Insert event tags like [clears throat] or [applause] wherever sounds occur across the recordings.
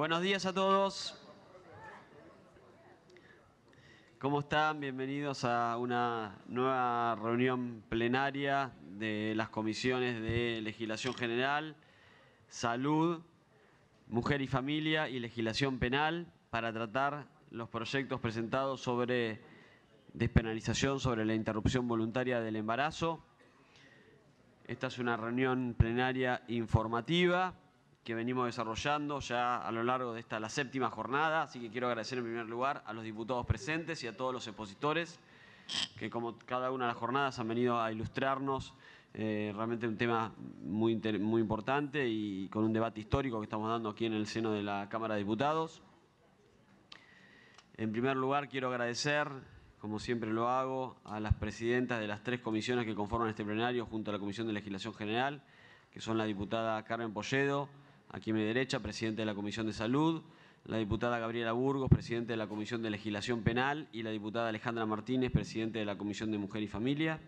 Buenos días a todos. ¿Cómo están? Bienvenidos a una nueva reunión plenaria de las comisiones de Legislación General, Salud, Mujer y Familia y Legislación Penal para tratar los proyectos presentados sobre despenalización sobre la interrupción voluntaria del embarazo. Esta es una reunión plenaria informativa que venimos desarrollando ya a lo largo de esta la séptima jornada, así que quiero agradecer en primer lugar a los diputados presentes y a todos los expositores que como cada una de las jornadas han venido a ilustrarnos eh, realmente un tema muy, muy importante y con un debate histórico que estamos dando aquí en el seno de la Cámara de Diputados. En primer lugar quiero agradecer, como siempre lo hago, a las presidentas de las tres comisiones que conforman este plenario junto a la Comisión de Legislación General, que son la diputada Carmen Polledo, aquí a mi derecha, presidente de la Comisión de Salud, la diputada Gabriela Burgos, presidente de la Comisión de Legislación Penal, y la diputada Alejandra Martínez, presidente de la Comisión de Mujer y Familia.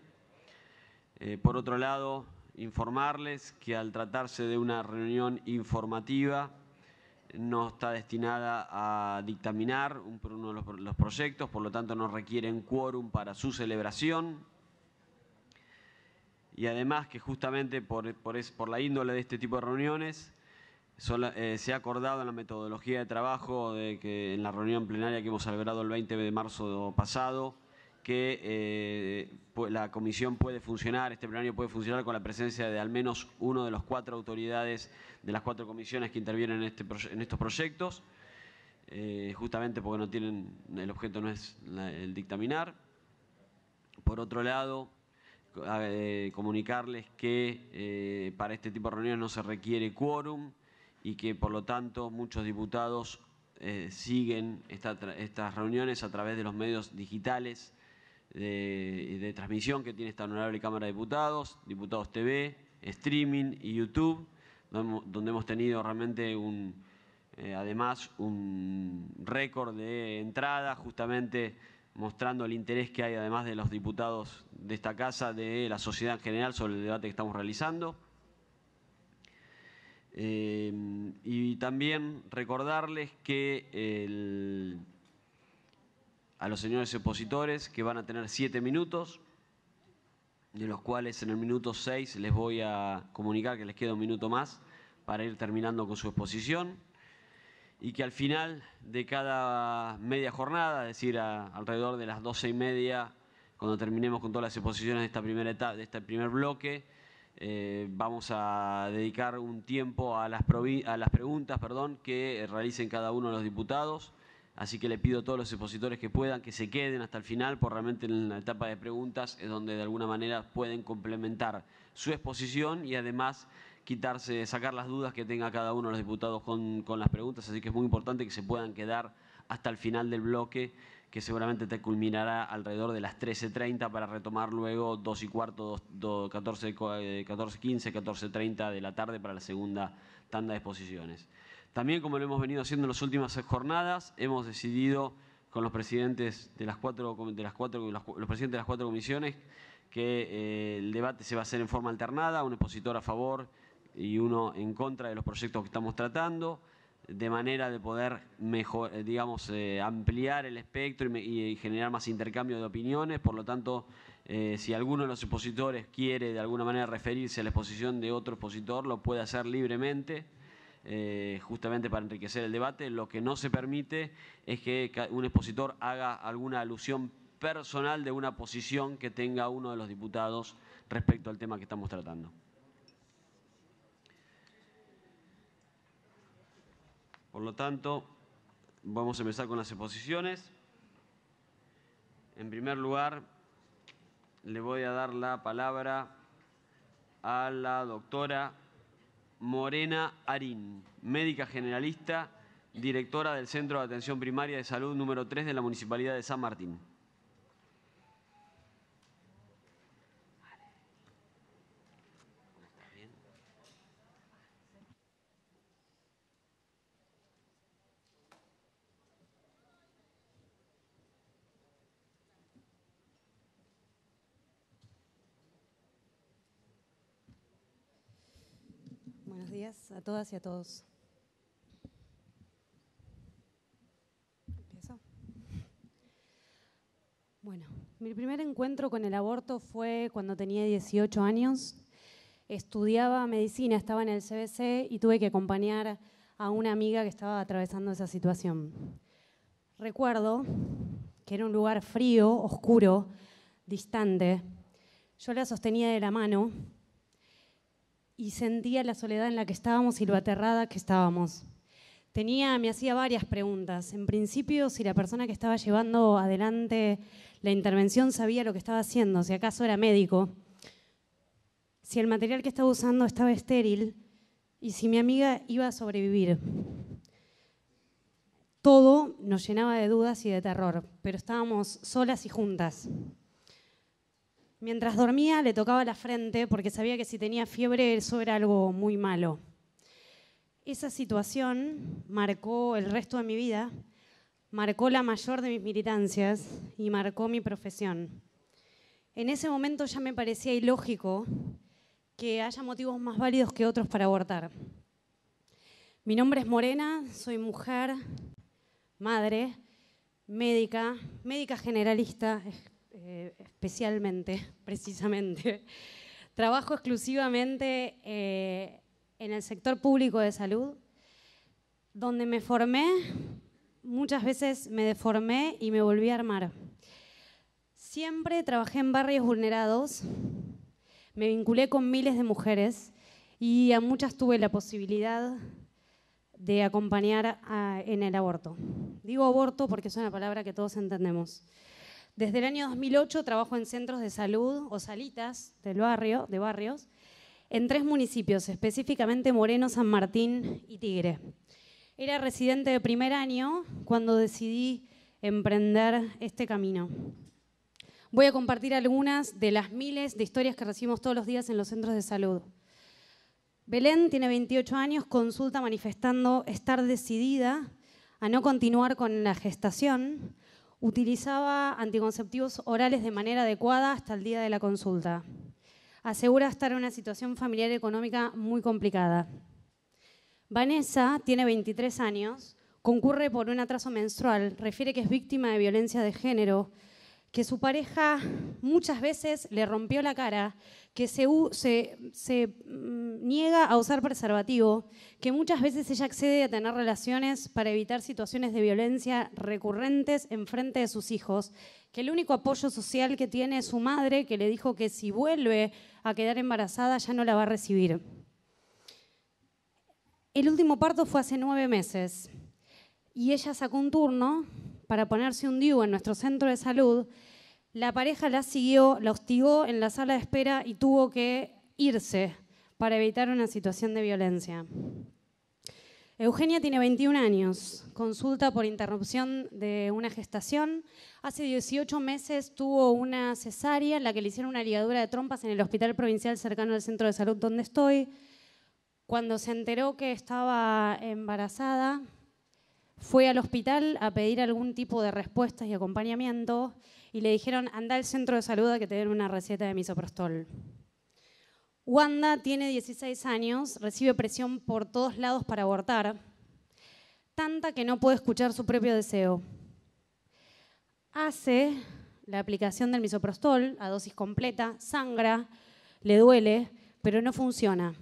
Eh, por otro lado, informarles que al tratarse de una reunión informativa, no está destinada a dictaminar uno de los, proyectos, por lo tanto no requieren quórum para su celebración y además que justamente es, por, la índole de este tipo de reuniones eh, se ha acordado en la metodología de trabajo de que en la reunión plenaria que hemos celebrado el 20 de marzo pasado, que eh, la comisión puede funcionar, este plenario puede funcionar con la presencia de al menos uno de las cuatro autoridades de las cuatro comisiones que intervienen en, este estos proyectos, eh, justamente porque no tienen, el objeto no es el dictaminar. Por otro lado, comunicarles que para este tipo de reuniones no se requiere quórum, y que por lo tanto muchos diputados eh, siguen estas reuniones a través de los medios digitales de, transmisión que tiene esta honorable Cámara de Diputados, Diputados TV, streaming y YouTube, donde hemos tenido realmente un, eh, además un récord de entrada justamente mostrando el interés que hay además de los diputados de esta casa, de la sociedad en general sobre el debate que estamos realizando. Em, y también recordarles que a los señores expositores que van a tener siete minutos, de los cuales en el minuto seis les voy a comunicar que les queda un minuto más para ir terminando con su exposición y que al final de cada media jornada, es decir, alrededor de las doce y media, cuando terminemos con todas las exposiciones de esta primera etapa, de este primer bloque, eh, vamos a dedicar un tiempo a las, a las preguntas perdón, que eh, realicen cada uno de los diputados. Así que le pido a todos los expositores que puedan que se queden hasta el final, porque realmente en la etapa de preguntas es donde de alguna manera pueden complementar su exposición y además quitarse, sacar las dudas que tenga cada uno de los diputados con, con las preguntas. Así que es muy importante que se puedan quedar hasta el final del bloque que seguramente te culminará alrededor de las 13.30 para retomar luego 2 y cuarto, 14.30 eh, de la tarde para la segunda tanda de exposiciones. También, como lo hemos venido haciendo en las últimas jornadas, hemos decidido con los presidentes de las cuatro, de las cuatro, los presidentes de las cuatro comisiones que eh, el debate se va a hacer en forma alternada, un expositor a favor y uno en contra de los proyectos que estamos tratando de manera de poder mejor, eh, digamos, eh, ampliar el espectro y, eh, generar más intercambio de opiniones. Por lo tanto, si alguno de los expositores quiere de alguna manera referirse a la exposición de otro expositor, lo puede hacer libremente. justamente para enriquecer el debate, lo que no se permite es que un expositor haga alguna alusión personal de una posición que tenga uno de los diputados respecto al tema que estamos tratando. Por lo tanto, vamos a empezar con las exposiciones. En primer lugar, le voy a dar la palabra a la doctora Morena Arín, médica generalista, directora del Centro de Atención Primaria de Salud número 3 de la Municipalidad de San Martín. a todas y a todos. Bueno, mi primer encuentro con el aborto fue cuando tenía 18 años. Estudiaba medicina, estaba en el CBC y tuve que acompañar a una amiga que estaba atravesando esa situación. Recuerdo que era un lugar frío, oscuro, distante. Yo la sostenía de la mano y sentía la soledad en la que estábamos y lo aterrada que estábamos. Tenía, me hacía varias preguntas. En principio, si la persona que estaba llevando adelante la intervención sabía lo que estaba haciendo, si acaso era médico, si el material que estaba usando estaba estéril y si mi amiga iba a sobrevivir. Todo nos llenaba de dudas y de terror, pero estábamos solas y juntas. Mientras dormía le tocaba la frente porque sabía que si tenía fiebre eso era algo muy malo. Esa situación marcó el resto de mi vida, marcó la mayor de mis militancias y marcó mi profesión. En ese momento ya me parecía ilógico que haya motivos más válidos que otros para abortar. Mi nombre es Morena, soy mujer, madre, médica, médica generalista, eh, especialmente, [laughs] precisamente. [laughs] Trabajo exclusivamente eh, en el sector público de salud, donde me formé, muchas veces me deformé y me volví a armar. Siempre trabajé en barrios vulnerados, me vinculé con miles de mujeres y a muchas tuve la posibilidad de acompañar ah, en el aborto. Digo aborto porque es una palabra que todos entendemos. Desde el año 2008 trabajo en centros de salud o salitas del barrio, de barrios, en tres municipios, específicamente Moreno, San Martín y Tigre. Era residente de primer año cuando decidí emprender este camino. Voy a compartir algunas de las miles de historias que recibimos todos los días en los centros de salud. Belén tiene 28 años, consulta manifestando estar decidida a no continuar con la gestación Utilizaba anticonceptivos orales de manera adecuada hasta el día de la consulta. Asegura estar en una situación familiar económica muy complicada. Vanessa tiene 23 años, concurre por un atraso menstrual, refiere que es víctima de violencia de género, que su pareja muchas veces le rompió la cara, que se, mm, niega a usar preservativo, que muchas veces ella accede a tener relaciones para evitar situaciones de violencia recurrentes en frente de sus hijos, que el único apoyo social que tiene es su madre, que le dijo que si vuelve a quedar embarazada ya no la va a recibir. El último parto fue hace nueve meses y ella sacó un turno para ponerse un DIU e en nuestro centro de salud, la pareja la siguió, la hostigó en la sala de espera y tuvo que irse para evitar una situación de violencia. Eugenia tiene 21 años, consulta por interrupción de una gestación. Hace 18 meses tuvo una cesárea en la que le hicieron una ligadura de trompas en el hospital provincial cercano al centro de salud donde estoy. Cuando se enteró que estaba embarazada, fue al hospital a pedir algún tipo de respuestas y acompañamiento y le dijeron, anda al centro de salud a que te den una receta de misoprostol. Wanda tiene 16 años, recibe presión por todos lados para abortar, tanta que no puede escuchar su propio deseo. Hace la aplicación del misoprostol a dosis completa, sangra, le duele, pero no funciona.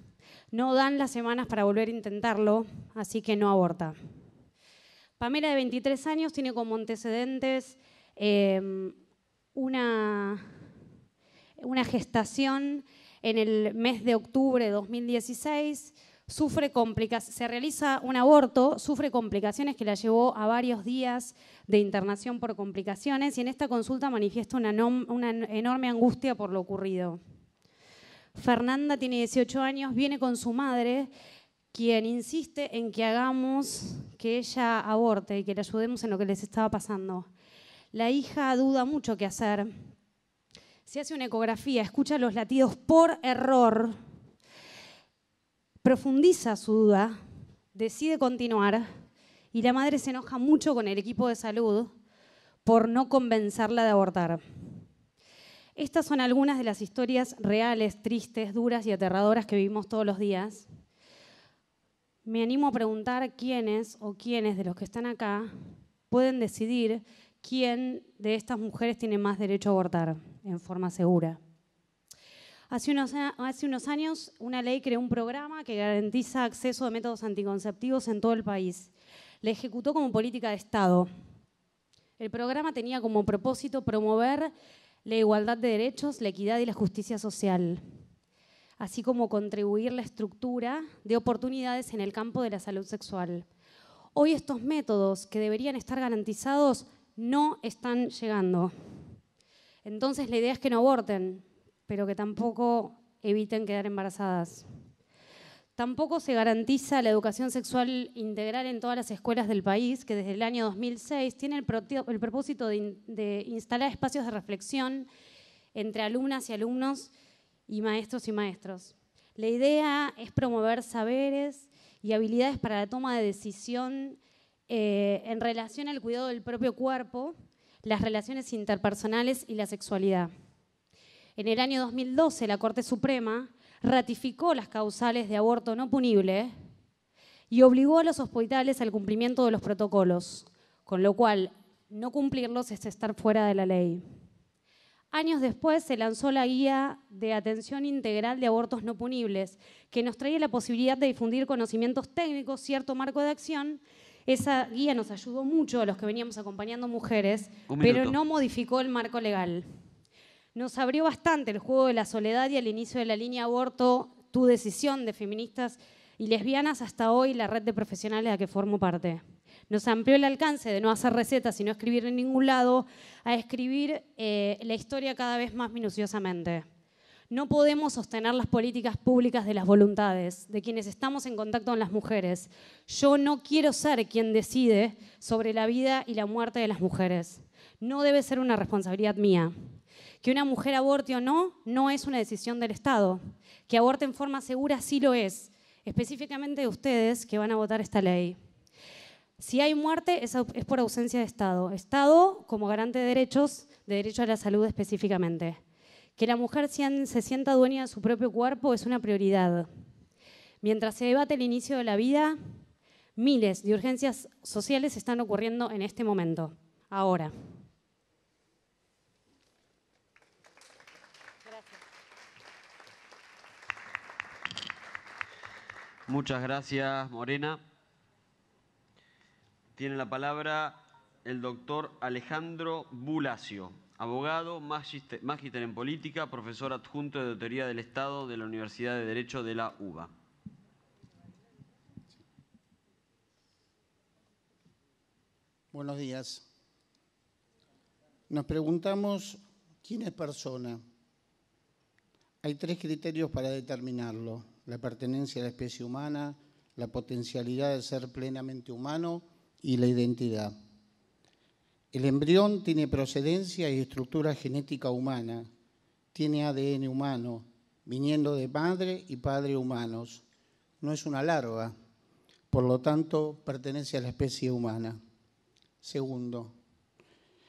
No dan las semanas para volver a intentarlo, así que no aborta. Pamela, de 23 años, tiene como antecedentes em, una, una gestación en el mes de octubre de 2016 sufre se realiza un aborto, sufre complicaciones que la llevó a varios días de internación por complicaciones y en esta consulta manifiesta una, una, enorme angustia por lo ocurrido. Fernanda tiene 18 años, viene con su madre quien insiste en que hagamos que ella aborte y que le ayudemos en lo que les estaba pasando. La hija duda mucho qué hacer. Se hace una ecografía, escucha los latidos por error, profundiza su duda, decide continuar y la madre se enoja mucho con el equipo de salud por no convencerla de abortar. Estas son algunas de las historias reales, tristes, duras y aterradoras que vivimos todos los días me animo a preguntar quiénes o quiénes de los que están acá pueden decidir quién de estas mujeres tiene más derecho a abortar en forma segura. Hace unos, años una ley creó un programa que garantiza acceso a métodos anticonceptivos en todo el país. La ejecutó como política de Estado. El programa tenía como propósito promover la igualdad de derechos, la equidad y la justicia social así como contribuir la estructura de oportunidades en el campo de la salud sexual. Hoy estos métodos que deberían estar garantizados no están llegando. Entonces la idea es que no aborten, pero que tampoco eviten quedar embarazadas. Tampoco se garantiza la educación sexual integral en todas las escuelas del país, que desde el año 2006 tiene el, propósito de, de instalar espacios de reflexión entre alumnas y alumnos y maestros y maestros. La idea es promover saberes y habilidades para la toma de decisión eh, en relación al cuidado del propio cuerpo, las relaciones interpersonales y la sexualidad. En el año 2012, la Corte Suprema ratificó las causales de aborto no punible y obligó a los hospitales al cumplimiento de los protocolos, con lo cual no cumplirlos es estar fuera de la ley. Años después se lanzó la guía de atención integral de abortos no punibles, que nos traía la posibilidad de difundir conocimientos técnicos, cierto marco de acción. Esa guía nos ayudó mucho a los que veníamos acompañando mujeres, pero no modificó el marco legal. Nos abrió bastante el juego de la soledad y al inicio de la línea aborto, tu decisión de feministas y lesbianas hasta hoy, la red de profesionales a la que formo parte nos amplió el alcance de no hacer recetas y no escribir en ningún lado, a escribir eh, la historia cada vez más minuciosamente. No podemos sostener las políticas públicas de las voluntades, de quienes estamos en contacto con las mujeres. Yo no quiero ser quien decide sobre la vida y la muerte de las mujeres. No debe ser una responsabilidad mía. Que una mujer aborte o no, no es una decisión del Estado. Que aborte en forma segura sí lo es, específicamente de ustedes que van a votar esta ley. Si hay muerte, es, por ausencia de Estado. Estado como garante de derechos, de derecho a la salud específicamente. Que la mujer se sienta dueña de su propio cuerpo es una prioridad. Mientras se debate el inicio de la vida, miles de urgencias sociales están ocurriendo en este momento, ahora. Muchas gracias, Morena. Tiene la palabra el doctor Alejandro Bulacio, abogado, magister, en política, profesor adjunto de Teoría del Estado de la Universidad de Derecho de la UBA. Buenos días. Nos preguntamos quién es persona. Hay tres criterios para determinarlo. La pertenencia a la especie humana, la potencialidad de ser plenamente humano y la identidad. El embrión tiene procedencia y estructura genética humana, tiene ADN humano, viniendo de madre y padre humanos. No es una larva, por lo tanto pertenece a la especie humana. Segundo,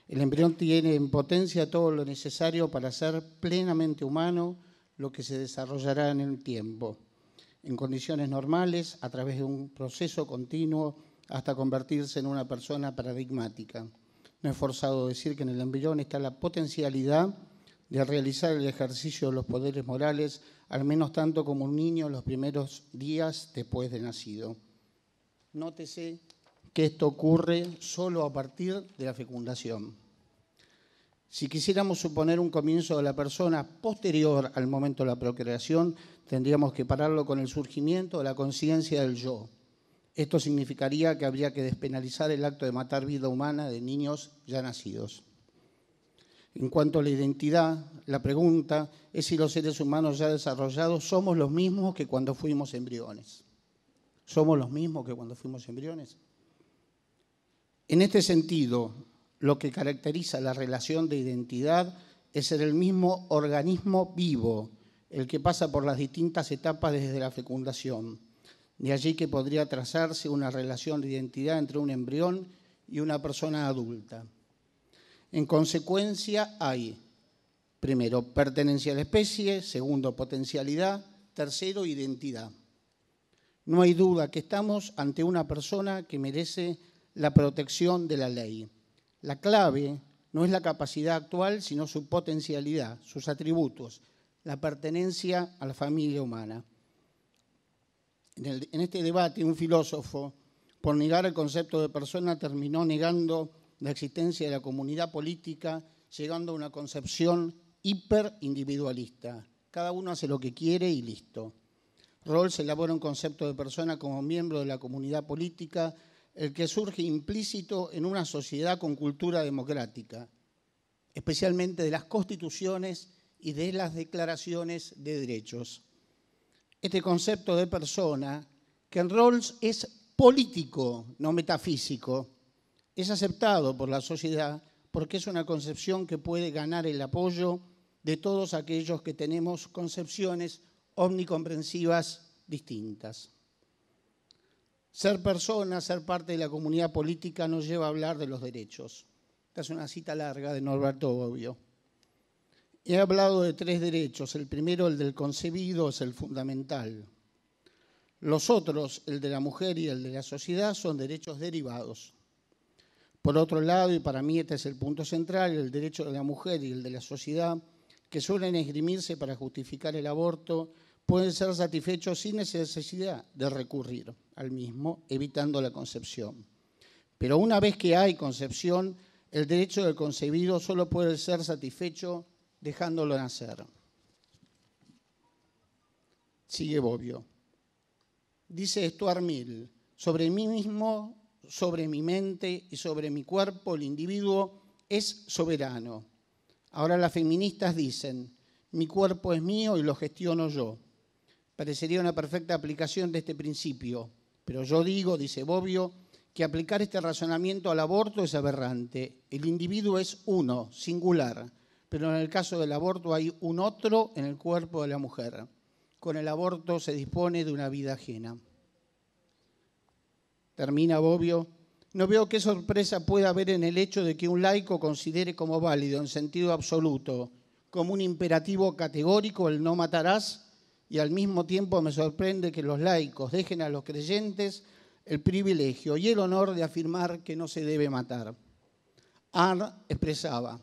el embrión tiene en potencia todo lo necesario para ser plenamente humano, lo que se desarrollará en el tiempo, en condiciones normales, a través de un proceso continuo hasta convertirse en una persona paradigmática. No es forzado decir que en el embrión está la potencialidad de realizar el ejercicio de los poderes morales, al menos tanto como un niño los primeros días después de nacido. Nótese que esto ocurre solo a partir de la fecundación. Si quisiéramos suponer un comienzo de la persona posterior al momento de la procreación, tendríamos que pararlo con el surgimiento de la conciencia del yo, esto significaría que habría que despenalizar el acto de matar vida humana de niños ya nacidos. En cuanto a la identidad, la pregunta es si los seres humanos ya desarrollados somos los mismos que cuando fuimos embriones. ¿Somos los mismos que cuando fuimos embriones? En este sentido, lo que caracteriza la relación de identidad es ser el mismo organismo vivo, el que pasa por las distintas etapas desde la fecundación de allí que podría trazarse una relación de identidad entre un embrión y una persona adulta. En consecuencia hay, primero, pertenencia a la especie, segundo, potencialidad, tercero, identidad. No hay duda que estamos ante una persona que merece la protección de la ley. La clave no es la capacidad actual, sino su potencialidad, sus atributos, la pertenencia a la familia humana en, este debate un filósofo, por negar el concepto de persona, terminó negando la existencia de la comunidad política, llegando a una concepción hiperindividualista. Cada uno hace lo que quiere y listo. Rawls elabora un concepto de persona como miembro de la comunidad política, el que surge implícito en una sociedad con cultura democrática, especialmente de las constituciones y de las declaraciones de derechos este concepto de persona, que en Rawls es político, no metafísico, es aceptado por la sociedad porque es una concepción que puede ganar el apoyo de todos aquellos que tenemos concepciones omnicomprensivas distintas. Ser persona, ser parte de la comunidad política nos lleva a hablar de los derechos. Esta es una cita larga de Norberto Bobbio. He hablado de tres derechos. El primero, el del concebido, es el fundamental. Los otros, el de la mujer y el de la sociedad, son derechos derivados. Por otro lado, y para mí este es el punto central, el derecho de la mujer y el de la sociedad, que suelen esgrimirse para justificar el aborto, pueden ser satisfechos sin necesidad de recurrir al mismo, evitando la concepción. Pero una vez que hay concepción, el derecho del concebido solo puede ser satisfecho dejándolo nacer. Sigue Bobbio. Dice Stuart Mill, sobre mí mismo, sobre mi mente y sobre mi cuerpo el individuo es soberano. Ahora las feministas dicen, mi cuerpo es mío y lo gestiono yo. Parecería una perfecta aplicación de este principio, pero yo digo, dice Bobbio, que aplicar este razonamiento al aborto es aberrante. El individuo es uno, singular, pero en el caso del aborto hay un otro en el cuerpo de la mujer. Con el aborto se dispone de una vida ajena. Termina Bobbio. No veo qué sorpresa puede haber en el hecho de que un laico considere como válido en sentido absoluto, como un imperativo categórico el no matarás, y al mismo tiempo me sorprende que los laicos dejen a los creyentes el privilegio y el honor de afirmar que no se debe matar. Arn expresaba,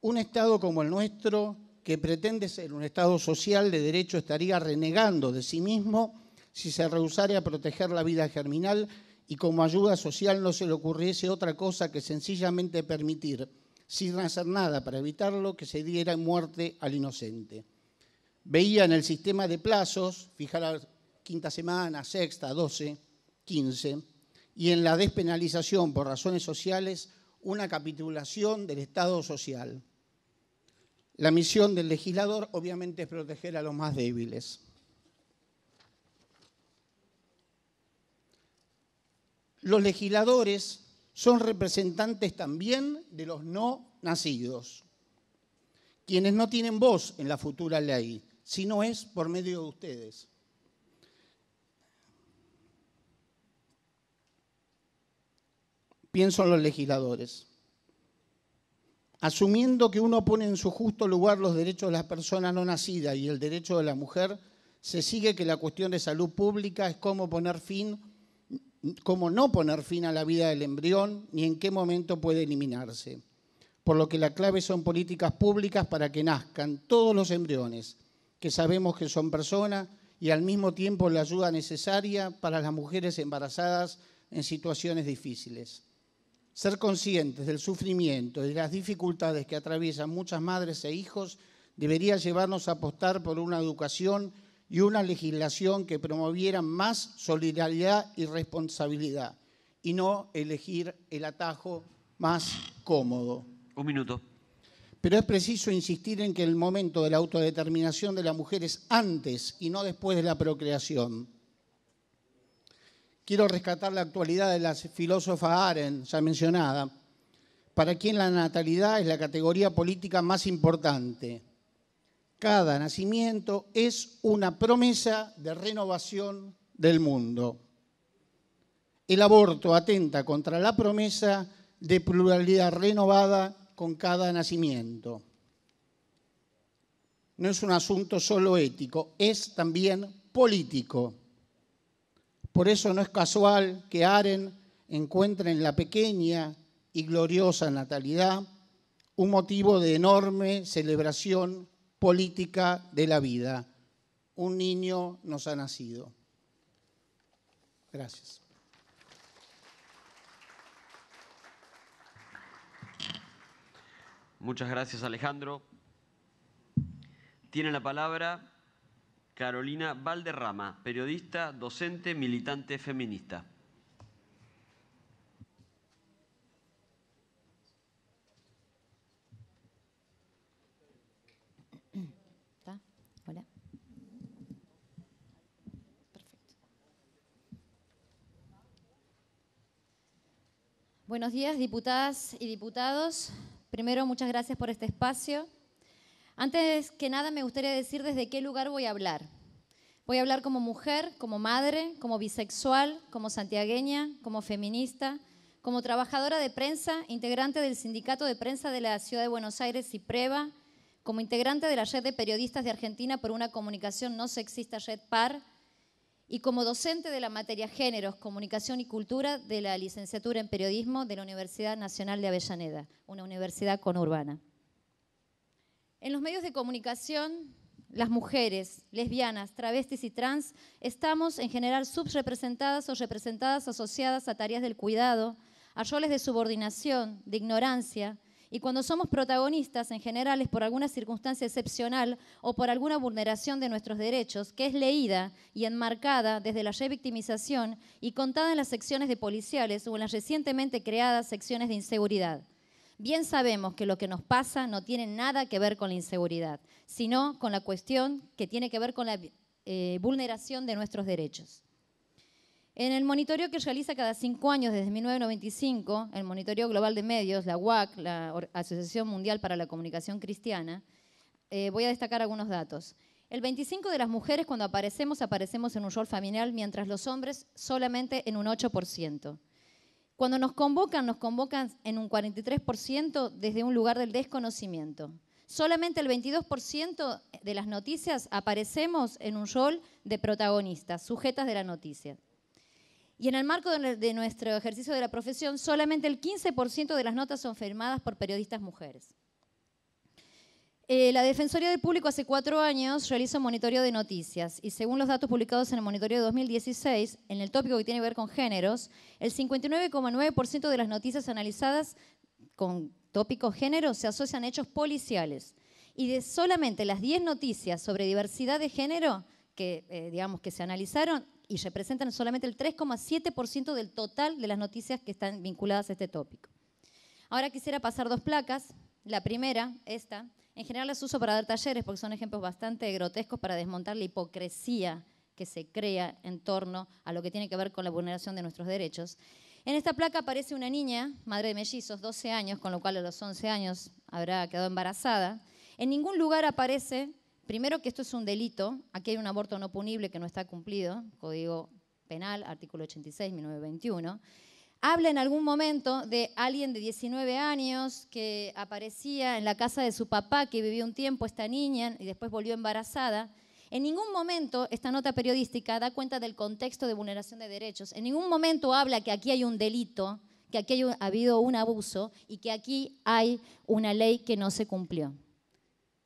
un Estado como el nuestro, que pretende ser un Estado social de derecho, estaría renegando de sí mismo si se rehusara a proteger la vida germinal y como ayuda social no se le ocurriese otra cosa que sencillamente permitir, sin hacer nada para evitarlo, que se diera muerte al inocente. Veía en el sistema de plazos, fijar quinta semana, sexta, doce, quince, y en la despenalización por razones sociales, una capitulación del Estado social. La misión del legislador obviamente es proteger a los más débiles. Los legisladores son representantes también de los no nacidos, quienes no tienen voz en la futura ley, sino es por medio de ustedes. Pienso en los legisladores. Asumiendo que uno pone en su justo lugar los derechos de las personas no nacidas y el derecho de la mujer, se sigue que la cuestión de salud pública es cómo poner fin, cómo no poner fin a la vida del embrión ni en qué momento puede eliminarse. Por lo que la clave son políticas públicas para que nazcan todos los embriones, que sabemos que son personas y al mismo tiempo la ayuda necesaria para las mujeres embarazadas en situaciones difíciles ser conscientes del sufrimiento y de las dificultades que atraviesan muchas madres e hijos debería llevarnos a apostar por una educación y una legislación que promovieran más solidaridad y responsabilidad y no elegir el atajo más cómodo. Un minuto. Pero es preciso insistir en que el momento de la autodeterminación de la mujer es antes y no después de la procreación quiero rescatar la actualidad de la filósofa Aren, ya mencionada, para quien la natalidad es la categoría política más importante. Cada nacimiento es una promesa de renovación del mundo. El aborto atenta contra la promesa de pluralidad renovada con cada nacimiento. No es un asunto solo ético, es también político. Por eso no es casual que Aren encuentre en la pequeña y gloriosa natalidad un motivo de enorme celebración política de la vida. Un niño nos ha nacido. Gracias. Muchas gracias, Alejandro. Tiene la palabra Carolina Valderrama, periodista, docente, militante feminista. Buenos días, diputadas y diputados. Primero, muchas gracias por este espacio. Antes que nada me gustaría decir desde qué lugar voy a hablar. Voy a hablar como mujer, como madre, como bisexual, como santiagueña, como feminista, como trabajadora de prensa, integrante del Sindicato de Prensa de la Ciudad de Buenos Aires y Prueba, como integrante de la Red de Periodistas de Argentina por una comunicación no sexista Red Par y como docente de la materia Géneros, Comunicación y Cultura de la Licenciatura en Periodismo de la Universidad Nacional de Avellaneda, una universidad conurbana. En los medios de comunicación, las mujeres, lesbianas, travestis y trans estamos en general subrepresentadas o representadas asociadas a tareas del cuidado, a roles de subordinación, de ignorancia, y cuando somos protagonistas en general es por alguna circunstancia excepcional o por alguna vulneración de nuestros derechos, que es leída y enmarcada desde la revictimización y contada en las secciones de policiales o en las recientemente creadas secciones de inseguridad. Bien sabemos que lo que nos pasa no tiene nada que ver con la inseguridad, sino con la cuestión que tiene que ver con la eh, vulneración de nuestros derechos. En el monitoreo que realiza cada cinco años desde 1995, el Monitoreo Global de Medios, la UAC, la Asociación Mundial para la Comunicación Cristiana, eh, voy a destacar algunos datos. El 25 de las mujeres cuando aparecemos, aparecemos en un rol familiar, mientras los hombres solamente en un 8%. Cuando nos convocan, nos convocan en un 43% desde un lugar del desconocimiento. Solamente el 22% de las noticias aparecemos en un rol de protagonistas, sujetas de la noticia. Y en el marco de nuestro ejercicio de la profesión, solamente el 15% de las notas son firmadas por periodistas mujeres. Eh, la Defensoría del Público hace cuatro años realizó un monitoreo de noticias y según los datos publicados en el monitoreo de 2016, en el tópico que tiene que ver con géneros, el 59,9% de las noticias analizadas con tópico género se asocian a hechos policiales. Y de solamente las 10 noticias sobre diversidad de género que, eh, digamos, que se analizaron y representan solamente el 3,7% del total de las noticias que están vinculadas a este tópico. Ahora quisiera pasar dos placas. La primera, esta, en general las uso para dar talleres porque son ejemplos bastante grotescos para desmontar la hipocresía que se crea en torno a lo que tiene que ver con la vulneración de nuestros derechos. En esta placa aparece una niña, madre de mellizos, 12 años, con lo cual a los 11 años habrá quedado embarazada. En ningún lugar aparece, primero que esto es un delito, aquí hay un aborto no punible que no está cumplido, Código Penal, artículo 86, 1921. Habla en algún momento de alguien de 19 años que aparecía en la casa de su papá, que vivió un tiempo esta niña y después volvió embarazada. En ningún momento esta nota periodística da cuenta del contexto de vulneración de derechos. En ningún momento habla que aquí hay un delito, que aquí ha habido un abuso y que aquí hay una ley que no se cumplió.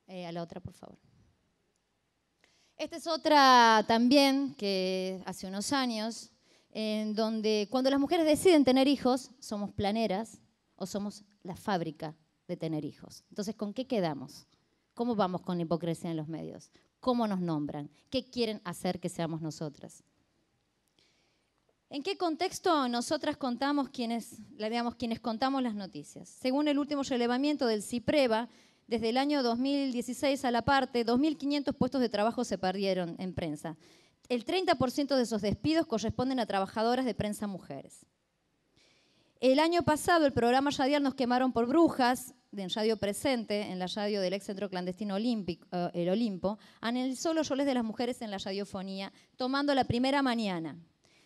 Eh, a la otra, por favor. Esta es otra también que hace unos años en donde cuando las mujeres deciden tener hijos, somos planeras o somos la fábrica de tener hijos. Entonces, ¿con qué quedamos? ¿Cómo vamos con la hipocresía en los medios? ¿Cómo nos nombran? ¿Qué quieren hacer que seamos nosotras? ¿En qué contexto nosotras contamos quienes, digamos, quienes contamos las noticias? Según el último relevamiento del CIPREVA, desde el año 2016 a la parte, 2.500 puestos de trabajo se perdieron en prensa el 30% de esos despidos corresponden a trabajadoras de prensa mujeres. El año pasado el programa radial Nos quemaron por brujas, en Radio Presente, en la radio del ex centro clandestino eh, el Olimpo, analizó los roles de las mujeres en la radiofonía, tomando la primera mañana.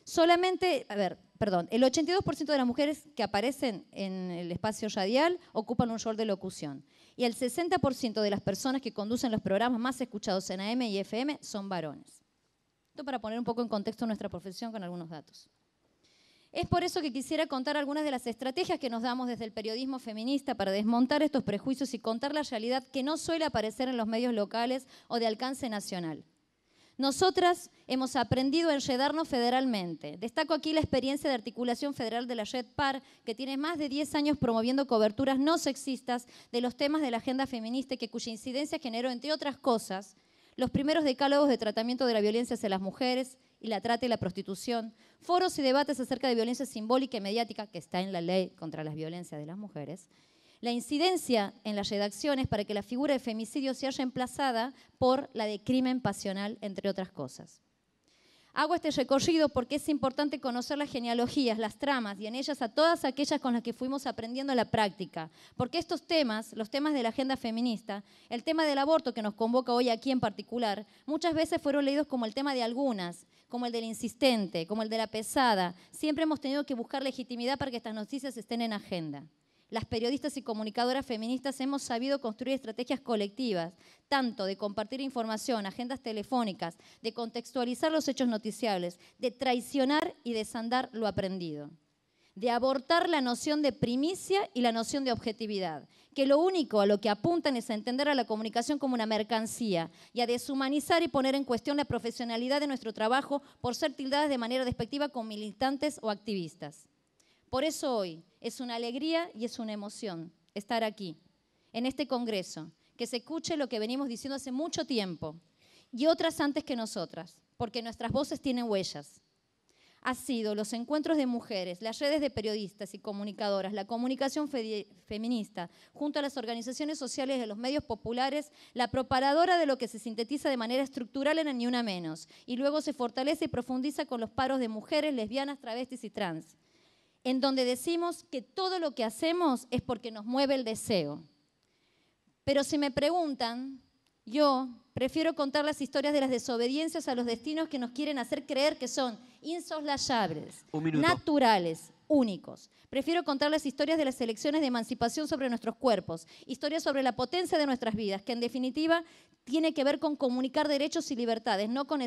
Solamente, a ver, perdón, el 82% de las mujeres que aparecen en el espacio radial ocupan un rol de locución y el 60% de las personas que conducen los programas más escuchados en AM y FM son varones para poner un poco en contexto nuestra profesión con algunos datos. Es por eso que quisiera contar algunas de las estrategias que nos damos desde el periodismo feminista para desmontar estos prejuicios y contar la realidad que no suele aparecer en los medios locales o de alcance nacional. Nosotras hemos aprendido a enredarnos federalmente. Destaco aquí la experiencia de articulación federal de la Red PAR, que tiene más de 10 años promoviendo coberturas no sexistas de los temas de la agenda feminista y que cuya incidencia generó, entre otras cosas, los primeros decálogos de tratamiento de la violencia hacia las mujeres y la trata y la prostitución, foros y debates acerca de violencia simbólica y mediática que está en la ley contra las violencias de las mujeres, la incidencia en las redacciones para que la figura de femicidio se haya emplazada por la de crimen pasional, entre otras cosas. Hago este recorrido porque es importante conocer las genealogías, las tramas y en ellas a todas aquellas con las que fuimos aprendiendo la práctica. Porque estos temas, los temas de la agenda feminista, el tema del aborto que nos convoca hoy aquí en particular, muchas veces fueron leídos como el tema de algunas, como el del insistente, como el de la pesada. Siempre hemos tenido que buscar legitimidad para que estas noticias estén en agenda. Las periodistas y comunicadoras feministas hemos sabido construir estrategias colectivas, tanto de compartir información, agendas telefónicas, de contextualizar los hechos noticiables, de traicionar y desandar lo aprendido, de abortar la noción de primicia y la noción de objetividad, que lo único a lo que apuntan es a entender a la comunicación como una mercancía y a deshumanizar y poner en cuestión la profesionalidad de nuestro trabajo por ser tildadas de manera despectiva con militantes o activistas. Por eso hoy es una alegría y es una emoción estar aquí, en este Congreso, que se escuche lo que venimos diciendo hace mucho tiempo y otras antes que nosotras, porque nuestras voces tienen huellas. Ha sido los encuentros de mujeres, las redes de periodistas y comunicadoras, la comunicación feminista, junto a las organizaciones sociales de los medios populares, la preparadora de lo que se sintetiza de manera estructural en Ni Una Menos, y luego se fortalece y profundiza con los paros de mujeres, lesbianas, travestis y trans en donde decimos que todo lo que hacemos es porque nos mueve el deseo. Pero si me preguntan, yo prefiero contar las historias de las desobediencias a los destinos que nos quieren hacer creer que son insoslayables, naturales, únicos. Prefiero las historias de las elecciones de emancipación sobre nuestros cuerpos, historias sobre la potencia de nuestras vidas, que en definitiva tiene que ver con comunicar derechos y libertades, no con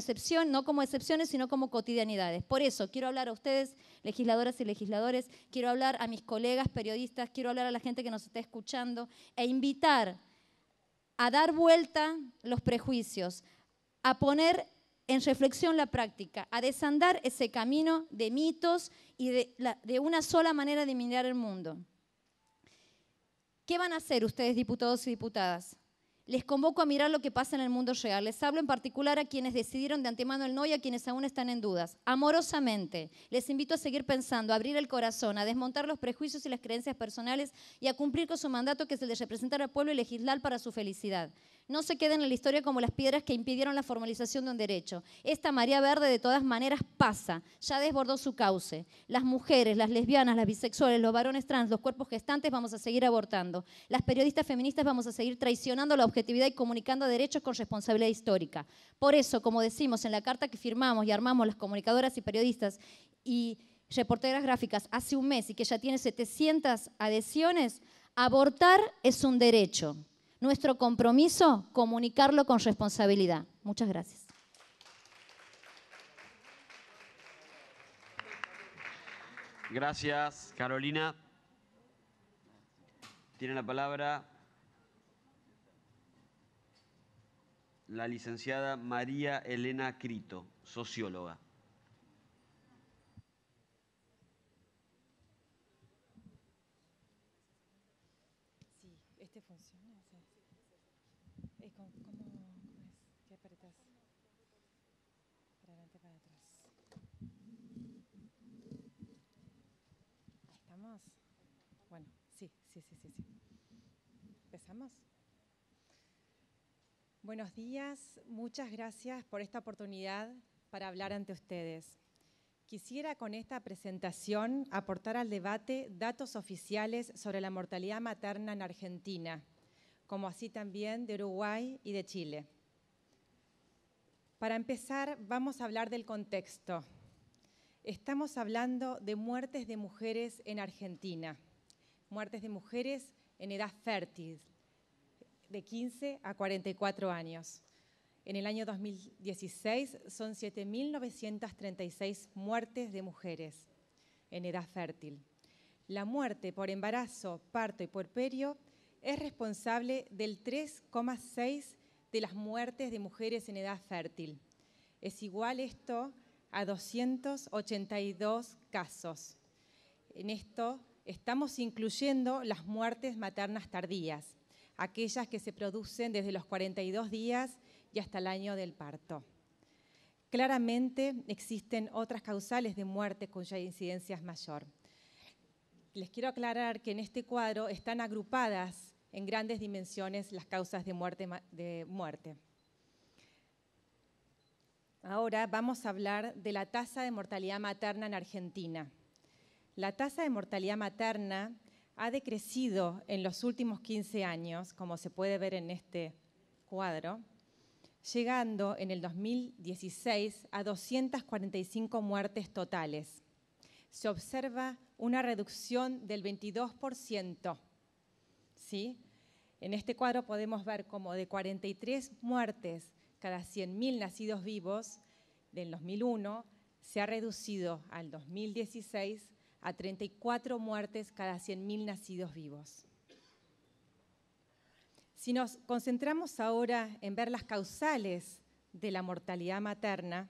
no como excepciones, sino como cotidianidades. Por eso quiero hablar a ustedes, legisladoras y legisladores, quiero hablar a mis colegas periodistas, quiero hablar a la gente que nos está escuchando e invitar a dar vuelta los prejuicios, a poner en reflexión la práctica, a desandar ese camino de mitos y de, una sola manera de mirar el mundo. ¿Qué van a hacer ustedes, diputados y diputadas? Les convoco a mirar lo que pasa en el mundo real. Les hablo en particular a quienes decidieron de antemano el no y a quienes aún están en dudas. Amorosamente, les invito a seguir pensando, a abrir el corazón, a desmontar los prejuicios y las creencias personales y a cumplir con su mandato que es el de representar al pueblo y legislar para su felicidad no se queden en la historia como las piedras que impidieron la formalización de un derecho. Esta María verde de todas maneras pasa, ya desbordó su cauce. Las mujeres, las lesbianas, las bisexuales, los varones trans, los cuerpos gestantes vamos a seguir abortando. Las periodistas feministas vamos a seguir traicionando la objetividad y comunicando derechos con responsabilidad histórica. Por eso, como decimos en la carta que firmamos y armamos las comunicadoras y periodistas y reporteras gráficas hace un mes y que ya tiene 700 adhesiones, abortar es un derecho. Nuestro compromiso, comunicarlo con responsabilidad. Muchas gracias. Gracias, Carolina. Tiene la palabra la licenciada María Elena Crito, socióloga. Buenos días, muchas gracias por esta oportunidad para hablar ante ustedes. Quisiera con esta presentación aportar al debate datos oficiales sobre la mortalidad materna en Argentina, como así también de Uruguay y de Chile. Para empezar, vamos a hablar del contexto. Estamos hablando de muertes de mujeres en Argentina, muertes de mujeres en edad fértil, de 15 a 44 años. En el año 2016 son 7.936 muertes de mujeres en edad fértil. La muerte por embarazo, parto y puerperio es responsable del 3,6 de las muertes de mujeres en edad fértil. Es igual esto a 282 casos. En esto estamos incluyendo las muertes maternas tardías, aquellas que se producen desde los 42 días y hasta el año del parto. Claramente existen otras causales de muerte cuya incidencia es mayor. Les quiero aclarar que en este cuadro están agrupadas en grandes dimensiones las causas de muerte. De muerte. Ahora vamos a hablar de la tasa de mortalidad materna en Argentina. La tasa de mortalidad materna ha decrecido en los últimos 15 años, como se puede ver en este cuadro, llegando en el 2016 a 245 muertes totales. Se observa una reducción del 22%. ¿sí? En este cuadro podemos ver como de 43 muertes cada 100.000 nacidos vivos del 2001 se ha reducido al 2016 a 34 muertes cada 100.000 nacidos vivos. Si nos concentramos ahora en ver las causales de la mortalidad materna,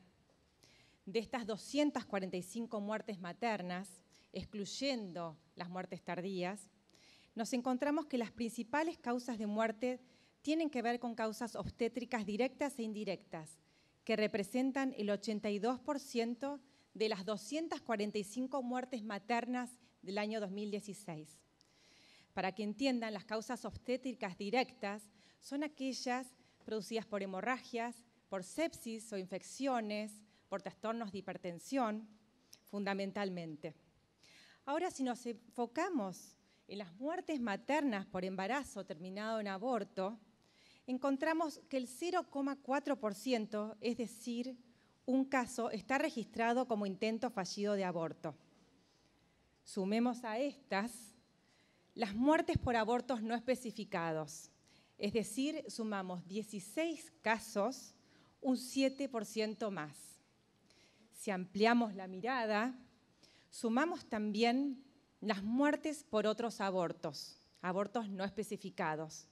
de estas 245 muertes maternas, excluyendo las muertes tardías, nos encontramos que las principales causas de muerte tienen que ver con causas obstétricas directas e indirectas, que representan el 82% de las 245 muertes maternas del año 2016. Para que entiendan, las causas obstétricas directas son aquellas producidas por hemorragias, por sepsis o infecciones, por trastornos de hipertensión, fundamentalmente. Ahora, si nos enfocamos en las muertes maternas por embarazo terminado en aborto, encontramos que el 0,4%, es decir, un caso está registrado como intento fallido de aborto. Sumemos a estas las muertes por abortos no especificados, es decir, sumamos 16 casos, un 7% más. Si ampliamos la mirada, sumamos también las muertes por otros abortos, abortos no especificados.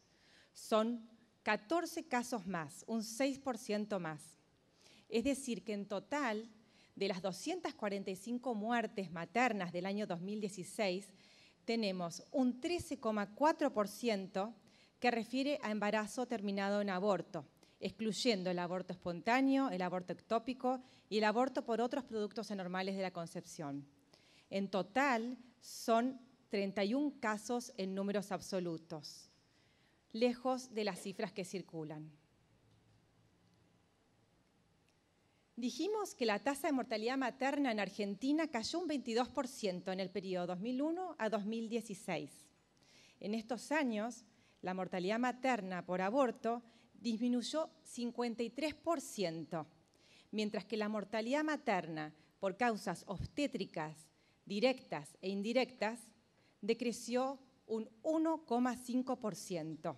Son 14 casos más, un 6% más. Es decir, que en total, de las 245 muertes maternas del año 2016, tenemos un 13,4% que refiere a embarazo terminado en aborto, excluyendo el aborto espontáneo, el aborto ectópico y el aborto por otros productos anormales de la concepción. En total son 31 casos en números absolutos, lejos de las cifras que circulan. Dijimos que la tasa de mortalidad materna en Argentina cayó un 22% en el periodo 2001 a 2016. En estos años, la mortalidad materna por aborto disminuyó 53%, mientras que la mortalidad materna por causas obstétricas directas e indirectas decreció un 1,5%.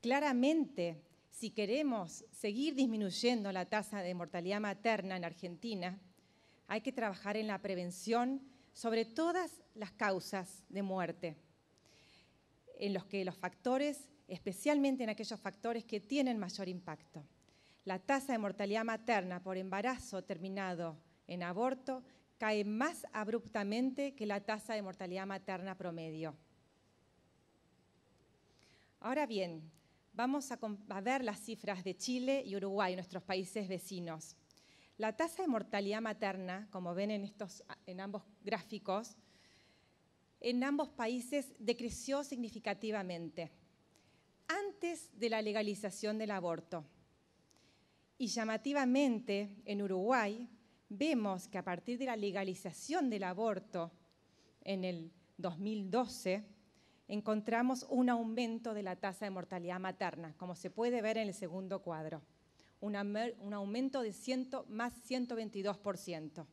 Claramente, si queremos seguir disminuyendo la tasa de mortalidad materna en Argentina, hay que trabajar en la prevención sobre todas las causas de muerte, en los que los factores, especialmente en aquellos factores que tienen mayor impacto. La tasa de mortalidad materna por embarazo terminado en aborto cae más abruptamente que la tasa de mortalidad materna promedio. Ahora bien, vamos a, ver las cifras de Chile y Uruguay, nuestros países vecinos. La tasa de mortalidad materna, como ven en, en ambos gráficos, en ambos países decreció significativamente antes de la legalización del aborto. Y llamativamente, en Uruguay, vemos que a partir de la legalización del aborto en el 2012, encontramos un aumento de la tasa de mortalidad materna, como se puede ver en el segundo cuadro, un, aumento de 100, más 122%.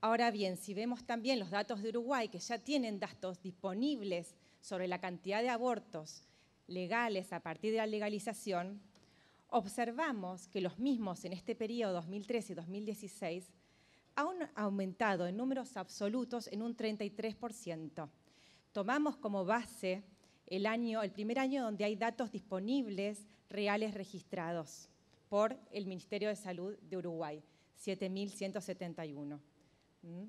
Ahora bien, si vemos también los datos de Uruguay, que ya tienen datos disponibles sobre la cantidad de abortos legales a partir de la legalización, observamos que los mismos en este periodo 2013 y 2016 ha aumentado en números absolutos en un 33%. Tomamos como base el, el primer año donde hay datos disponibles reales registrados por el Ministerio de Salud de Uruguay, 7.171. ¿Mm?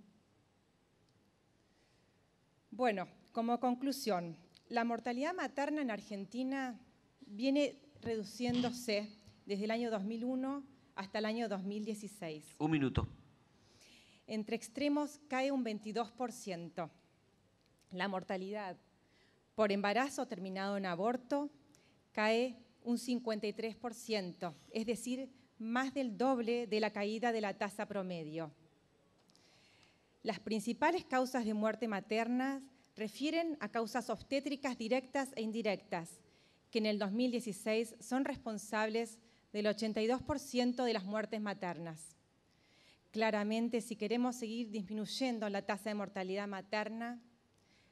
Bueno, como conclusión, la mortalidad materna en Argentina viene reduciéndose desde el año 2001 hasta el año 2016. Un minuto entre extremos cae un 22%. La mortalidad por embarazo terminado en aborto cae un 53%, es decir, más del doble de la caída de la tasa promedio. Las principales causas de muerte materna refieren a causas obstétricas directas e indirectas, que en el 2016 son responsables del 82% de las muertes maternas. Claramente, si queremos seguir disminuyendo la tasa de mortalidad materna,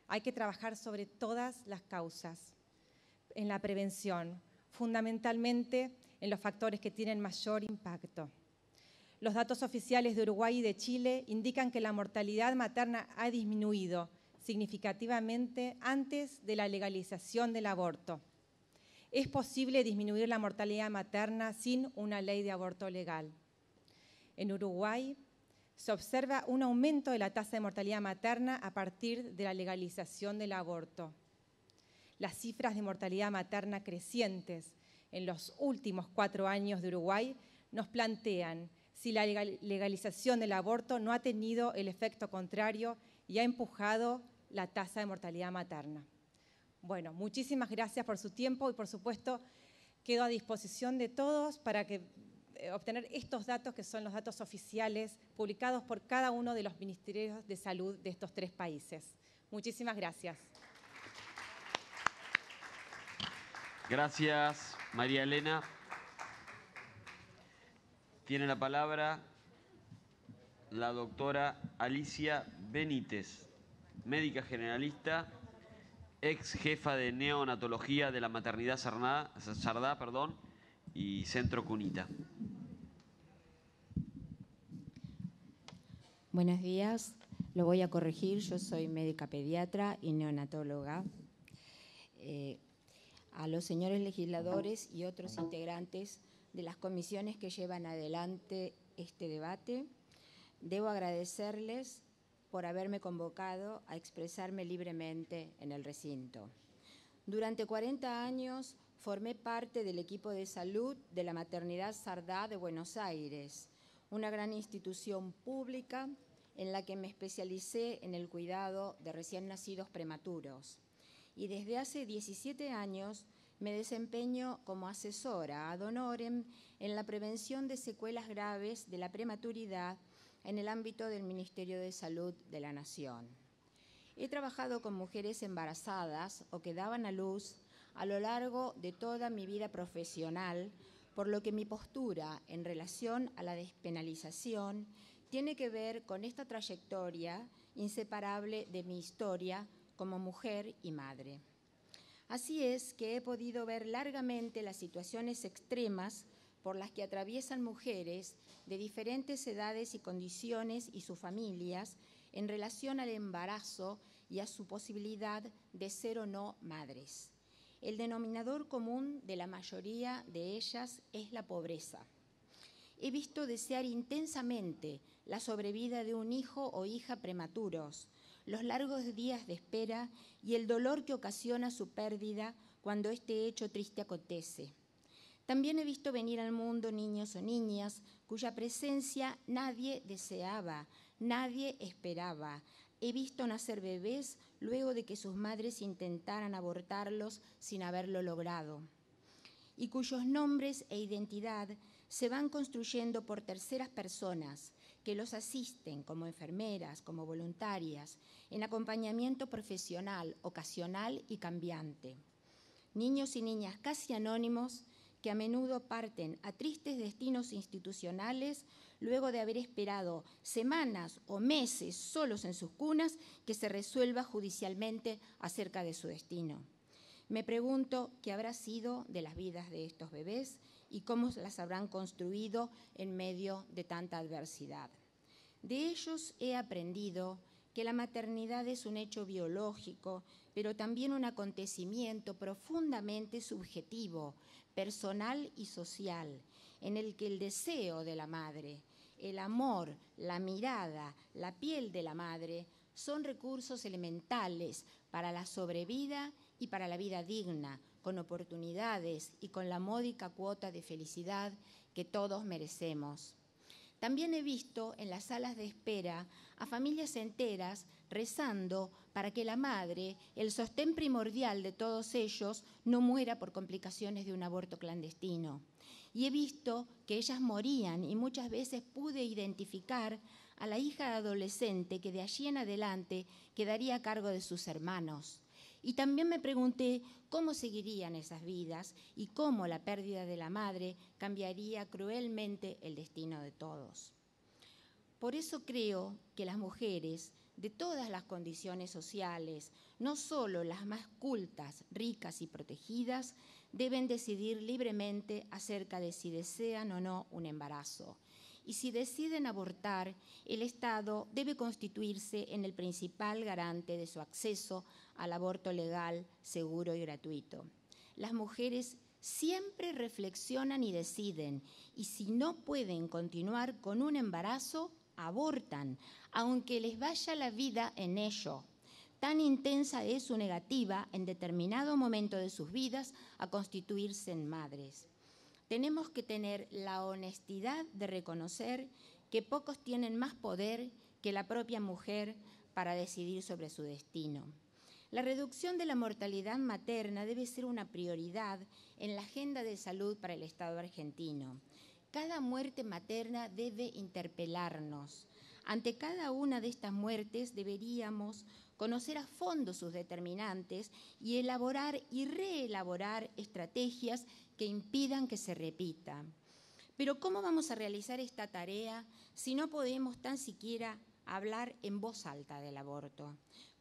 hay que trabajar sobre todas las causas en la prevención, fundamentalmente en los factores que tienen mayor impacto. Los datos oficiales de Uruguay y de Chile indican que la mortalidad materna ha disminuido significativamente antes de la legalización del aborto. Es posible disminuir la mortalidad materna sin una ley de aborto legal. En Uruguay se observa un aumento de la tasa de mortalidad materna a partir de la legalización del aborto. Las cifras de mortalidad materna crecientes en los últimos cuatro años de Uruguay nos plantean si la legalización del aborto no ha tenido el efecto contrario y ha empujado la tasa de mortalidad materna. Bueno, muchísimas gracias por su tiempo y por supuesto quedo a disposición de todos para que eh, obtener estos datos, que son los datos oficiales publicados por cada uno de los ministerios de salud de estos tres países. Muchísimas gracias. Gracias, María Elena. Tiene la palabra la doctora Alicia Benítez, médica generalista, ex jefa de neonatología de la maternidad Sardá, perdón, y Centro Cunita. Buenos días. Lo voy a corregir. Yo soy médica pediatra y neonatóloga. Eh, a los señores legisladores y otros integrantes de las comisiones que llevan adelante este debate, debo agradecerles por haberme convocado a expresarme libremente en el recinto. Durante 40 años formé parte del equipo de salud de la maternidad Sardá de Buenos Aires una gran institución pública en la que me especialicé en el cuidado de recién nacidos prematuros. Y desde hace 17 años me desempeño como asesora ad honorem en la prevención de secuelas graves de la prematuridad en el ámbito del Ministerio de Salud de la Nación. He trabajado con mujeres embarazadas o que daban a luz a lo largo de toda mi vida profesional por lo que mi postura en relación a la despenalización tiene que ver con esta trayectoria inseparable de mi historia como mujer y madre. Así es que he podido ver largamente las situaciones extremas por las que atraviesan mujeres de diferentes edades y condiciones y sus familias en relación al embarazo y a su posibilidad de ser o no madres. El denominador común de la mayoría de ellas es la pobreza. He visto desear intensamente la sobrevida de un hijo o hija prematuros, los largos días de espera y el dolor que ocasiona su pérdida cuando este hecho triste acontece. También he visto venir al mundo niños o niñas cuya presencia nadie deseaba, nadie esperaba, He visto nacer bebés luego de que sus madres intentaran abortarlos sin haberlo logrado, y cuyos nombres e identidad se van construyendo por terceras personas que los asisten como enfermeras, como voluntarias, en acompañamiento profesional, ocasional y cambiante. Niños y niñas casi anónimos que a menudo parten a tristes destinos institucionales luego de haber esperado semanas o meses solos en sus cunas, que se resuelva judicialmente acerca de su destino. Me pregunto qué habrá sido de las vidas de estos bebés y cómo las habrán construido en medio de tanta adversidad. De ellos he aprendido que la maternidad es un hecho biológico, pero también un acontecimiento profundamente subjetivo, personal y social, en el que el deseo de la madre, el amor, la mirada, la piel de la madre son recursos elementales para la sobrevida y para la vida digna, con oportunidades y con la módica cuota de felicidad que todos merecemos. También he visto en las salas de espera a familias enteras rezando para que la madre, el sostén primordial de todos ellos, no muera por complicaciones de un aborto clandestino y he visto que ellas morían y muchas veces pude identificar a la hija adolescente que de allí en adelante quedaría a cargo de sus hermanos. Y también me pregunté cómo seguirían esas vidas y cómo la pérdida de la madre cambiaría cruelmente el destino de todos. Por eso creo que las mujeres de todas las condiciones sociales, no solo las más cultas, ricas y protegidas, deben decidir libremente acerca de si desean o no un embarazo. Y si deciden abortar, el Estado debe constituirse en el principal garante de su acceso al aborto legal, seguro y gratuito. Las mujeres siempre reflexionan y deciden, y si no pueden continuar con un embarazo, abortan, aunque les vaya la vida en ello Tan intensa es su negativa en determinado momento de sus vidas a constituirse en madres. Tenemos que tener la honestidad de reconocer que pocos tienen más poder que la propia mujer para decidir sobre su destino. La reducción de la mortalidad materna debe ser una prioridad en la agenda de salud para el Estado argentino. Cada muerte materna debe interpelarnos, ante cada una de estas muertes deberíamos conocer a fondo sus determinantes y elaborar y reelaborar estrategias que impidan que se repita. Pero ¿cómo vamos a realizar esta tarea si no podemos tan siquiera hablar en voz alta del aborto?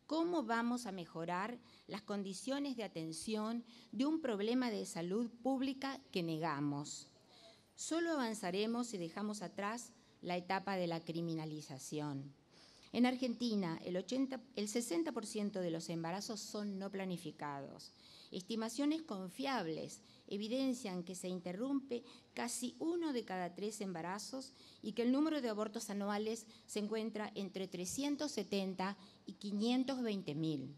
¿Cómo vamos a mejorar las condiciones de atención de un problema de salud pública que negamos? Solo avanzaremos si dejamos atrás la etapa de la criminalización. En Argentina, el, 60% de los embarazos son no planificados. Estimaciones confiables evidencian que se interrumpe casi uno de cada tres embarazos y que el número de abortos anuales se encuentra entre 370 y 520 mil.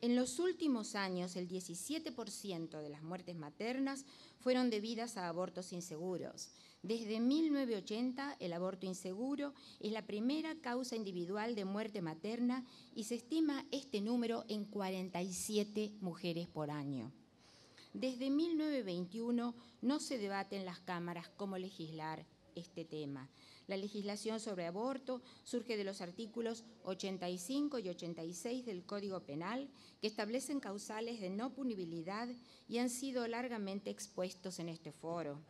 En los últimos años, el 17% de las muertes maternas fueron debidas a abortos inseguros. Desde 1980, el aborto inseguro es la primera causa individual de muerte materna y se estima este número en 47 mujeres por año. Desde 1921 no se debate en las cámaras cómo legislar este tema. La legislación sobre aborto surge de los artículos 85 y 86 del Código Penal, que establecen causales de no punibilidad y han sido largamente expuestos en este foro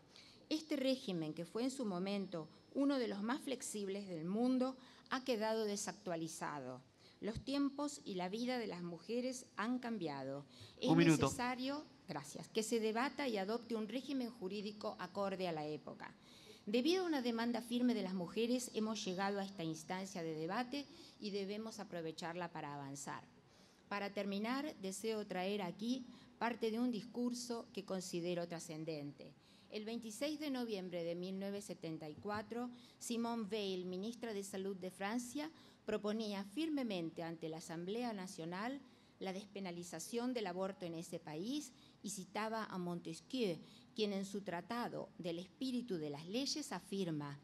este régimen, que fue en su momento uno de los más flexibles del mundo, ha quedado desactualizado. Los tiempos y la vida de las mujeres han cambiado. Es necesario, gracias, que se debata y adopte un régimen jurídico acorde a la época. Debido a una demanda firme de las mujeres, hemos llegado a esta instancia de debate y debemos aprovecharla para avanzar. Para terminar, deseo traer aquí parte de un discurso que considero trascendente el 26 de noviembre de 1974, Simone Veil, ministra de Salud de Francia, proponía firmemente ante la Asamblea Nacional la despenalización del aborto en ese país y citaba a Montesquieu, quien en su tratado del espíritu de las leyes afirma,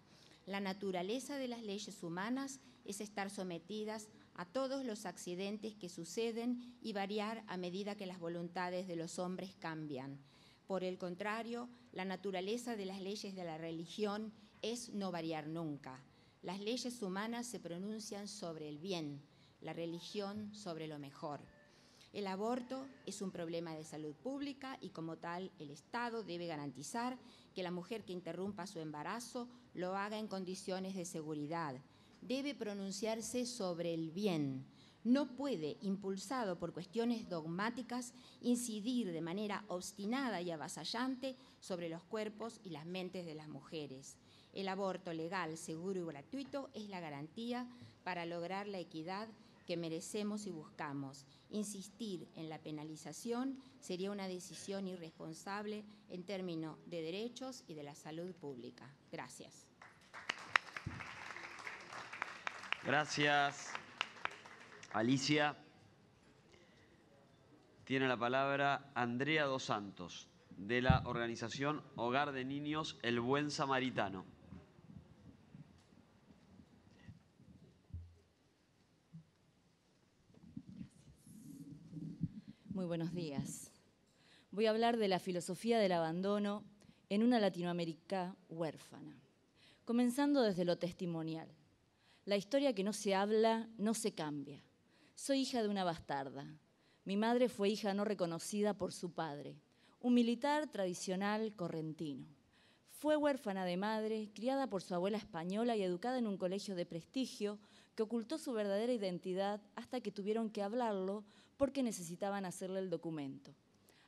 la naturaleza de las leyes humanas es estar sometidas a todos los accidentes que suceden y variar a medida que las voluntades de los hombres cambian. Por el contrario, la naturaleza de las leyes de la religión es no variar nunca. Las leyes humanas se pronuncian sobre el bien, la religión sobre lo mejor. El aborto es un problema de salud pública y como tal el Estado debe garantizar que la mujer que interrumpa su embarazo lo haga en condiciones de seguridad. Debe pronunciarse sobre el bien, no puede, impulsado por cuestiones dogmáticas, incidir de manera obstinada y avasallante sobre los cuerpos y las mentes de las mujeres. El aborto legal, seguro y gratuito es la garantía para lograr la equidad que merecemos y buscamos. Insistir en la penalización sería una decisión irresponsable en términos de derechos y de la salud pública. Gracias. Gracias. Alicia. Tiene la palabra Andrea Dos Santos, de la organización Hogar de Niños El Buen Samaritano. Muy buenos días. Voy a hablar de la filosofía del abandono en una Latinoamérica huérfana, comenzando desde lo testimonial. La historia que no se habla no se cambia. Soy hija de una bastarda. Mi madre fue hija no reconocida por su padre, un militar tradicional correntino. Fue huérfana de madre, criada por su abuela española y educada en un colegio de prestigio que ocultó su verdadera identidad hasta que tuvieron que hablarlo porque necesitaban hacerle el documento.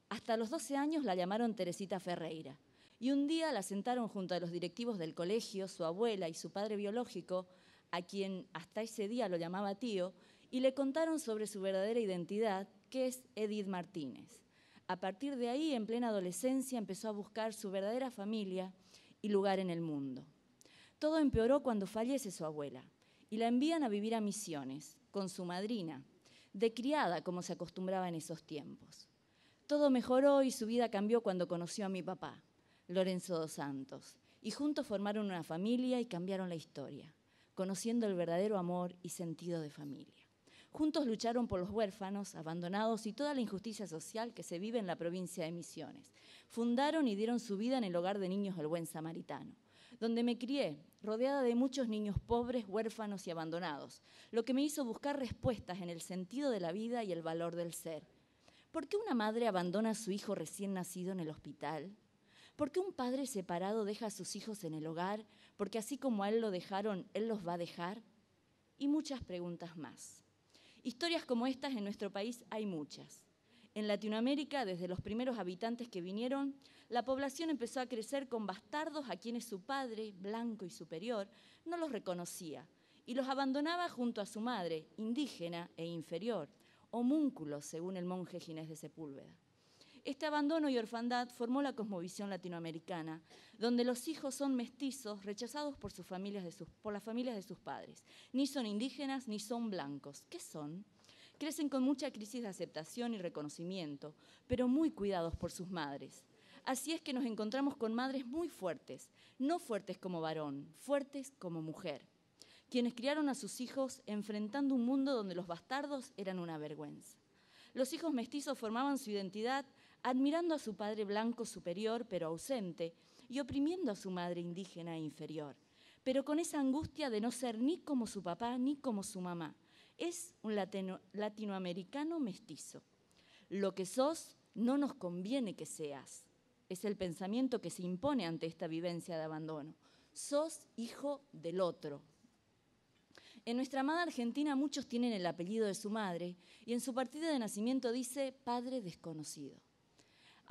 Hasta los 12 años la llamaron Teresita Ferreira y un día la sentaron junto a los directivos del colegio, su abuela y su padre biológico, a quien hasta ese día lo llamaba tío, y le contaron sobre su verdadera identidad, que es Edith Martínez. A partir de ahí, en plena adolescencia, empezó a buscar su verdadera familia y lugar en el mundo. Todo empeoró cuando fallece su abuela y la envían a vivir a misiones con su madrina, de criada como se acostumbraba en esos tiempos. Todo mejoró y su vida cambió cuando conoció a mi papá, Lorenzo dos Santos, y juntos formaron una familia y cambiaron la historia, conociendo el verdadero amor y sentido de familia. Juntos lucharon por los huérfanos, abandonados y toda la injusticia social que se vive en la provincia de Misiones. Fundaron y dieron su vida en el hogar de niños del Buen Samaritano, donde me crié, rodeada de muchos niños pobres, huérfanos y abandonados, lo que me hizo buscar respuestas en el sentido de la vida y el valor del ser. ¿Por qué una madre abandona a su hijo recién nacido en el hospital? ¿Por qué un padre separado deja a sus hijos en el hogar? Porque así como a él lo dejaron, él los va a dejar. Y muchas preguntas más. Historias como estas en nuestro país hay muchas. En Latinoamérica, desde los primeros habitantes que vinieron, la población empezó a crecer con bastardos a quienes su padre, blanco y superior, no los reconocía y los abandonaba junto a su madre, indígena e inferior, homúnculos, según el monje Ginés de Sepúlveda. Este abandono y orfandad formó la cosmovisión latinoamericana, donde los hijos son mestizos, rechazados por, las familias de sus padres. Ni son indígenas ni son blancos. ¿Qué son? Crecen con mucha crisis de aceptación y reconocimiento, pero muy cuidados por sus madres. Así es que nos encontramos con madres muy fuertes, no fuertes como varón, fuertes como mujer, quienes criaron a sus hijos enfrentando un mundo donde los bastardos eran una vergüenza. Los hijos mestizos formaban su identidad admirando a su padre blanco superior pero ausente y oprimiendo a su madre indígena inferior, pero con esa angustia de no ser ni como su papá ni como su mamá. Es un latinoamericano mestizo. Lo que sos no nos conviene que seas. Es el pensamiento que se impone ante esta vivencia de abandono. Sos hijo del otro, en nuestra amada Argentina muchos tienen el apellido de su madre y en su partida de nacimiento dice padre desconocido.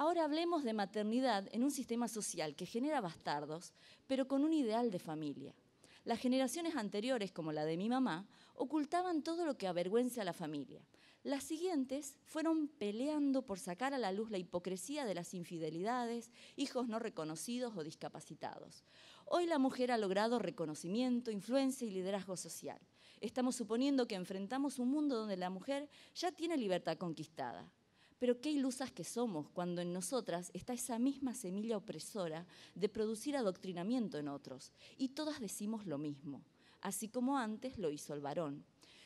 Ahora hablemos de maternidad en un sistema social que genera bastardos, pero con un ideal de familia. Las generaciones anteriores, como la de mi mamá, ocultaban todo lo que avergüenza a la familia. Las siguientes fueron peleando por sacar a la luz la hipocresía de las infidelidades, hijos no reconocidos o discapacitados. Hoy la mujer ha logrado reconocimiento, influencia y liderazgo social. Estamos suponiendo que enfrentamos un mundo donde la mujer ya tiene libertad conquistada. Pero qué ilusas que somos cuando en nosotras está esa misma semilla opresora de producir adoctrinamiento en otros. Y todas decimos lo mismo, así como antes lo hizo el varón.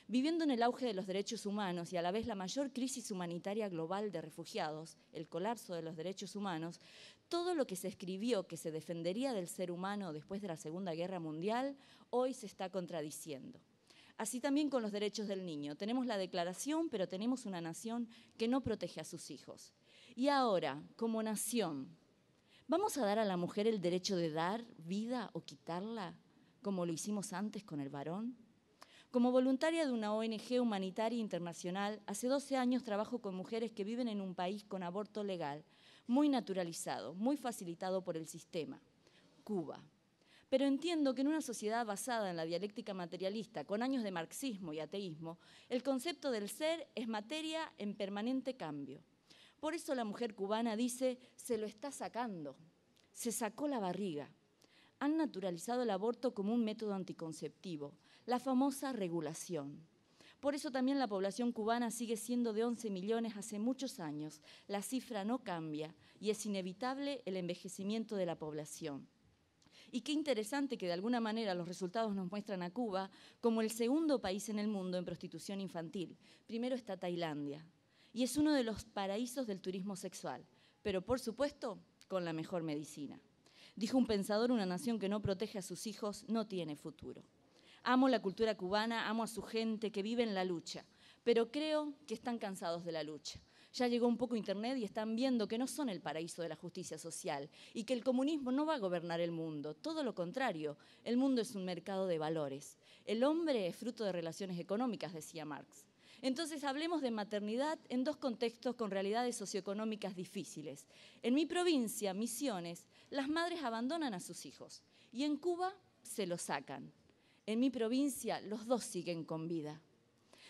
Viviendo en el auge de los derechos humanos y a la vez la mayor crisis humanitaria global de refugiados, el colapso de los derechos humanos, todo lo que se escribió que se defendería del ser humano después de la Segunda Guerra Mundial hoy se está contradiciendo. Así también con los derechos del niño. Tenemos la declaración, pero tenemos una nación que no protege a sus hijos. Y ahora, como nación, ¿vamos a dar a la mujer el derecho de dar vida o quitarla, como lo hicimos antes con el varón? Como voluntaria de una ONG humanitaria internacional, hace 12 años trabajo con mujeres que viven en un país con aborto legal, muy naturalizado, muy facilitado por el sistema, Cuba pero entiendo que en una sociedad basada en la dialéctica materialista, con años de marxismo y ateísmo, el concepto del ser es materia en permanente cambio. Por eso la mujer cubana dice, se lo está sacando, se sacó la barriga. Han naturalizado el aborto como un método anticonceptivo, la famosa regulación. Por eso también la población cubana sigue siendo de 11 millones hace muchos años. La cifra no cambia y es inevitable el envejecimiento de la población. Y qué interesante que de alguna manera los resultados nos muestran a Cuba como el segundo país en el mundo en prostitución infantil. Primero está Tailandia. Y es uno de los paraísos del turismo sexual, pero por supuesto con la mejor medicina. Dijo un pensador, una nación que no protege a sus hijos no tiene futuro. Amo la cultura cubana, amo a su gente que vive en la lucha, pero creo que están cansados de la lucha ya llegó un poco Internet y están viendo que no son el paraíso de la justicia social y que el comunismo no va a gobernar el mundo. Todo lo contrario, el mundo es un mercado de valores. El hombre es fruto de relaciones económicas, decía Marx. Entonces hablemos de maternidad en dos contextos con realidades socioeconómicas difíciles. En mi provincia, Misiones, las madres abandonan a sus hijos y en Cuba se los sacan. En mi provincia los dos siguen con vida.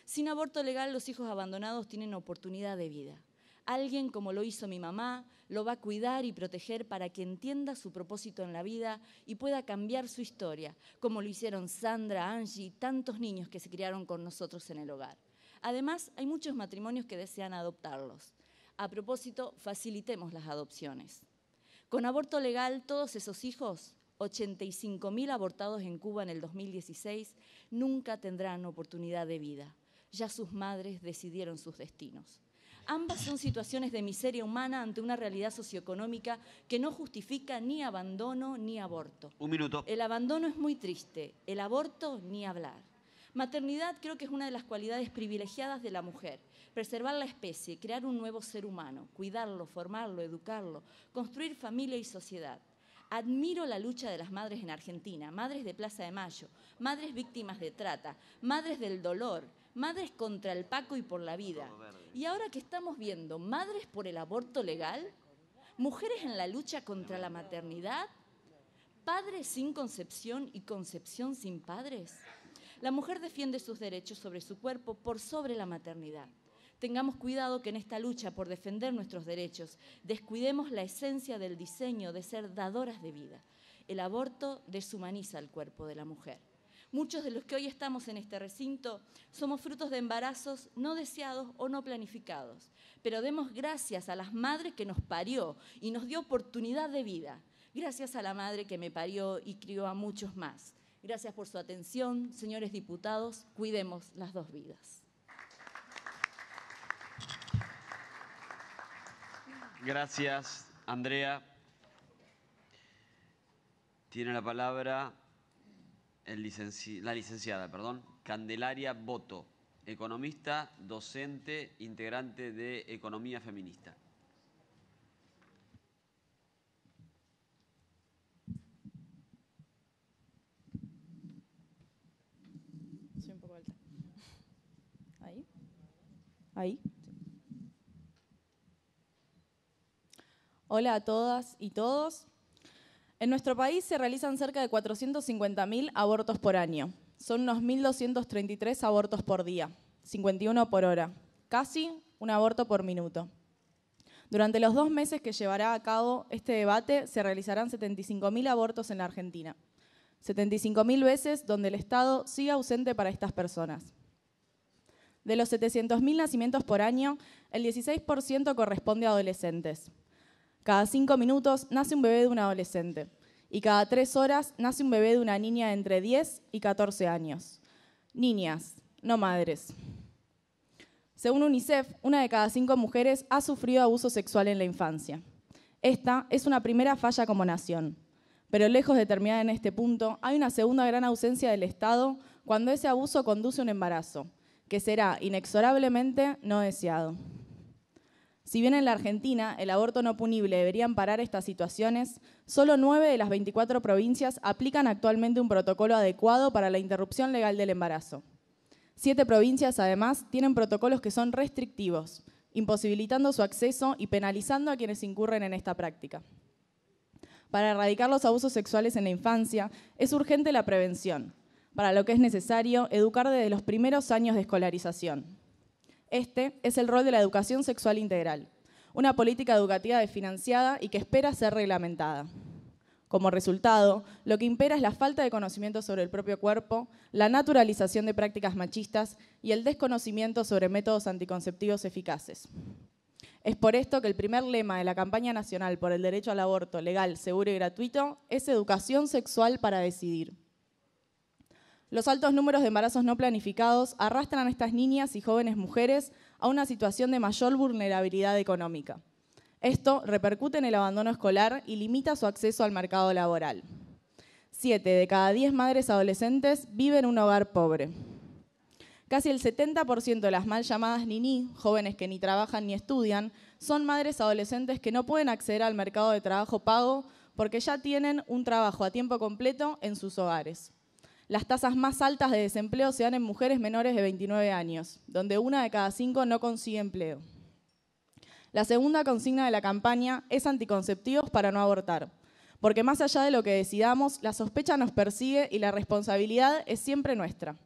Sin aborto legal los hijos abandonados tienen oportunidad de vida. Alguien como lo hizo mi mamá lo va a cuidar y proteger para que entienda su propósito en la vida y pueda cambiar su historia, como lo hicieron Sandra, Angie y tantos niños que se criaron con nosotros en el hogar. Además, hay muchos matrimonios que desean adoptarlos. A propósito, facilitemos las adopciones. Con aborto legal, todos esos hijos, 85.000 abortados en Cuba en el 2016, nunca tendrán oportunidad de vida ya sus madres decidieron sus destinos. Ambas son situaciones de miseria humana ante una realidad socioeconómica que no justifica ni abandono ni aborto. Un minuto. El abandono es muy triste, el aborto ni hablar. Maternidad creo que es una de las cualidades privilegiadas de la mujer. Preservar la especie, crear un nuevo ser humano, cuidarlo, formarlo, educarlo, construir familia y sociedad. Admiro la lucha de las madres en Argentina, madres de Plaza de Mayo, madres víctimas de trata, madres del dolor, madres contra el Paco y por la vida. Y ahora que estamos viendo madres por el aborto legal, mujeres en la lucha contra la maternidad, padres sin concepción y concepción sin padres. La mujer defiende sus derechos sobre su cuerpo por sobre la maternidad. Tengamos cuidado que en esta lucha por defender nuestros derechos descuidemos la esencia del diseño de ser dadoras de vida. El aborto deshumaniza el cuerpo de la mujer. Muchos de los que hoy estamos en este recinto somos frutos de embarazos no deseados o no planificados, pero demos gracias a las madres que nos parió y nos dio oportunidad de vida. Gracias a la madre que me parió y crió a muchos más. Gracias por su atención, señores diputados. Cuidemos las dos vidas. Gracias, Andrea. Tiene la palabra la licenciada perdón, Candelaria Boto, economista, docente, integrante de Economía Feminista. Ahí. Ahí. Hola a todas y todos. En nuestro país se realizan cerca de 450.000 abortos por año. Son unos 1.233 abortos por día, 51 por hora, casi un aborto por minuto. Durante los dos meses que llevará a cabo este debate, se realizarán 75.000 abortos en Argentina. 75.000 veces donde el Estado sigue ausente para estas personas. De los 700.000 nacimientos por año, el 16% corresponde a adolescentes. Cada cinco minutos nace un bebé de un adolescente y cada tres horas nace un bebé de una niña entre 10 y 14 años. Niñas, no madres. Según UNICEF, una de cada cinco mujeres ha sufrido abuso sexual en la infancia. Esta es una primera falla como nación. Pero lejos de terminar en este punto, hay una segunda gran ausencia del Estado cuando ese abuso conduce a un embarazo, que será inexorablemente no deseado. Si bien en la Argentina el aborto no punible debería amparar estas situaciones, solo nueve de las 24 provincias aplican actualmente un protocolo adecuado para la interrupción legal del embarazo. Siete provincias, además, tienen protocolos que son restrictivos, imposibilitando su acceso y penalizando a quienes incurren en esta práctica. Para erradicar los abusos sexuales en la infancia, es urgente la prevención, para lo que es necesario educar desde los primeros años de escolarización. Este es el rol de la educación sexual integral, una política educativa desfinanciada y que espera ser reglamentada. Como resultado, lo que impera es la falta de conocimiento sobre el propio cuerpo, la naturalización de prácticas machistas y el desconocimiento sobre métodos anticonceptivos eficaces. Es por esto que el primer lema de la campaña nacional por el derecho al aborto legal, seguro y gratuito es educación sexual para decidir. Los altos números de embarazos no planificados arrastran a estas niñas y jóvenes mujeres a una situación de mayor vulnerabilidad económica. Esto repercute en el abandono escolar y limita su acceso al mercado laboral. Siete de cada diez madres adolescentes viven en un hogar pobre. Casi el 70% de las mal llamadas niní, jóvenes que ni trabajan ni estudian, son madres adolescentes que no pueden acceder al mercado de trabajo pago porque ya tienen un trabajo a tiempo completo en sus hogares las tasas más altas de desempleo se dan en mujeres menores de 29 años, donde una de cada cinco no consigue empleo. La segunda consigna de la campaña es anticonceptivos para no abortar, porque más allá de lo que decidamos, la sospecha nos persigue y la responsabilidad es siempre nuestra.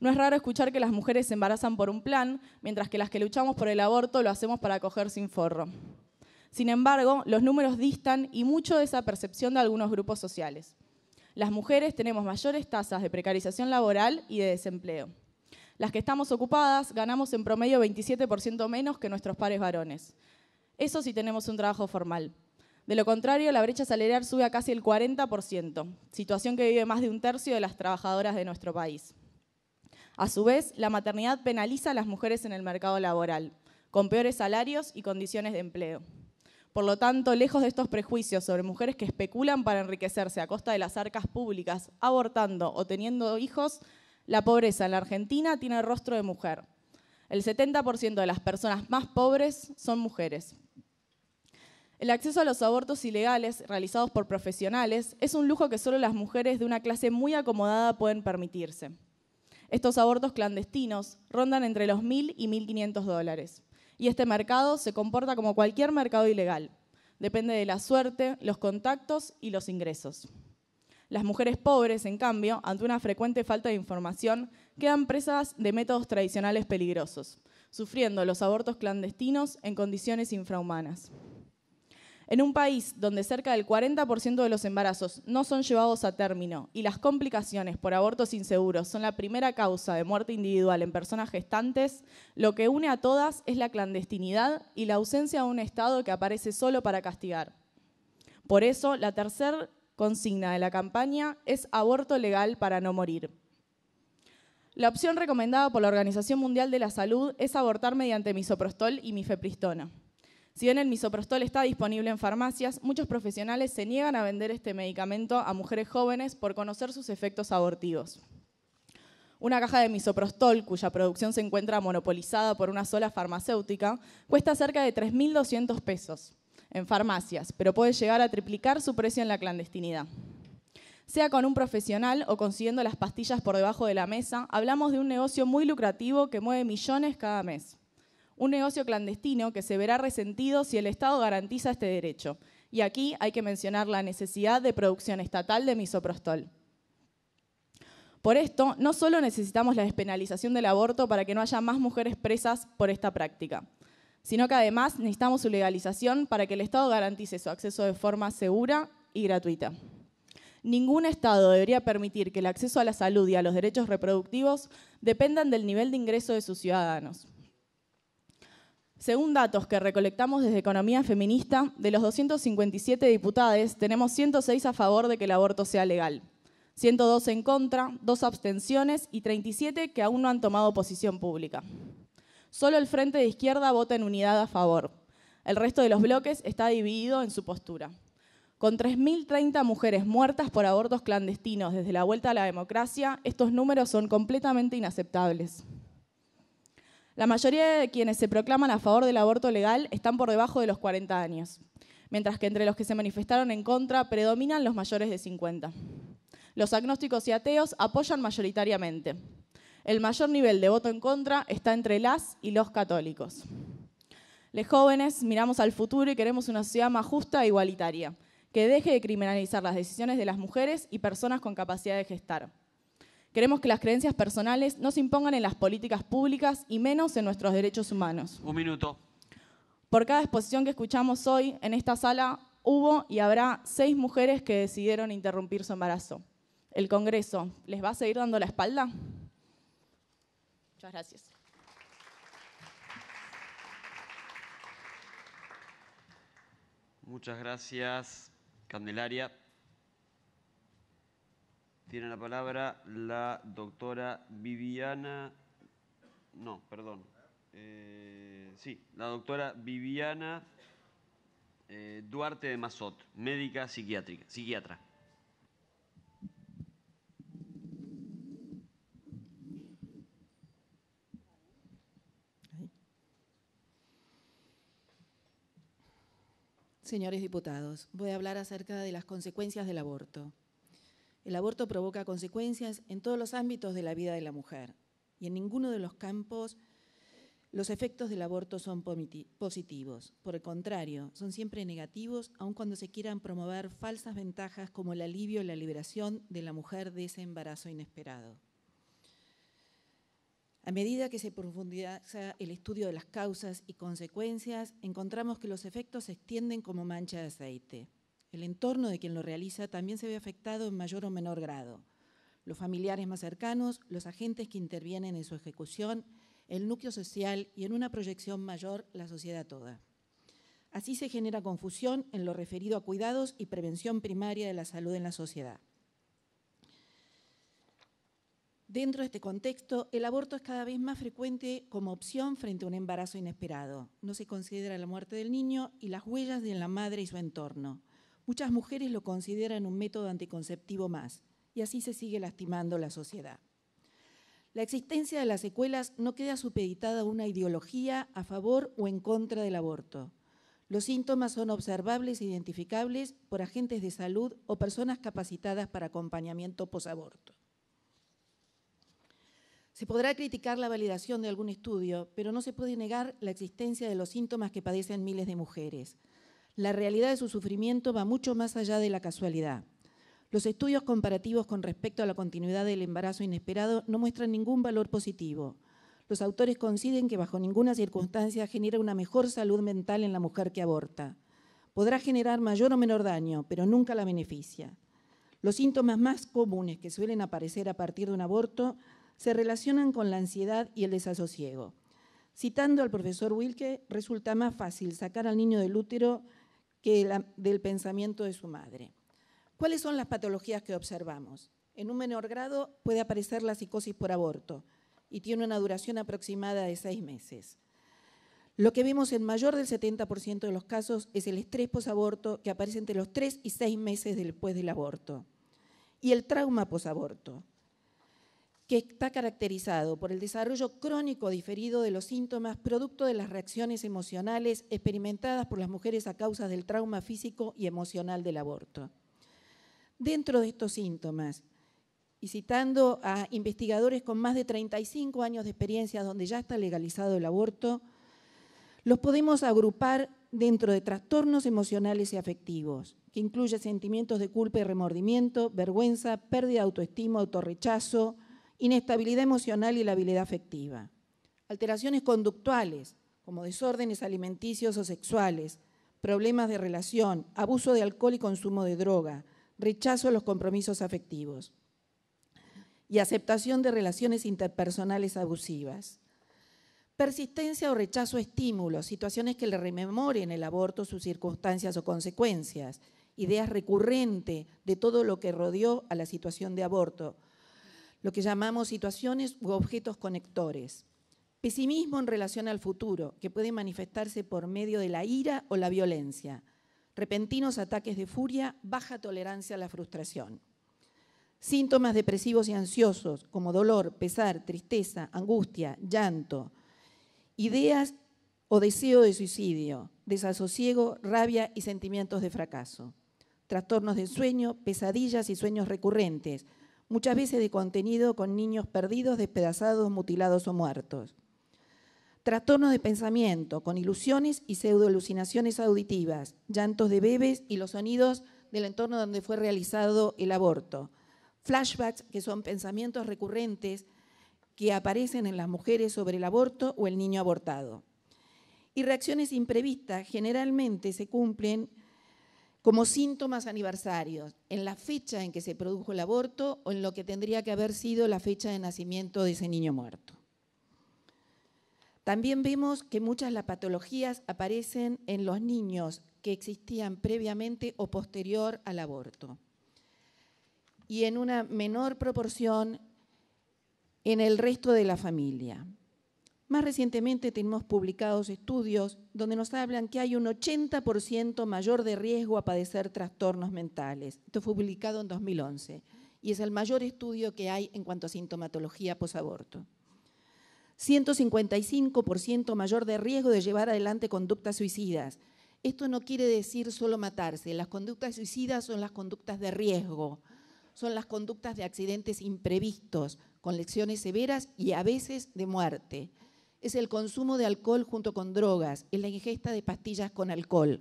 No es raro escuchar que las mujeres se embarazan por un plan, mientras que las que luchamos por el aborto lo hacemos para coger sin forro. Sin embargo, los números distan y mucho de esa percepción de algunos grupos sociales. Las mujeres tenemos mayores tasas de precarización laboral y de desempleo. Las que estamos ocupadas ganamos en promedio 27% menos que nuestros pares varones. Eso si tenemos un trabajo formal. De lo contrario, la brecha salarial sube a casi el 40%, situación que vive más de un tercio de las trabajadoras de nuestro país. A su vez, la maternidad penaliza a las mujeres en el mercado laboral, con peores salarios y condiciones de empleo. Por lo tanto, lejos de estos prejuicios sobre mujeres que especulan para enriquecerse a costa de las arcas públicas, abortando o teniendo hijos, la pobreza en la Argentina tiene el rostro de mujer. El 70% de las personas más pobres son mujeres. El acceso a los abortos ilegales realizados por profesionales es un lujo que solo las mujeres de una clase muy acomodada pueden permitirse. Estos abortos clandestinos rondan entre los 1.000 y 1.500 dólares y este mercado se comporta como cualquier mercado ilegal. Depende de la suerte, los contactos y los ingresos. Las mujeres pobres, en cambio, ante una frecuente falta de información, quedan presas de métodos tradicionales peligrosos, sufriendo los abortos clandestinos en condiciones infrahumanas. En un país donde cerca del 40% de los embarazos no son llevados a término y las complicaciones por abortos inseguros son la primera causa de muerte individual en personas gestantes, lo que une a todas es la clandestinidad y la ausencia de un Estado que aparece solo para castigar. Por eso, la tercera consigna de la campaña es aborto legal para no morir. La opción recomendada por la Organización Mundial de la Salud es abortar mediante misoprostol y mifepristona. Si bien el misoprostol está disponible en farmacias, muchos profesionales se niegan a vender este medicamento a mujeres jóvenes por conocer sus efectos abortivos. Una caja de misoprostol, cuya producción se encuentra monopolizada por una sola farmacéutica, cuesta cerca de 3.200 pesos en farmacias, pero puede llegar a triplicar su precio en la clandestinidad. Sea con un profesional o consiguiendo las pastillas por debajo de la mesa, hablamos de un negocio muy lucrativo que mueve millones cada mes un negocio clandestino que se verá resentido si el Estado garantiza este derecho. Y aquí hay que mencionar la necesidad de producción estatal de misoprostol. Por esto, no solo necesitamos la despenalización del aborto para que no haya más mujeres presas por esta práctica, sino que además necesitamos su legalización para que el Estado garantice su acceso de forma segura y gratuita. Ningún Estado debería permitir que el acceso a la salud y a los derechos reproductivos dependan del nivel de ingreso de sus ciudadanos. Según datos que recolectamos desde Economía Feminista, de los 257 diputados tenemos 106 a favor de que el aborto sea legal, 102 en contra, 2 abstenciones y 37 que aún no han tomado posición pública. Solo el Frente de Izquierda vota en unidad a favor. El resto de los bloques está dividido en su postura. Con 3.030 mujeres muertas por abortos clandestinos desde la vuelta a la democracia, estos números son completamente inaceptables. La mayoría de quienes se proclaman a favor del aborto legal están por debajo de los 40 años, mientras que entre los que se manifestaron en contra predominan los mayores de 50. Los agnósticos y ateos apoyan mayoritariamente. El mayor nivel de voto en contra está entre las y los católicos. Les jóvenes miramos al futuro y queremos una sociedad más justa e igualitaria, que deje de criminalizar las decisiones de las mujeres y personas con capacidad de gestar. Queremos que las creencias personales no se impongan en las políticas públicas y menos en nuestros derechos humanos. Un minuto. Por cada exposición que escuchamos hoy en esta sala, hubo y habrá seis mujeres que decidieron interrumpir su embarazo. ¿El Congreso les va a seguir dando la espalda? Muchas gracias. Muchas gracias, Candelaria. Tiene la palabra la doctora Viviana, no, perdón, eh, sí, la doctora Viviana eh, Duarte de Mazot, médica psiquiátrica, psiquiatra. Señores diputados, voy a hablar acerca de las consecuencias del aborto. El aborto provoca consecuencias en todos los ámbitos de la vida de la mujer y en ninguno de los campos los efectos del aborto son positivos. Por el contrario, son siempre negativos, aun cuando se quieran promover falsas ventajas como el alivio y la liberación de la mujer de ese embarazo inesperado. A medida que se profundiza el estudio de las causas y consecuencias, encontramos que los efectos se extienden como mancha de aceite. El entorno de quien lo realiza también se ve afectado en mayor o menor grado. Los familiares más cercanos, los agentes que intervienen en su ejecución, el núcleo social y en una proyección mayor la sociedad toda. Así se genera confusión en lo referido a cuidados y prevención primaria de la salud en la sociedad. Dentro de este contexto, el aborto es cada vez más frecuente como opción frente a un embarazo inesperado. No se considera la muerte del niño y las huellas de la madre y su entorno. Muchas mujeres lo consideran un método anticonceptivo más y así se sigue lastimando la sociedad. La existencia de las secuelas no queda supeditada a una ideología a favor o en contra del aborto. Los síntomas son observables e identificables por agentes de salud o personas capacitadas para acompañamiento posaborto. Se podrá criticar la validación de algún estudio, pero no se puede negar la existencia de los síntomas que padecen miles de mujeres. La realidad de su sufrimiento va mucho más allá de la casualidad. Los estudios comparativos con respecto a la continuidad del embarazo inesperado no muestran ningún valor positivo. Los autores coinciden que bajo ninguna circunstancia genera una mejor salud mental en la mujer que aborta. Podrá generar mayor o menor daño, pero nunca la beneficia. Los síntomas más comunes que suelen aparecer a partir de un aborto se relacionan con la ansiedad y el desasosiego. Citando al profesor Wilke, resulta más fácil sacar al niño del útero que del pensamiento de su madre. ¿Cuáles son las patologías que observamos? En un menor grado puede aparecer la psicosis por aborto y tiene una duración aproximada de seis meses. Lo que vemos en mayor del 70% de los casos es el estrés posaborto que aparece entre los tres y seis meses después del aborto y el trauma posaborto, que está caracterizado por el desarrollo crónico diferido de los síntomas producto de las reacciones emocionales experimentadas por las mujeres a causa del trauma físico y emocional del aborto. Dentro de estos síntomas, y citando a investigadores con más de 35 años de experiencia donde ya está legalizado el aborto, los podemos agrupar dentro de trastornos emocionales y afectivos, que incluye sentimientos de culpa y remordimiento, vergüenza, pérdida de autoestima, autorrechazo, inestabilidad emocional y la habilidad afectiva. Alteraciones conductuales, como desórdenes alimenticios o sexuales, problemas de relación, abuso de alcohol y consumo de droga, rechazo a los compromisos afectivos y aceptación de relaciones interpersonales abusivas. Persistencia o rechazo a estímulos, situaciones que le rememoren el aborto, sus circunstancias o consecuencias, ideas recurrentes de todo lo que rodeó a la situación de aborto, lo que llamamos situaciones u objetos conectores. Pesimismo en relación al futuro, que puede manifestarse por medio de la ira o la violencia. Repentinos ataques de furia, baja tolerancia a la frustración. Síntomas depresivos y ansiosos, como dolor, pesar, tristeza, angustia, llanto. Ideas o deseo de suicidio, desasosiego, rabia y sentimientos de fracaso. Trastornos de sueño, pesadillas y sueños recurrentes, muchas veces de contenido con niños perdidos, despedazados, mutilados o muertos. trastorno de pensamiento, con ilusiones y pseudoalucinaciones auditivas, llantos de bebés y los sonidos del entorno donde fue realizado el aborto. Flashbacks, que son pensamientos recurrentes que aparecen en las mujeres sobre el aborto o el niño abortado. Y reacciones imprevistas generalmente se cumplen como síntomas aniversarios en la fecha en que se produjo el aborto o en lo que tendría que haber sido la fecha de nacimiento de ese niño muerto. También vemos que muchas de las patologías aparecen en los niños que existían previamente o posterior al aborto. Y en una menor proporción en el resto de la familia. Más recientemente tenemos publicados estudios donde nos hablan que hay un 80% mayor de riesgo a padecer trastornos mentales. Esto fue publicado en 2011 y es el mayor estudio que hay en cuanto a sintomatología posaborto. 155% mayor de riesgo de llevar adelante conductas suicidas. Esto no quiere decir solo matarse. Las conductas suicidas son las conductas de riesgo, son las conductas de accidentes imprevistos, con lecciones severas y a veces de muerte es el consumo de alcohol junto con drogas, es la ingesta de pastillas con alcohol.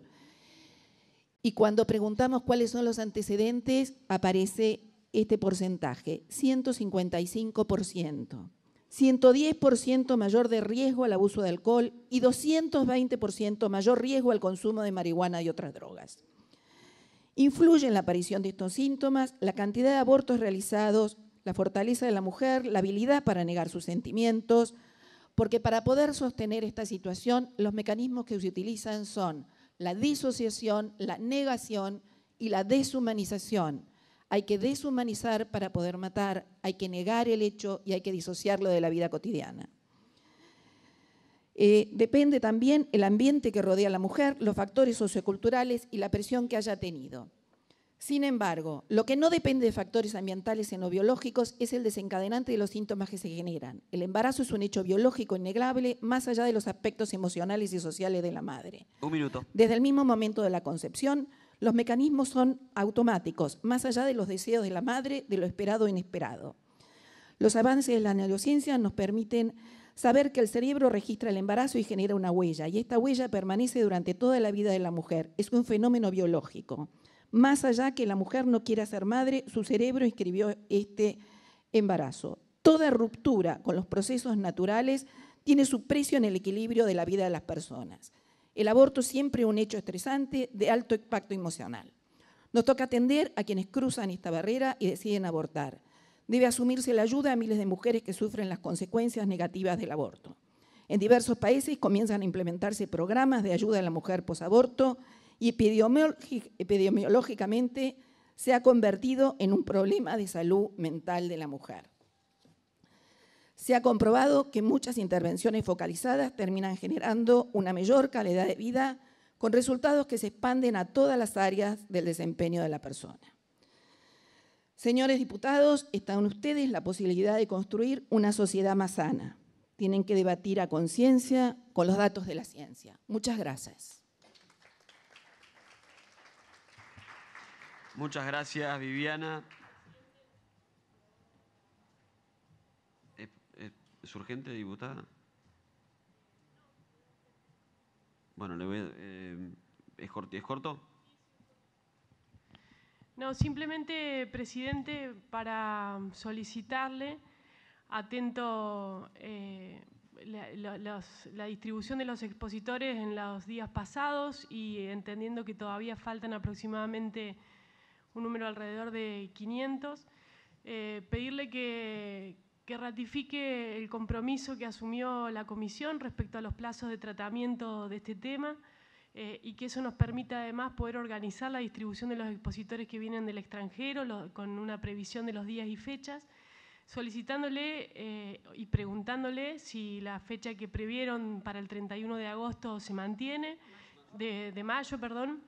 Y cuando preguntamos cuáles son los antecedentes, aparece este porcentaje, 155%. 110% mayor de riesgo al abuso de alcohol y 220% mayor riesgo al consumo de marihuana y otras drogas. Influye en la aparición de estos síntomas la cantidad de abortos realizados, la fortaleza de la mujer, la habilidad para negar sus sentimientos, porque para poder sostener esta situación, los mecanismos que se utilizan son la disociación, la negación y la deshumanización. Hay que deshumanizar para poder matar, hay que negar el hecho y hay que disociarlo de la vida cotidiana. Eh, depende también el ambiente que rodea a la mujer, los factores socioculturales y la presión que haya tenido. Sin embargo, lo que no depende de factores ambientales y no biológicos es el desencadenante de los síntomas que se generan. El embarazo es un hecho biológico innegable más allá de los aspectos emocionales y sociales de la madre. Un minuto. Desde el mismo momento de la concepción, los mecanismos son automáticos, más allá de los deseos de la madre, de lo esperado o e inesperado. Los avances de la neurociencia nos permiten saber que el cerebro registra el embarazo y genera una huella, y esta huella permanece durante toda la vida de la mujer. Es un fenómeno biológico. Más allá que la mujer no quiera ser madre, su cerebro inscribió este embarazo. Toda ruptura con los procesos naturales tiene su precio en el equilibrio de la vida de las personas. El aborto siempre un hecho estresante de alto impacto emocional. Nos toca atender a quienes cruzan esta barrera y deciden abortar. Debe asumirse la ayuda a miles de mujeres que sufren las consecuencias negativas del aborto. En diversos países comienzan a implementarse programas de ayuda a la mujer posaborto y epidemiológicamente se ha convertido en un problema de salud mental de la mujer. Se ha comprobado que muchas intervenciones focalizadas terminan generando una mayor calidad de vida con resultados que se expanden a todas las áreas del desempeño de la persona. Señores diputados, está en ustedes la posibilidad de construir una sociedad más sana. Tienen que debatir a conciencia con los datos de la ciencia. Muchas gracias. Muchas gracias, Viviana. ¿Es, eh, eh, es, urgente, diputada? Bueno, le voy a, eh, ¿es, corto, No, simplemente, presidente, para solicitarle, atento la distribución de los expositores en los días pasados y entendiendo que todavía faltan aproximadamente un número alrededor de 500, eh, pedirle que, que ratifique el compromiso que asumió la Comisión respecto a los plazos de tratamiento de este tema eh, y que eso nos permita además poder organizar la distribución de los expositores que vienen del extranjero con una previsión de los días y fechas, solicitándole eh, y preguntándole si la fecha que previeron para el 31 de agosto se mantiene, de mayo, perdón,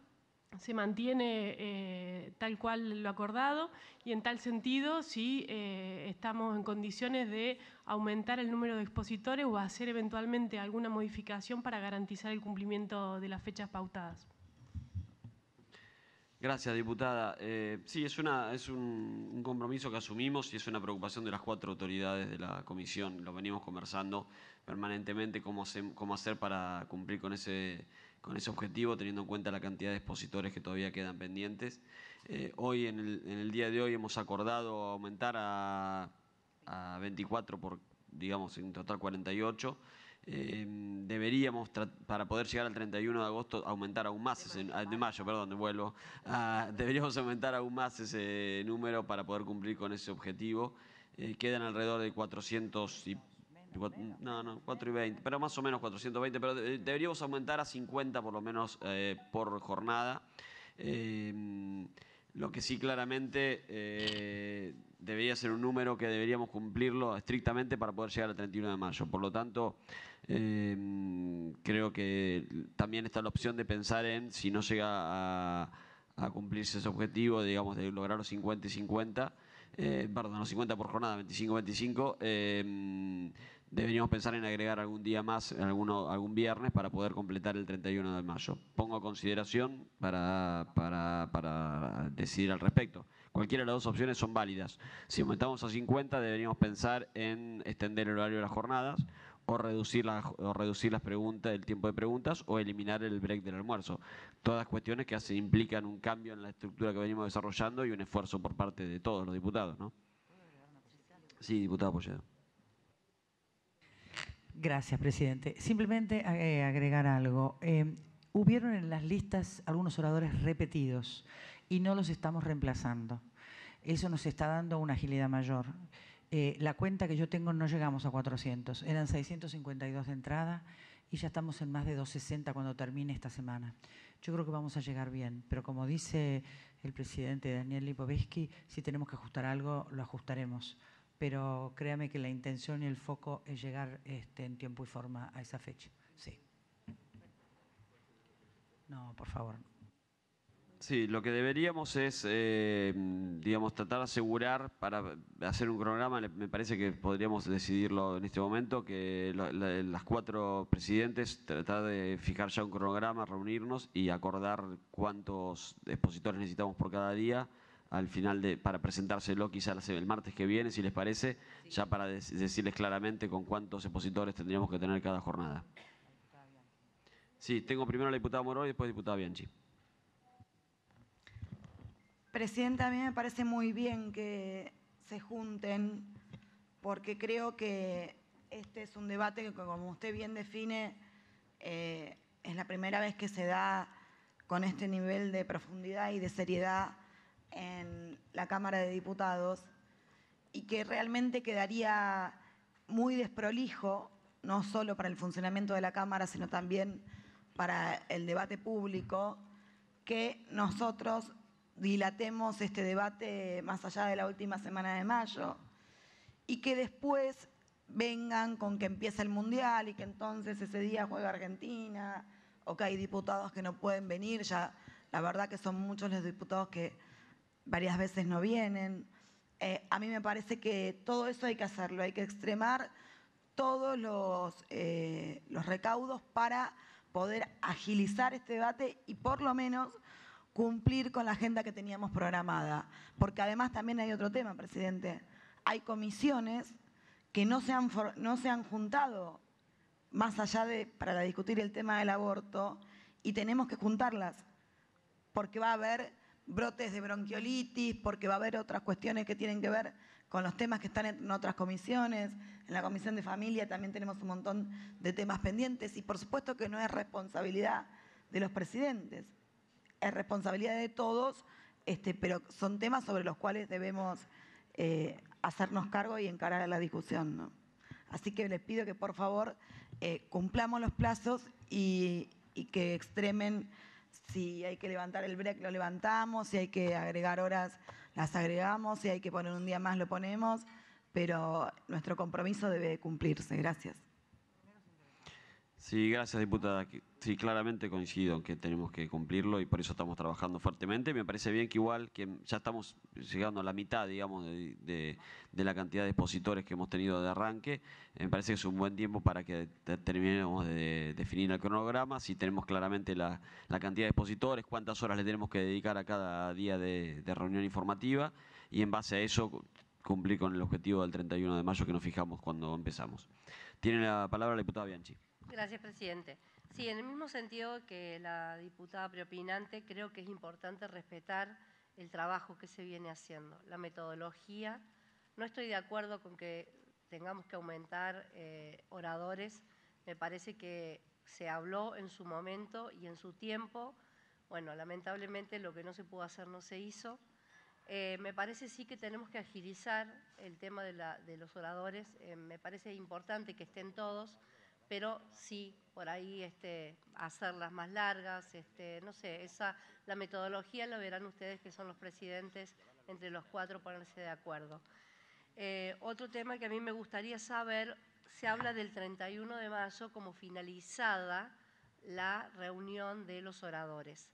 se mantiene eh, tal cual lo acordado y en tal sentido si eh, estamos en condiciones de aumentar el número de expositores o hacer eventualmente alguna modificación para garantizar el cumplimiento de las fechas pautadas. Gracias, diputada. Eh, sí, es, un, compromiso que asumimos y es una preocupación de las cuatro autoridades de la comisión. Lo venimos conversando permanentemente cómo, hacer, cómo hacer para cumplir con ese con ese objetivo, teniendo en cuenta la cantidad de expositores que todavía quedan pendientes. Eh, hoy, en el, día de hoy, hemos acordado aumentar a, 24 por, digamos, en total 48. Eh, deberíamos, para poder llegar al 31 de agosto, aumentar aún más ese, ah, de mayo, perdón, vuelvo, ah, deberíamos aumentar aún más ese número para poder cumplir con ese objetivo. Eh, quedan alrededor de 400 y no, no, 4 y 20, pero más o menos 420, pero eh, deberíamos aumentar a 50 por lo menos eh, por jornada. Eh, lo que sí claramente debería ser un número que deberíamos cumplirlo estrictamente para poder llegar al 31 de mayo. Por lo tanto, creo que también está la opción de pensar en si no llega a, cumplirse ese objetivo, digamos, de lograr los 50 y 50, perdón, los 50 por jornada, 25-25 deberíamos pensar en agregar algún día más, alguno, algún viernes, para poder completar el 31 de mayo. Pongo a consideración para, decidir al respecto. Cualquiera de las dos opciones son válidas. Si aumentamos a 50, deberíamos pensar en extender el horario de las jornadas o reducir, o reducir las preguntas, el tiempo de preguntas o eliminar el break del almuerzo. Todas cuestiones que implican un cambio en la estructura que venimos desarrollando y un esfuerzo por parte de todos los diputados. ¿no? Sí, diputado Polledo. Gracias, presidente. Simplemente eh, agregar algo. Eh, hubieron en las listas algunos oradores repetidos y no los estamos reemplazando. Eso nos está dando una agilidad mayor. Eh, la cuenta que yo tengo no llegamos a 400, eran 652 de entrada y ya estamos en más de 260 cuando termine esta semana. Yo creo que vamos a llegar bien, pero como dice el presidente Daniel Lipovetsky, si tenemos que ajustar algo, lo ajustaremos pero créame que la intención y el foco es llegar este, en tiempo y forma a esa fecha. Sí. No, por favor. Sí, lo que deberíamos es, eh, digamos, tratar de asegurar para hacer un cronograma, me parece que podríamos decidirlo en este momento, que las cuatro presidentes tratar de fijar ya un cronograma, reunirnos y acordar cuántos expositores necesitamos por cada día al final de, para presentárselo quizás el martes que viene, si les parece, ya para decirles claramente con cuántos expositores tendríamos que tener cada jornada. Sí, tengo primero a la diputada Moro y después a la diputada Bianchi. Presidenta, a mí me parece muy bien que se junten porque creo que este es un debate que, como usted bien define, eh, es la primera vez que se da con este nivel de profundidad y de seriedad en la Cámara de Diputados y que realmente quedaría muy desprolijo, no solo para el funcionamiento de la Cámara, sino también para el debate público, que nosotros dilatemos este debate más allá de la última semana de mayo y que después vengan con que empieza el Mundial y que entonces ese día juega Argentina o que hay diputados que no pueden venir, ya la verdad que son muchos los diputados que varias veces no vienen. Eh, a mí me parece que todo eso hay que hacerlo, hay que extremar todos los, eh, los recaudos para poder agilizar este debate y por lo menos cumplir con la agenda que teníamos programada. Porque además también hay otro tema, presidente. Hay comisiones que no se han, no se han juntado más allá de para discutir el tema del aborto y tenemos que juntarlas porque va a haber brotes de bronquiolitis, porque va a haber otras cuestiones que tienen que ver con los temas que están en otras comisiones. En la comisión de familia también tenemos un montón de temas pendientes y por supuesto que no es responsabilidad de los presidentes, es responsabilidad de todos, este, pero son temas sobre los cuales debemos eh, hacernos cargo y encarar la discusión. Así que les pido que por favor eh, cumplamos los plazos y que extremen si hay que levantar el break, lo levantamos, si hay que agregar horas, las agregamos, si hay que poner un día más, lo ponemos, pero nuestro compromiso debe cumplirse. Gracias. Sí, gracias diputada. Sí, claramente coincido que tenemos que cumplirlo y por eso estamos trabajando fuertemente. Me parece bien que igual que ya estamos llegando a la mitad, digamos, de, la cantidad de expositores que hemos tenido de arranque. Me parece que es un buen tiempo para que terminemos de definir el cronograma, si tenemos claramente la, cantidad de expositores, cuántas horas le tenemos que dedicar a cada día de, de reunión informativa y en base a eso cumplir con el objetivo del 31 de mayo que nos fijamos cuando empezamos. Tiene la palabra la diputada Bianchi. Gracias, presidente. Sí, en el mismo sentido que la diputada preopinante, creo que es importante respetar el trabajo que se viene haciendo, la metodología. No estoy de acuerdo con que tengamos que aumentar eh, oradores. Me parece que se habló en su momento y en su tiempo. Bueno, lamentablemente lo que no se pudo hacer no se hizo. Eh, me parece sí que tenemos que agilizar el tema de, los oradores. Eh, me parece importante que estén todos pero sí por ahí este, hacerlas más largas, este, no sé, esa, la metodología la verán ustedes que son los presidentes entre los cuatro ponerse de acuerdo. Eh, otro tema que a mí me gustaría saber, se habla del 31 de mayo como finalizada la reunión de los oradores.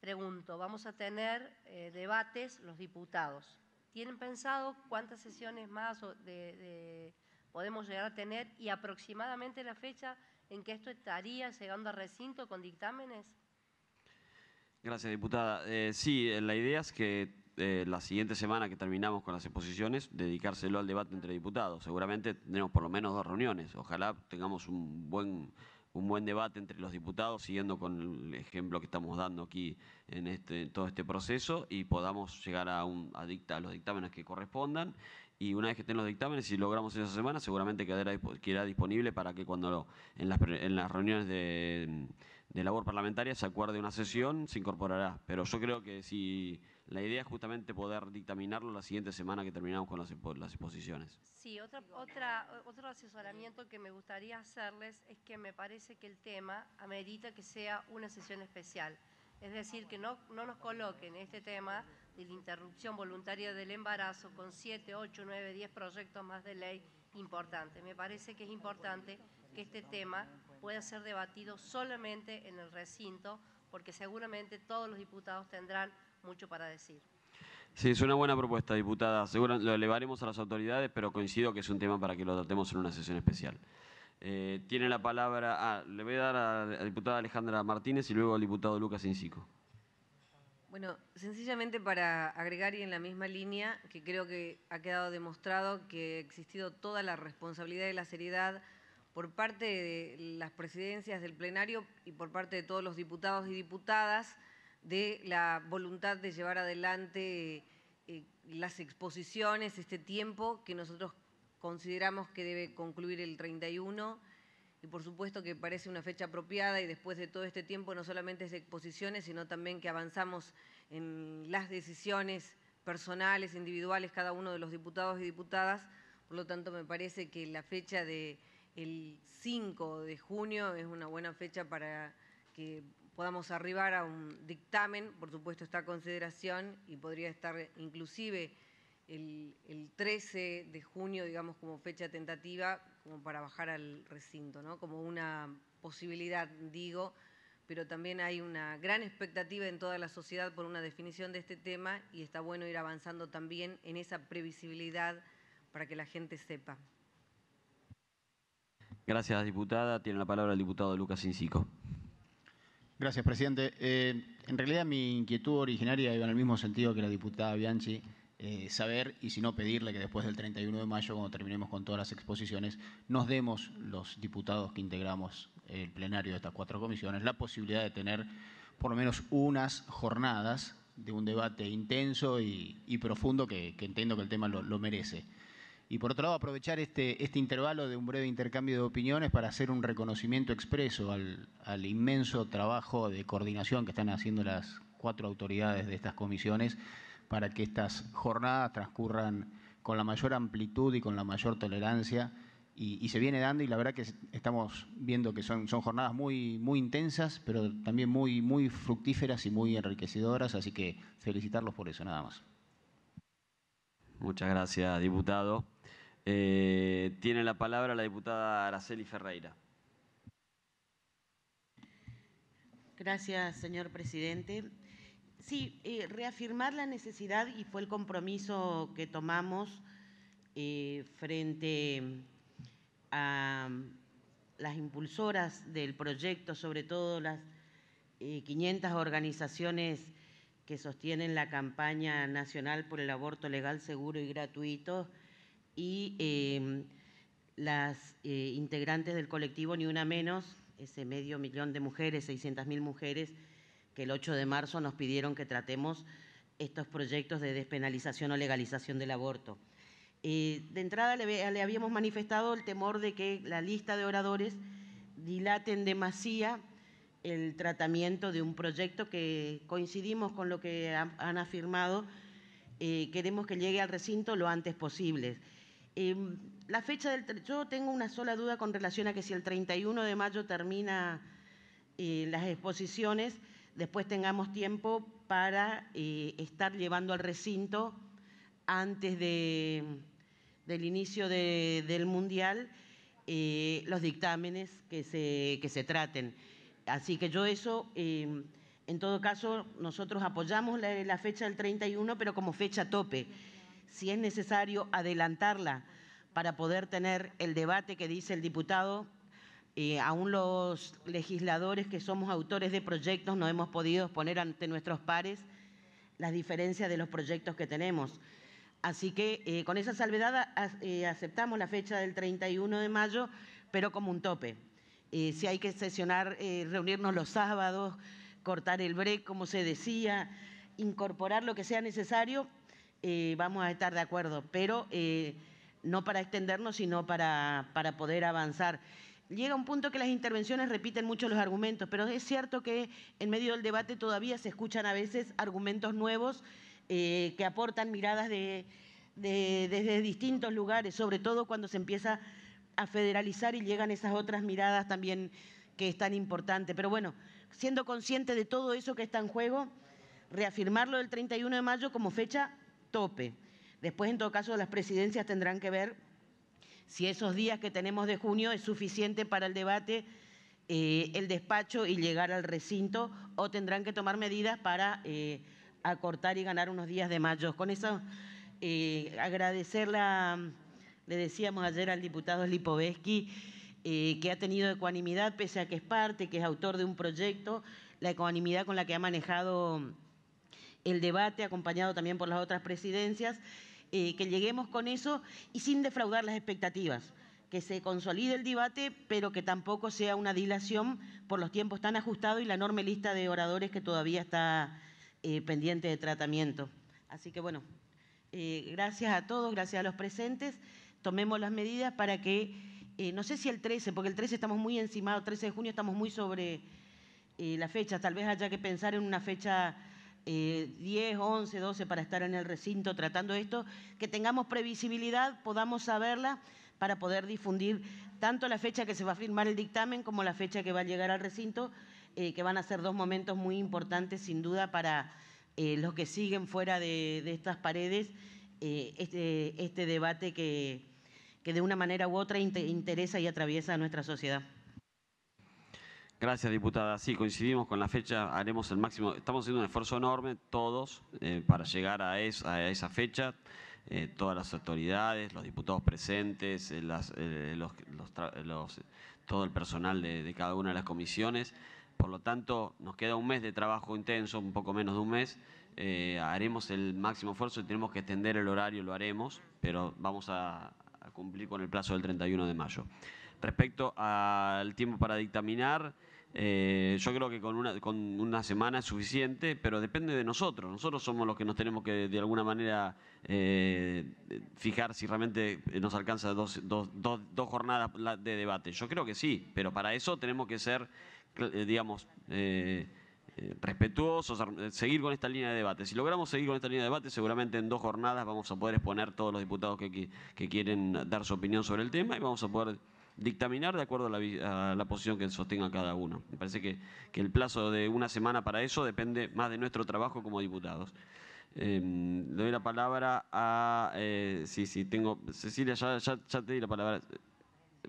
Pregunto, vamos a tener eh, debates los diputados. ¿Tienen pensado cuántas sesiones más de podemos llegar a tener y aproximadamente la fecha en que esto estaría llegando a recinto con dictámenes? Gracias, diputada. Eh, sí, eh, la idea es que eh, la siguiente semana que terminamos con las exposiciones, dedicárselo al debate entre diputados. Seguramente tenemos por lo menos dos reuniones. Ojalá tengamos un buen, un buen debate entre los diputados, siguiendo con el ejemplo que estamos dando aquí en, este, todo este proceso, y podamos llegar a, un, a los dictámenes que correspondan y una vez que estén los dictámenes, si logramos esa semana, seguramente quedará, disponible para que cuando en, las, reuniones de, labor parlamentaria se acuerde una sesión, se incorporará. Pero yo creo que si la idea es justamente poder dictaminarlo la siguiente semana que terminamos con las, las exposiciones. Sí, otro asesoramiento que me gustaría hacerles es que me parece que el tema amerita que sea una sesión especial. Es decir, que no, no nos coloquen este tema de la interrupción voluntaria del embarazo con 7, 8, 9, 10 proyectos más de ley importantes. Me parece que es importante que este tema pueda ser debatido solamente en el recinto porque seguramente todos los diputados tendrán mucho para decir. Sí, es una buena propuesta, diputada. Seguro lo elevaremos a las autoridades, pero coincido que es un tema para que lo tratemos en una sesión especial. Eh, tiene la palabra, ah, le voy a dar a la diputada Alejandra Martínez y luego al diputado Lucas Incico. Bueno, sencillamente para agregar y en la misma línea, que creo que ha quedado demostrado que ha existido toda la responsabilidad y la seriedad por parte de las presidencias del plenario y por parte de todos los diputados y diputadas de la voluntad de llevar adelante eh, las exposiciones, este tiempo que nosotros consideramos que debe concluir el 31 y por supuesto que parece una fecha apropiada y después de todo este tiempo no solamente es de exposiciones, sino también que avanzamos en las decisiones personales, individuales, cada uno de los diputados y diputadas. Por lo tanto, me parece que la fecha del 5 de junio es una buena fecha para que podamos arribar a un dictamen, por supuesto está a consideración y podría estar inclusive el 13 de junio, digamos, como fecha tentativa, como para bajar al recinto, Como una posibilidad, digo, pero también hay una gran expectativa en toda la sociedad por una definición de este tema y está bueno ir avanzando también en esa previsibilidad para que la gente sepa. Gracias, diputada. Tiene la palabra el diputado Lucas Incico. Gracias, presidente. Eh, en realidad mi inquietud originaria iba en el mismo sentido que la diputada Bianchi eh, saber y si no pedirle que después del 31 de mayo, cuando terminemos con todas las exposiciones, nos demos los diputados que integramos el plenario de estas cuatro comisiones la posibilidad de tener por lo menos unas jornadas de un debate intenso y, profundo que, entiendo que el tema lo, merece. Y por otro lado, aprovechar este, este, intervalo de un breve intercambio de opiniones para hacer un reconocimiento expreso al, al, inmenso trabajo de coordinación que están haciendo las cuatro autoridades de estas comisiones para que estas jornadas transcurran con la mayor amplitud y con la mayor tolerancia. Y, se viene dando y la verdad que estamos viendo que son, son jornadas muy, muy intensas, pero también muy, muy fructíferas y muy enriquecedoras, así que felicitarlos por eso, nada más. Muchas gracias, diputado. Eh, tiene la palabra la diputada Araceli Ferreira. Gracias, señor presidente. Sí, eh, reafirmar la necesidad y fue el compromiso que tomamos eh, frente a mm, las impulsoras del proyecto, sobre todo las 500 eh, organizaciones que sostienen la campaña nacional por el aborto legal, seguro y gratuito, y em, las integrantes del colectivo Ni Una Menos, ese medio millón de mujeres, 600 mil mujeres, que el 8 de marzo nos pidieron que tratemos estos proyectos de despenalización o legalización del aborto. Eh, de entrada le, habíamos manifestado el temor de que la lista de oradores dilaten demasiado el tratamiento de un proyecto que coincidimos con lo que han, afirmado, eh, queremos que llegue al recinto lo antes posible. Em, la fecha del, yo tengo una sola duda con relación a que si el 31 de mayo termina eh, las exposiciones, después tengamos tiempo para eh, estar llevando al recinto antes de, del inicio del Mundial eh, los dictámenes que se, que se traten. Así que yo eso, em, en todo caso, nosotros apoyamos la, la, fecha del 31, pero como fecha tope. Si es necesario adelantarla para poder tener el debate que dice el diputado eh, aún los legisladores que somos autores de proyectos no hemos podido poner ante nuestros pares las diferencias de los proyectos que tenemos. Así que eh, con esa salvedad eh, aceptamos la fecha del 31 de mayo, pero como un tope. si hay que sesionar, reunirnos los sábados, cortar el break, como se decía, incorporar lo que sea necesario, vamos a estar de acuerdo, pero no para extendernos, sino para poder avanzar. Llega un punto que las intervenciones repiten mucho los argumentos, pero es cierto que en medio del debate todavía se escuchan a veces argumentos nuevos eh, que aportan miradas desde distintos lugares, sobre todo cuando se empieza a federalizar y llegan esas otras miradas también que es tan importante. Pero bueno, siendo consciente de todo eso que está en juego, reafirmarlo el 31 de mayo como fecha tope. Después, en todo caso, las presidencias tendrán que ver si esos días que tenemos de junio es suficiente para el debate, eh, el despacho y llegar al recinto o tendrán que tomar medidas para eh, acortar y ganar unos días de mayo. Con eso, agradecerle, eh, agradecer le decíamos ayer al diputado Lipovetsky, que ha tenido ecuanimidad, pese a que es parte, que es autor de un proyecto, la ecuanimidad con la que ha manejado el debate, acompañado también por las otras presidencias. Eh, que lleguemos con eso y sin defraudar las expectativas que se consolide el debate, pero que tampoco sea una dilación por los tiempos tan ajustados y la enorme lista de oradores que todavía está eh, pendiente de tratamiento. Así que bueno, eh, gracias a todos, gracias a los presentes. Tomemos las medidas para que, no sé si el 13, porque el 13 estamos muy encimados, 13 de junio estamos muy sobre la fecha, tal vez haya que pensar en una fecha 10, 11, 12 para estar en el recinto tratando esto, que tengamos previsibilidad, podamos saberla para poder difundir tanto la fecha que se va a firmar el dictamen como la fecha que va a llegar al recinto, eh, que van a ser dos momentos muy importantes sin duda para eh, los que siguen fuera de, estas paredes eh, este, este, debate que, que de una manera u otra interesa y atraviesa a nuestra sociedad. Gracias, diputada. Sí, coincidimos con la fecha, haremos el máximo. Estamos haciendo un esfuerzo enorme, todos, eh, para llegar a, esa fecha. Eh, todas las autoridades, los diputados presentes, eh, las, todo el personal de, cada una de las comisiones. Por lo tanto, nos queda un mes de trabajo intenso, un poco menos de un mes. haremos el máximo esfuerzo y tenemos que extender el horario, lo haremos, pero vamos a cumplir con el plazo del 31 de mayo. Respecto al tiempo para dictaminar, eh, yo creo que con una, con una semana es suficiente, pero depende de nosotros. Nosotros somos los que nos tenemos que, de alguna manera, eh, fijar si realmente nos alcanza dos, jornadas de debate. Yo creo que sí, pero para eso tenemos que ser, eh, digamos, respetuosos, seguir con esta línea de debate. Si logramos seguir con esta línea de debate, seguramente en dos jornadas vamos a poder exponer todos los diputados que quieren dar su opinión sobre el tema y vamos a poder dictaminar de acuerdo a la, a la, posición que sostenga cada uno. Me parece que, el plazo de una semana para eso depende más de nuestro trabajo como diputados. Em, le doy la palabra a... Eh, sí, sí, tengo... Cecilia, ya, te di la palabra.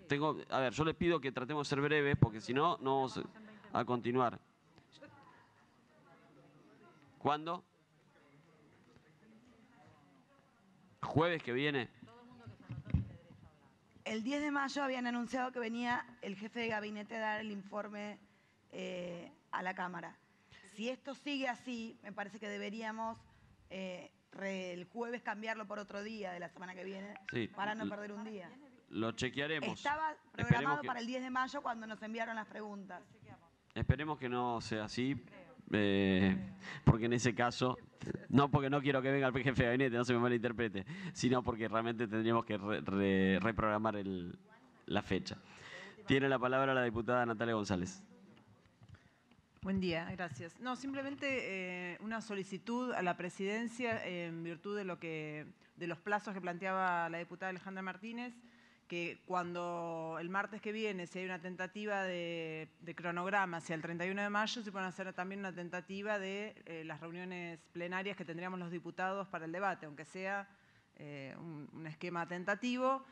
Tengo, a ver, yo les pido que tratemos de ser breves porque si no, no vamos a continuar. ¿Cuándo? ¿Jueves que viene? el 10 de mayo habían anunciado que venía el jefe de gabinete a dar el informe eh, a la Cámara. Si esto sigue así, me parece que deberíamos eh, el jueves cambiarlo por otro día de la semana que viene para no perder un día. Lo chequearemos. Estaba programado para el 10 de mayo cuando nos enviaron las preguntas. Esperemos que no sea así. Eh, porque en ese caso, no porque no quiero que venga el jefe de gabinete, no se me malinterprete, sino porque realmente tendríamos que reprogramar la fecha. Tiene la palabra la diputada Natalia González. Buen día, gracias. No, simplemente eh, una solicitud a la presidencia eh, en virtud de lo que de los plazos que planteaba la diputada Alejandra Martínez que cuando el martes que viene, si hay una tentativa de, cronograma hacia el 31 de mayo, se pueden hacer también una tentativa de eh, las reuniones plenarias que tendríamos los diputados para el debate, aunque sea eh, un, esquema tentativo.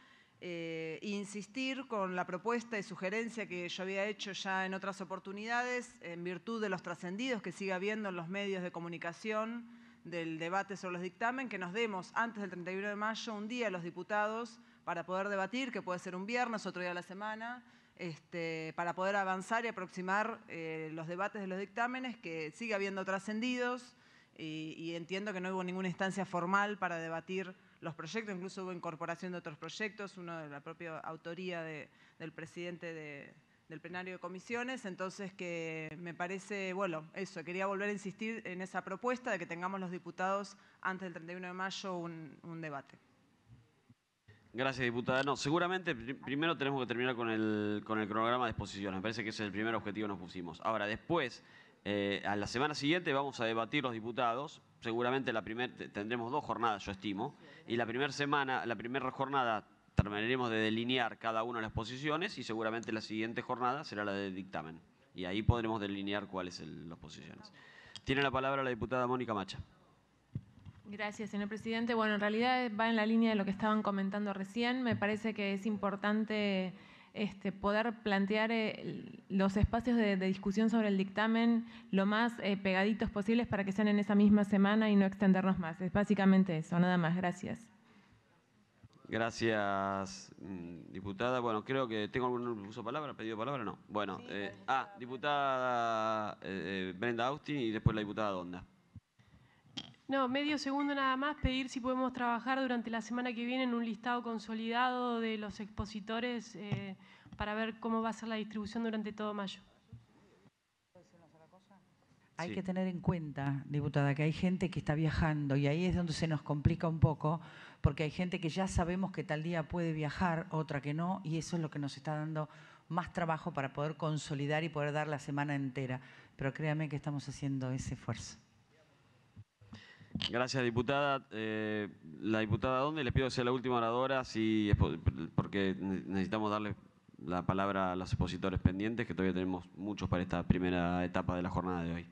Eh, insistir con la propuesta y sugerencia que yo había hecho ya en otras oportunidades, en virtud de los trascendidos que sigue habiendo en los medios de comunicación del debate sobre los dictámenes, que nos demos antes del 31 de mayo un día a los diputados para poder debatir, que puede ser un viernes, otro día de la semana, este, para poder avanzar y aproximar eh, los debates de los dictámenes, que sigue habiendo trascendidos y, entiendo que no hubo ninguna instancia formal para debatir los proyectos, incluso hubo incorporación de otros proyectos, uno de la propia autoría del presidente del plenario de comisiones, entonces que me parece, bueno, eso, quería volver a insistir en esa propuesta de que tengamos los diputados antes del 31 de mayo un debate. Gracias, diputada. No, seguramente primero tenemos que terminar con el, con el cronograma de exposiciones, Me parece que ese es el primer objetivo que nos pusimos. Ahora, después, eh, a la semana siguiente vamos a debatir los diputados. Seguramente la primer, tendremos dos jornadas, yo estimo. Y la primera semana, la primera jornada terminaremos de delinear cada una de las posiciones y seguramente la siguiente jornada será la de dictamen. Y ahí podremos delinear cuáles son las posiciones. Tiene la palabra la diputada Mónica Macha. Gracias, señor presidente. Bueno, en realidad va en la línea de lo que estaban comentando recién. Me parece que es importante este, poder plantear eh, los espacios de, discusión sobre el dictamen lo más eh, pegaditos posibles para que sean en esa misma semana y no extendernos más. Es básicamente eso, nada más. Gracias. Gracias, diputada. Bueno, creo que tengo algún uso de palabra, pedido de palabra, no. Bueno, eh, ah, diputada Brenda Austin y después la diputada Donda. No, medio segundo nada más, pedir si podemos trabajar durante la semana que viene en un listado consolidado de los expositores eh, para ver cómo va a ser la distribución durante todo mayo. Hay que tener en cuenta, diputada, que hay gente que está viajando y ahí es donde se nos complica un poco, porque hay gente que ya sabemos que tal día puede viajar, otra que no, y eso es lo que nos está dando más trabajo para poder consolidar y poder dar la semana entera. Pero créame que estamos haciendo ese esfuerzo. Gracias, diputada. Eh, la diputada Donde, Les pido que sea la última oradora, si porque necesitamos darle la palabra a los expositores pendientes, que todavía tenemos muchos para esta primera etapa de la jornada de hoy.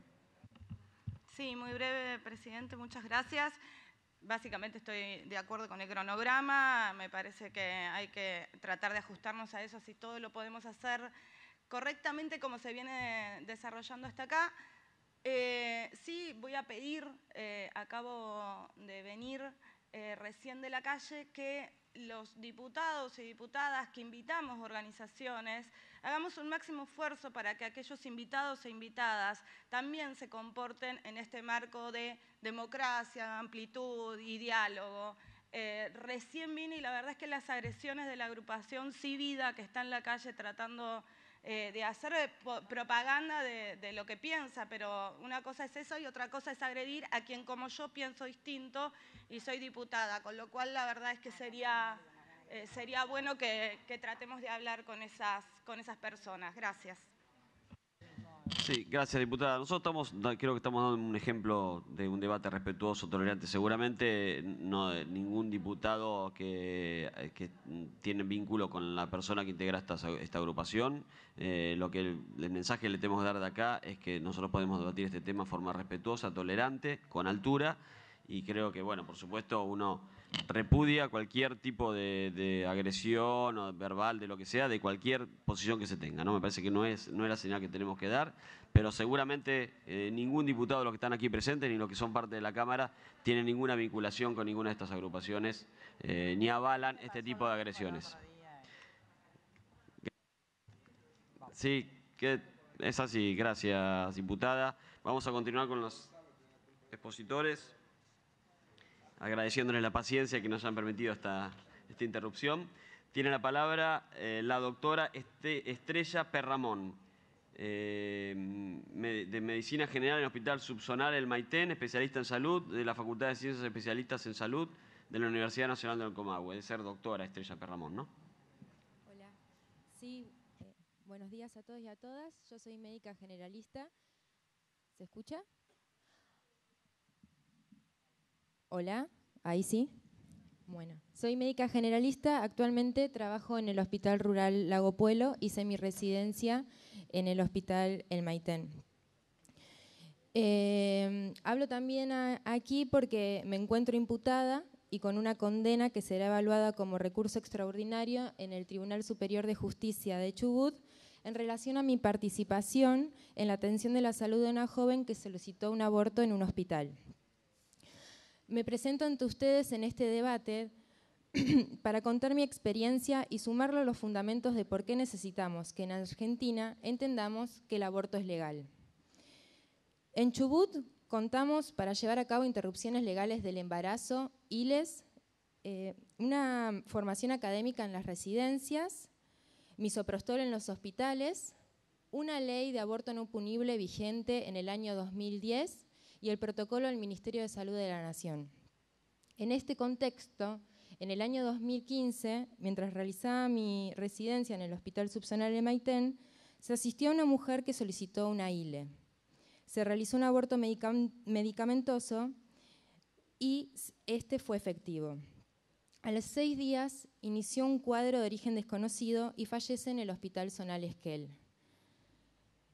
Sí, muy breve, presidente, muchas gracias. Básicamente estoy de acuerdo con el cronograma, me parece que hay que tratar de ajustarnos a eso, si todo lo podemos hacer correctamente como se viene desarrollando hasta acá. Eh, sí, voy a pedir, eh, acabo de venir eh, recién de la calle, que los diputados y diputadas que invitamos organizaciones, hagamos un máximo esfuerzo para que aquellos invitados e invitadas también se comporten en este marco de democracia, amplitud y diálogo. recién vine y la verdad es que las agresiones de la agrupación Civida que está en la calle tratando eh, de hacer eh, propaganda de, lo que piensa, pero una cosa es eso y otra cosa es agredir a quien como yo pienso distinto y soy diputada, con lo cual la verdad es que sería, eh, sería bueno que, que, tratemos de hablar con esas, con esas personas. Gracias. Sí, gracias diputada. Nosotros estamos, creo que estamos dando un ejemplo de un debate respetuoso, tolerante. Seguramente no ningún diputado que, eh, tiene vínculo con la persona que integra esta, agrupación. Eh, lo que el, el, mensaje que le tenemos que dar de acá es que nosotros podemos debatir este tema de forma respetuosa, tolerante, con altura. Y creo que, bueno, por supuesto, uno repudia cualquier tipo de, agresión o verbal, de lo que sea, de cualquier posición que se tenga. ¿no? Me parece que no es, no es la señal que tenemos que dar, pero seguramente eh, ningún diputado de los que están aquí presentes ni los que son parte de la Cámara tiene ninguna vinculación con ninguna de estas agrupaciones eh, ni avalan este tipo de agresiones. Sí, que es así. Gracias, diputada. Vamos a continuar con los expositores agradeciéndoles la paciencia que nos han permitido esta, interrupción. Tiene la palabra eh, la doctora este, Estrella Perramón, eh, de Medicina General en el Hospital Subzonal El Maitén, especialista en salud de la Facultad de Ciencias Especialistas en Salud de la Universidad Nacional del Comahue, de ser doctora Estrella Perramón, ¿no? Hola, sí, eh, buenos días a todos y a todas. Yo soy médica generalista. ¿Se escucha? Hola, ahí sí. Bueno, soy médica generalista, actualmente trabajo en el Hospital Rural Lago Puelo, hice mi residencia en el Hospital El Maitén. Em, hablo también aquí porque me encuentro imputada y con una condena que será evaluada como recurso extraordinario en el Tribunal Superior de Justicia de Chubut en relación a mi participación en la atención de la salud de una joven que solicitó un aborto en un hospital. Me presento ante ustedes en este debate [clears throat] para contar mi experiencia y sumarlo a los fundamentos de por qué necesitamos que en Argentina entendamos que el aborto es legal. En Chubut contamos para llevar a cabo interrupciones legales del embarazo, ILES, eh, una formación académica en las residencias, misoprostol en los hospitales, una ley de aborto no punible vigente en el año 2010 y el protocolo del Ministerio de Salud de la Nación. En este contexto, en el año 2015, mientras realizaba mi residencia en el Hospital Subzonal de Maitén, se asistió a una mujer que solicitó una ILE. Se realizó un aborto medicamentoso y este fue efectivo. A los seis días inició un cuadro de origen desconocido y fallece en el Hospital Zonal Esquel.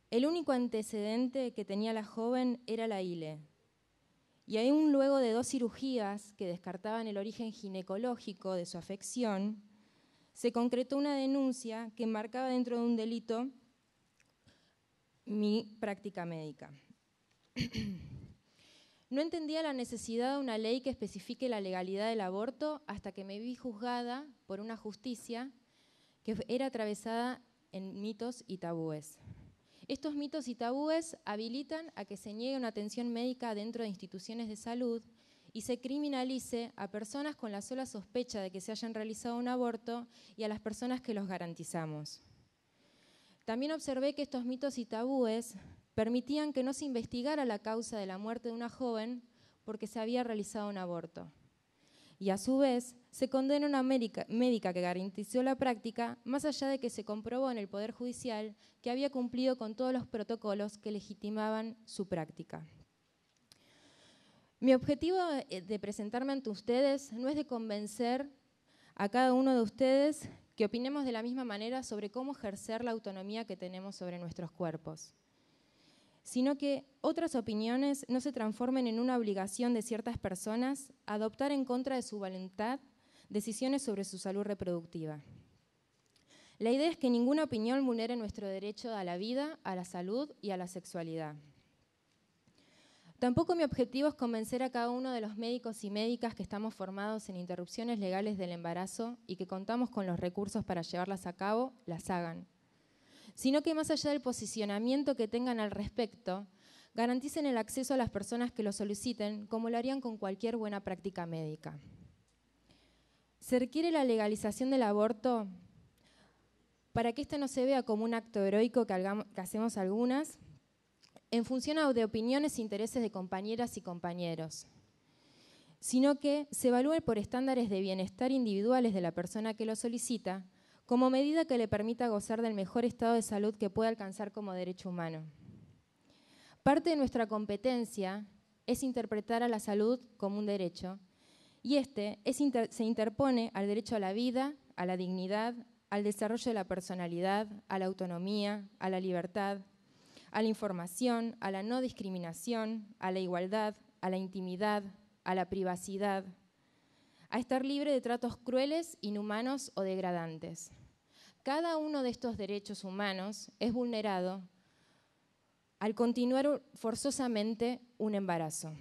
El único antecedente que tenía la joven era la ILE. Y aún luego de dos cirugías que descartaban el origen ginecológico de su afección, se concretó una denuncia que marcaba dentro de un delito mi práctica médica. [clears throat] No entendía la necesidad de una ley que especifique la legalidad del aborto hasta que me vi juzgada por una justicia que era atravesada en mitos y tabúes. Estos mitos y tabúes habilitan a que se niegue una atención médica dentro de instituciones de salud y se criminalice a personas con la sola sospecha de que se hayan realizado un aborto y a las personas que los garantizamos. También observé que estos mitos y tabúes permitían que no se investigara la causa de la muerte de una joven porque se había realizado un aborto y a su vez se condena una médica, médica, que garantizó la práctica, más allá de que se comprobó en el Poder Judicial que había cumplido con todos los protocolos que legitimaban su práctica. Mi objetivo eh, de presentarme ante ustedes no es de convencer a cada uno de ustedes que opinemos de la misma manera sobre cómo ejercer la autonomía que tenemos sobre nuestros cuerpos sino que otras opiniones no se transformen en una obligación de ciertas personas a adoptar en contra de su voluntad decisiones sobre su salud reproductiva. La idea es que ninguna opinión vulnere nuestro derecho a la vida, a la salud y a la sexualidad. Tampoco mi objetivo es convencer a cada uno de los médicos y médicas que estamos formados en interrupciones legales del embarazo y que contamos con los recursos para llevarlas a cabo, las hagan sino que más allá del posicionamiento que tengan al respecto, garanticen el acceso a las personas que lo soliciten, como lo harían con cualquier buena práctica médica. Se requiere la legalización del aborto para que éste no se vea como un acto heroico que, que hacemos algunas, en función de opiniones e intereses de compañeras y compañeros, sino que se evalúe por estándares de bienestar individuales de la persona que lo solicita, como medida que le permita gozar del mejor estado de salud que pueda alcanzar como derecho humano. Parte de nuestra competencia es interpretar a la salud como un derecho, y este se interpone al derecho a la vida, a la dignidad, al desarrollo de la personalidad, a la autonomía, a la libertad, a la información, a la no discriminación, a la igualdad, a la intimidad, a la privacidad, a estar libre de tratos crueles, inhumanos o degradantes. Cada uno de estos derechos humanos es vulnerado al continuar forzosamente un embarazo.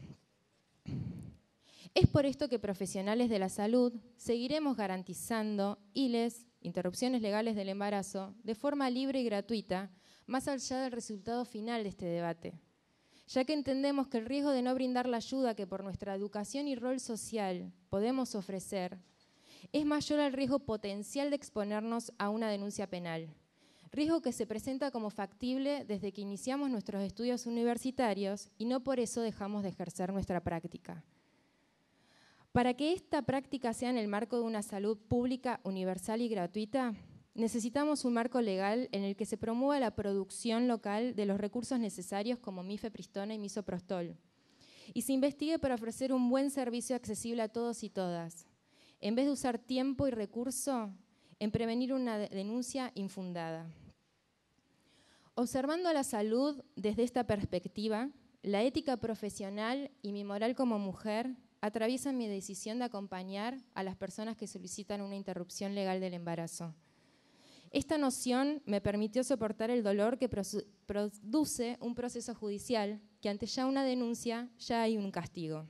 Es por esto que profesionales de la salud seguiremos garantizando ILES, interrupciones legales del embarazo, de forma libre y gratuita, más allá del resultado final de este debate ya que entendemos que el riesgo de no brindar la ayuda que por nuestra educación y rol social podemos ofrecer es mayor al riesgo potencial de exponernos a una denuncia penal, riesgo que se presenta como factible desde que iniciamos nuestros estudios universitarios y no por eso dejamos de ejercer nuestra práctica. Para que esta práctica sea en el marco de una salud pública universal y gratuita, necesitamos un marco legal en el que se promueva la producción local de los recursos necesarios como mifepristona y misoprostol y se investigue para ofrecer un buen servicio accesible a todos y todas, en vez de usar tiempo y recurso en prevenir una denuncia infundada. Observando la salud desde esta perspectiva, la ética profesional y mi moral como mujer atraviesan mi decisión de acompañar a las personas que solicitan una interrupción legal del embarazo esta noción me permitió soportar el dolor que produce un proceso judicial, que ante ya una denuncia ya hay un castigo.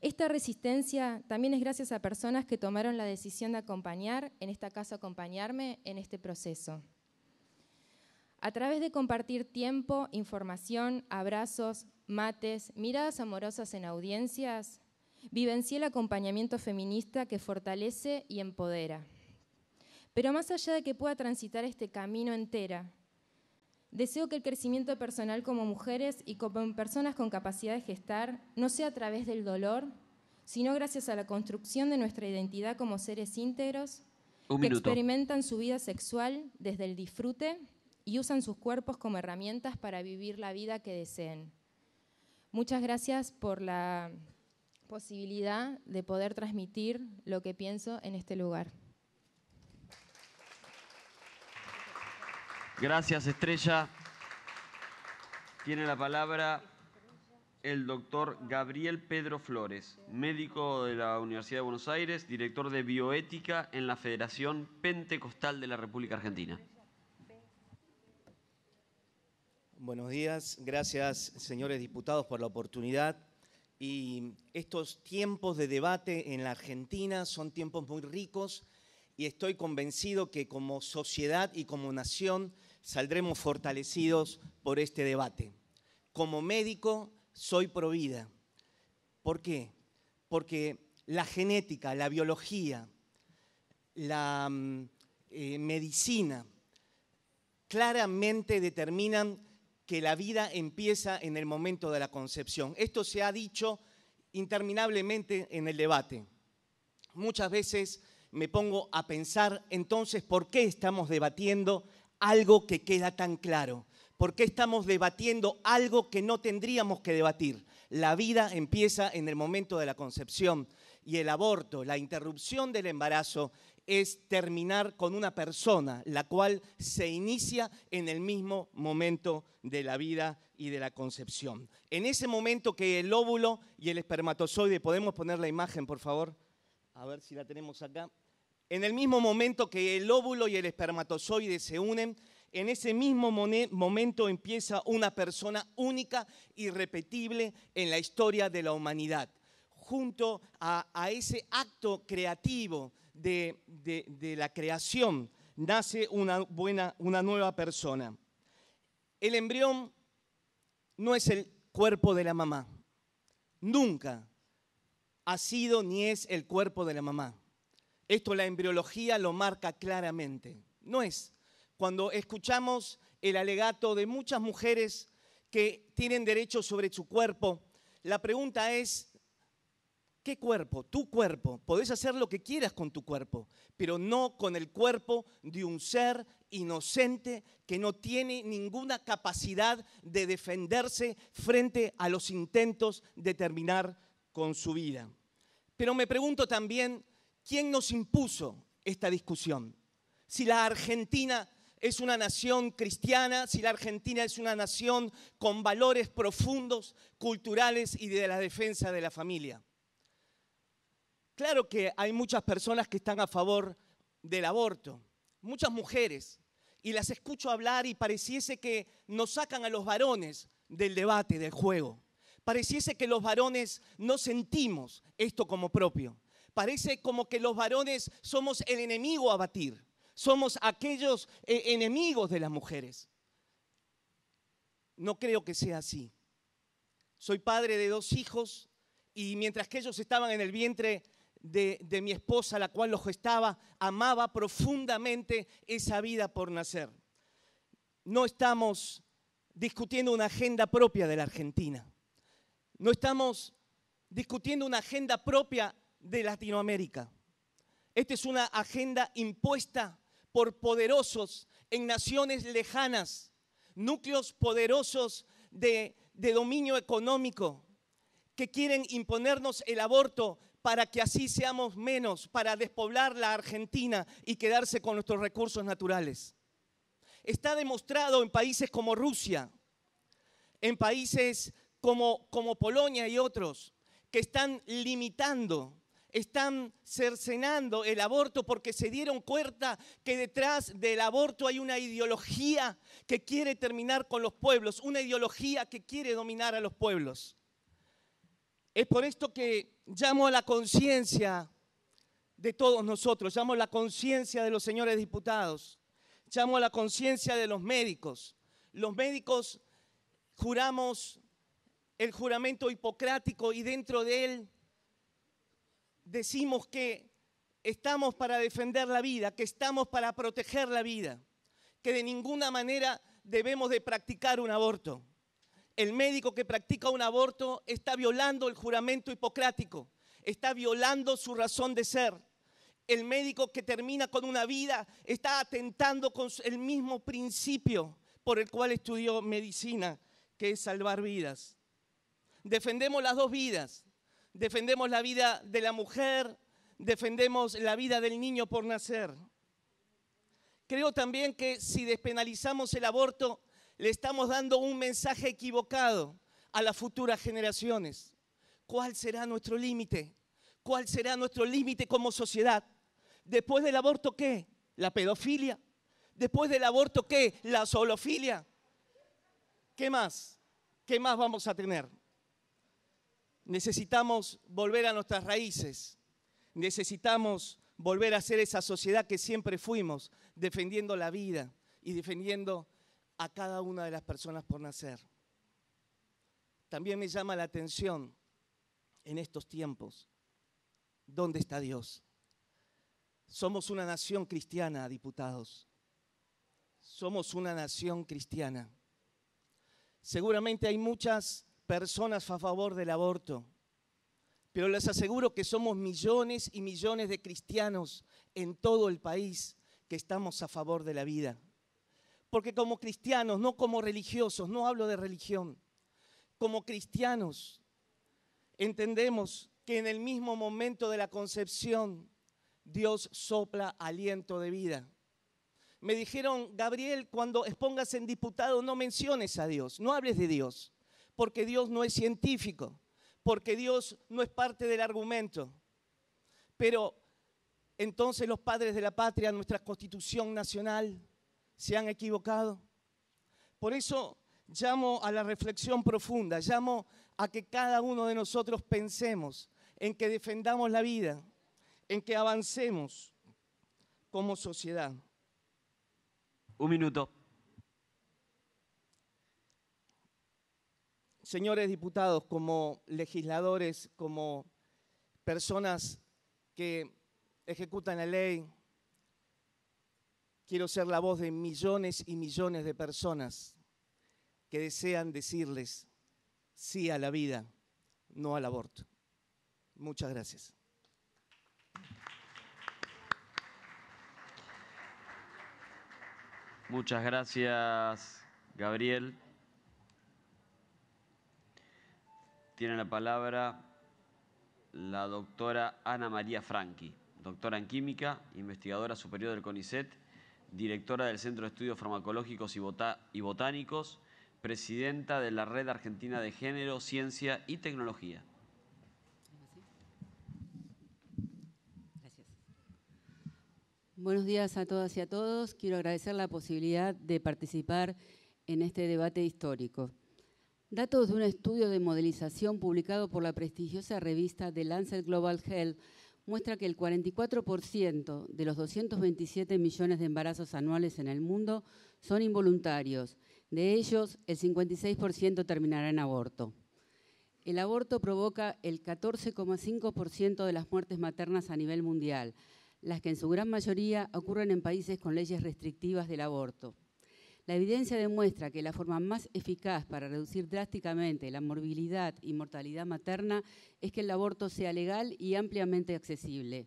Esta resistencia también es gracias a personas que tomaron la decisión de acompañar, en este caso acompañarme, en este proceso. A través de compartir tiempo, información, abrazos, mates, miradas amorosas en audiencias, vivencié el acompañamiento feminista que fortalece y empodera. Pero más allá de que pueda transitar este camino entera, deseo que el crecimiento personal como mujeres y como personas con capacidad de gestar no sea a través del dolor, sino gracias a la construcción de nuestra identidad como seres íntegros que experimentan su vida sexual desde el disfrute y usan sus cuerpos como herramientas para vivir la vida que deseen. Muchas gracias por la posibilidad de poder transmitir lo que pienso en este lugar. Gracias, Estrella. Tiene la palabra el doctor Gabriel Pedro Flores, médico de la Universidad de Buenos Aires, director de bioética en la Federación Pentecostal de la República Argentina. Buenos días, gracias señores diputados por la oportunidad. Y estos tiempos de debate en la Argentina son tiempos muy ricos y estoy convencido que como sociedad y como nación saldremos fortalecidos por este debate. Como médico soy pro vida. ¿Por qué? Porque la genética, la biología, la mm, eh, medicina claramente determinan que la vida empieza en el momento de la concepción. Esto se ha dicho interminablemente en el debate. Muchas veces me pongo a pensar entonces por qué estamos debatiendo algo que queda tan claro. ¿Por qué estamos debatiendo algo que no tendríamos que debatir? La vida empieza en el momento de la concepción y el aborto, la interrupción del embarazo, es terminar con una persona, la cual se inicia en el mismo momento de la vida y de la concepción. En ese momento que el óvulo y el espermatozoide, podemos poner la imagen, por favor, a ver si la tenemos acá. En el mismo momento que el óvulo y el espermatozoide se unen, en ese mismo momento empieza una persona única, irrepetible en la historia de la humanidad. Junto a, ese acto creativo de, de, la creación nace una, buena, una nueva persona. El embrión no es el cuerpo de la mamá. Nunca ha sido ni es el cuerpo de la mamá. Esto la embriología lo marca claramente. No es. Cuando escuchamos el alegato de muchas mujeres que tienen derecho sobre su cuerpo, la pregunta es, ¿qué cuerpo? Tu cuerpo. Podés hacer lo que quieras con tu cuerpo, pero no con el cuerpo de un ser inocente que no tiene ninguna capacidad de defenderse frente a los intentos de terminar con su vida. Pero me pregunto también, ¿Quién nos impuso esta discusión? Si la Argentina es una nación cristiana, si la Argentina es una nación con valores profundos, culturales y de la defensa de la familia. Claro que hay muchas personas que están a favor del aborto, muchas mujeres, y las escucho hablar y pareciese que nos sacan a los varones del debate, del juego. Pareciese que los varones no sentimos esto como propio. Parece como que los varones somos el enemigo a batir, somos aquellos eh, enemigos de las mujeres. No creo que sea así. Soy padre de dos hijos y mientras que ellos estaban en el vientre de, de mi esposa, la cual los gestaba, amaba profundamente esa vida por nacer. No estamos discutiendo una agenda propia de la Argentina. No estamos discutiendo una agenda propia de Latinoamérica. Esta es una agenda impuesta por poderosos en naciones lejanas, núcleos poderosos de, dominio económico que quieren imponernos el aborto para que así seamos menos, para despoblar la Argentina y quedarse con nuestros recursos naturales. Está demostrado en países como Rusia, en países como Polonia y otros, que están limitando están cercenando el aborto porque se dieron cuenta que detrás del aborto hay una ideología que quiere terminar con los pueblos, una ideología que quiere dominar a los pueblos. Es por esto que llamo a la conciencia de todos nosotros, llamo a la conciencia de los señores diputados, llamo a la conciencia de los médicos. Los médicos juramos el juramento hipocrático y dentro de él decimos que estamos para defender la vida, que estamos para proteger la vida, que de ninguna manera debemos de practicar un aborto. El médico que practica un aborto está violando el juramento hipocrático, está violando su razón de ser. El médico que termina con una vida está atentando con el mismo principio por el cual estudió medicina, que es salvar vidas. Defendemos las dos vidas, defendemos la vida de la mujer, defendemos la vida del niño por nacer. Creo también que si despenalizamos el aborto, le estamos dando un mensaje equivocado a las futuras generaciones. ¿Cuál será nuestro límite? ¿Cuál será nuestro límite como sociedad? Después del aborto, ¿qué? La pedofilia. Después del aborto, ¿qué? La solofilia. ¿Qué más? ¿Qué más vamos a tener? Necesitamos volver a nuestras raíces. Necesitamos volver a ser esa sociedad que siempre fuimos, defendiendo la vida y defendiendo a cada una de las personas por nacer. También me llama la atención en estos tiempos, ¿dónde está Dios? Somos una nación cristiana, diputados. Somos una nación cristiana. Seguramente hay muchas personas a favor del aborto, pero les aseguro que somos millones y millones de cristianos en todo el país que estamos a favor de la vida. Porque como cristianos, no como religiosos, no hablo de religión, como cristianos entendemos que en el mismo momento de la concepción Dios sopla aliento de vida. Me dijeron, Gabriel, cuando expongas en diputado no menciones a Dios, no hables de Dios porque Dios no es científico, porque Dios no es parte del argumento. Pero entonces los padres de la patria, nuestra constitución nacional, se han equivocado. Por eso llamo a la reflexión profunda, llamo a que cada uno de nosotros pensemos en que defendamos la vida, en que avancemos como sociedad. Un minuto. señores diputados, como legisladores, como personas que ejecutan la ley, quiero ser la voz de millones y millones de personas que desean decirles sí a la vida, no al aborto. Muchas gracias. Muchas gracias, Gabriel. Tiene la palabra la doctora Ana María Franchi, doctora en química, investigadora superior del CONICET, directora del Centro de Estudios Farmacológicos y, Botánicos, presidenta de la Red Argentina de Género, Ciencia y Tecnología. Gracias. Buenos días a todas y a todos. Quiero agradecer la posibilidad de participar en este debate histórico. Datos de un estudio de modelización publicado por la prestigiosa revista The Lancet Global Health muestra que el 44% de los 227 millones de embarazos anuales en el mundo son involuntarios. De ellos, el 56% terminará en aborto. El aborto provoca el 14,5% de las muertes maternas a nivel mundial, las que en su gran mayoría ocurren en países con leyes restrictivas del aborto. La evidencia demuestra que la forma más eficaz para reducir drásticamente la morbilidad y mortalidad materna es que el aborto sea legal y ampliamente accesible.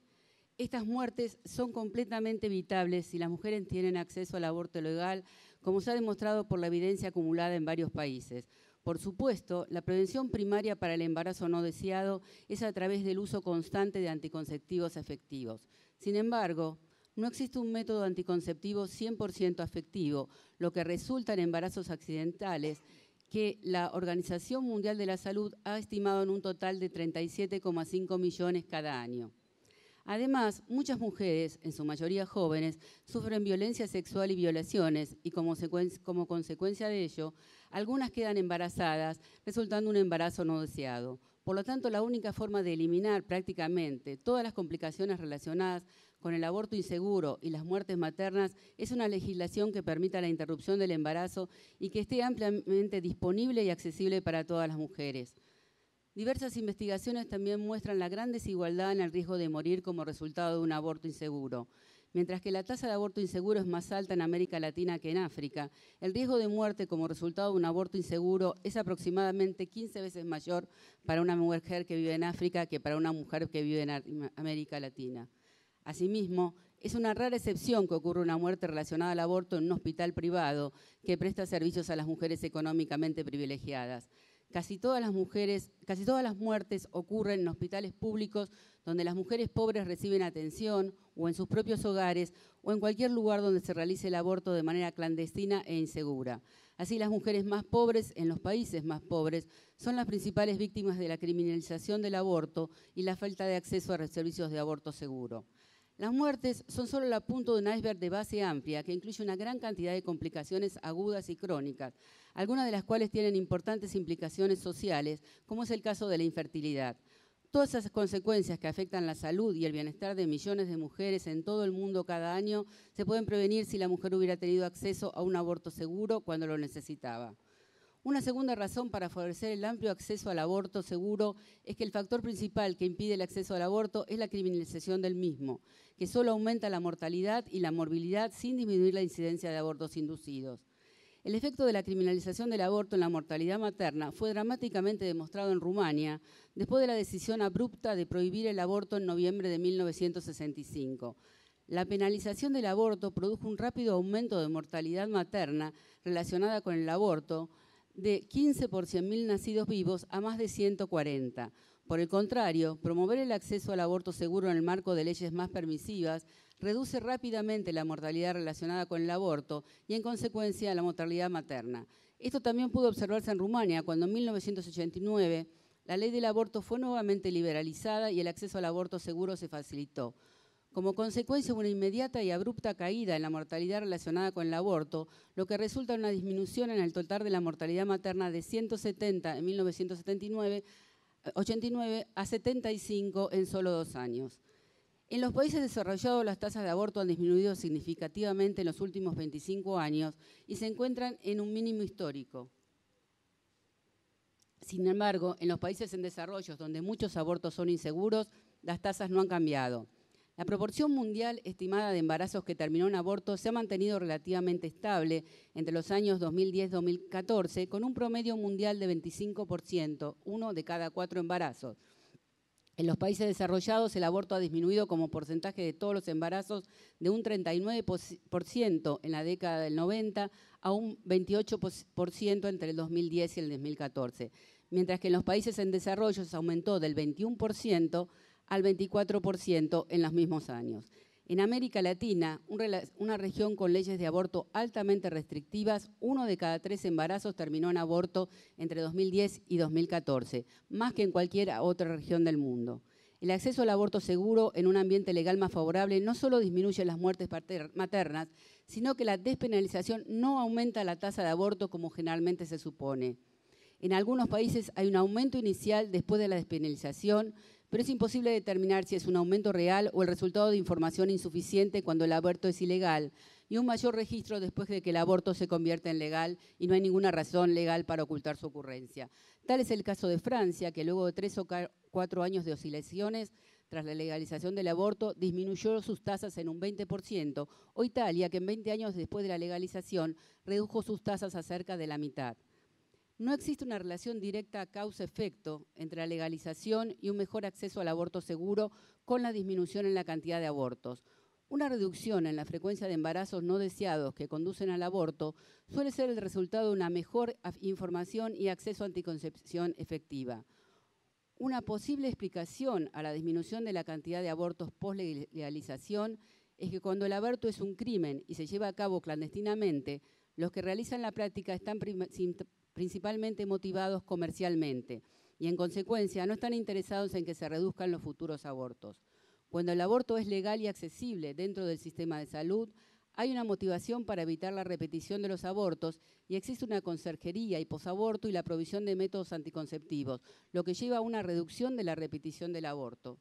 Estas muertes son completamente evitables si las mujeres tienen acceso al aborto legal, como se ha demostrado por la evidencia acumulada en varios países. Por supuesto, la prevención primaria para el embarazo no deseado es a través del uso constante de anticonceptivos efectivos. Sin embargo, no existe un método anticonceptivo 100% afectivo, lo que resulta en embarazos accidentales que la Organización Mundial de la Salud ha estimado en un total de 37,5 millones cada año. Además, muchas mujeres, en su mayoría jóvenes, sufren violencia sexual y violaciones y como, como, consecuencia de ello, algunas quedan embarazadas, resultando un embarazo no deseado. Por lo tanto, la única forma de eliminar prácticamente todas las complicaciones relacionadas con el aborto inseguro y las muertes maternas es una legislación que permita la interrupción del embarazo y que esté ampliamente disponible y accesible para todas las mujeres. Diversas investigaciones también muestran la gran desigualdad en el riesgo de morir como resultado de un aborto inseguro. Mientras que la tasa de aborto inseguro es más alta en América Latina que en África, el riesgo de muerte como resultado de un aborto inseguro es aproximadamente 15 veces mayor para una mujer que vive en África que para una mujer que vive en América Latina. Asimismo, es una rara excepción que ocurra una muerte relacionada al aborto en un hospital privado que presta servicios a las mujeres económicamente privilegiadas. Casi todas las muertes ocurren en hospitales públicos donde las mujeres pobres reciben atención o en sus propios hogares o en cualquier lugar donde se realice el aborto de manera clandestina e insegura. Así las mujeres más pobres en los países más pobres son las principales víctimas de la criminalización del aborto y la falta de acceso a servicios de aborto seguro. Las muertes son solo el punta de un iceberg de base amplia que incluye una gran cantidad de complicaciones agudas y crónicas, algunas de las cuales tienen importantes implicaciones sociales, como es el caso de la infertilidad. Todas esas consecuencias que afectan la salud y el bienestar de millones de mujeres en todo el mundo cada año se pueden prevenir si la mujer hubiera tenido acceso a un aborto seguro cuando lo necesitaba. Una segunda razón para favorecer el amplio acceso al aborto seguro es que el factor principal que impide el acceso al aborto es la criminalización del mismo, que solo aumenta la mortalidad y la morbilidad sin disminuir la incidencia de abortos inducidos. El efecto de la criminalización del aborto en la mortalidad materna fue dramáticamente demostrado en Rumania después de la decisión abrupta de prohibir el aborto en noviembre de 1965. La penalización del aborto produjo un rápido aumento de mortalidad materna relacionada con el aborto de 15 por 100.000 nacidos vivos a más de 140. Por el contrario, promover el acceso al aborto seguro en el marco de leyes más permisivas reduce rápidamente la mortalidad relacionada con el aborto y, en consecuencia, la mortalidad materna. Esto también pudo observarse en Rumania, cuando en 1989 la ley del aborto fue nuevamente liberalizada y el acceso al aborto seguro se facilitó. Como consecuencia, de una inmediata y abrupta caída en la mortalidad relacionada con el aborto, lo que resulta en una disminución en el total de la mortalidad materna de 170 en 1979 a 75 en solo dos años. En los países desarrollados las tasas de aborto han disminuido significativamente en los últimos 25 años y se encuentran en un mínimo histórico. Sin embargo, en los países en desarrollo donde muchos abortos son inseguros, las tasas no han cambiado. La proporción mundial estimada de embarazos que terminó en aborto se ha mantenido relativamente estable entre los años 2010-2014, con un promedio mundial de 25%, uno de cada cuatro embarazos. En los países desarrollados el aborto ha disminuido como porcentaje de todos los embarazos de un 39% en la década del 90 a un 28% entre el 2010 y el 2014, mientras que en los países en desarrollo se aumentó del 21% al 24% en los mismos años. En América Latina, una región con leyes de aborto altamente restrictivas, uno de cada tres embarazos terminó en aborto entre 2010 y 2014, más que en cualquier otra región del mundo. El acceso al aborto seguro en un ambiente legal más favorable no solo disminuye las muertes maternas, sino que la despenalización no aumenta la tasa de aborto como generalmente se supone. En algunos países hay un aumento inicial después de la despenalización, pero es imposible determinar si es un aumento real o el resultado de información insuficiente cuando el aborto es ilegal y un mayor registro después de que el aborto se convierta en legal y no hay ninguna razón legal para ocultar su ocurrencia. Tal es el caso de Francia, que luego de tres o cuatro años de oscilaciones tras la legalización del aborto disminuyó sus tasas en un 20%, o Italia, que en 20 años después de la legalización redujo sus tasas a cerca de la mitad. No existe una relación directa causa-efecto entre la legalización y un mejor acceso al aborto seguro con la disminución en la cantidad de abortos. Una reducción en la frecuencia de embarazos no deseados que conducen al aborto suele ser el resultado de una mejor información y acceso a anticoncepción efectiva. Una posible explicación a la disminución de la cantidad de abortos post-legalización es que cuando el aborto es un crimen y se lleva a cabo clandestinamente, los que realizan la práctica están principalmente motivados comercialmente, y en consecuencia no están interesados en que se reduzcan los futuros abortos. Cuando el aborto es legal y accesible dentro del sistema de salud, hay una motivación para evitar la repetición de los abortos y existe una conserjería y posaborto y la provisión de métodos anticonceptivos, lo que lleva a una reducción de la repetición del aborto.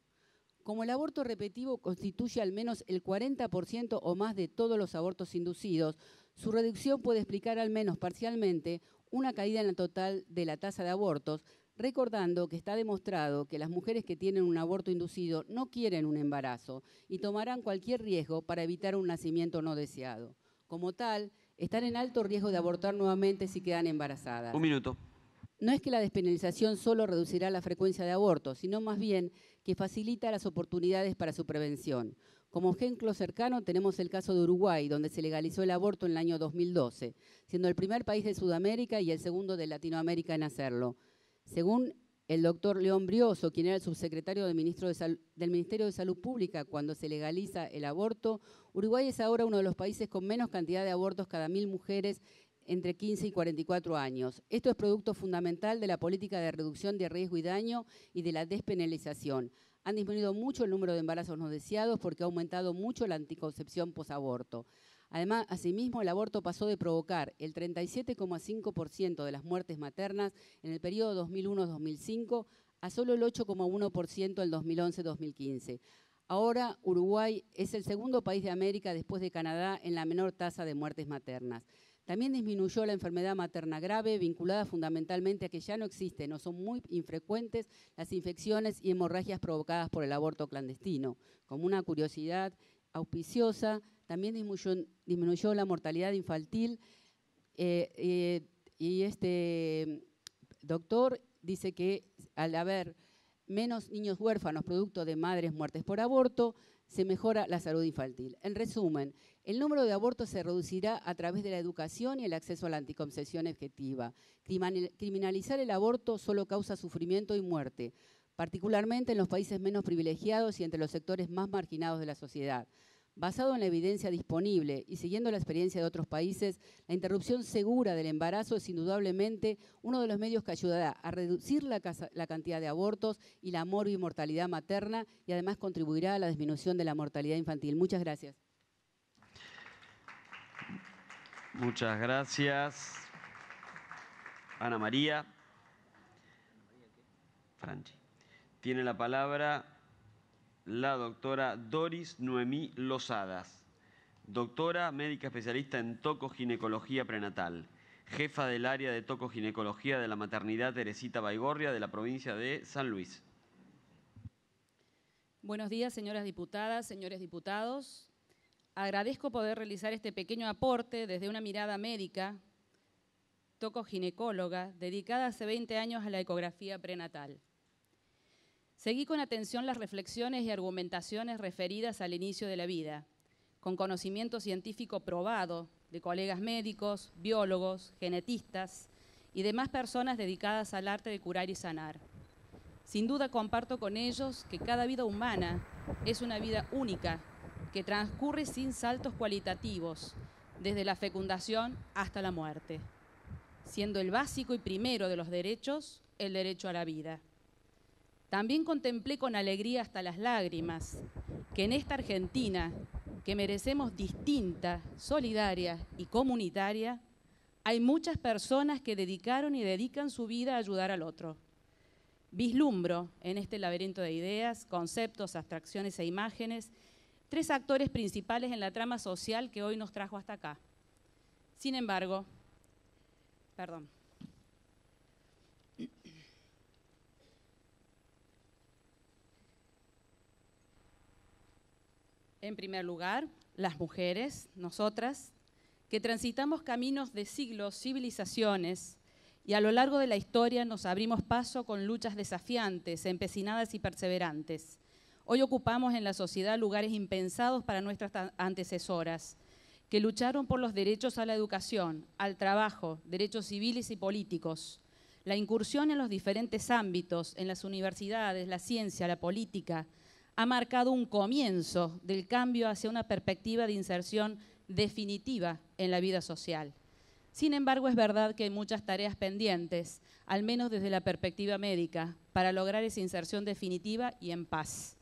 Como el aborto repetido constituye al menos el 40% o más de todos los abortos inducidos, su reducción puede explicar al menos parcialmente una caída en la total de la tasa de abortos, recordando que está demostrado que las mujeres que tienen un aborto inducido no quieren un embarazo y tomarán cualquier riesgo para evitar un nacimiento no deseado. Como tal, están en alto riesgo de abortar nuevamente si quedan embarazadas. Un minuto. No es que la despenalización solo reducirá la frecuencia de abortos, sino más bien que facilita las oportunidades para su prevención. Como ejemplo cercano tenemos el caso de Uruguay, donde se legalizó el aborto en el año 2012, siendo el primer país de Sudamérica y el segundo de Latinoamérica en hacerlo. Según el doctor León Brioso, quien era el subsecretario del, del Ministerio de Salud Pública cuando se legaliza el aborto, Uruguay es ahora uno de los países con menos cantidad de abortos cada mil mujeres entre 15 y 44 años. Esto es producto fundamental de la política de reducción de riesgo y daño y de la despenalización. Han disminuido mucho el número de embarazos no deseados porque ha aumentado mucho la anticoncepción posaborto. Además, asimismo, el aborto pasó de provocar el 37,5% de las muertes maternas en el periodo 2001-2005 a solo el 8,1% en 2011-2015. Ahora Uruguay es el segundo país de América después de Canadá en la menor tasa de muertes maternas. También disminuyó la enfermedad materna grave, vinculada fundamentalmente a que ya no existen no son muy infrecuentes las infecciones y hemorragias provocadas por el aborto clandestino. Como una curiosidad auspiciosa, también disminuyó, la mortalidad infantil eh, eh, y este doctor dice que al haber menos niños huérfanos producto de madres muertes por aborto, se mejora la salud infantil. En resumen, el número de abortos se reducirá a través de la educación y el acceso a la anticoncepción efectiva. Criminalizar el aborto solo causa sufrimiento y muerte, particularmente en los países menos privilegiados y entre los sectores más marginados de la sociedad. Basado en la evidencia disponible y siguiendo la experiencia de otros países, la interrupción segura del embarazo es indudablemente uno de los medios que ayudará a reducir la, cantidad de abortos y la morbimortalidad materna y además contribuirá a la disminución de la mortalidad infantil. Muchas gracias. Muchas gracias. Ana María. Franchi. Tiene la palabra la doctora Doris Noemí Lozadas, doctora médica especialista en tocoginecología prenatal, jefa del área de tocoginecología de la maternidad Teresita Baigorria de la provincia de San Luis. Buenos días, señoras diputadas, señores diputados. Agradezco poder realizar este pequeño aporte desde una mirada médica, tocoginecóloga, dedicada hace 20 años a la ecografía prenatal. Seguí con atención las reflexiones y argumentaciones referidas al inicio de la vida, con conocimiento científico probado de colegas médicos, biólogos, genetistas y demás personas dedicadas al arte de curar y sanar. Sin duda comparto con ellos que cada vida humana es una vida única que transcurre sin saltos cualitativos, desde la fecundación hasta la muerte, siendo el básico y primero de los derechos el derecho a la vida. También contemplé con alegría hasta las lágrimas que en esta Argentina, que merecemos distinta, solidaria y comunitaria, hay muchas personas que dedicaron y dedican su vida a ayudar al otro. Vislumbro en este laberinto de ideas, conceptos, abstracciones e imágenes tres actores principales en la trama social que hoy nos trajo hasta acá. Sin embargo, perdón. En primer lugar, las mujeres, nosotras, que transitamos caminos de siglos, civilizaciones, y a lo largo de la historia nos abrimos paso con luchas desafiantes, empecinadas y perseverantes. Hoy ocupamos en la sociedad lugares impensados para nuestras antecesoras, que lucharon por los derechos a la educación, al trabajo, derechos civiles y políticos. La incursión en los diferentes ámbitos, en las universidades, la ciencia, la política, ha marcado un comienzo del cambio hacia una perspectiva de inserción definitiva en la vida social. Sin embargo, es verdad que hay muchas tareas pendientes, al menos desde la perspectiva médica, para lograr esa inserción definitiva y en paz.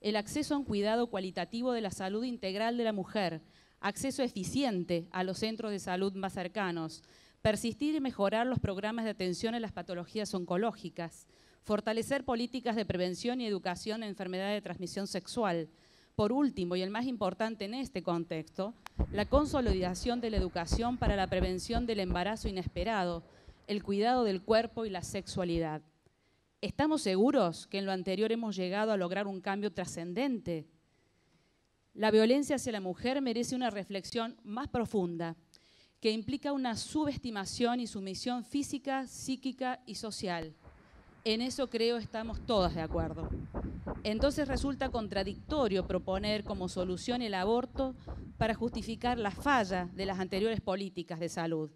El acceso a un cuidado cualitativo de la salud integral de la mujer, acceso eficiente a los centros de salud más cercanos, persistir y mejorar los programas de atención en las patologías oncológicas, fortalecer políticas de prevención y educación en enfermedades de transmisión sexual. Por último, y el más importante en este contexto, la consolidación de la educación para la prevención del embarazo inesperado, el cuidado del cuerpo y la sexualidad. ¿Estamos seguros que en lo anterior hemos llegado a lograr un cambio trascendente? La violencia hacia la mujer merece una reflexión más profunda, que implica una subestimación y sumisión física, psíquica y social en eso creo estamos todas de acuerdo. Entonces resulta contradictorio proponer como solución el aborto para justificar la falla de las anteriores políticas de salud.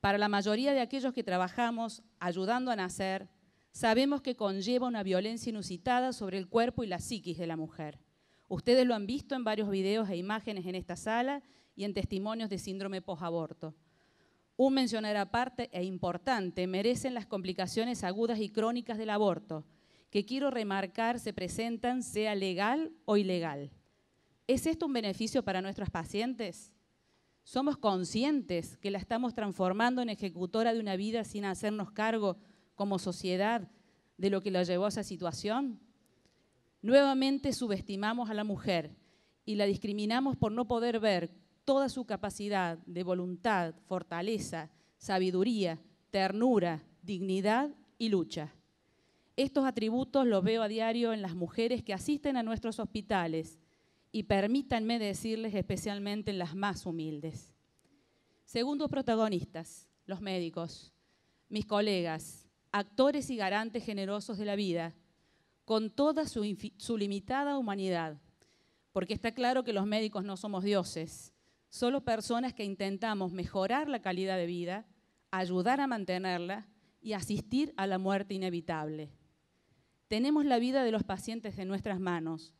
Para la mayoría de aquellos que trabajamos ayudando a nacer, sabemos que conlleva una violencia inusitada sobre el cuerpo y la psiquis de la mujer. Ustedes lo han visto en varios videos e imágenes en esta sala y en testimonios de síndrome posaborto. Un mencionar aparte e importante merecen las complicaciones agudas y crónicas del aborto, que quiero remarcar se presentan sea legal o ilegal. ¿Es esto un beneficio para nuestros pacientes? ¿Somos conscientes que la estamos transformando en ejecutora de una vida sin hacernos cargo como sociedad de lo que la llevó a esa situación? Nuevamente subestimamos a la mujer y la discriminamos por no poder ver toda su capacidad de voluntad, fortaleza, sabiduría, ternura, dignidad y lucha. Estos atributos los veo a diario en las mujeres que asisten a nuestros hospitales y permítanme decirles especialmente en las más humildes. Segundos protagonistas, los médicos, mis colegas, actores y garantes generosos de la vida, con toda su limitada humanidad, porque está claro que los médicos no somos dioses, Solo personas que intentamos mejorar la calidad de vida, ayudar a mantenerla y asistir a la muerte inevitable. Tenemos la vida de los pacientes en nuestras manos,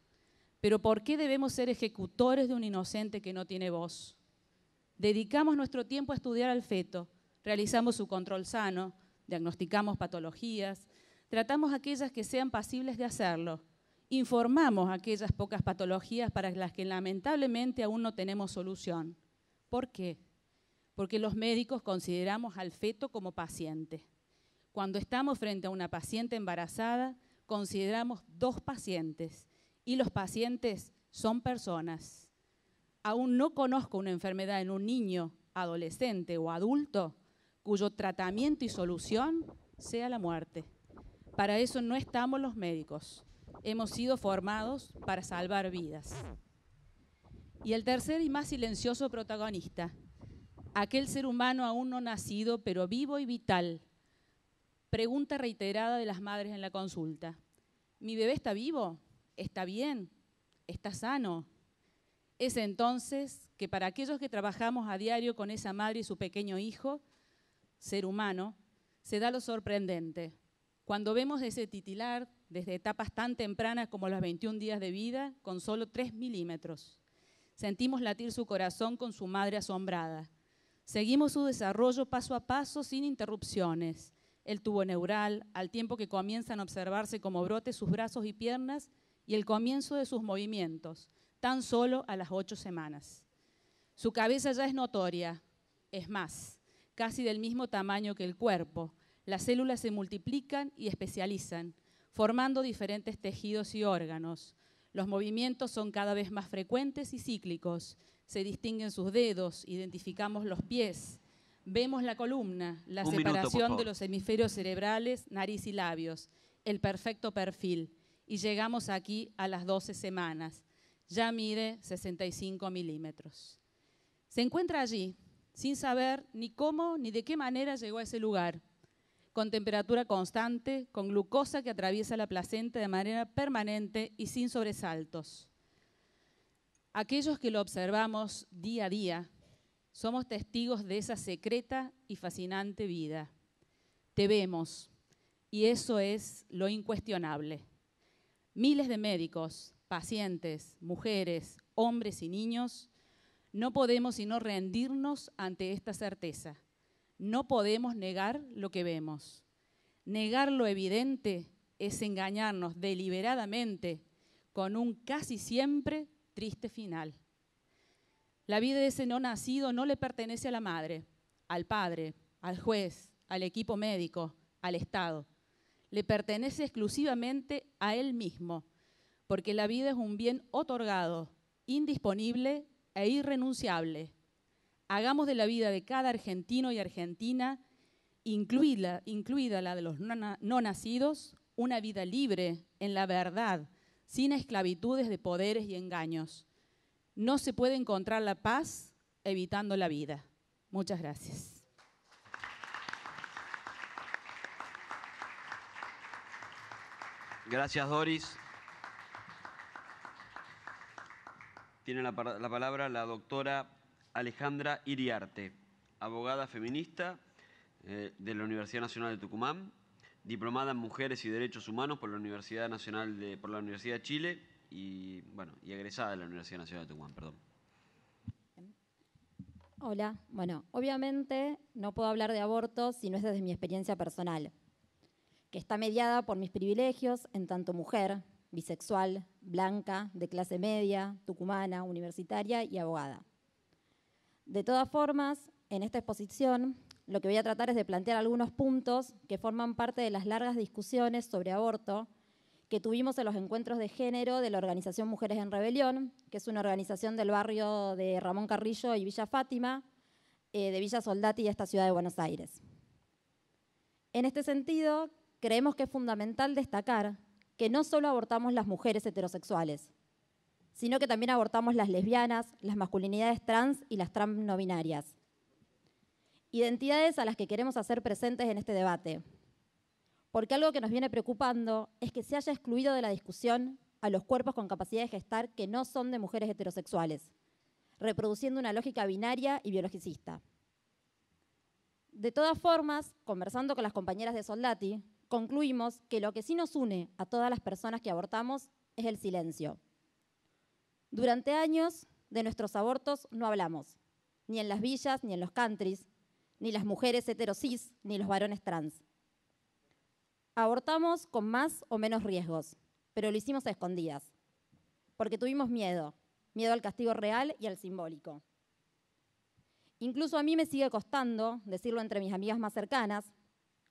pero ¿por qué debemos ser ejecutores de un inocente que no tiene voz? Dedicamos nuestro tiempo a estudiar al feto, realizamos su control sano, diagnosticamos patologías, tratamos aquellas que sean pasibles de hacerlo informamos aquellas pocas patologías para las que lamentablemente aún no tenemos solución. ¿Por qué? Porque los médicos consideramos al feto como paciente. Cuando estamos frente a una paciente embarazada, consideramos dos pacientes y los pacientes son personas. Aún no conozco una enfermedad en un niño, adolescente o adulto cuyo tratamiento y solución sea la muerte. Para eso no estamos los médicos hemos sido formados para salvar vidas. Y el tercer y más silencioso protagonista, aquel ser humano aún no nacido, pero vivo y vital. Pregunta reiterada de las madres en la consulta. ¿Mi bebé está vivo? ¿Está bien? ¿Está sano? Es entonces que para aquellos que trabajamos a diario con esa madre y su pequeño hijo, ser humano, se da lo sorprendente. Cuando vemos ese titilar desde etapas tan tempranas como los 21 días de vida, con solo 3 milímetros. Sentimos latir su corazón con su madre asombrada. Seguimos su desarrollo paso a paso sin interrupciones. El tubo neural, al tiempo que comienzan a observarse como brotes sus brazos y piernas y el comienzo de sus movimientos, tan solo a las ocho semanas. Su cabeza ya es notoria, es más, casi del mismo tamaño que el cuerpo. Las células se multiplican y especializan formando diferentes tejidos y órganos. Los movimientos son cada vez más frecuentes y cíclicos. Se distinguen sus dedos, identificamos los pies, vemos la columna, la separación de los hemisferios cerebrales, nariz y labios, el perfecto perfil. Y llegamos aquí a las 12 semanas. Ya mide 65 milímetros. Se encuentra allí, sin saber ni cómo ni de qué manera llegó a ese lugar con temperatura constante, con glucosa que atraviesa la placenta de manera permanente y sin sobresaltos. Aquellos que lo observamos día a día, somos testigos de esa secreta y fascinante vida. Te vemos, y eso es lo incuestionable. Miles de médicos, pacientes, mujeres, hombres y niños, no podemos sino rendirnos ante esta certeza. No podemos negar lo que vemos. Negar lo evidente es engañarnos deliberadamente con un casi siempre triste final. La vida de ese no nacido no le pertenece a la madre, al padre, al juez, al equipo médico, al Estado. Le pertenece exclusivamente a él mismo, porque la vida es un bien otorgado, indisponible e irrenunciable, Hagamos de la vida de cada argentino y argentina, incluida, la de los no nacidos, una vida libre en la verdad, sin esclavitudes de poderes y engaños. No se puede encontrar la paz evitando la vida. Muchas gracias. Gracias, Doris. Tiene la, la, palabra la doctora Alejandra Iriarte, abogada feminista eh, de la Universidad Nacional de Tucumán, diplomada en Mujeres y Derechos Humanos por la Universidad Nacional de, por la Universidad de Chile y, bueno, y egresada de la Universidad Nacional de Tucumán, perdón. Hola, bueno, obviamente no puedo hablar de aborto si no es desde mi experiencia personal, que está mediada por mis privilegios en tanto mujer, bisexual, blanca, de clase media, tucumana, universitaria y abogada. De todas formas, en esta exposición lo que voy a tratar es de plantear algunos puntos que forman parte de las largas discusiones sobre aborto que tuvimos en los encuentros de género de la organización Mujeres en Rebelión, que es una organización del barrio de Ramón Carrillo y Villa Fátima, eh, de Villa Soldati y esta ciudad de Buenos Aires. En este sentido, creemos que es fundamental destacar que no solo abortamos las mujeres heterosexuales, sino que también abortamos las lesbianas, las masculinidades trans y las trans no binarias. Identidades a las que queremos hacer presentes en este debate. Porque algo que nos viene preocupando es que se haya excluido de la discusión a los cuerpos con capacidad de gestar que no son de mujeres heterosexuales, reproduciendo una lógica binaria y biologicista. De todas formas, conversando con las compañeras de Soldati, concluimos que lo que sí nos une a todas las personas que abortamos es el silencio. Durante años de nuestros abortos no hablamos, ni en las villas, ni en los countries, ni las mujeres heterosis, ni los varones trans. Abortamos con más o menos riesgos, pero lo hicimos a escondidas, porque tuvimos miedo, miedo al castigo real y al simbólico. Incluso a mí me sigue costando decirlo entre mis amigas más cercanas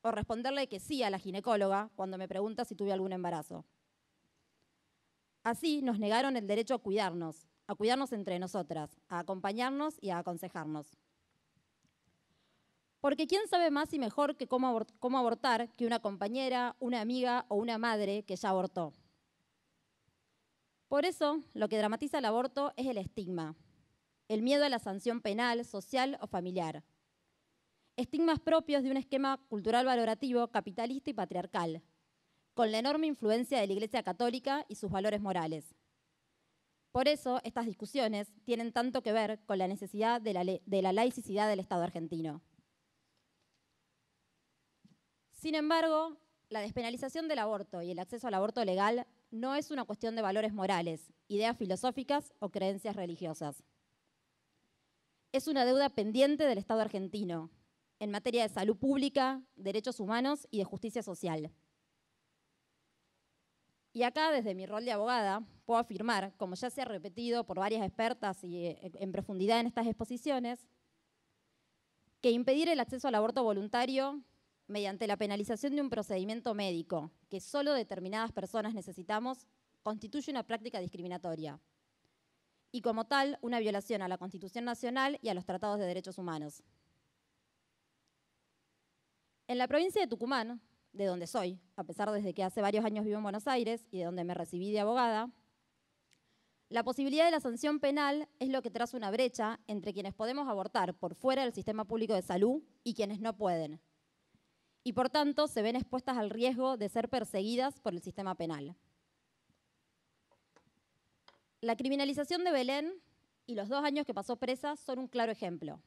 o responderle que sí a la ginecóloga cuando me pregunta si tuve algún embarazo. Así nos negaron el derecho a cuidarnos, a cuidarnos entre nosotras, a acompañarnos y a aconsejarnos. Porque quién sabe más y mejor que cómo, cómo abortar que una compañera, una amiga o una madre que ya abortó. Por eso, lo que dramatiza el aborto es el estigma, el miedo a la sanción penal, social o familiar. Estigmas propios de un esquema cultural valorativo, capitalista y patriarcal, con la enorme influencia de la Iglesia Católica y sus valores morales. Por eso, estas discusiones tienen tanto que ver con la necesidad de la, laicidad del Estado argentino. Sin embargo, la despenalización del aborto y el acceso al aborto legal no es una cuestión de valores morales, ideas filosóficas o creencias religiosas. Es una deuda pendiente del Estado argentino en materia de salud pública, derechos humanos y de justicia social. Y acá, desde mi rol de abogada, puedo afirmar, como ya se ha repetido por varias expertas y eh, en profundidad en estas exposiciones, que impedir el acceso al aborto voluntario mediante la penalización de un procedimiento médico que solo determinadas personas necesitamos constituye una práctica discriminatoria y como tal una violación a la Constitución Nacional y a los tratados de derechos humanos. En la provincia de Tucumán, de donde soy, a pesar de que hace varios años vivo en Buenos Aires y de donde me recibí de abogada, la posibilidad de la sanción penal es lo que traza una brecha entre quienes podemos abortar por fuera del sistema público de salud y quienes no pueden. Y por tanto se ven expuestas al riesgo de ser perseguidas por el sistema penal. La criminalización de Belén y los dos años que pasó presa son un claro ejemplo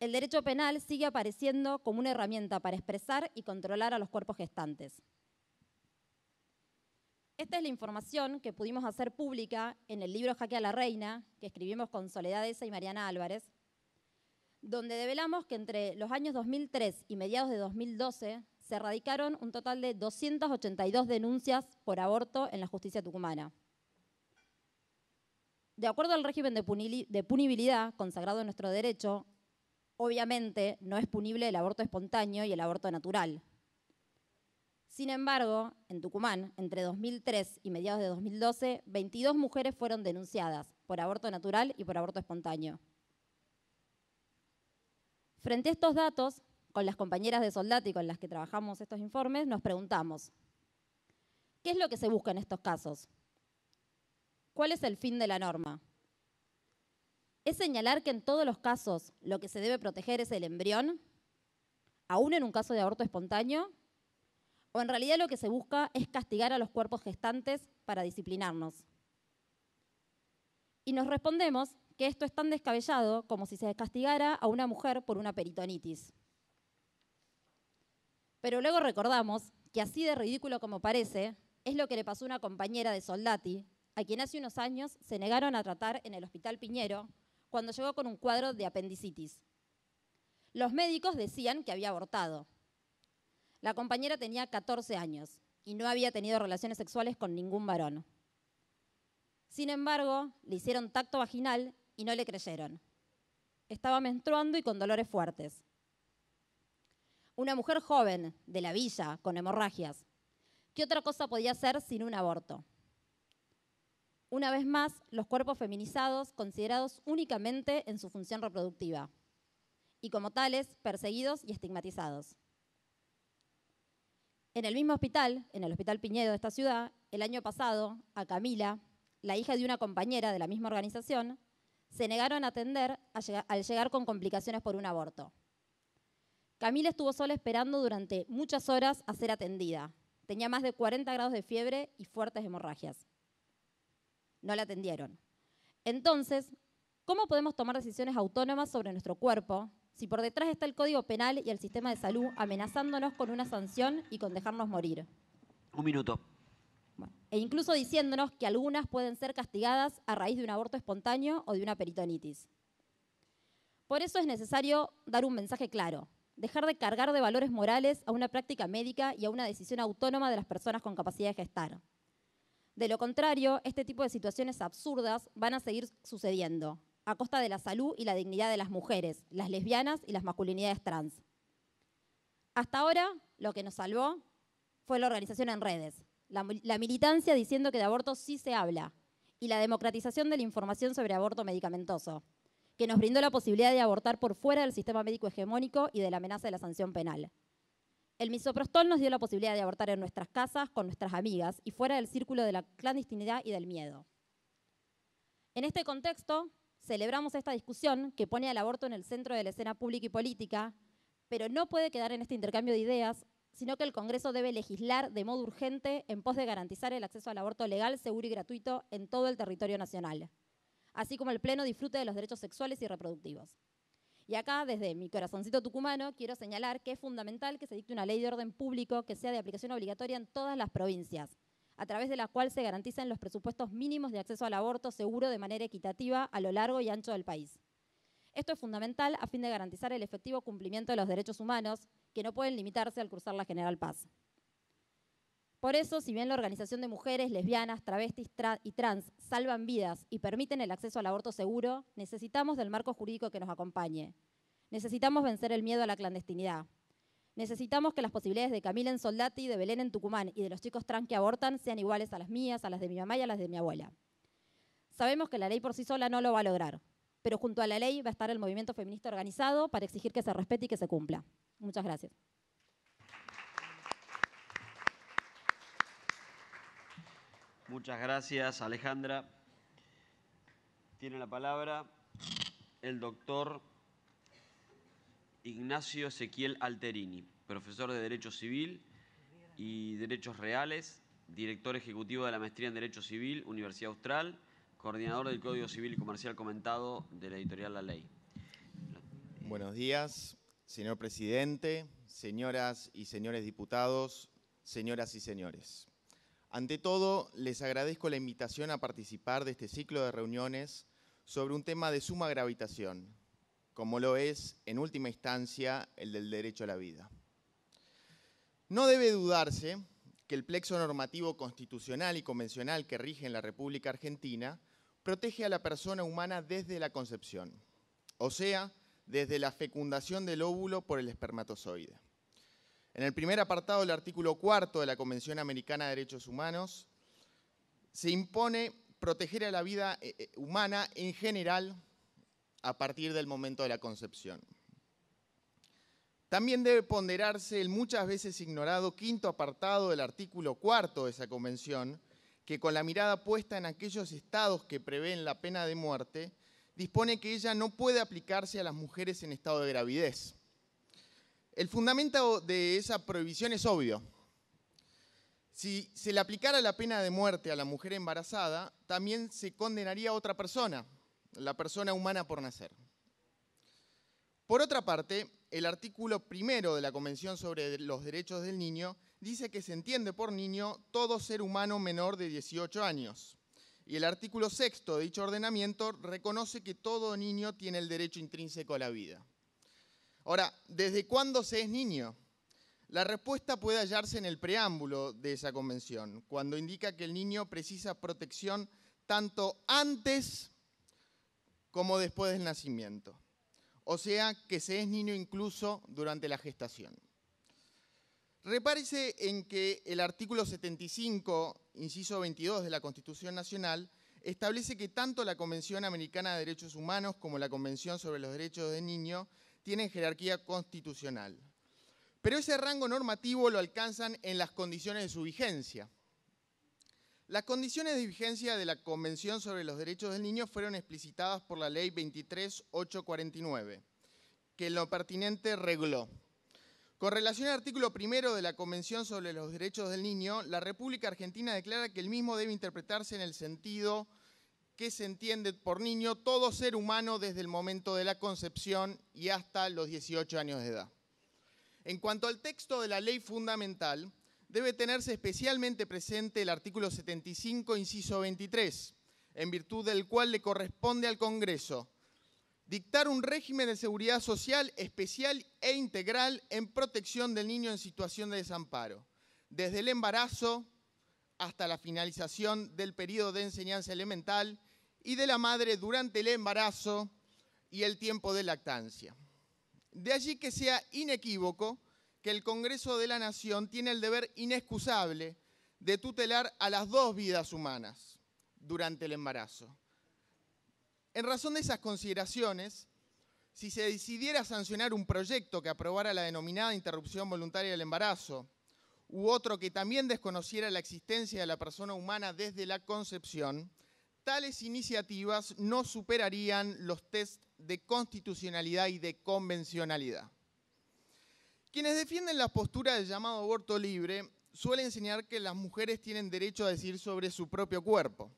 el derecho penal sigue apareciendo como una herramienta para expresar y controlar a los cuerpos gestantes. Esta es la información que pudimos hacer pública en el libro Jaque a la Reina, que escribimos con Soledad Esa y Mariana Álvarez, donde develamos que entre los años 2003 y mediados de 2012 se erradicaron un total de 282 denuncias por aborto en la justicia tucumana. De acuerdo al régimen de, punibilidad consagrado en nuestro derecho, Obviamente no es punible el aborto espontáneo y el aborto natural. Sin embargo, en Tucumán, entre 2003 y mediados de 2012, 22 mujeres fueron denunciadas por aborto natural y por aborto espontáneo. Frente a estos datos, con las compañeras de Soldati con las que trabajamos estos informes, nos preguntamos, ¿qué es lo que se busca en estos casos? ¿Cuál es el fin de la norma? es señalar que en todos los casos lo que se debe proteger es el embrión, aún en un caso de aborto espontáneo, o en realidad lo que se busca es castigar a los cuerpos gestantes para disciplinarnos. Y nos respondemos que esto es tan descabellado como si se castigara a una mujer por una peritonitis. Pero luego recordamos que así de ridículo como parece, es lo que le pasó a una compañera de Soldati, a quien hace unos años se negaron a tratar en el Hospital Piñero cuando llegó con un cuadro de apendicitis. Los médicos decían que había abortado. La compañera tenía 14 años y no había tenido relaciones sexuales con ningún varón. Sin embargo, le hicieron tacto vaginal y no le creyeron. Estaba menstruando y con dolores fuertes. Una mujer joven de la villa con hemorragias. ¿Qué otra cosa podía hacer sin un aborto? una vez más, los cuerpos feminizados considerados únicamente en su función reproductiva y como tales perseguidos y estigmatizados. En el mismo hospital, en el Hospital Piñedo de esta ciudad, el año pasado, a Camila, la hija de una compañera de la misma organización, se negaron a atender al llegar con complicaciones por un aborto. Camila estuvo sola esperando durante muchas horas a ser atendida. Tenía más de 40 grados de fiebre y fuertes hemorragias no la atendieron. Entonces, ¿cómo podemos tomar decisiones autónomas sobre nuestro cuerpo si por detrás está el Código Penal y el sistema de salud amenazándonos con una sanción y con dejarnos morir? Un minuto. e incluso diciéndonos que algunas pueden ser castigadas a raíz de un aborto espontáneo o de una peritonitis. Por eso es necesario dar un mensaje claro, dejar de cargar de valores morales a una práctica médica y a una decisión autónoma de las personas con capacidad de gestar. De lo contrario, este tipo de situaciones absurdas van a seguir sucediendo, a costa de la salud y la dignidad de las mujeres, las lesbianas y las masculinidades trans. Hasta ahora, lo que nos salvó fue la organización en redes, la, militancia diciendo que de aborto sí se habla y la democratización de la información sobre aborto medicamentoso, que nos brindó la posibilidad de abortar por fuera del sistema médico hegemónico y de la amenaza de la sanción penal. El misoprostol nos dio la posibilidad de abortar en nuestras casas, con nuestras amigas y fuera del círculo de la clandestinidad y del miedo. En este contexto, celebramos esta discusión que pone al aborto en el centro de la escena pública y política, pero no puede quedar en este intercambio de ideas, sino que el Congreso debe legislar de modo urgente en pos de garantizar el acceso al aborto legal, seguro y gratuito en todo el territorio nacional, así como el pleno disfrute de los derechos sexuales y reproductivos. Y acá, desde mi corazoncito tucumano, quiero señalar que es fundamental que se dicte una ley de orden público que sea de aplicación obligatoria en todas las provincias, a través de la cual se garanticen los presupuestos mínimos de acceso al aborto seguro de manera equitativa a lo largo y ancho del país. Esto es fundamental a fin de garantizar el efectivo cumplimiento de los derechos humanos, que no pueden limitarse al cruzar la General Paz. Por eso, si bien la organización de mujeres, lesbianas, travestis y trans salvan vidas y permiten el acceso al aborto seguro, necesitamos del marco jurídico que nos acompañe. Necesitamos vencer el miedo a la clandestinidad. Necesitamos que las posibilidades de Camila en Soldati, de Belén en Tucumán y de los chicos trans que abortan sean iguales a las mías, a las de mi mamá y a las de mi abuela. Sabemos que la ley por sí sola no lo va a lograr, pero junto a la ley va a estar el movimiento feminista organizado para exigir que se respete y que se cumpla. Muchas gracias. Muchas gracias, Alejandra. Tiene la palabra el doctor Ignacio Ezequiel Alterini, profesor de Derecho Civil y Derechos Reales, director ejecutivo de la Maestría en Derecho Civil, Universidad Austral, coordinador del Código Civil y Comercial Comentado de la editorial La Ley. Buenos días, señor presidente, señoras y señores diputados, señoras y señores. Ante todo, les agradezco la invitación a participar de este ciclo de reuniones sobre un tema de suma gravitación, como lo es, en última instancia, el del derecho a la vida. No debe dudarse que el plexo normativo constitucional y convencional que rige en la República Argentina protege a la persona humana desde la concepción, o sea, desde la fecundación del óvulo por el espermatozoide. En el primer apartado del artículo cuarto de la Convención Americana de Derechos Humanos, se impone proteger a la vida eh, eh, humana en general a partir del momento de la concepción. También debe ponderarse el muchas veces ignorado quinto apartado del artículo cuarto de esa convención, que con la mirada puesta en aquellos estados que prevén la pena de muerte, dispone que ella no puede aplicarse a las mujeres en estado de gravidez. El fundamento de esa prohibición es obvio. Si se le aplicara la pena de muerte a la mujer embarazada, también se condenaría a otra persona, la persona humana por nacer. Por otra parte, el artículo primero de la Convención sobre los Derechos del Niño dice que se entiende por niño todo ser humano menor de 18 años. Y el artículo sexto de dicho ordenamiento reconoce que todo niño tiene el derecho intrínseco a la vida. Ahora, ¿desde cuándo se es niño? La respuesta puede hallarse en el preámbulo de esa convención, cuando indica que el niño precisa protección tanto antes como después del nacimiento. O sea, que se es niño incluso durante la gestación. Repárese en que el artículo 75, inciso 22 de la Constitución Nacional, establece que tanto la Convención Americana de Derechos Humanos como la Convención sobre los Derechos del Niño tienen jerarquía constitucional. Pero ese rango normativo lo alcanzan en las condiciones de su vigencia. Las condiciones de vigencia de la Convención sobre los Derechos del Niño fueron explicitadas por la Ley 23849, que lo pertinente regló. Con relación al artículo primero de la Convención sobre los Derechos del Niño, la República Argentina declara que el mismo debe interpretarse en el sentido que se entiende por niño todo ser humano desde el momento de la concepción y hasta los 18 años de edad. En cuanto al texto de la ley fundamental, debe tenerse especialmente presente el artículo 75, inciso 23, en virtud del cual le corresponde al Congreso dictar un régimen de seguridad social especial e integral en protección del niño en situación de desamparo, desde el embarazo hasta la finalización del periodo de enseñanza elemental y de la madre durante el embarazo y el tiempo de lactancia. De allí que sea inequívoco que el Congreso de la Nación tiene el deber inexcusable de tutelar a las dos vidas humanas durante el embarazo. En razón de esas consideraciones, si se decidiera sancionar un proyecto que aprobara la denominada interrupción voluntaria del embarazo, u otro que también desconociera la existencia de la persona humana desde la concepción, tales iniciativas no superarían los test de constitucionalidad y de convencionalidad. Quienes defienden la postura del llamado aborto libre suelen enseñar que las mujeres tienen derecho a decir sobre su propio cuerpo.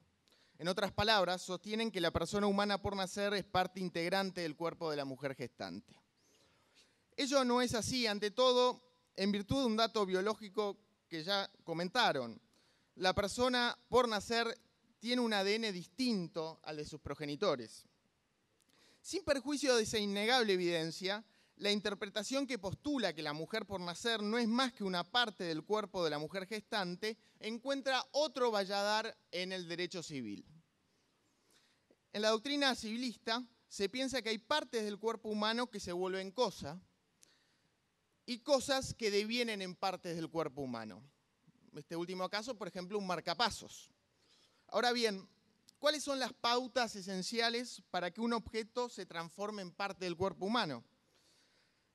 En otras palabras, sostienen que la persona humana por nacer es parte integrante del cuerpo de la mujer gestante. Ello no es así, ante todo, en virtud de un dato biológico que ya comentaron. La persona por nacer tiene un ADN distinto al de sus progenitores. Sin perjuicio de esa innegable evidencia, la interpretación que postula que la mujer por nacer no es más que una parte del cuerpo de la mujer gestante encuentra otro valladar en el derecho civil. En la doctrina civilista se piensa que hay partes del cuerpo humano que se vuelven cosa y cosas que devienen en partes del cuerpo humano. En Este último caso, por ejemplo, un marcapasos. Ahora bien, ¿cuáles son las pautas esenciales para que un objeto se transforme en parte del cuerpo humano?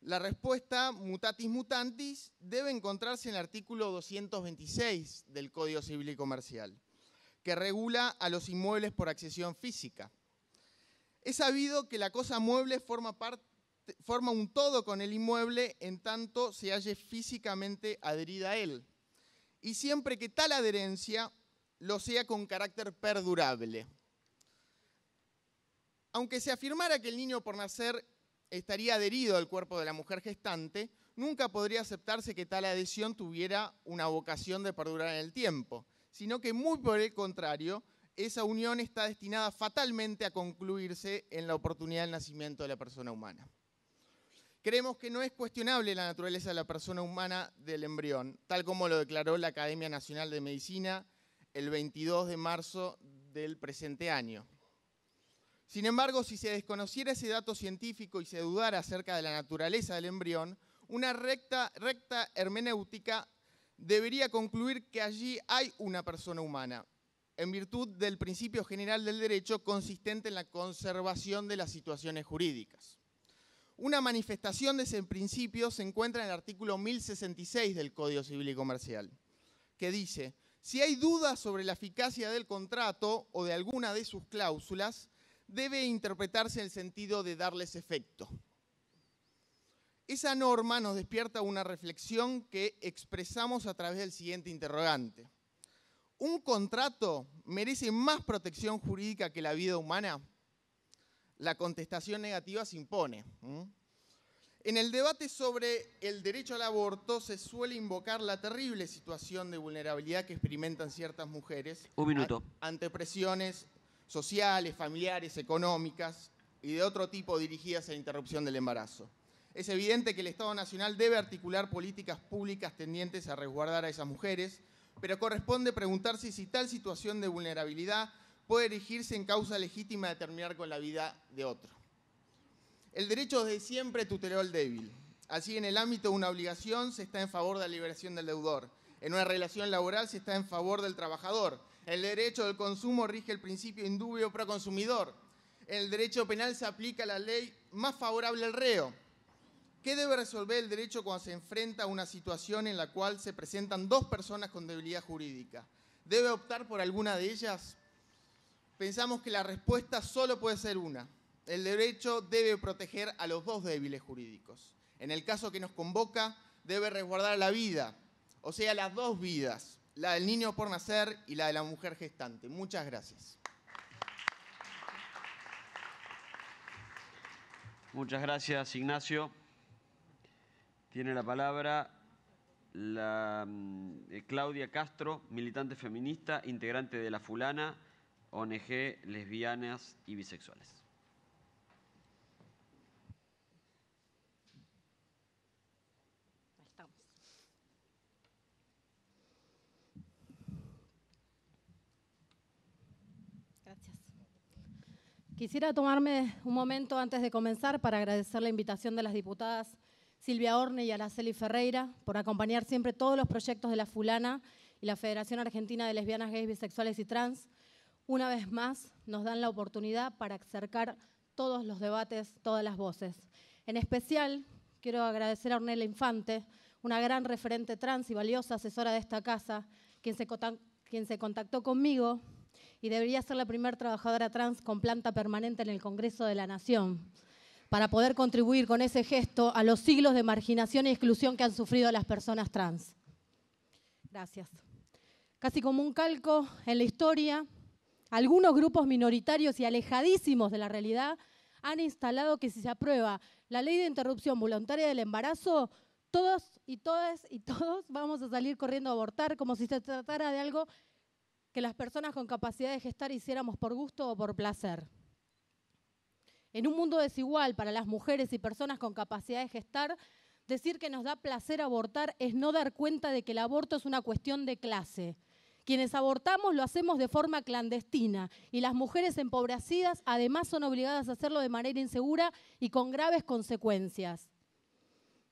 La respuesta mutatis mutantis debe encontrarse en el artículo 226 del Código Civil y Comercial, que regula a los inmuebles por accesión física. Es sabido que la cosa mueble forma, forma un todo con el inmueble en tanto se halle físicamente adherida a él. Y siempre que tal adherencia lo sea con carácter perdurable. Aunque se afirmara que el niño por nacer estaría adherido al cuerpo de la mujer gestante, nunca podría aceptarse que tal adhesión tuviera una vocación de perdurar en el tiempo, sino que muy por el contrario, esa unión está destinada fatalmente a concluirse en la oportunidad del nacimiento de la persona humana. Creemos que no es cuestionable la naturaleza de la persona humana del embrión, tal como lo declaró la Academia Nacional de Medicina el 22 de marzo del presente año. Sin embargo, si se desconociera ese dato científico y se dudara acerca de la naturaleza del embrión, una recta, recta hermenéutica debería concluir que allí hay una persona humana, en virtud del principio general del derecho consistente en la conservación de las situaciones jurídicas. Una manifestación de ese principio se encuentra en el artículo 1066 del Código Civil y Comercial, que dice, si hay dudas sobre la eficacia del contrato o de alguna de sus cláusulas, debe interpretarse en el sentido de darles efecto. Esa norma nos despierta una reflexión que expresamos a través del siguiente interrogante. ¿Un contrato merece más protección jurídica que la vida humana? La contestación negativa se impone. En el debate sobre el derecho al aborto se suele invocar la terrible situación de vulnerabilidad que experimentan ciertas mujeres ante presiones sociales, familiares, económicas y de otro tipo dirigidas a la interrupción del embarazo. Es evidente que el Estado Nacional debe articular políticas públicas tendientes a resguardar a esas mujeres, pero corresponde preguntarse si tal situación de vulnerabilidad puede erigirse en causa legítima de terminar con la vida de otro. El derecho de siempre tuteló al débil. Así, en el ámbito de una obligación se está en favor de la liberación del deudor. En una relación laboral se está en favor del trabajador. El derecho del consumo rige el principio indubio pro consumidor. En el derecho penal se aplica la ley más favorable al reo. ¿Qué debe resolver el derecho cuando se enfrenta a una situación en la cual se presentan dos personas con debilidad jurídica? ¿Debe optar por alguna de ellas? Pensamos que la respuesta solo puede ser una, el derecho debe proteger a los dos débiles jurídicos. En el caso que nos convoca, debe resguardar la vida, o sea, las dos vidas, la del niño por nacer y la de la mujer gestante. Muchas gracias. Muchas gracias, Ignacio. Tiene la palabra mm, eh, Claudia Castro, militante feminista, integrante de La Fulana, ONG Lesbianas y Bisexuales. Quisiera tomarme un momento antes de comenzar para agradecer la invitación de las diputadas Silvia Orne y Araceli Ferreira por acompañar siempre todos los proyectos de la Fulana y la Federación Argentina de Lesbianas, Gays, Bisexuales y Trans. Una vez más, nos dan la oportunidad para acercar todos los debates, todas las voces. En especial, quiero agradecer a Ornella Infante, una gran referente trans y valiosa asesora de esta casa, quien se, quien se contactó conmigo y debería ser la primera trabajadora trans con planta permanente en el Congreso de la Nación, para poder contribuir con ese gesto a los siglos de marginación y exclusión que han sufrido las personas trans. Gracias. Casi como un calco en la historia, algunos grupos minoritarios y alejadísimos de la realidad han instalado que si se aprueba la ley de interrupción voluntaria del embarazo, todos y todas y todos vamos a salir corriendo a abortar como si se tratara de algo que las personas con capacidad de gestar hiciéramos por gusto o por placer. En un mundo desigual para las mujeres y personas con capacidad de gestar, decir que nos da placer abortar es no dar cuenta de que el aborto es una cuestión de clase. Quienes abortamos lo hacemos de forma clandestina y las mujeres empobrecidas además son obligadas a hacerlo de manera insegura y con graves consecuencias.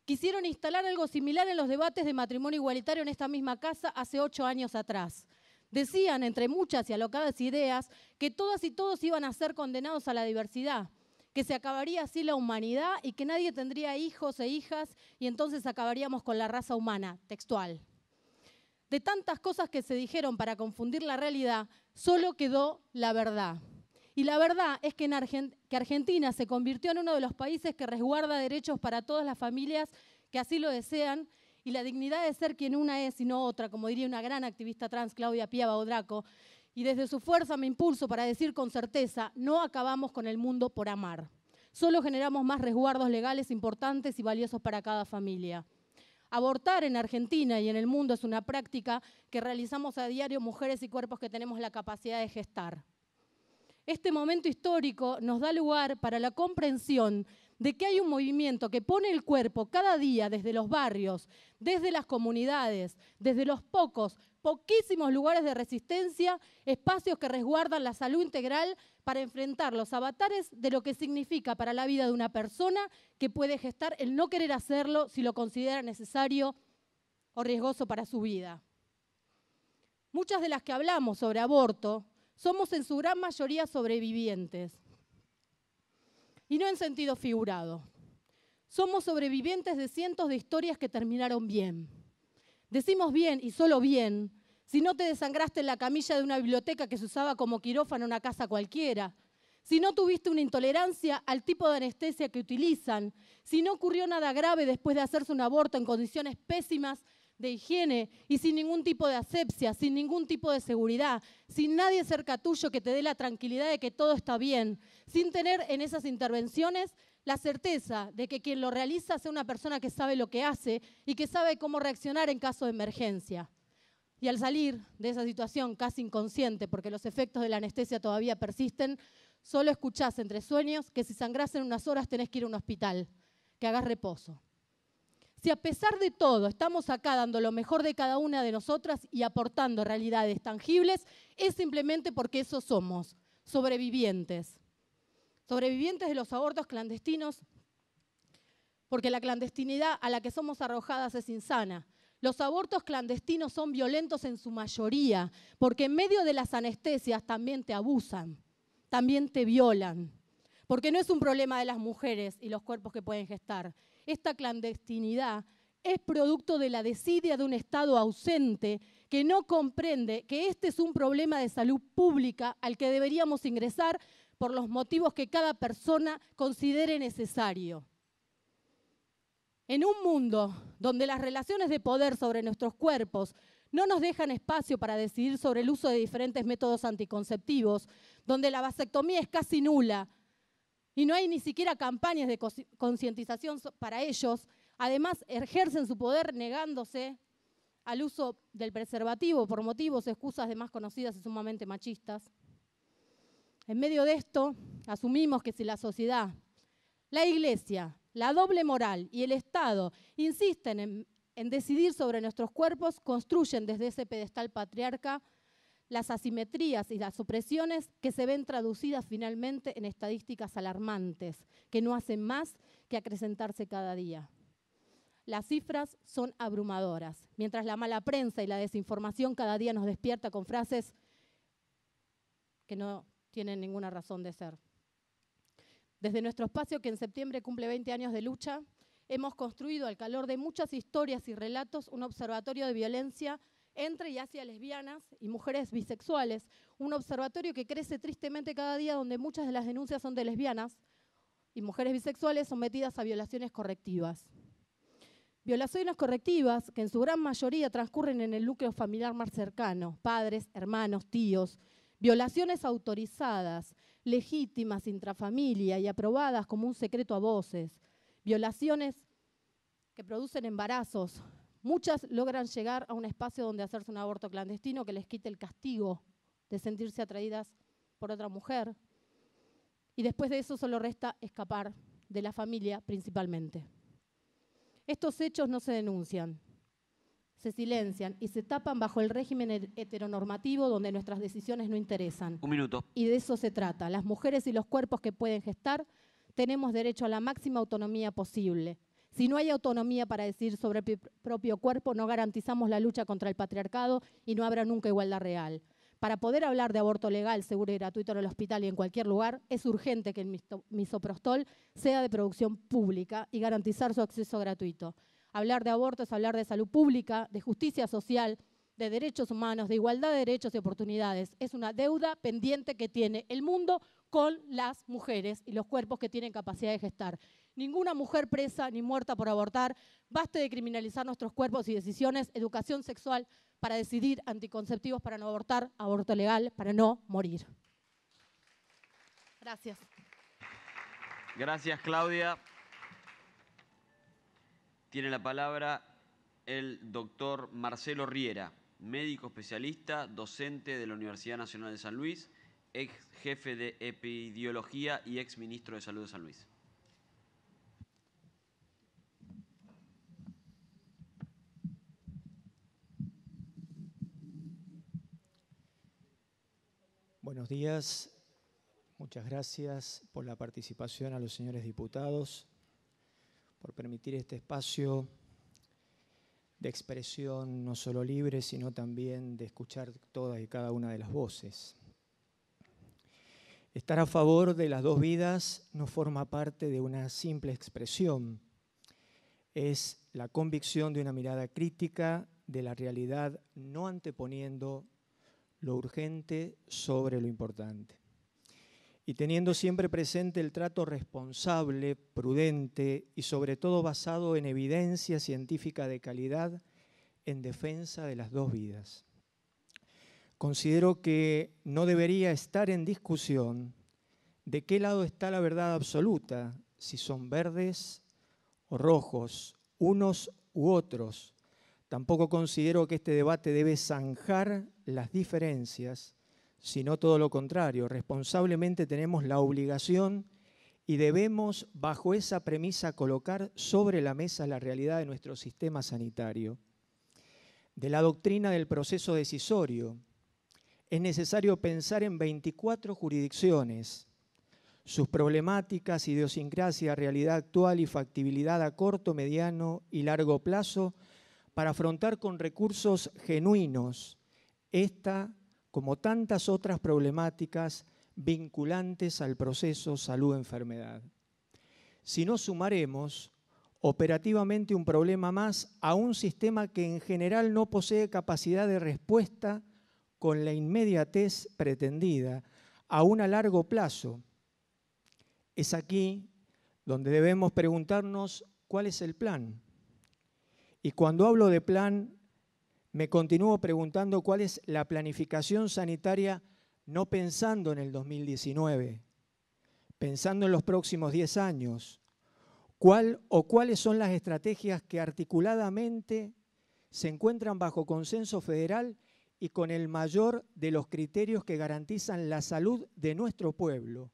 Quisieron instalar algo similar en los debates de matrimonio igualitario en esta misma casa hace ocho años atrás. Decían, entre muchas y alocadas ideas, que todas y todos iban a ser condenados a la diversidad, que se acabaría así la humanidad y que nadie tendría hijos e hijas y entonces acabaríamos con la raza humana, textual. De tantas cosas que se dijeron para confundir la realidad, solo quedó la verdad. Y la verdad es que, Argentina se convirtió en uno de los países que resguarda derechos para todas las familias que así lo desean y la dignidad de ser quien una es y no otra, como diría una gran activista trans, Claudia Pía Baudraco, y desde su fuerza me impulso para decir con certeza, no acabamos con el mundo por amar. Solo generamos más resguardos legales importantes y valiosos para cada familia. Abortar en Argentina y en el mundo es una práctica que realizamos a diario mujeres y cuerpos que tenemos la capacidad de gestar. Este momento histórico nos da lugar para la comprensión de que hay un movimiento que pone el cuerpo cada día desde los barrios, desde las comunidades, desde los pocos, poquísimos lugares de resistencia, espacios que resguardan la salud integral para enfrentar los avatares de lo que significa para la vida de una persona que puede gestar el no querer hacerlo si lo considera necesario o riesgoso para su vida. Muchas de las que hablamos sobre aborto somos en su gran mayoría sobrevivientes y no en sentido figurado. Somos sobrevivientes de cientos de historias que terminaron bien. Decimos bien y solo bien si no te desangraste en la camilla de una biblioteca que se usaba como quirófano en una casa cualquiera, si no tuviste una intolerancia al tipo de anestesia que utilizan, si no ocurrió nada grave después de hacerse un aborto en condiciones pésimas de higiene y sin ningún tipo de asepsia, sin ningún tipo de seguridad, sin nadie cerca tuyo que te dé la tranquilidad de que todo está bien, sin tener en esas intervenciones la certeza de que quien lo realiza sea una persona que sabe lo que hace y que sabe cómo reaccionar en caso de emergencia. Y al salir de esa situación casi inconsciente, porque los efectos de la anestesia todavía persisten, solo escuchás entre sueños que si sangras en unas horas tenés que ir a un hospital, que hagas reposo. Si a pesar de todo estamos acá dando lo mejor de cada una de nosotras y aportando realidades tangibles, es simplemente porque eso somos, sobrevivientes. Sobrevivientes de los abortos clandestinos, porque la clandestinidad a la que somos arrojadas es insana. Los abortos clandestinos son violentos en su mayoría, porque en medio de las anestesias también te abusan, también te violan. Porque no es un problema de las mujeres y los cuerpos que pueden gestar, esta clandestinidad es producto de la desidia de un Estado ausente que no comprende que este es un problema de salud pública al que deberíamos ingresar por los motivos que cada persona considere necesario. En un mundo donde las relaciones de poder sobre nuestros cuerpos no nos dejan espacio para decidir sobre el uso de diferentes métodos anticonceptivos, donde la vasectomía es casi nula, y no hay ni siquiera campañas de concientización para ellos. Además, ejercen su poder negándose al uso del preservativo por motivos, excusas de más conocidas y sumamente machistas. En medio de esto, asumimos que si la sociedad, la iglesia, la doble moral y el Estado insisten en, en decidir sobre nuestros cuerpos, construyen desde ese pedestal patriarca las asimetrías y las opresiones que se ven traducidas finalmente en estadísticas alarmantes, que no hacen más que acrecentarse cada día. Las cifras son abrumadoras, mientras la mala prensa y la desinformación cada día nos despierta con frases que no tienen ninguna razón de ser. Desde nuestro espacio, que en septiembre cumple 20 años de lucha, hemos construido al calor de muchas historias y relatos un observatorio de violencia entre y hacia lesbianas y mujeres bisexuales, un observatorio que crece tristemente cada día donde muchas de las denuncias son de lesbianas y mujeres bisexuales sometidas a violaciones correctivas. Violaciones correctivas que en su gran mayoría transcurren en el núcleo familiar más cercano, padres, hermanos, tíos, violaciones autorizadas, legítimas intrafamilia y aprobadas como un secreto a voces, violaciones que producen embarazos, Muchas logran llegar a un espacio donde hacerse un aborto clandestino que les quite el castigo de sentirse atraídas por otra mujer. Y después de eso solo resta escapar de la familia principalmente. Estos hechos no se denuncian, se silencian y se tapan bajo el régimen heteronormativo donde nuestras decisiones no interesan. Un minuto. Y de eso se trata. Las mujeres y los cuerpos que pueden gestar tenemos derecho a la máxima autonomía posible, si no hay autonomía para decir sobre el propio cuerpo, no garantizamos la lucha contra el patriarcado y no habrá nunca igualdad real. Para poder hablar de aborto legal, seguro y gratuito en el hospital y en cualquier lugar, es urgente que el misoprostol sea de producción pública y garantizar su acceso gratuito. Hablar de aborto es hablar de salud pública, de justicia social, de derechos humanos, de igualdad de derechos y oportunidades. Es una deuda pendiente que tiene el mundo con las mujeres y los cuerpos que tienen capacidad de gestar. Ninguna mujer presa ni muerta por abortar. Baste de criminalizar nuestros cuerpos y decisiones. Educación sexual para decidir, anticonceptivos para no abortar, aborto legal para no morir. Gracias. Gracias, Claudia. Tiene la palabra el doctor Marcelo Riera, médico especialista, docente de la Universidad Nacional de San Luis, ex jefe de epidemiología y ex ministro de Salud de San Luis. Buenos días. Muchas gracias por la participación a los señores diputados, por permitir este espacio de expresión no solo libre, sino también de escuchar todas y cada una de las voces. Estar a favor de las dos vidas no forma parte de una simple expresión, es la convicción de una mirada crítica de la realidad no anteponiendo lo urgente sobre lo importante. Y teniendo siempre presente el trato responsable, prudente y sobre todo basado en evidencia científica de calidad en defensa de las dos vidas. Considero que no debería estar en discusión de qué lado está la verdad absoluta, si son verdes o rojos, unos u otros, Tampoco considero que este debate debe zanjar las diferencias, sino todo lo contrario. Responsablemente tenemos la obligación y debemos, bajo esa premisa, colocar sobre la mesa la realidad de nuestro sistema sanitario, de la doctrina del proceso decisorio. Es necesario pensar en 24 jurisdicciones, sus problemáticas, idiosincrasia, realidad actual y factibilidad a corto, mediano y largo plazo, para afrontar con recursos genuinos esta, como tantas otras problemáticas vinculantes al proceso salud-enfermedad. Si no sumaremos operativamente un problema más a un sistema que en general no posee capacidad de respuesta con la inmediatez pretendida, aún a largo plazo. Es aquí donde debemos preguntarnos cuál es el plan y cuando hablo de plan, me continúo preguntando cuál es la planificación sanitaria no pensando en el 2019, pensando en los próximos 10 años, cuál o cuáles son las estrategias que articuladamente se encuentran bajo consenso federal y con el mayor de los criterios que garantizan la salud de nuestro pueblo.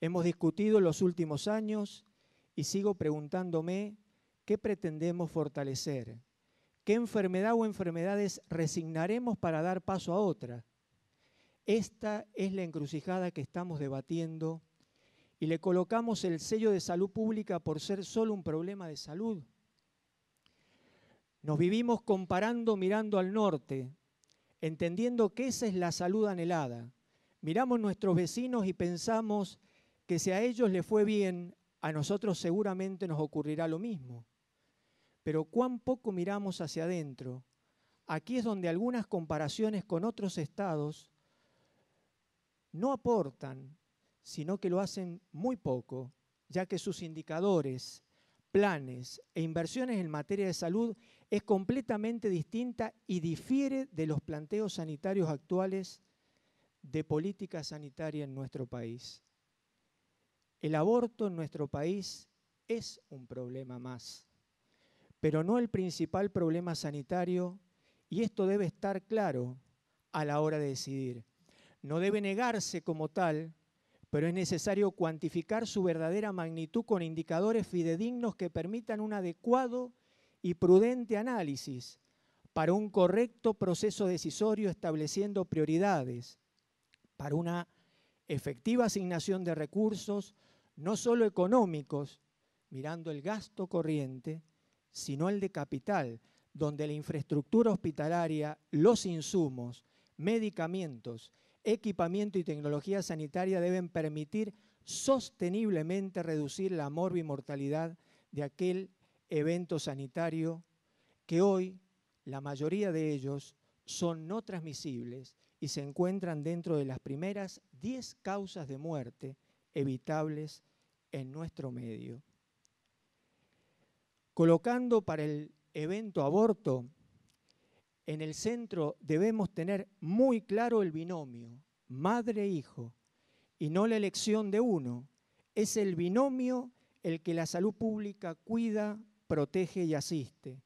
Hemos discutido los últimos años y sigo preguntándome ¿Qué pretendemos fortalecer? ¿Qué enfermedad o enfermedades resignaremos para dar paso a otra? Esta es la encrucijada que estamos debatiendo y le colocamos el sello de salud pública por ser solo un problema de salud. Nos vivimos comparando mirando al norte, entendiendo que esa es la salud anhelada. Miramos nuestros vecinos y pensamos que si a ellos les fue bien, a nosotros seguramente nos ocurrirá lo mismo pero cuán poco miramos hacia adentro. Aquí es donde algunas comparaciones con otros estados no aportan, sino que lo hacen muy poco, ya que sus indicadores, planes e inversiones en materia de salud es completamente distinta y difiere de los planteos sanitarios actuales de política sanitaria en nuestro país. El aborto en nuestro país es un problema más pero no el principal problema sanitario, y esto debe estar claro a la hora de decidir. No debe negarse como tal, pero es necesario cuantificar su verdadera magnitud con indicadores fidedignos que permitan un adecuado y prudente análisis para un correcto proceso decisorio estableciendo prioridades, para una efectiva asignación de recursos, no solo económicos, mirando el gasto corriente, sino el de capital, donde la infraestructura hospitalaria, los insumos, medicamentos, equipamiento y tecnología sanitaria deben permitir sosteniblemente reducir la morbi-mortalidad de aquel evento sanitario que hoy la mayoría de ellos son no transmisibles y se encuentran dentro de las primeras 10 causas de muerte evitables en nuestro medio colocando para el evento aborto, en el centro debemos tener muy claro el binomio, madre-hijo, e y no la elección de uno. Es el binomio el que la salud pública cuida, protege y asiste.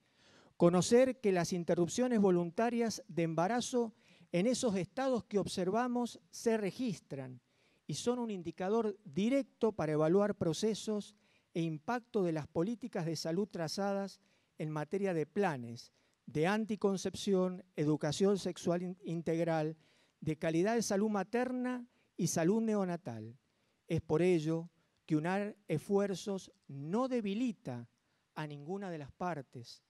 Conocer que las interrupciones voluntarias de embarazo en esos estados que observamos se registran y son un indicador directo para evaluar procesos e impacto de las políticas de salud trazadas en materia de planes de anticoncepción, educación sexual integral, de calidad de salud materna y salud neonatal. Es por ello que unar esfuerzos no debilita a ninguna de las partes,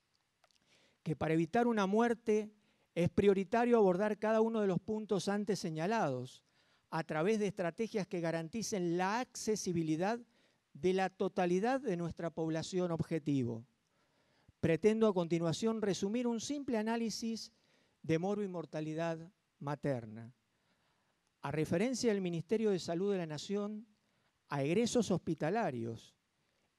que para evitar una muerte es prioritario abordar cada uno de los puntos antes señalados a través de estrategias que garanticen la accesibilidad de la totalidad de nuestra población objetivo. Pretendo a continuación resumir un simple análisis de moro y mortalidad materna. A referencia del Ministerio de Salud de la Nación, a egresos hospitalarios,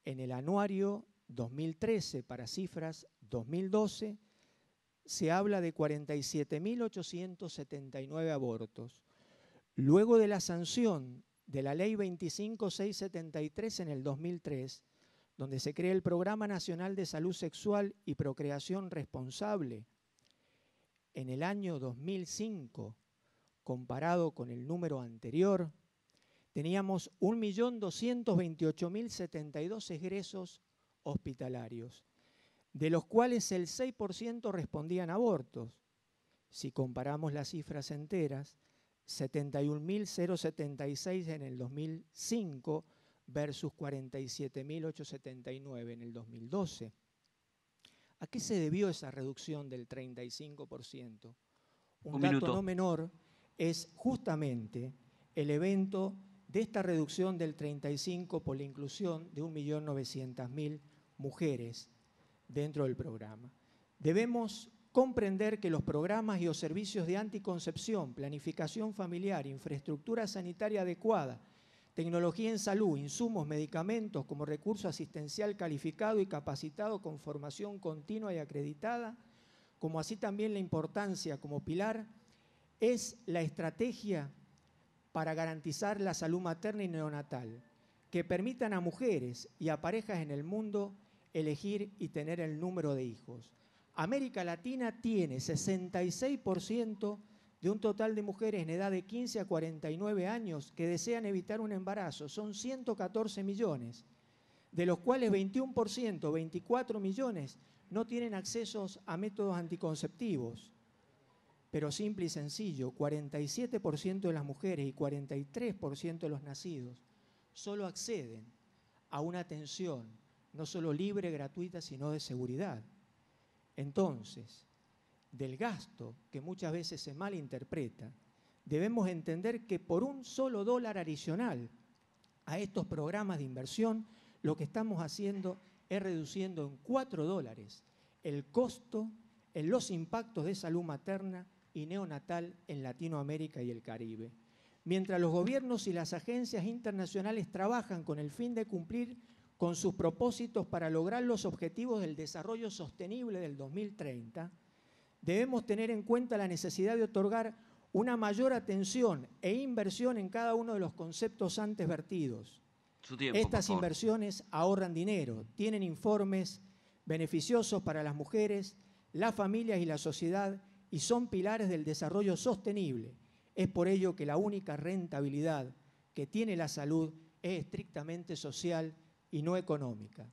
en el anuario 2013 para cifras 2012, se habla de 47.879 abortos. Luego de la sanción de la Ley 25673 en el 2003, donde se crea el Programa Nacional de Salud Sexual y Procreación Responsable, en el año 2005, comparado con el número anterior, teníamos 1.228.072 egresos hospitalarios, de los cuales el 6% respondían abortos. Si comparamos las cifras enteras, 71.076 en el 2005 versus 47.879 en el 2012. ¿A qué se debió esa reducción del 35%? Un, dato no menor es justamente el evento de esta reducción del 35% por la inclusión de 1.900.000 mujeres dentro del programa. Debemos comprender que los programas y los servicios de anticoncepción, planificación familiar, infraestructura sanitaria adecuada, tecnología en salud, insumos, medicamentos como recurso asistencial calificado y capacitado con formación continua y acreditada, como así también la importancia como pilar, es la estrategia para garantizar la salud materna y neonatal, que permitan a mujeres y a parejas en el mundo elegir y tener el número de hijos América Latina tiene 66% de un total de mujeres en edad de 15 a 49 años que desean evitar un embarazo. Son 114 millones, de los cuales 21%, 24 millones, no tienen acceso a métodos anticonceptivos. Pero simple y sencillo, 47% de las mujeres y 43% de los nacidos solo acceden a una atención, no solo libre, gratuita, sino de seguridad. Entonces, del gasto, que muchas veces se malinterpreta, debemos entender que por un solo dólar adicional a estos programas de inversión, lo que estamos haciendo es reduciendo en cuatro dólares el costo en los impactos de salud materna y neonatal en Latinoamérica y el Caribe. Mientras los gobiernos y las agencias internacionales trabajan con el fin de cumplir con sus propósitos para lograr los objetivos del desarrollo sostenible del 2030, debemos tener en cuenta la necesidad de otorgar una mayor atención e inversión en cada uno de los conceptos antes vertidos. Estas inversiones ahorran dinero, tienen informes beneficiosos para las mujeres, las familias y la sociedad y son pilares del desarrollo sostenible. Es por ello que la única rentabilidad que tiene la salud es estrictamente social y no económica.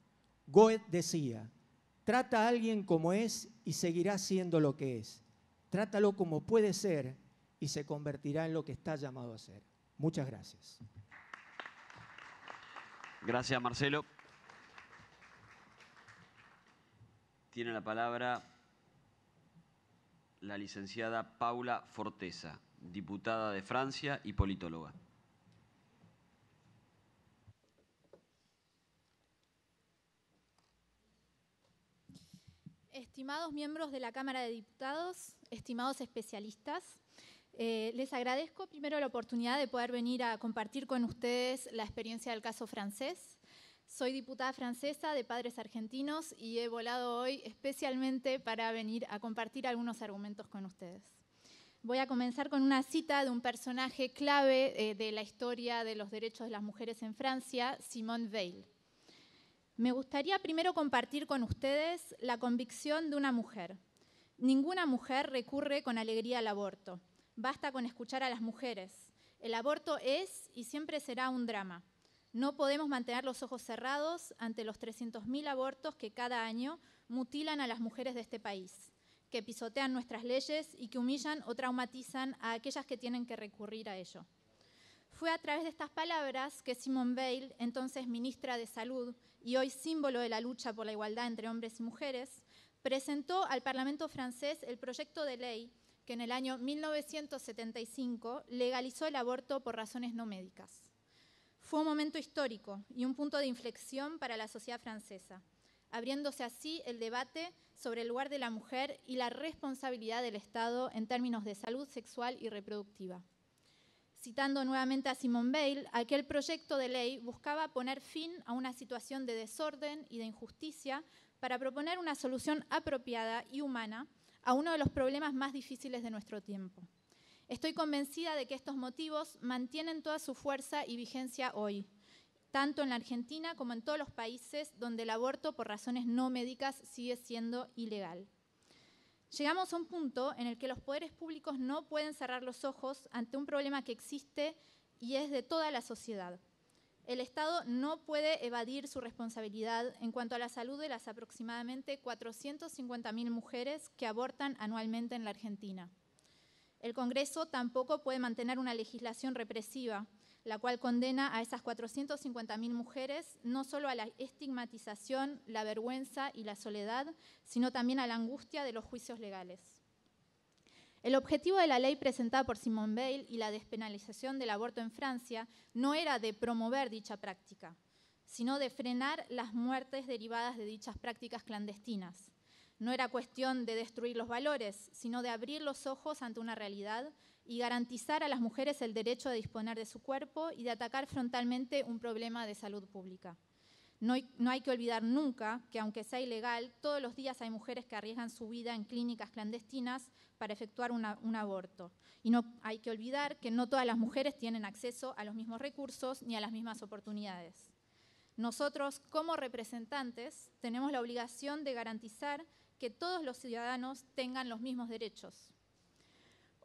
Goethe decía, trata a alguien como es y seguirá siendo lo que es. Trátalo como puede ser y se convertirá en lo que está llamado a ser. Muchas gracias. Gracias, Marcelo. Tiene la palabra la licenciada Paula Forteza, diputada de Francia y politóloga. Estimados miembros de la Cámara de Diputados, estimados especialistas, eh, les agradezco primero la oportunidad de poder venir a compartir con ustedes la experiencia del caso francés. Soy diputada francesa de padres argentinos y he volado hoy especialmente para venir a compartir algunos argumentos con ustedes. Voy a comenzar con una cita de un personaje clave eh, de la historia de los derechos de las mujeres en Francia, Simone Veil. Me gustaría primero compartir con ustedes la convicción de una mujer. Ninguna mujer recurre con alegría al aborto. Basta con escuchar a las mujeres. El aborto es y siempre será un drama. No podemos mantener los ojos cerrados ante los 300.000 abortos que cada año mutilan a las mujeres de este país, que pisotean nuestras leyes y que humillan o traumatizan a aquellas que tienen que recurrir a ello. Fue a través de estas palabras que Simone Bale, entonces ministra de Salud, y hoy símbolo de la lucha por la igualdad entre hombres y mujeres, presentó al Parlamento francés el proyecto de ley que en el año 1975 legalizó el aborto por razones no médicas. Fue un momento histórico y un punto de inflexión para la sociedad francesa, abriéndose así el debate sobre el lugar de la mujer y la responsabilidad del Estado en términos de salud sexual y reproductiva citando nuevamente a Simone Bale, aquel proyecto de ley buscaba poner fin a una situación de desorden y de injusticia para proponer una solución apropiada y humana a uno de los problemas más difíciles de nuestro tiempo. Estoy convencida de que estos motivos mantienen toda su fuerza y vigencia hoy, tanto en la Argentina como en todos los países donde el aborto por razones no médicas sigue siendo ilegal. Llegamos a un punto en el que los poderes públicos no pueden cerrar los ojos ante un problema que existe y es de toda la sociedad. El Estado no puede evadir su responsabilidad en cuanto a la salud de las aproximadamente 450.000 mujeres que abortan anualmente en la Argentina. El Congreso tampoco puede mantener una legislación represiva la cual condena a esas 450.000 mujeres no solo a la estigmatización, la vergüenza y la soledad, sino también a la angustia de los juicios legales. El objetivo de la ley presentada por Simone Veil y la despenalización del aborto en Francia no era de promover dicha práctica, sino de frenar las muertes derivadas de dichas prácticas clandestinas. No era cuestión de destruir los valores, sino de abrir los ojos ante una realidad y garantizar a las mujeres el derecho de disponer de su cuerpo y de atacar frontalmente un problema de salud pública. No hay, que olvidar nunca que, aunque sea ilegal, todos los días hay mujeres que arriesgan su vida en clínicas clandestinas para efectuar un aborto. Y no hay que olvidar que no todas las mujeres tienen acceso a los mismos recursos ni a las mismas oportunidades. Nosotros, como representantes, tenemos la obligación de garantizar que todos los ciudadanos tengan los mismos derechos.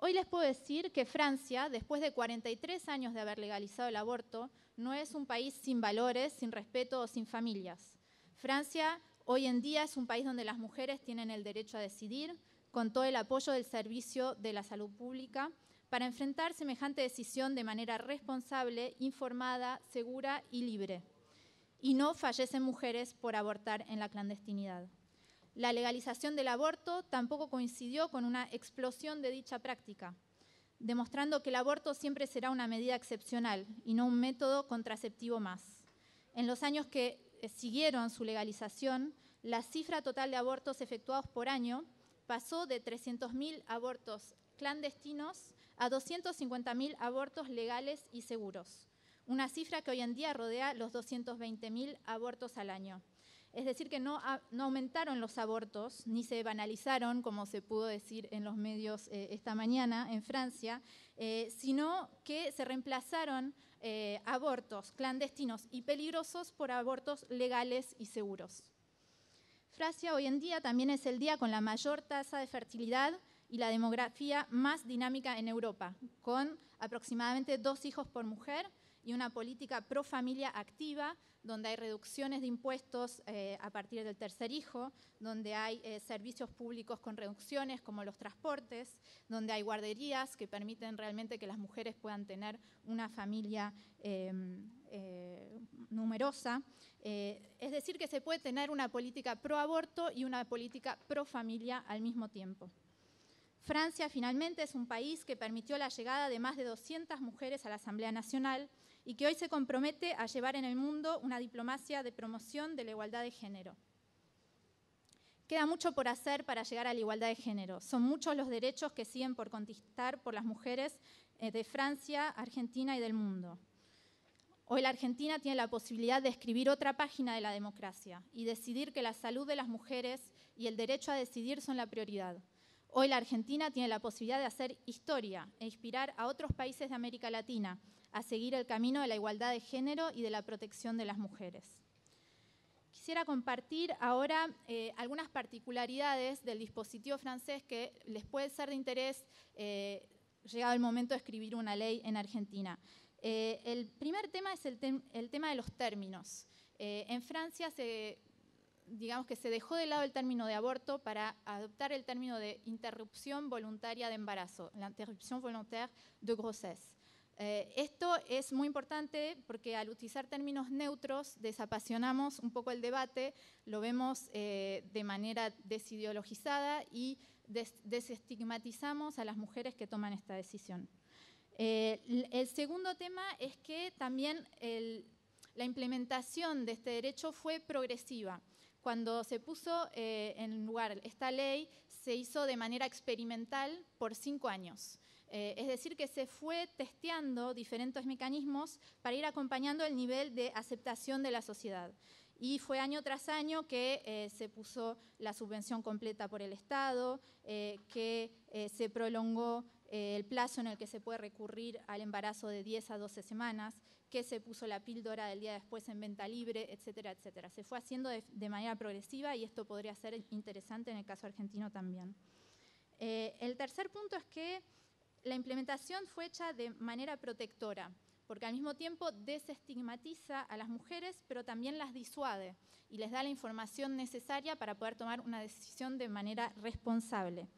Hoy les puedo decir que Francia, después de 43 años de haber legalizado el aborto, no es un país sin valores, sin respeto o sin familias. Francia hoy en día es un país donde las mujeres tienen el derecho a decidir, con todo el apoyo del Servicio de la Salud Pública, para enfrentar semejante decisión de manera responsable, informada, segura y libre. Y no fallecen mujeres por abortar en la clandestinidad. La legalización del aborto tampoco coincidió con una explosión de dicha práctica, demostrando que el aborto siempre será una medida excepcional y no un método contraceptivo más. En los años que eh, siguieron su legalización, la cifra total de abortos efectuados por año pasó de 300.000 abortos clandestinos a 250.000 abortos legales y seguros, una cifra que hoy en día rodea los 220.000 abortos al año. Es decir, que no, aumentaron los abortos, ni se banalizaron, como se pudo decir en los medios eh, esta mañana en Francia, eh, sino que se reemplazaron eh, abortos clandestinos y peligrosos por abortos legales y seguros. Francia hoy en día también es el día con la mayor tasa de fertilidad y la demografía más dinámica en Europa, con aproximadamente dos hijos por mujer y una política pro familia activa, donde hay reducciones de impuestos eh, a partir del tercer hijo, donde hay eh, servicios públicos con reducciones como los transportes, donde hay guarderías que permiten realmente que las mujeres puedan tener una familia em, eh, numerosa. es decir, que se puede tener una política pro aborto y una política pro familia al mismo tiempo. Francia finalmente es un país que permitió la llegada de más de 200 mujeres a la Asamblea Nacional, y que hoy se compromete a llevar en el mundo una diplomacia de promoción de la igualdad de género. Queda mucho por hacer para llegar a la igualdad de género. Son muchos los derechos que siguen por conquistar por las mujeres eh, de Francia, Argentina y del mundo. Hoy la Argentina tiene la posibilidad de escribir otra página de la democracia y decidir que la salud de las mujeres y el derecho a decidir son la prioridad. Hoy la Argentina tiene la posibilidad de hacer historia e inspirar a otros países de América Latina a seguir el camino de la igualdad de género y de la protección de las mujeres. Quisiera compartir ahora eh, algunas particularidades del dispositivo francés que les puede ser de interés eh, llegado el momento de escribir una ley en Argentina. Eh, el primer tema es el, tema de los términos. en Francia se digamos que se dejó de lado el término de aborto para adoptar el término de interrupción voluntaria de embarazo, la interrupción voluntaria de grossesse. Eh, esto es muy importante porque al utilizar términos neutros desapasionamos un poco el debate, lo vemos eh, de manera desideologizada y desestigmatizamos a las mujeres que toman esta decisión. Eh, el segundo tema es que también la implementación de este derecho fue progresiva. Cuando se puso en lugar esta ley, se hizo de manera experimental por cinco años. Eh, es decir, que se fue testeando diferentes mecanismos para ir acompañando el nivel de aceptación de la sociedad. Y fue año tras año que eh, se puso la subvención completa por el Estado, eh, que se prolongó el plazo en el que se puede recurrir al embarazo de 10 a 12 semanas, que se puso la píldora del día después en venta libre, etcétera, etcétera. Se fue haciendo de manera progresiva y esto podría ser interesante en el caso argentino también. el tercer punto es que la implementación fue hecha de manera protectora, porque al mismo tiempo desestigmatiza a las mujeres, pero también las disuade y les da la información necesaria para poder tomar una decisión de manera responsable.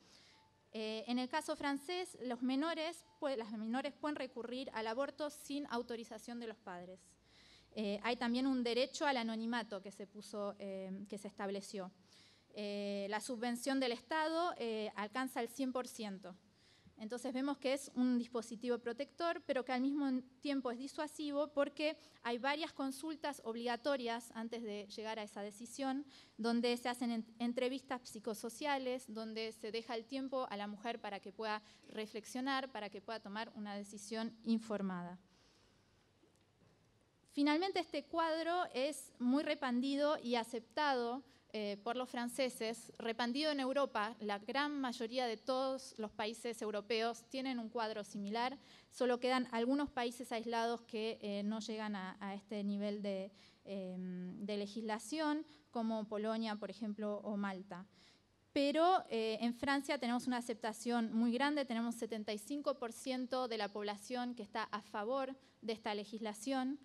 Eh, en el caso francés, los menores, las menores pueden recurrir al aborto sin autorización de los padres. Eh, hay también un derecho al anonimato que se, puso, eh, que se estableció. la subvención del Estado alcanza el 100%. Entonces vemos que es un dispositivo protector, pero que al mismo tiempo es disuasivo porque hay varias consultas obligatorias antes de llegar a esa decisión, donde se hacen entrevistas psicosociales, donde se deja el tiempo a la mujer para que pueda reflexionar, para que pueda tomar una decisión informada. Finalmente, este cuadro es muy repandido y aceptado eh, por los franceses, repandido en Europa, la gran mayoría de todos los países europeos tienen un cuadro similar, solo quedan algunos países aislados que eh, no llegan a, este nivel em, de, legislación, como Polonia, por ejemplo, o Malta pero eh, en Francia tenemos una aceptación muy grande, tenemos 75% de la población que está a favor de esta legislación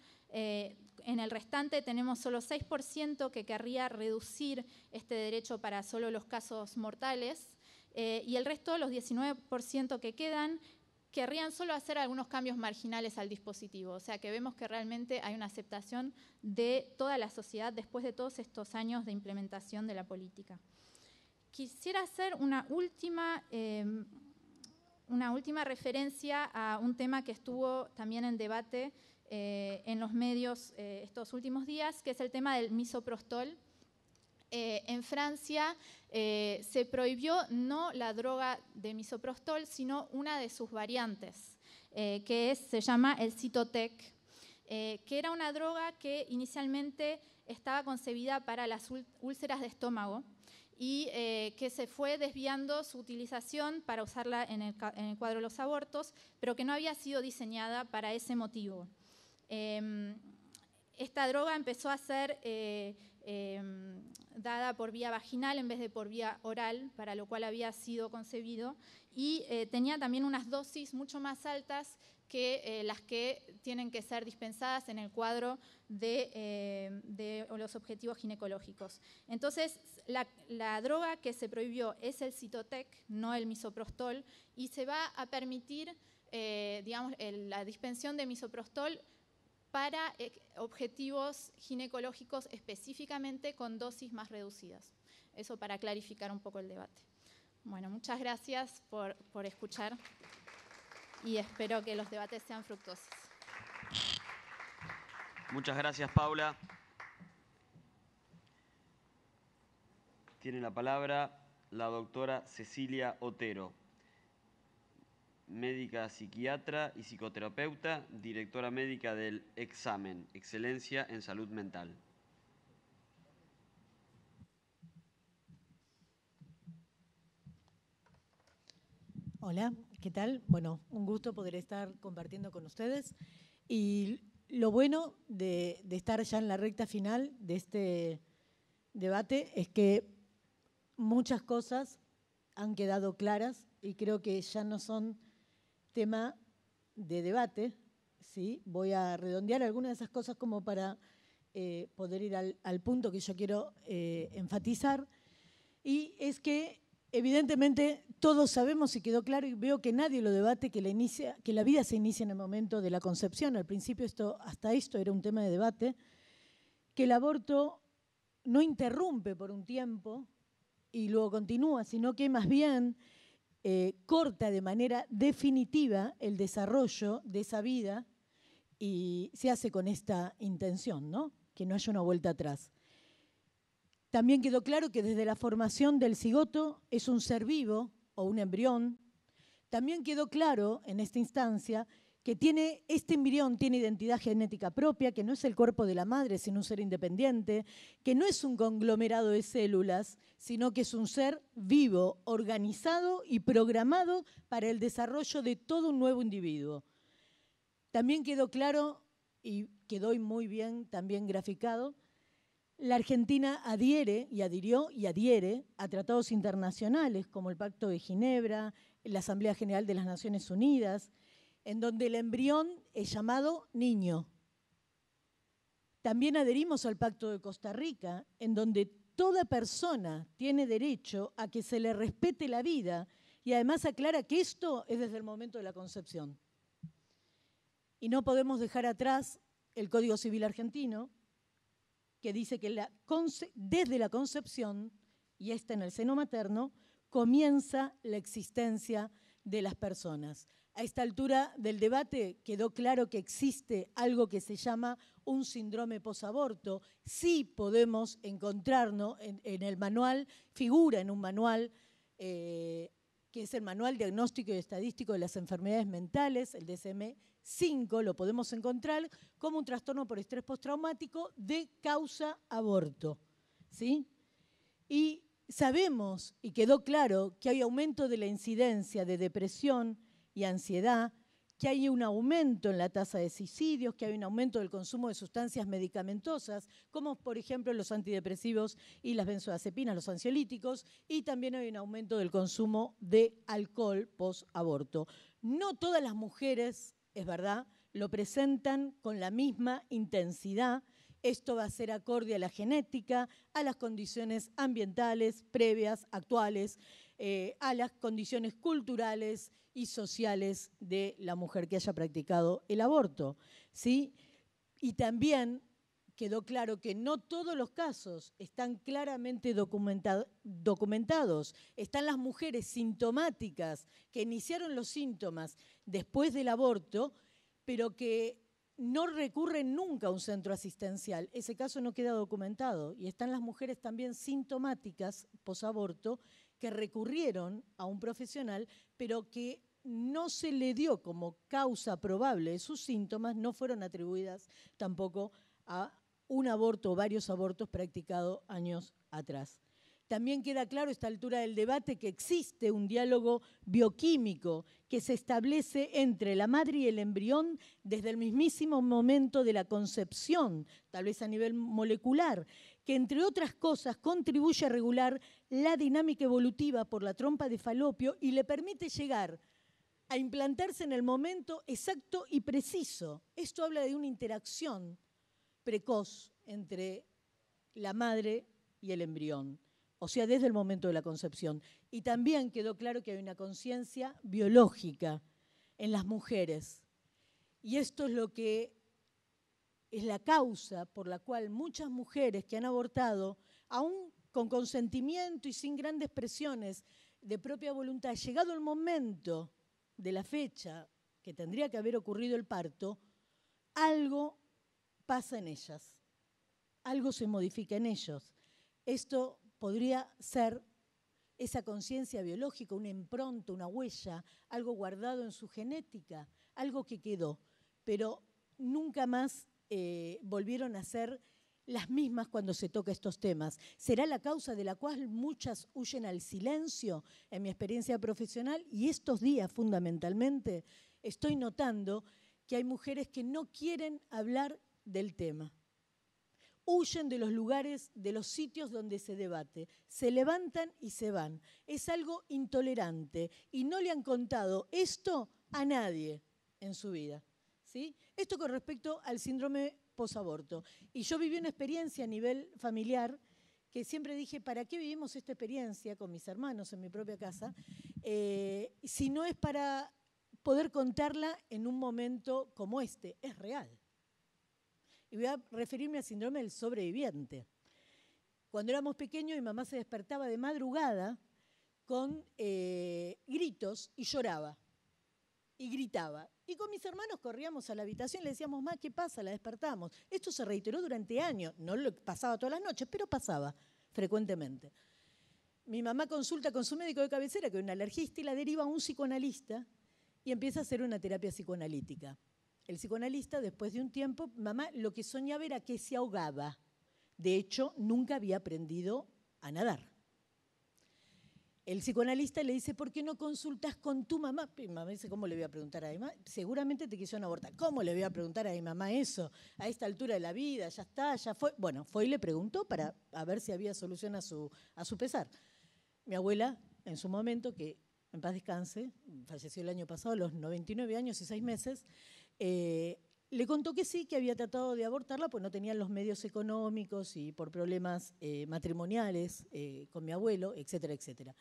en el restante tenemos solo 6% que querría reducir este derecho para solo los casos mortales eh, y el resto, los 19% que quedan, querrían solo hacer algunos cambios marginales al dispositivo. O sea que vemos que realmente hay una aceptación de toda la sociedad después de todos estos años de implementación de la política. Quisiera hacer una última, eh, una última referencia a un tema que estuvo también en debate eh, en los medios eh, estos últimos días, que es el tema del misoprostol. Eh, en Francia se prohibió no la droga de misoprostol, sino una de sus variantes, que se llama el Citotec, que era una droga que inicialmente estaba concebida para las úlceras de estómago y que se fue desviando su utilización para usarla en el, cuadro de los abortos, pero que no había sido diseñada para ese motivo. Em, esta droga empezó a ser eh, em, dada por vía vaginal en vez de por vía oral, para lo cual había sido concebido, y eh, tenía también unas dosis mucho más altas que eh, las que tienen que ser dispensadas en el cuadro de, em, los objetivos ginecológicos. Entonces, la, droga que se prohibió es el Citotec, no el misoprostol, y se va a permitir, digamos, la dispensión de misoprostol para eh, objetivos ginecológicos específicamente con dosis más reducidas. Eso para clarificar un poco el debate. Bueno, muchas gracias por, escuchar y espero que los debates sean fructuosos. Muchas gracias, Paula. Tiene la palabra la doctora Cecilia Otero médica psiquiatra y psicoterapeuta, directora médica del Examen, Excelencia en Salud Mental. Hola, ¿qué tal? Bueno, un gusto poder estar compartiendo con ustedes. Y lo bueno de, estar ya en la recta final de este debate es que muchas cosas han quedado claras y creo que ya no son tema de debate. ¿sí? Voy a redondear algunas de esas cosas como para eh, poder ir al, al, punto que yo quiero eh, enfatizar. Y es que evidentemente todos sabemos y quedó claro y veo que nadie lo debate que la, inicia, que la vida se inicia en el momento de la concepción. Al principio esto, hasta esto era un tema de debate, que el aborto no interrumpe por un tiempo y luego continúa, sino que más bien eh, corta de manera definitiva el desarrollo de esa vida y se hace con esta intención, ¿no? que no haya una vuelta atrás. También quedó claro que desde la formación del cigoto es un ser vivo o un embrión. También quedó claro en esta instancia que tiene, este embrión tiene identidad genética propia, que no es el cuerpo de la madre, sino un ser independiente, que no es un conglomerado de células, sino que es un ser vivo, organizado y programado para el desarrollo de todo un nuevo individuo. También quedó claro, y quedó muy bien también graficado, la Argentina adhiere y adhirió y adhiere a tratados internacionales como el Pacto de Ginebra, la Asamblea General de las Naciones Unidas, en donde el embrión es llamado niño. También adherimos al Pacto de Costa Rica, en donde toda persona tiene derecho a que se le respete la vida y además aclara que esto es desde el momento de la concepción. Y no podemos dejar atrás el Código Civil argentino, que dice que desde la concepción, y está en el seno materno, comienza la existencia de las personas. A esta altura del debate quedó claro que existe algo que se llama un síndrome posaborto. Sí podemos encontrarnos en, el manual, figura en un manual, eh, que es el Manual Diagnóstico y Estadístico de las Enfermedades Mentales, el DSM-5, lo podemos encontrar como un trastorno por estrés postraumático de causa aborto. ¿sí? Y sabemos, y quedó claro, que hay aumento de la incidencia de depresión, y ansiedad, que hay un aumento en la tasa de suicidios, que hay un aumento del consumo de sustancias medicamentosas, como por ejemplo los antidepresivos y las benzodiazepinas, los ansiolíticos, y también hay un aumento del consumo de alcohol post-aborto. No todas las mujeres, es verdad, lo presentan con la misma intensidad. Esto va a ser acorde a la genética, a las condiciones ambientales previas, actuales, eh, a las condiciones culturales y sociales de la mujer que haya practicado el aborto. ¿sí? Y también quedó claro que no todos los casos están claramente documentados. Están las mujeres sintomáticas que iniciaron los síntomas después del aborto, pero que no recurren nunca a un centro asistencial. Ese caso no queda documentado. Y están las mujeres también sintomáticas posaborto que recurrieron a un profesional, pero que no se le dio como causa probable de sus síntomas, no fueron atribuidas tampoco a un aborto o varios abortos practicados años atrás. También queda claro a esta altura del debate que existe un diálogo bioquímico que se establece entre la madre y el embrión desde el mismísimo momento de la concepción, tal vez a nivel molecular, que entre otras cosas contribuye a regular la dinámica evolutiva por la trompa de falopio y le permite llegar a implantarse en el momento exacto y preciso. Esto habla de una interacción precoz entre la madre y el embrión, o sea, desde el momento de la concepción. Y también quedó claro que hay una conciencia biológica en las mujeres. Y esto es lo que es la causa por la cual muchas mujeres que han abortado, aún con consentimiento y sin grandes presiones de propia voluntad, ha llegado el momento de la fecha que tendría que haber ocurrido el parto, algo pasa en ellas, algo se modifica en ellos. Esto podría ser esa conciencia biológica, un impronto, una huella, algo guardado en su genética, algo que quedó, pero nunca más eh, volvieron a ser las mismas cuando se toca estos temas. ¿Será la causa de la cual muchas huyen al silencio en mi experiencia profesional? Y estos días fundamentalmente estoy notando que hay mujeres que no quieren hablar del tema. Huyen de los lugares, de los sitios donde se debate, se levantan y se van. Es algo intolerante y no le han contado esto a nadie en su vida. ¿sí? Esto con respecto al síndrome posaborto. Y yo viví una experiencia a nivel familiar que siempre dije, ¿para qué vivimos esta experiencia con mis hermanos en mi propia casa? Eh, si no es para poder contarla en un momento como este, es real. Y voy a referirme al síndrome del sobreviviente. Cuando éramos pequeños, mi mamá se despertaba de madrugada con eh, gritos y lloraba y gritaba. Y con mis hermanos corríamos a la habitación y le decíamos, más ¿qué pasa? La despertamos. Esto se reiteró durante años, no lo pasaba todas las noches, pero pasaba frecuentemente. Mi mamá consulta con su médico de cabecera, que es un alergista, y la deriva a un psicoanalista y empieza a hacer una terapia psicoanalítica. El psicoanalista, después de un tiempo, mamá lo que soñaba era que se ahogaba. De hecho, nunca había aprendido a nadar el psicoanalista le dice, ¿por qué no consultas con tu mamá? Mi mamá dice, ¿cómo le voy a preguntar a mi mamá? Seguramente te quisieron abortar. ¿Cómo le voy a preguntar a mi mamá eso? A esta altura de la vida, ya está, ya fue. Bueno, fue y le preguntó para ver si había solución a su, a su pesar. Mi abuela, en su momento, que en paz descanse, falleció el año pasado, a los 99 años y 6 meses, eh, le contó que sí, que había tratado de abortarla, pues no tenían los medios económicos y por problemas eh, matrimoniales eh, con mi abuelo, etcétera, etcétera.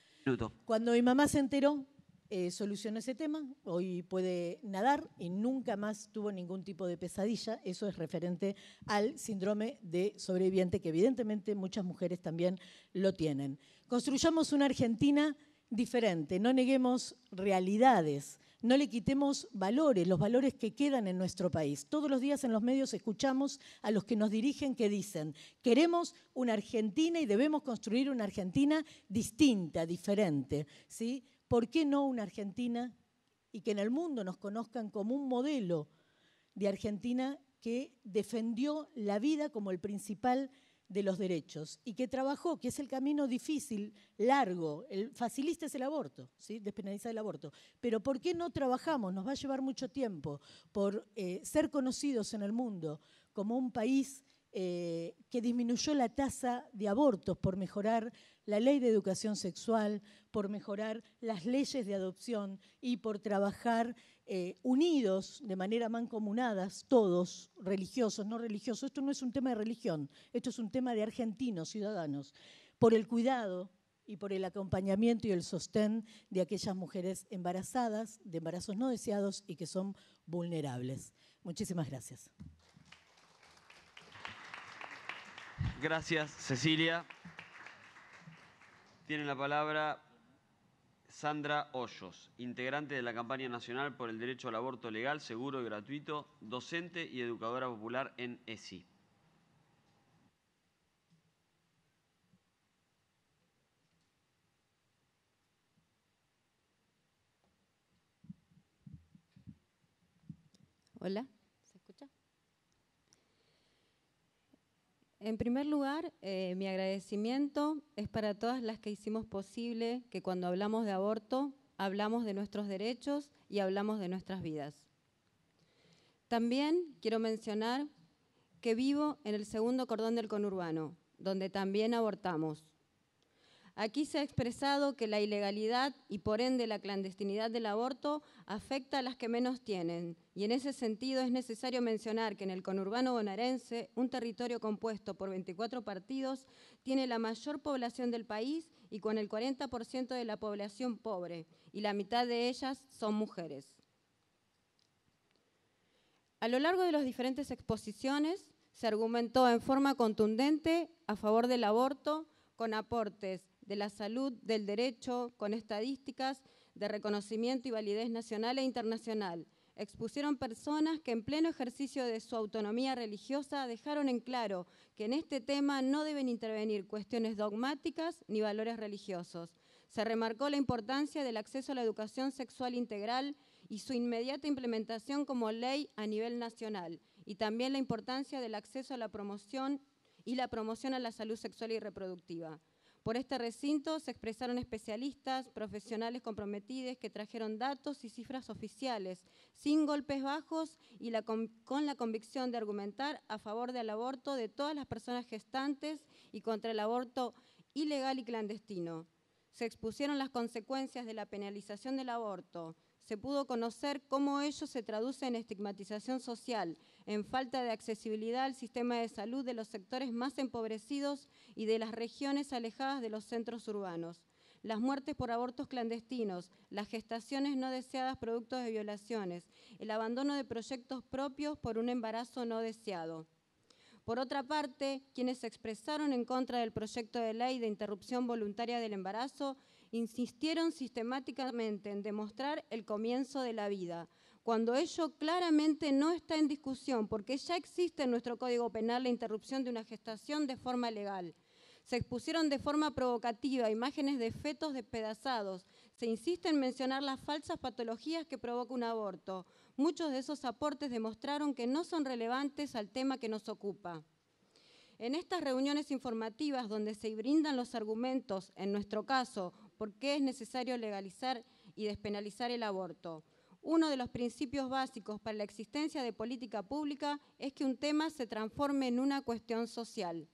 Cuando mi mamá se enteró, eh, solucionó ese tema, hoy puede nadar y nunca más tuvo ningún tipo de pesadilla. Eso es referente al síndrome de sobreviviente, que evidentemente muchas mujeres también lo tienen. Construyamos una Argentina diferente, no neguemos realidades no le quitemos valores, los valores que quedan en nuestro país. Todos los días en los medios escuchamos a los que nos dirigen que dicen, queremos una Argentina y debemos construir una Argentina distinta, diferente. ¿sí? ¿Por qué no una Argentina y que en el mundo nos conozcan como un modelo de Argentina que defendió la vida como el principal de los derechos y que trabajó, que es el camino difícil, largo, el facilista es el aborto, ¿sí? despenaliza el aborto. Pero ¿por qué no trabajamos? Nos va a llevar mucho tiempo por eh, ser conocidos en el mundo como un país eh, que disminuyó la tasa de abortos por mejorar la ley de educación sexual, por mejorar las leyes de adopción y por trabajar eh, unidos de manera mancomunadas, todos, religiosos, no religiosos, esto no es un tema de religión, esto es un tema de argentinos, ciudadanos, por el cuidado y por el acompañamiento y el sostén de aquellas mujeres embarazadas, de embarazos no deseados y que son vulnerables. Muchísimas gracias. Gracias, Cecilia. Tiene la palabra Sandra Hoyos, integrante de la campaña nacional por el derecho al aborto legal, seguro y gratuito, docente y educadora popular en ESI. Hola. En primer lugar, eh, mi agradecimiento es para todas las que hicimos posible que cuando hablamos de aborto, hablamos de nuestros derechos y hablamos de nuestras vidas. También quiero mencionar que vivo en el segundo cordón del conurbano, donde también abortamos. Aquí se ha expresado que la ilegalidad y por ende la clandestinidad del aborto afecta a las que menos tienen. Y en ese sentido es necesario mencionar que en el conurbano bonaerense, un territorio compuesto por 24 partidos, tiene la mayor población del país y con el 40% de la población pobre, y la mitad de ellas son mujeres. A lo largo de las diferentes exposiciones, se argumentó en forma contundente a favor del aborto, con aportes de la salud, del derecho, con estadísticas de reconocimiento y validez nacional e internacional. Expusieron personas que en pleno ejercicio de su autonomía religiosa dejaron en claro que en este tema no deben intervenir cuestiones dogmáticas ni valores religiosos. Se remarcó la importancia del acceso a la educación sexual integral y su inmediata implementación como ley a nivel nacional, y también la importancia del acceso a la promoción y la promoción a la salud sexual y reproductiva. Por este recinto se expresaron especialistas, profesionales comprometidos que trajeron datos y cifras oficiales, sin golpes bajos y con la convicción de argumentar a favor del aborto de todas las personas gestantes y contra el aborto ilegal y clandestino. Se expusieron las consecuencias de la penalización del aborto, se pudo conocer cómo ello se traduce en estigmatización social, en falta de accesibilidad al sistema de salud de los sectores más empobrecidos y de las regiones alejadas de los centros urbanos. Las muertes por abortos clandestinos, las gestaciones no deseadas producto de violaciones, el abandono de proyectos propios por un embarazo no deseado. Por otra parte, quienes se expresaron en contra del proyecto de ley de interrupción voluntaria del embarazo insistieron sistemáticamente en demostrar el comienzo de la vida, cuando ello claramente no está en discusión, porque ya existe en nuestro Código Penal la interrupción de una gestación de forma legal. Se expusieron de forma provocativa imágenes de fetos despedazados. Se insiste en mencionar las falsas patologías que provoca un aborto. Muchos de esos aportes demostraron que no son relevantes al tema que nos ocupa. En estas reuniones informativas donde se brindan los argumentos, en nuestro caso, ¿Por qué es necesario legalizar y despenalizar el aborto? Uno de los principios básicos para la existencia de política pública es que un tema se transforme en una cuestión social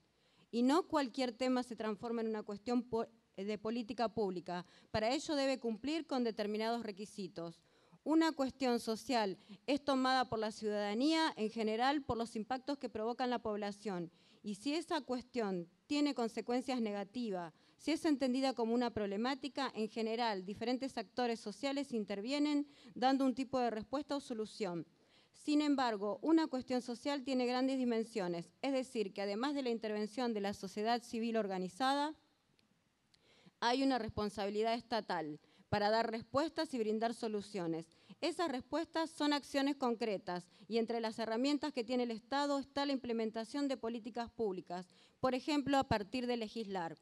y no cualquier tema se transforma en una cuestión de política pública. Para ello debe cumplir con determinados requisitos. Una cuestión social es tomada por la ciudadanía en general por los impactos que provocan la población y si esa cuestión tiene consecuencias negativas si es entendida como una problemática, en general, diferentes actores sociales intervienen dando un tipo de respuesta o solución. Sin embargo, una cuestión social tiene grandes dimensiones, es decir, que además de la intervención de la sociedad civil organizada, hay una responsabilidad estatal para dar respuestas y brindar soluciones. Esas respuestas son acciones concretas y entre las herramientas que tiene el Estado está la implementación de políticas públicas, por ejemplo, a partir de legislar.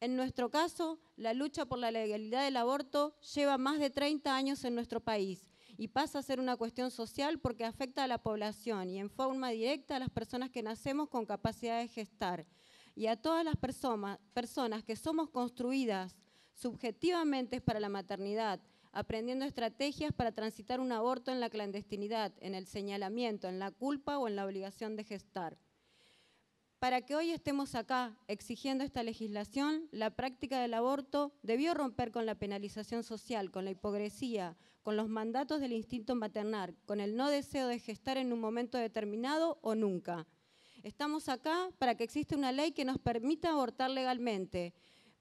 En nuestro caso, la lucha por la legalidad del aborto lleva más de 30 años en nuestro país y pasa a ser una cuestión social porque afecta a la población y en forma directa a las personas que nacemos con capacidad de gestar y a todas las personas que somos construidas subjetivamente para la maternidad, aprendiendo estrategias para transitar un aborto en la clandestinidad, en el señalamiento, en la culpa o en la obligación de gestar para que hoy estemos acá exigiendo esta legislación, la práctica del aborto debió romper con la penalización social, con la hipocresía, con los mandatos del instinto maternal, con el no deseo de gestar en un momento determinado o nunca. Estamos acá para que exista una ley que nos permita abortar legalmente,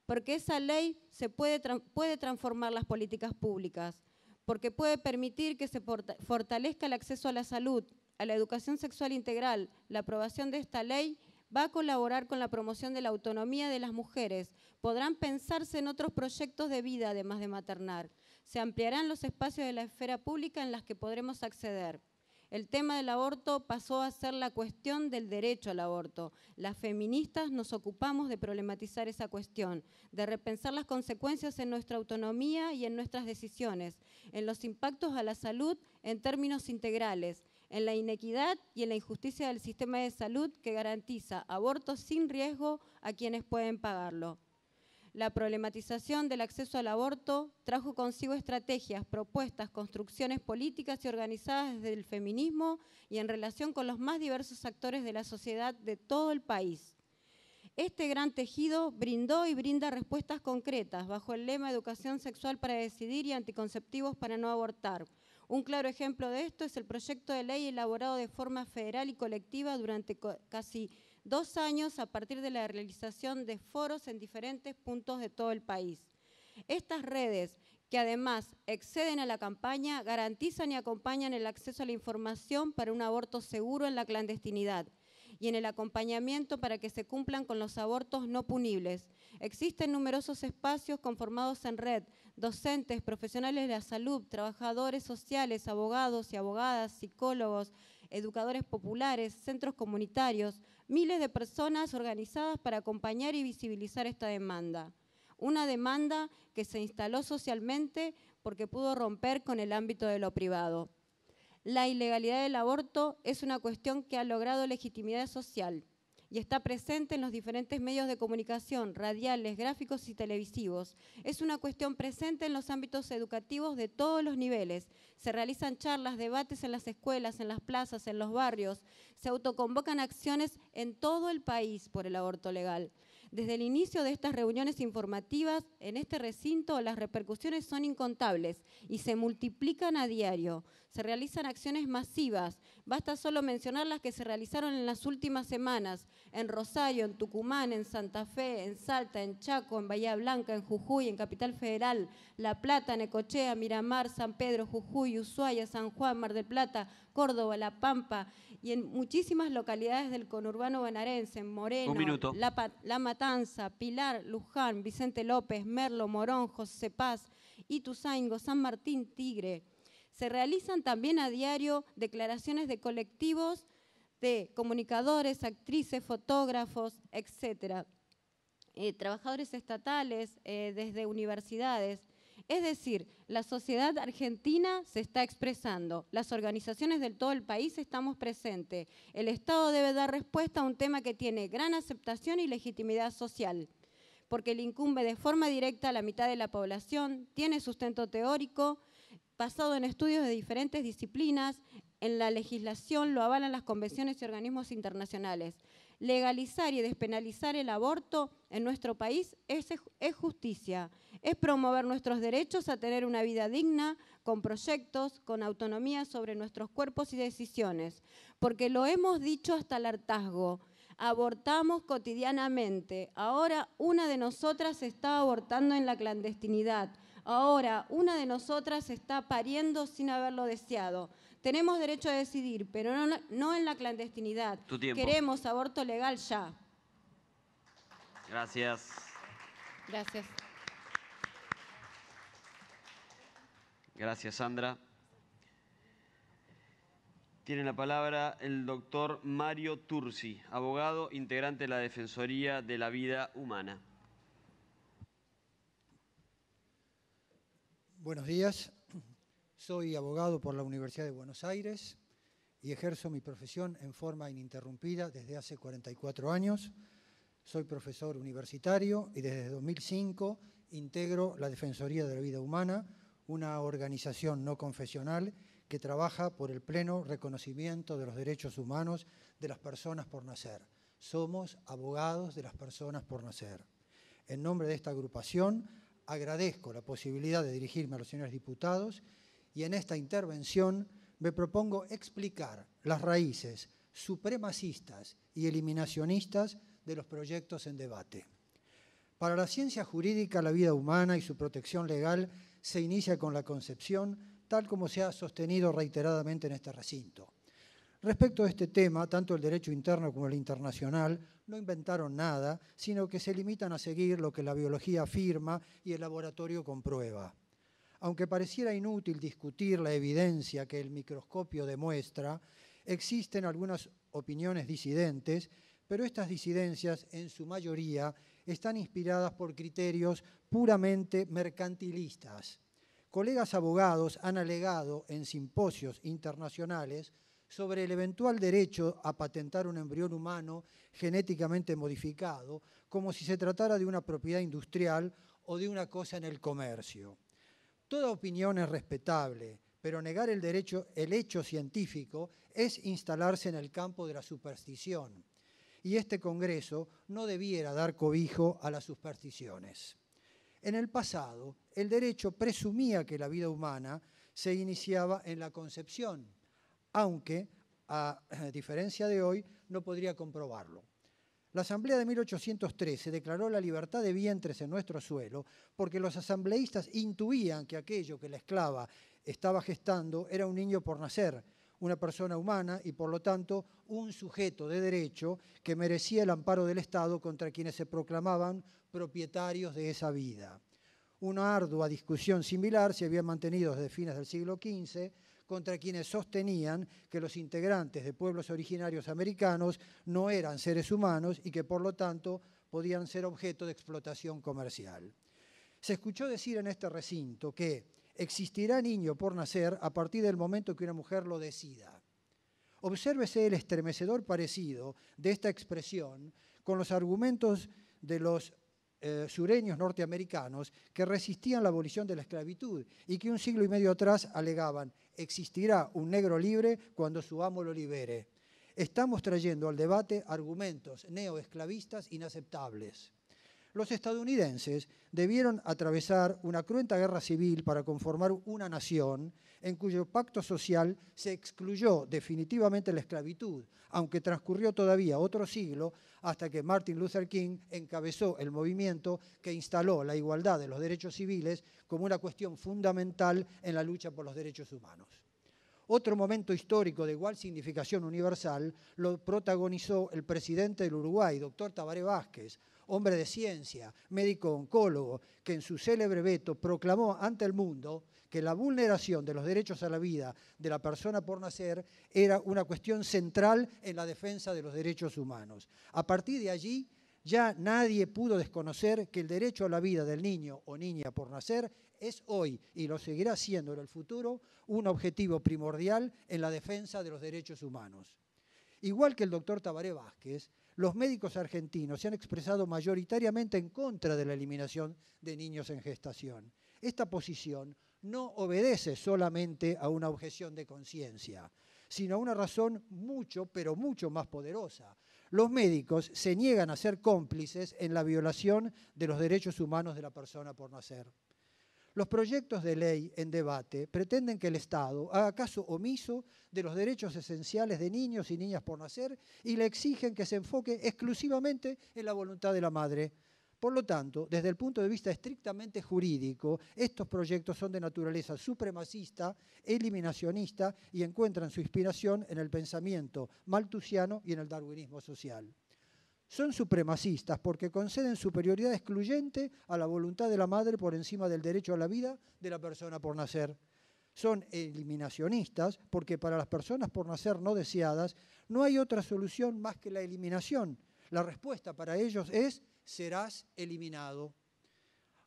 porque esa ley se puede, puede transformar las políticas públicas, porque puede permitir que se fortalezca el acceso a la salud, a la educación sexual integral, la aprobación de esta ley va a colaborar con la promoción de la autonomía de las mujeres. Podrán pensarse en otros proyectos de vida además de maternar. Se ampliarán los espacios de la esfera pública en las que podremos acceder. El tema del aborto pasó a ser la cuestión del derecho al aborto. Las feministas nos ocupamos de problematizar esa cuestión, de repensar las consecuencias en nuestra autonomía y en nuestras decisiones, en los impactos a la salud en términos integrales, en la inequidad y en la injusticia del sistema de salud que garantiza abortos sin riesgo a quienes pueden pagarlo. La problematización del acceso al aborto trajo consigo estrategias, propuestas, construcciones políticas y organizadas desde el feminismo y en relación con los más diversos actores de la sociedad de todo el país. Este gran tejido brindó y brinda respuestas concretas bajo el lema Educación sexual para decidir y anticonceptivos para no abortar, un claro ejemplo de esto es el proyecto de ley elaborado de forma federal y colectiva durante casi dos años a partir de la realización de foros en diferentes puntos de todo el país. Estas redes, que además exceden a la campaña, garantizan y acompañan el acceso a la información para un aborto seguro en la clandestinidad y en el acompañamiento para que se cumplan con los abortos no punibles. Existen numerosos espacios conformados en red docentes, profesionales de la salud, trabajadores sociales, abogados y abogadas, psicólogos, educadores populares, centros comunitarios, miles de personas organizadas para acompañar y visibilizar esta demanda. Una demanda que se instaló socialmente porque pudo romper con el ámbito de lo privado. La ilegalidad del aborto es una cuestión que ha logrado legitimidad social y está presente en los diferentes medios de comunicación, radiales, gráficos y televisivos. Es una cuestión presente en los ámbitos educativos de todos los niveles. Se realizan charlas, debates en las escuelas, en las plazas, en los barrios. Se autoconvocan acciones en todo el país por el aborto legal. Desde el inicio de estas reuniones informativas, en este recinto las repercusiones son incontables y se multiplican a diario se realizan acciones masivas. Basta solo mencionar las que se realizaron en las últimas semanas, en Rosario, en Tucumán, en Santa Fe, en Salta, en Chaco, en Bahía Blanca, en Jujuy, en Capital Federal, La Plata, Necochea, Miramar, San Pedro, Jujuy, Ushuaia, San Juan, Mar del Plata, Córdoba, La Pampa y en muchísimas localidades del conurbano banarense, en Moreno, La, Matanza, Pilar, Luján, Vicente López, Merlo, Morón, José Paz, Ituzaingo, San Martín, Tigre. Se realizan también a diario declaraciones de colectivos de comunicadores, actrices, fotógrafos, etc. Eh, trabajadores estatales, eh, desde universidades. Es decir, la sociedad argentina se está expresando, las organizaciones del todo el país estamos presentes. El Estado debe dar respuesta a un tema que tiene gran aceptación y legitimidad social, porque le incumbe de forma directa a la mitad de la población, tiene sustento teórico, basado en estudios de diferentes disciplinas, en la legislación lo avalan las convenciones y organismos internacionales. Legalizar y despenalizar el aborto en nuestro país es, es justicia, es promover nuestros derechos a tener una vida digna, con proyectos, con autonomía sobre nuestros cuerpos y decisiones, porque lo hemos dicho hasta el hartazgo, abortamos cotidianamente, ahora una de nosotras está abortando en la clandestinidad, Ahora, una de nosotras está pariendo sin haberlo deseado. Tenemos derecho a decidir, pero no, en la clandestinidad. Queremos aborto legal ya. Gracias. Gracias. Gracias, Sandra. Tiene la palabra el doctor Mario Tursi, abogado integrante de la Defensoría de la Vida Humana. Buenos días. Soy abogado por la Universidad de Buenos Aires y ejerzo mi profesión en forma ininterrumpida desde hace 44 años. Soy profesor universitario y desde 2005 integro la Defensoría de la Vida Humana, una organización no confesional que trabaja por el pleno reconocimiento de los derechos humanos de las personas por nacer. Somos abogados de las personas por nacer. En nombre de esta agrupación agradezco la posibilidad de dirigirme a los señores diputados y en esta intervención me propongo explicar las raíces supremacistas y eliminacionistas de los proyectos en debate. Para la ciencia jurídica, la vida humana y su protección legal se inicia con la concepción, tal como se ha sostenido reiteradamente en este recinto. Respecto a este tema, tanto el derecho interno como el internacional no inventaron nada, sino que se limitan a seguir lo que la biología afirma y el laboratorio comprueba. Aunque pareciera inútil discutir la evidencia que el microscopio demuestra, existen algunas opiniones disidentes, pero estas disidencias en su mayoría están inspiradas por criterios puramente mercantilistas. Colegas abogados han alegado en simposios internacionales sobre el eventual derecho a patentar un embrión humano genéticamente modificado, como si se tratara de una propiedad industrial o de una cosa en el comercio. Toda opinión es respetable, pero negar el, derecho, el hecho científico es instalarse en el campo de la superstición. Y este Congreso no debiera dar cobijo a las supersticiones. En el pasado, el derecho presumía que la vida humana se iniciaba en la concepción aunque, a eh, diferencia de hoy, no podría comprobarlo. La Asamblea de 1813 declaró la libertad de vientres en nuestro suelo porque los asambleístas intuían que aquello que la esclava estaba gestando era un niño por nacer, una persona humana y por lo tanto un sujeto de derecho que merecía el amparo del Estado contra quienes se proclamaban propietarios de esa vida. Una ardua discusión similar se había mantenido desde fines del siglo XV contra quienes sostenían que los integrantes de pueblos originarios americanos no eran seres humanos y que por lo tanto podían ser objeto de explotación comercial. Se escuchó decir en este recinto que existirá niño por nacer a partir del momento que una mujer lo decida. Obsérvese el estremecedor parecido de esta expresión con los argumentos de los eh, sureños norteamericanos que resistían la abolición de la esclavitud y que un siglo y medio atrás alegaban, existirá un negro libre cuando su amo lo libere. Estamos trayendo al debate argumentos neoesclavistas inaceptables los estadounidenses debieron atravesar una cruenta guerra civil para conformar una nación en cuyo pacto social se excluyó definitivamente la esclavitud, aunque transcurrió todavía otro siglo hasta que Martin Luther King encabezó el movimiento que instaló la igualdad de los derechos civiles como una cuestión fundamental en la lucha por los derechos humanos. Otro momento histórico de igual significación universal lo protagonizó el presidente del Uruguay, doctor Tabaré Vázquez, hombre de ciencia, médico oncólogo, que en su célebre veto proclamó ante el mundo que la vulneración de los derechos a la vida de la persona por nacer era una cuestión central en la defensa de los derechos humanos. A partir de allí, ya nadie pudo desconocer que el derecho a la vida del niño o niña por nacer es hoy y lo seguirá siendo en el futuro un objetivo primordial en la defensa de los derechos humanos. Igual que el doctor Tabaré Vázquez, los médicos argentinos se han expresado mayoritariamente en contra de la eliminación de niños en gestación. Esta posición no obedece solamente a una objeción de conciencia, sino a una razón mucho, pero mucho más poderosa. Los médicos se niegan a ser cómplices en la violación de los derechos humanos de la persona por nacer. Los proyectos de ley en debate pretenden que el Estado haga caso omiso de los derechos esenciales de niños y niñas por nacer y le exigen que se enfoque exclusivamente en la voluntad de la madre. Por lo tanto, desde el punto de vista estrictamente jurídico, estos proyectos son de naturaleza supremacista, eliminacionista y encuentran su inspiración en el pensamiento maltusiano y en el darwinismo social. Son supremacistas porque conceden superioridad excluyente a la voluntad de la madre por encima del derecho a la vida de la persona por nacer. Son eliminacionistas porque para las personas por nacer no deseadas no hay otra solución más que la eliminación. La respuesta para ellos es serás eliminado.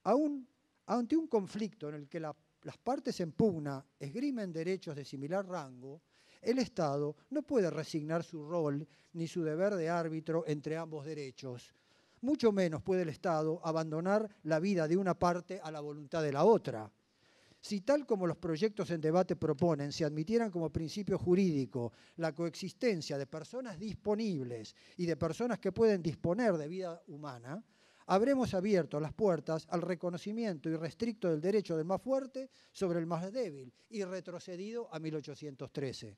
Aún ante un conflicto en el que las partes en pugna esgrimen derechos de similar rango, el Estado no puede resignar su rol ni su deber de árbitro entre ambos derechos. Mucho menos puede el Estado abandonar la vida de una parte a la voluntad de la otra. Si tal como los proyectos en debate proponen, se admitieran como principio jurídico la coexistencia de personas disponibles y de personas que pueden disponer de vida humana, habremos abierto las puertas al reconocimiento irrestricto del derecho del más fuerte sobre el más débil y retrocedido a 1813.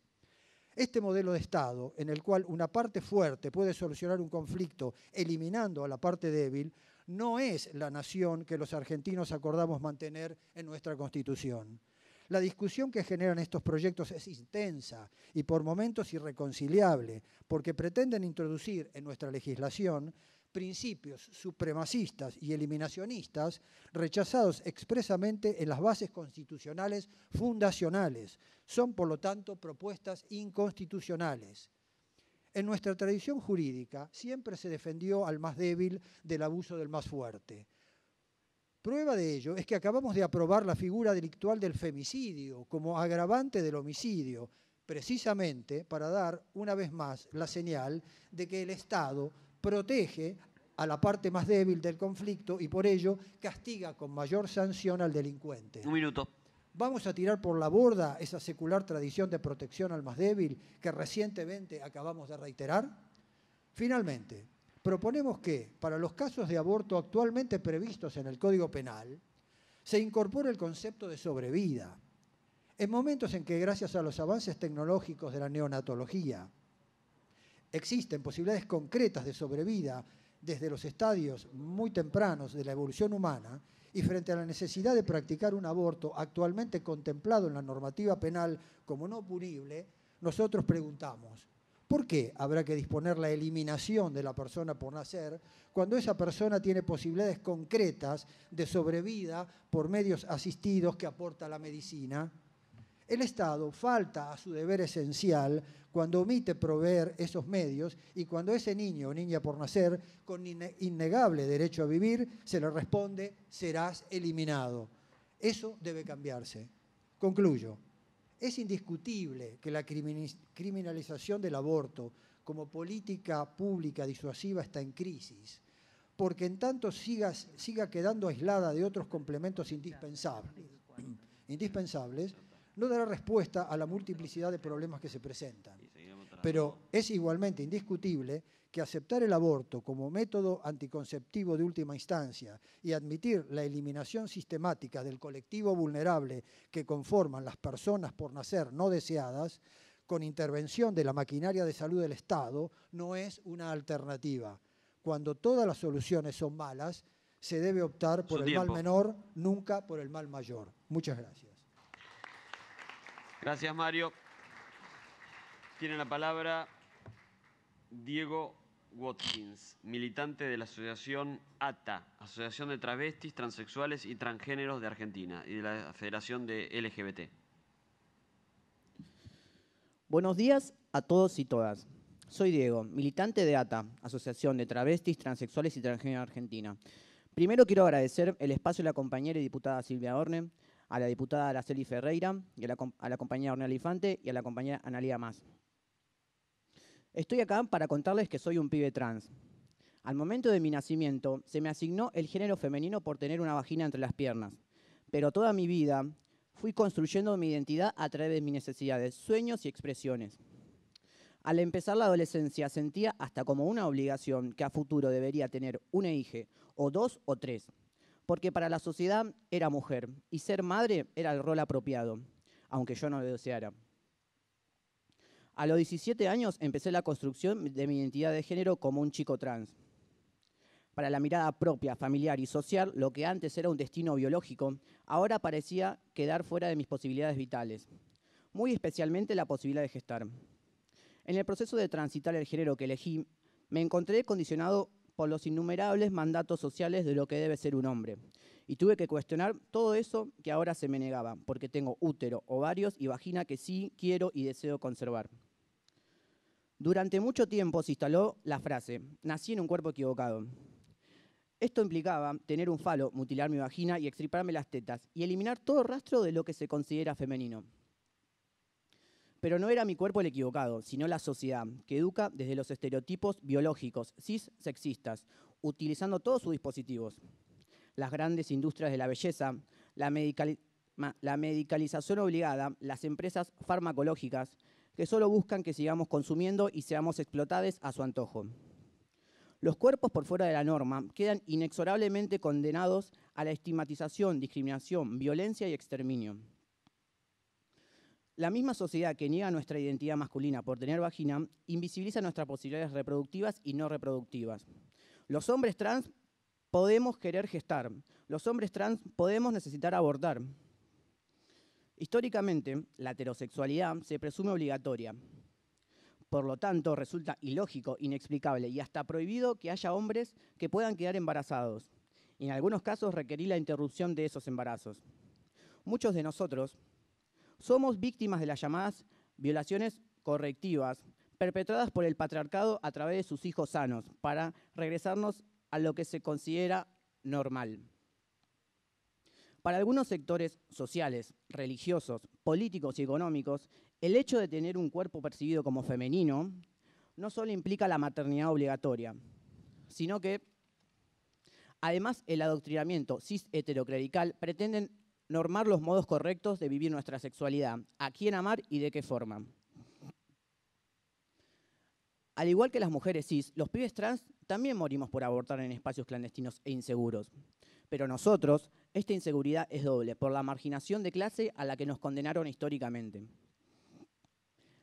Este modelo de Estado, en el cual una parte fuerte puede solucionar un conflicto eliminando a la parte débil, no es la nación que los argentinos acordamos mantener en nuestra Constitución. La discusión que generan estos proyectos es intensa y por momentos irreconciliable, porque pretenden introducir en nuestra legislación principios supremacistas y eliminacionistas rechazados expresamente en las bases constitucionales fundacionales. Son, por lo tanto, propuestas inconstitucionales. En nuestra tradición jurídica siempre se defendió al más débil del abuso del más fuerte. Prueba de ello es que acabamos de aprobar la figura delictual del femicidio como agravante del homicidio, precisamente para dar una vez más la señal de que el Estado protege a la parte más débil del conflicto y por ello castiga con mayor sanción al delincuente. Un minuto. ¿Vamos a tirar por la borda esa secular tradición de protección al más débil que recientemente acabamos de reiterar? Finalmente, proponemos que, para los casos de aborto actualmente previstos en el Código Penal, se incorpore el concepto de sobrevida. En momentos en que, gracias a los avances tecnológicos de la neonatología, existen posibilidades concretas de sobrevida desde los estadios muy tempranos de la evolución humana y frente a la necesidad de practicar un aborto actualmente contemplado en la normativa penal como no punible, nosotros preguntamos, ¿por qué habrá que disponer la eliminación de la persona por nacer cuando esa persona tiene posibilidades concretas de sobrevida por medios asistidos que aporta la medicina? El Estado falta a su deber esencial cuando omite proveer esos medios y cuando ese niño o niña por nacer, con innegable derecho a vivir, se le responde, serás eliminado. Eso debe cambiarse. Concluyo. Es indiscutible que la criminalización del aborto como política pública disuasiva está en crisis, porque en tanto siga, siga quedando aislada de otros complementos indispensables, [clears throat] indispensables no dará respuesta a la multiplicidad de problemas que se presentan. Pero es igualmente indiscutible que aceptar el aborto como método anticonceptivo de última instancia y admitir la eliminación sistemática del colectivo vulnerable que conforman las personas por nacer no deseadas, con intervención de la maquinaria de salud del Estado, no es una alternativa. Cuando todas las soluciones son malas, se debe optar por el mal menor, nunca por el mal mayor. Muchas gracias. Gracias, Mario. Tiene la palabra Diego Watkins, militante de la Asociación ATA, Asociación de Travestis, Transexuales y Transgéneros de Argentina y de la Federación de LGBT. Buenos días a todos y todas. Soy Diego, militante de ATA, Asociación de Travestis, Transexuales y Transgéneros de Argentina. Primero quiero agradecer el espacio de la compañera y diputada Silvia Orne, a la diputada Araceli Ferreira, y a, la, a la compañera Ornella Infante y a la compañera Analía Más. Estoy acá para contarles que soy un pibe trans. Al momento de mi nacimiento se me asignó el género femenino por tener una vagina entre las piernas, pero toda mi vida fui construyendo mi identidad a través de mis necesidades, sueños y expresiones. Al empezar la adolescencia sentía hasta como una obligación que a futuro debería tener un eje, o dos o tres porque para la sociedad era mujer y ser madre era el rol apropiado, aunque yo no lo deseara. A los 17 años empecé la construcción de mi identidad de género como un chico trans. Para la mirada propia, familiar y social, lo que antes era un destino biológico, ahora parecía quedar fuera de mis posibilidades vitales, muy especialmente la posibilidad de gestar. En el proceso de transitar el género que elegí, me encontré condicionado por los innumerables mandatos sociales de lo que debe ser un hombre. Y tuve que cuestionar todo eso que ahora se me negaba, porque tengo útero, ovarios y vagina que sí quiero y deseo conservar. Durante mucho tiempo se instaló la frase, nací en un cuerpo equivocado. Esto implicaba tener un falo, mutilar mi vagina y extirparme las tetas, y eliminar todo rastro de lo que se considera femenino. Pero no era mi cuerpo el equivocado, sino la sociedad, que educa desde los estereotipos biológicos, cis sexistas, utilizando todos sus dispositivos. Las grandes industrias de la belleza, la, medicalización obligada, las empresas farmacológicas, que solo buscan que sigamos consumiendo y seamos explotados a su antojo. Los cuerpos por fuera de la norma quedan inexorablemente condenados a la estigmatización, discriminación, violencia y exterminio. La misma sociedad que niega nuestra identidad masculina por tener vagina invisibiliza nuestras posibilidades reproductivas y no reproductivas. Los hombres trans podemos querer gestar. Los hombres trans podemos necesitar abortar. Históricamente, la heterosexualidad se presume obligatoria. Por lo tanto, resulta ilógico, inexplicable y hasta prohibido que haya hombres que puedan quedar embarazados. Y en algunos casos requerir la interrupción de esos embarazos. Muchos de nosotros somos víctimas de las llamadas violaciones correctivas, perpetradas por el patriarcado a través de sus hijos sanos, para regresarnos a lo que se considera normal. Para algunos sectores sociales, religiosos, políticos y económicos, el hecho de tener un cuerpo percibido como femenino no solo implica la maternidad obligatoria, sino que además el adoctrinamiento cis heteroclerical pretenden normar los modos correctos de vivir nuestra sexualidad, a quién amar y de qué forma. Al igual que las mujeres cis, los pibes trans también morimos por abortar en espacios clandestinos e inseguros. Pero nosotros, esta inseguridad es doble, por la marginación de clase a la que nos condenaron históricamente.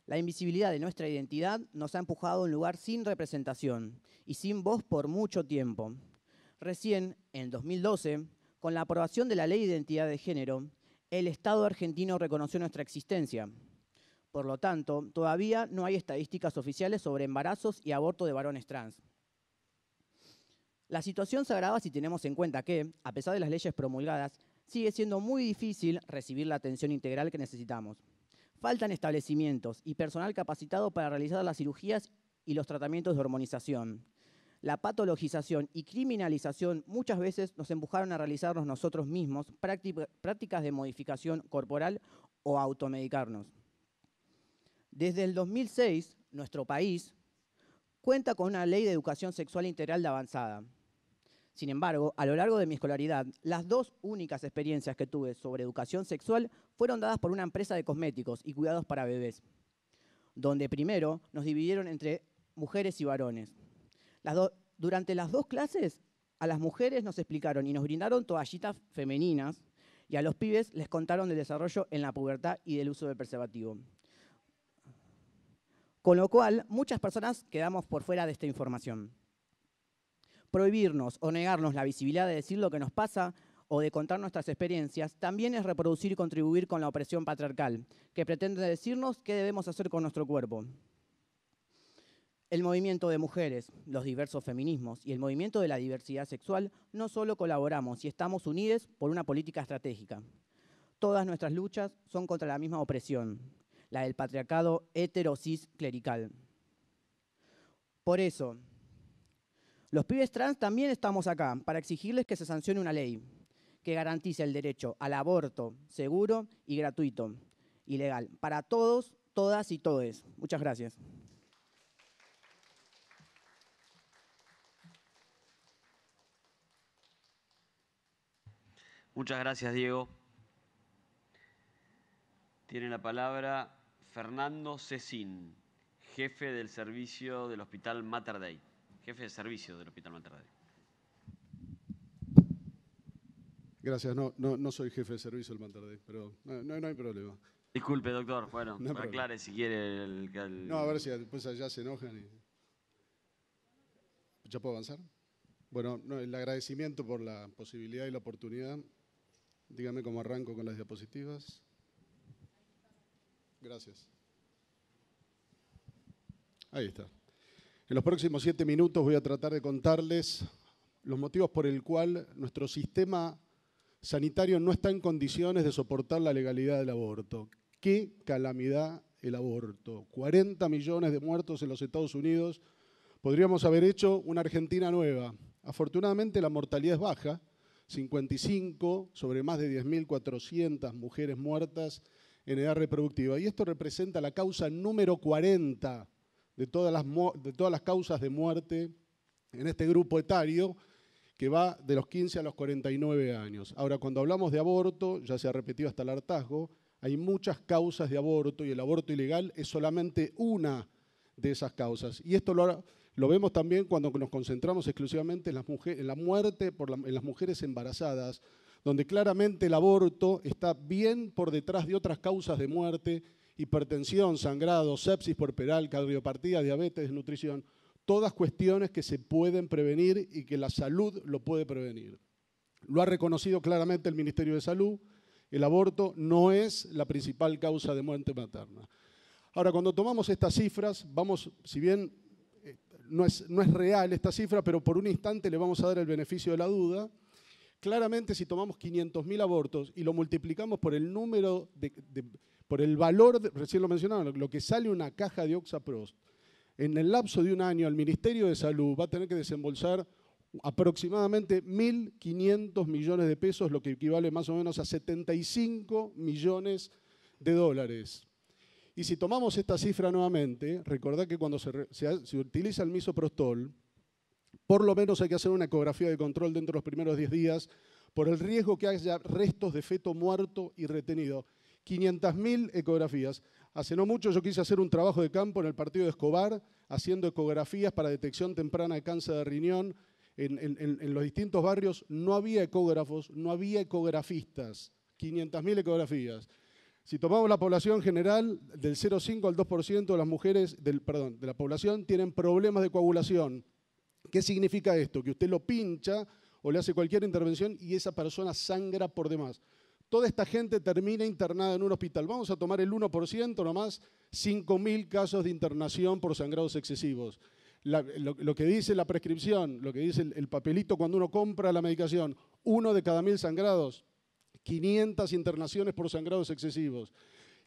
La invisibilidad de nuestra identidad nos ha empujado a un lugar sin representación y sin voz por mucho tiempo. Recién, en 2012, con la aprobación de la Ley de Identidad de Género, el Estado argentino reconoció nuestra existencia. Por lo tanto, todavía no hay estadísticas oficiales sobre embarazos y aborto de varones trans. La situación se agrava si tenemos en cuenta que, a pesar de las leyes promulgadas, sigue siendo muy difícil recibir la atención integral que necesitamos. Faltan establecimientos y personal capacitado para realizar las cirugías y los tratamientos de hormonización la patologización y criminalización muchas veces nos empujaron a realizarnos nosotros mismos prácticas de modificación corporal o automedicarnos. Desde el 2006, nuestro país cuenta con una ley de educación sexual integral de avanzada. Sin embargo, a lo largo de mi escolaridad, las dos únicas experiencias que tuve sobre educación sexual fueron dadas por una empresa de cosméticos y cuidados para bebés, donde primero nos dividieron entre mujeres y varones durante las dos clases, a las mujeres nos explicaron y nos brindaron toallitas femeninas y a los pibes les contaron del desarrollo en la pubertad y del uso del preservativo. Con lo cual, muchas personas quedamos por fuera de esta información. Prohibirnos o negarnos la visibilidad de decir lo que nos pasa o de contar nuestras experiencias también es reproducir y contribuir con la opresión patriarcal, que pretende decirnos qué debemos hacer con nuestro cuerpo. El movimiento de mujeres, los diversos feminismos y el movimiento de la diversidad sexual no solo colaboramos y estamos unidos por una política estratégica. Todas nuestras luchas son contra la misma opresión, la del patriarcado heterosis clerical. Por eso, los pibes trans también estamos acá para exigirles que se sancione una ley que garantice el derecho al aborto seguro y gratuito y legal para todos, todas y todes. Muchas gracias. Muchas gracias, Diego. Tiene la palabra Fernando Cecín, jefe del servicio del Hospital Mater Jefe de servicio del Hospital Mater Gracias, no, no, no, soy jefe de servicio del Mater pero no, hay problema. Disculpe, doctor, bueno, aclare si quiere el, No, a ver si después allá se enojan y... ¿Ya puedo avanzar? Bueno, el agradecimiento por la posibilidad y la oportunidad Dígame cómo arranco con las diapositivas. Gracias. Ahí está. En los próximos siete minutos voy a tratar de contarles los motivos por el cual nuestro sistema sanitario no está en condiciones de soportar la legalidad del aborto. Qué calamidad el aborto. 40 millones de muertos en los Estados Unidos. Podríamos haber hecho una Argentina nueva. Afortunadamente la mortalidad es baja, 55 sobre más de 10.400 mujeres muertas en edad reproductiva. Y esto representa la causa número 40 de todas las, de todas las causas de muerte en este grupo etario que va de los 15 a los 49 años. Ahora, cuando hablamos de aborto, ya se ha repetido hasta el hartazgo, hay muchas causas de aborto y el aborto ilegal es solamente una de esas causas. Y esto lo, lo vemos también cuando nos concentramos exclusivamente en, la muerte por en las mujeres embarazadas, donde claramente el aborto está bien por detrás de otras causas de muerte, hipertensión, sangrado, sepsis porperal, cardiopatía, diabetes, nutrición, todas cuestiones que se pueden prevenir y que la salud lo puede prevenir. Lo ha reconocido claramente el Ministerio de Salud, el aborto no es la principal causa de muerte materna. Ahora, cuando tomamos estas cifras, vamos, si bien no es, no es real esta cifra, pero por un instante le vamos a dar el beneficio de la duda. Claramente, si tomamos 500.000 abortos y lo multiplicamos por el número, de, por el valor, recién lo mencionaron, lo que sale una caja de Oxaprost, en el lapso de un año el Ministerio de Salud va a tener que desembolsar aproximadamente 1.500 millones de pesos, lo que equivale más o menos a 75 millones de dólares. Y si tomamos esta cifra nuevamente, recordad que cuando se, utiliza el misoprostol, por lo menos hay que hacer una ecografía de control dentro de los primeros 10 días por el riesgo que haya restos de feto muerto y retenido. 500.000 ecografías. Hace no mucho yo quise hacer un trabajo de campo en el partido de Escobar, haciendo ecografías para detección temprana de cáncer de riñón. En, en los distintos barrios no había ecógrafos, no había ecografistas. 500.000 ecografías. Si tomamos la población general, del 0,5 al 2% de las mujeres, perdón, de la población tienen problemas de coagulación. ¿Qué significa esto? Que usted lo pincha o le hace cualquier intervención y esa persona sangra por demás. Toda esta gente termina internada en un hospital. Vamos a tomar el 1% nomás, 5.000 casos de internación por sangrados excesivos. lo, que dice la prescripción, lo que dice el, el papelito cuando uno compra la medicación, uno de cada mil sangrados, 500 internaciones por sangrados excesivos.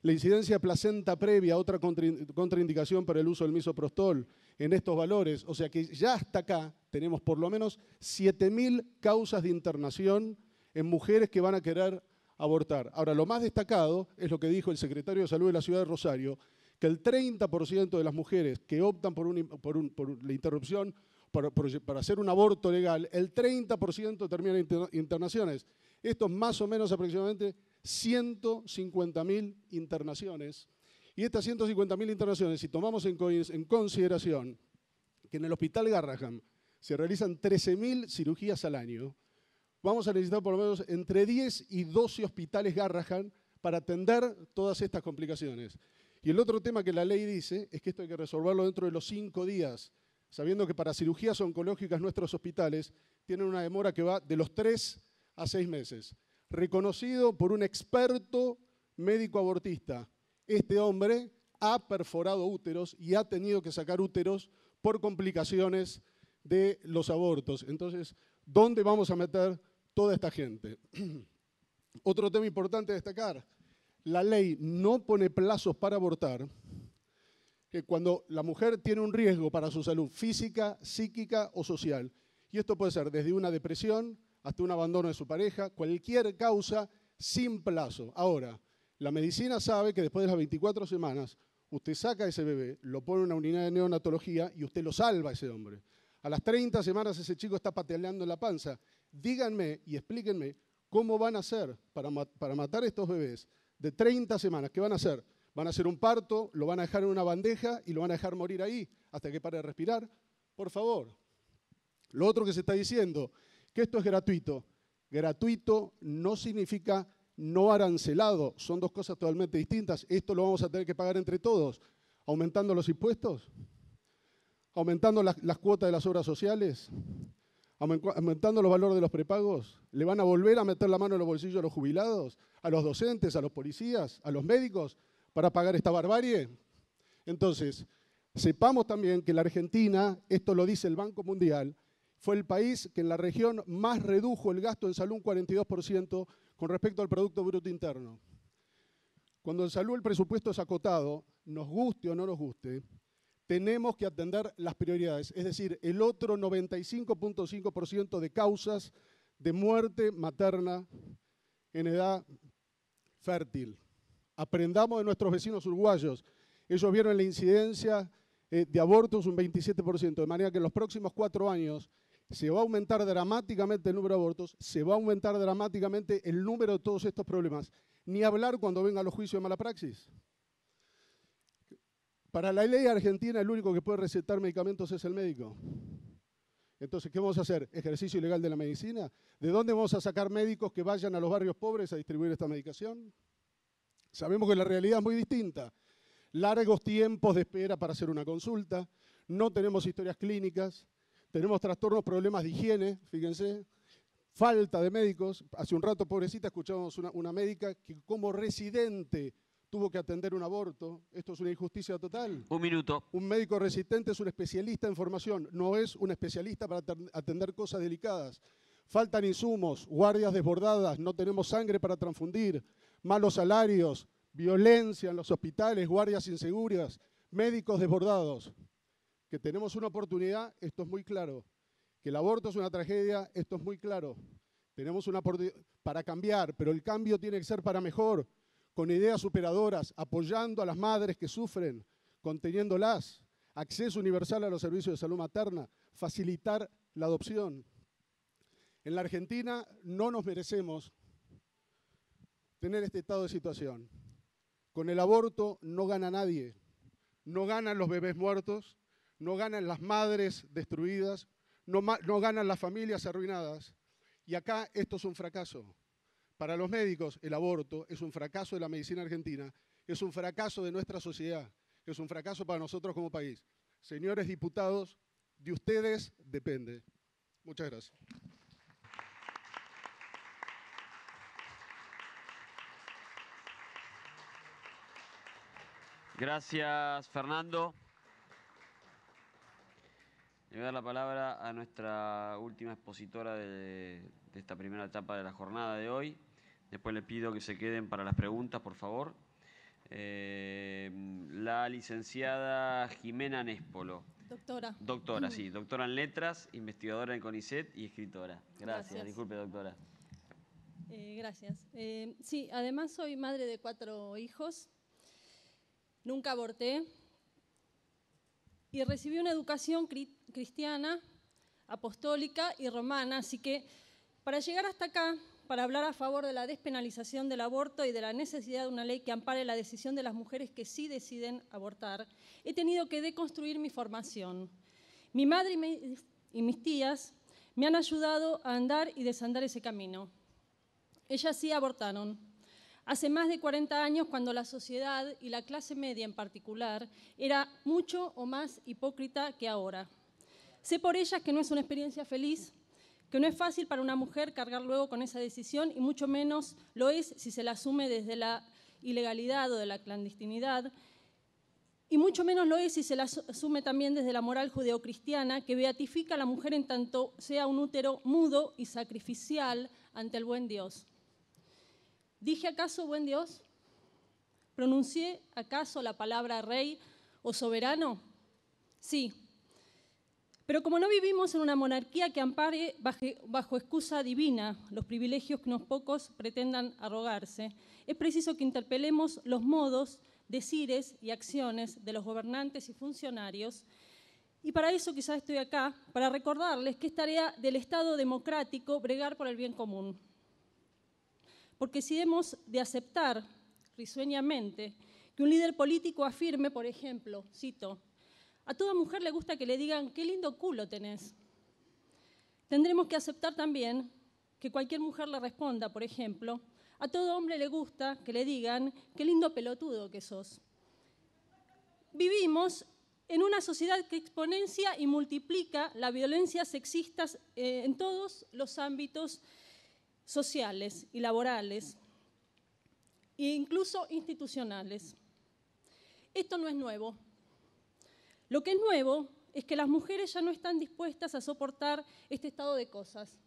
La incidencia placenta previa, otra contraindicación para el uso del misoprostol en estos valores. O sea que ya hasta acá tenemos por lo menos 7.000 causas de internación en mujeres que van a querer abortar. Ahora, lo más destacado es lo que dijo el secretario de Salud de la Ciudad de Rosario, que el 30% de las mujeres que optan por, la interrupción para, para, hacer un aborto legal, el 30% termina en internaciones. Esto es más o menos aproximadamente 150.000 internaciones. Y estas 150.000 internaciones, si tomamos en consideración que en el Hospital Garraham se realizan 13.000 cirugías al año, vamos a necesitar por lo menos entre 10 y 12 hospitales Garrahan para atender todas estas complicaciones. Y el otro tema que la ley dice es que esto hay que resolverlo dentro de los cinco días, sabiendo que para cirugías oncológicas nuestros hospitales tienen una demora que va de los 3 a seis meses, reconocido por un experto médico abortista. Este hombre ha perforado úteros y ha tenido que sacar úteros por complicaciones de los abortos. Entonces, ¿dónde vamos a meter toda esta gente? [clears throat] Otro tema importante a destacar, la ley no pone plazos para abortar, que cuando la mujer tiene un riesgo para su salud física, psíquica o social. Y esto puede ser desde una depresión hasta un abandono de su pareja, cualquier causa sin plazo. Ahora, la medicina sabe que después de las 24 semanas, usted saca a ese bebé, lo pone en una unidad de neonatología y usted lo salva a ese hombre. A las 30 semanas ese chico está pateando en la panza. Díganme y explíquenme cómo van a hacer para, para matar a estos bebés de 30 semanas. ¿Qué van a hacer? Van a hacer un parto, lo van a dejar en una bandeja y lo van a dejar morir ahí hasta que pare de respirar. Por favor. Lo otro que se está diciendo que esto es gratuito. Gratuito no significa no arancelado, son dos cosas totalmente distintas. Esto lo vamos a tener que pagar entre todos, aumentando los impuestos, aumentando las, las cuotas de las obras sociales, aumentando los valores de los prepagos. ¿Le van a volver a meter la mano en los bolsillos a los jubilados, a los docentes, a los policías, a los médicos para pagar esta barbarie? Entonces, sepamos también que la Argentina, esto lo dice el Banco Mundial, fue el país que en la región más redujo el gasto en salud un 42% con respecto al Producto Bruto Interno. Cuando en salud el presupuesto es acotado, nos guste o no nos guste, tenemos que atender las prioridades, es decir, el otro 95.5% de causas de muerte materna en edad fértil. Aprendamos de nuestros vecinos uruguayos. Ellos vieron la incidencia eh, de abortos un 27%, de manera que en los próximos cuatro años se va a aumentar dramáticamente el número de abortos, se va a aumentar dramáticamente el número de todos estos problemas. Ni hablar cuando vengan los juicios de mala praxis. Para la ley argentina, el único que puede recetar medicamentos es el médico. Entonces, ¿qué vamos a hacer? ¿Ejercicio ilegal de la medicina? ¿De dónde vamos a sacar médicos que vayan a los barrios pobres a distribuir esta medicación? Sabemos que la realidad es muy distinta. Largos tiempos de espera para hacer una consulta, no tenemos historias clínicas, tenemos trastornos, problemas de higiene, fíjense, falta de médicos. Hace un rato, pobrecita, escuchamos una, una médica que como residente tuvo que atender un aborto. Esto es una injusticia total. Un minuto. Un médico resistente es un especialista en formación, no es un especialista para atender cosas delicadas. Faltan insumos, guardias desbordadas, no tenemos sangre para transfundir, malos salarios, violencia en los hospitales, guardias inseguras, médicos desbordados que tenemos una oportunidad, esto es muy claro. Que el aborto es una tragedia, esto es muy claro. Tenemos una oportunidad para cambiar, pero el cambio tiene que ser para mejor, con ideas superadoras, apoyando a las madres que sufren, conteniéndolas, acceso universal a los servicios de salud materna, facilitar la adopción. En la Argentina no nos merecemos tener este estado de situación. Con el aborto no gana nadie, no ganan los bebés muertos, no ganan las madres destruidas, no, ganan las familias arruinadas. Y acá esto es un fracaso. Para los médicos, el aborto es un fracaso de la medicina argentina, es un fracaso de nuestra sociedad, es un fracaso para nosotros como país. Señores diputados, de ustedes depende. Muchas gracias. Gracias, Fernando. Le voy a dar la palabra a nuestra última expositora de, esta primera etapa de la jornada de hoy. Después le pido que se queden para las preguntas, por favor. Eh, la licenciada Jimena Nespolo. Doctora. Doctora, [clears throat] sí. Doctora en letras, investigadora en CONICET y escritora. Gracias. Disculpe, doctora. Eh, gracias. Eh, sí, además soy madre de cuatro hijos. Nunca aborté, y recibí una educación cristiana, apostólica y romana, así que para llegar hasta acá, para hablar a favor de la despenalización del aborto y de la necesidad de una ley que ampare la decisión de las mujeres que sí deciden abortar, he tenido que deconstruir mi formación. Mi madre y mis tías me han ayudado a andar y desandar ese camino. Ellas sí abortaron, hace más de 40 años cuando la sociedad y la clase media en particular era mucho o más hipócrita que ahora. Sé por ellas que no es una experiencia feliz, que no es fácil para una mujer cargar luego con esa decisión y mucho menos lo es si se la asume desde la ilegalidad o de la clandestinidad, y mucho menos lo es si se la asume también desde la moral judeocristiana que beatifica a la mujer en tanto sea un útero mudo y sacrificial ante el buen Dios. ¿Dije acaso buen Dios? ¿Pronuncié acaso la palabra rey o soberano? Sí. Pero como no vivimos en una monarquía que ampare bajo excusa divina los privilegios que unos pocos pretendan arrogarse, es preciso que interpelemos los modos, decires y acciones de los gobernantes y funcionarios. Y para eso quizás estoy acá, para recordarles que es tarea del Estado democrático bregar por el bien común, porque si hemos de aceptar risueñamente que un líder político afirme, por ejemplo, cito, a toda mujer le gusta que le digan, qué lindo culo tenés. Tendremos que aceptar también que cualquier mujer le responda, por ejemplo, a todo hombre le gusta que le digan, qué lindo pelotudo que sos. Vivimos en una sociedad que exponencia y multiplica la violencia sexista eh, en todos los ámbitos sociales y laborales e incluso institucionales. Esto no es nuevo. Lo que es nuevo es que las mujeres ya no están dispuestas a soportar este estado de cosas.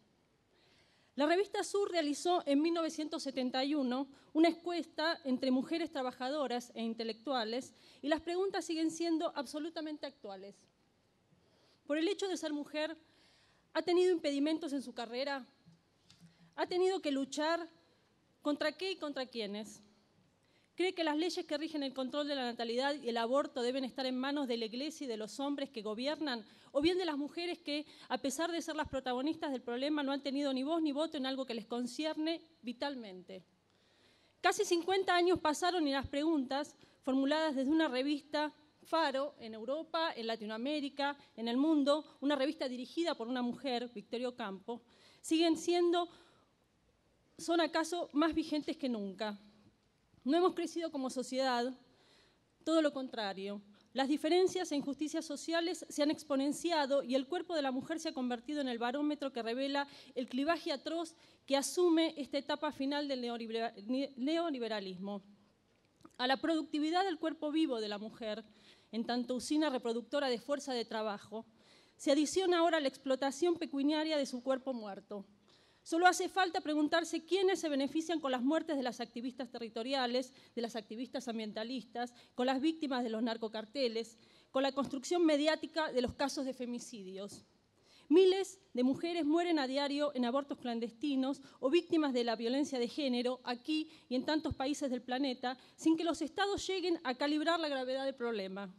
La revista Sur realizó en 1971 una encuesta entre mujeres trabajadoras e intelectuales y las preguntas siguen siendo absolutamente actuales. Por el hecho de ser mujer, ¿ha tenido impedimentos en su carrera? ha tenido que luchar contra qué y contra quiénes. Cree que las leyes que rigen el control de la natalidad y el aborto deben estar en manos de la iglesia y de los hombres que gobiernan, o bien de las mujeres que, a pesar de ser las protagonistas del problema, no han tenido ni voz ni voto en algo que les concierne vitalmente. Casi 50 años pasaron y las preguntas, formuladas desde una revista Faro en Europa, en Latinoamérica, en el mundo, una revista dirigida por una mujer, Victorio Campo, siguen siendo son acaso más vigentes que nunca. No hemos crecido como sociedad, todo lo contrario. Las diferencias e injusticias sociales se han exponenciado y el cuerpo de la mujer se ha convertido en el barómetro que revela el clivaje atroz que asume esta etapa final del neoliberalismo. A la productividad del cuerpo vivo de la mujer, en tanto usina reproductora de fuerza de trabajo, se adiciona ahora la explotación pecuniaria de su cuerpo muerto. Solo hace falta preguntarse quiénes se benefician con las muertes de las activistas territoriales, de las activistas ambientalistas, con las víctimas de los narcocarteles, con la construcción mediática de los casos de femicidios. Miles de mujeres mueren a diario en abortos clandestinos o víctimas de la violencia de género aquí y en tantos países del planeta sin que los estados lleguen a calibrar la gravedad del problema.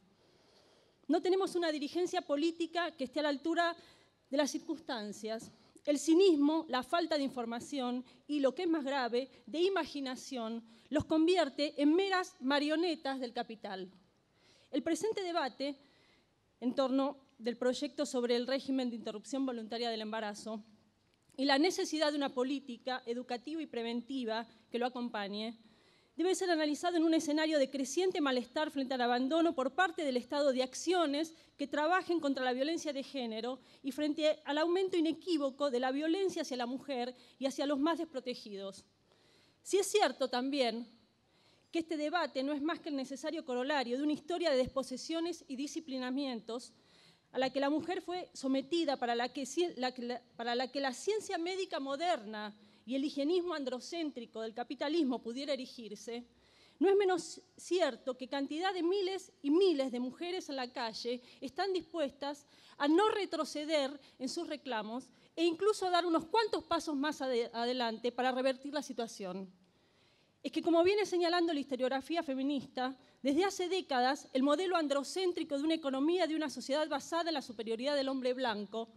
No tenemos una dirigencia política que esté a la altura de las circunstancias, el cinismo, la falta de información y, lo que es más grave, de imaginación, los convierte en meras marionetas del capital. El presente debate en torno del proyecto sobre el régimen de interrupción voluntaria del embarazo y la necesidad de una política educativa y preventiva que lo acompañe, debe ser analizado en un escenario de creciente malestar frente al abandono por parte del Estado de acciones que trabajen contra la violencia de género y frente al aumento inequívoco de la violencia hacia la mujer y hacia los más desprotegidos. Si es cierto también que este debate no es más que el necesario corolario de una historia de desposesiones y disciplinamientos a la que la mujer fue sometida, la que, para la, que la ciencia médica moderna y el higienismo androcéntrico del capitalismo pudiera erigirse, no es menos cierto que cantidad de miles y miles de mujeres en la calle están dispuestas a no retroceder en sus reclamos e incluso a dar unos cuantos pasos más adelante para revertir la situación. Es que, como viene señalando la historiografía feminista, desde hace décadas el modelo androcéntrico de una economía, de una sociedad basada en la superioridad del hombre blanco,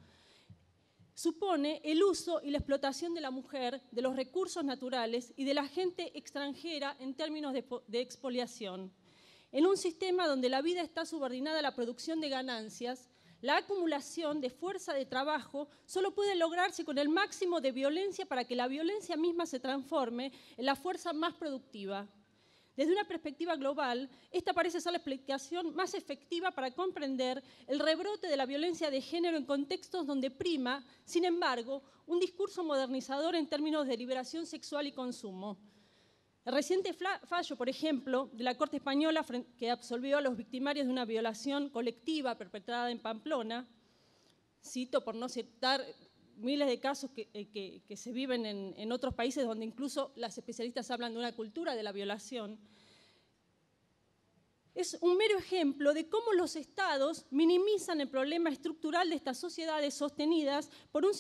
supone el uso y la explotación de la mujer, de los recursos naturales y de la gente extranjera en términos de, expoliación. En un sistema donde la vida está subordinada a la producción de ganancias, la acumulación de fuerza de trabajo solo puede lograrse con el máximo de violencia para que la violencia misma se transforme en la fuerza más productiva. Desde una perspectiva global, esta parece ser la explicación más efectiva para comprender el rebrote de la violencia de género en contextos donde prima, sin embargo, un discurso modernizador en términos de liberación sexual y consumo. El reciente fallo, por ejemplo, de la Corte Española que absolvió a los victimarios de una violación colectiva perpetrada en Pamplona, cito por no aceptar miles de casos que, eh, se viven en, otros países donde incluso las especialistas hablan de una cultura de la violación, es un mero ejemplo de cómo los estados minimizan el problema estructural de estas sociedades sostenidas por un,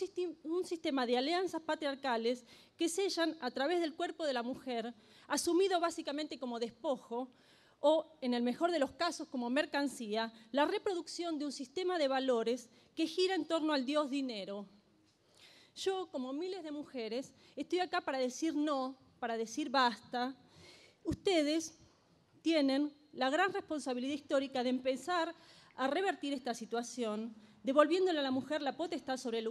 un sistema de alianzas patriarcales que sellan a través del cuerpo de la mujer, asumido básicamente como despojo, o, en el mejor de los casos, como mercancía, la reproducción de un sistema de valores que gira en torno al dios dinero, yo, como miles de mujeres, estoy acá para decir no, para decir basta. Ustedes tienen la gran responsabilidad histórica de empezar a revertir esta situación, devolviéndole a la mujer la potestad sobre,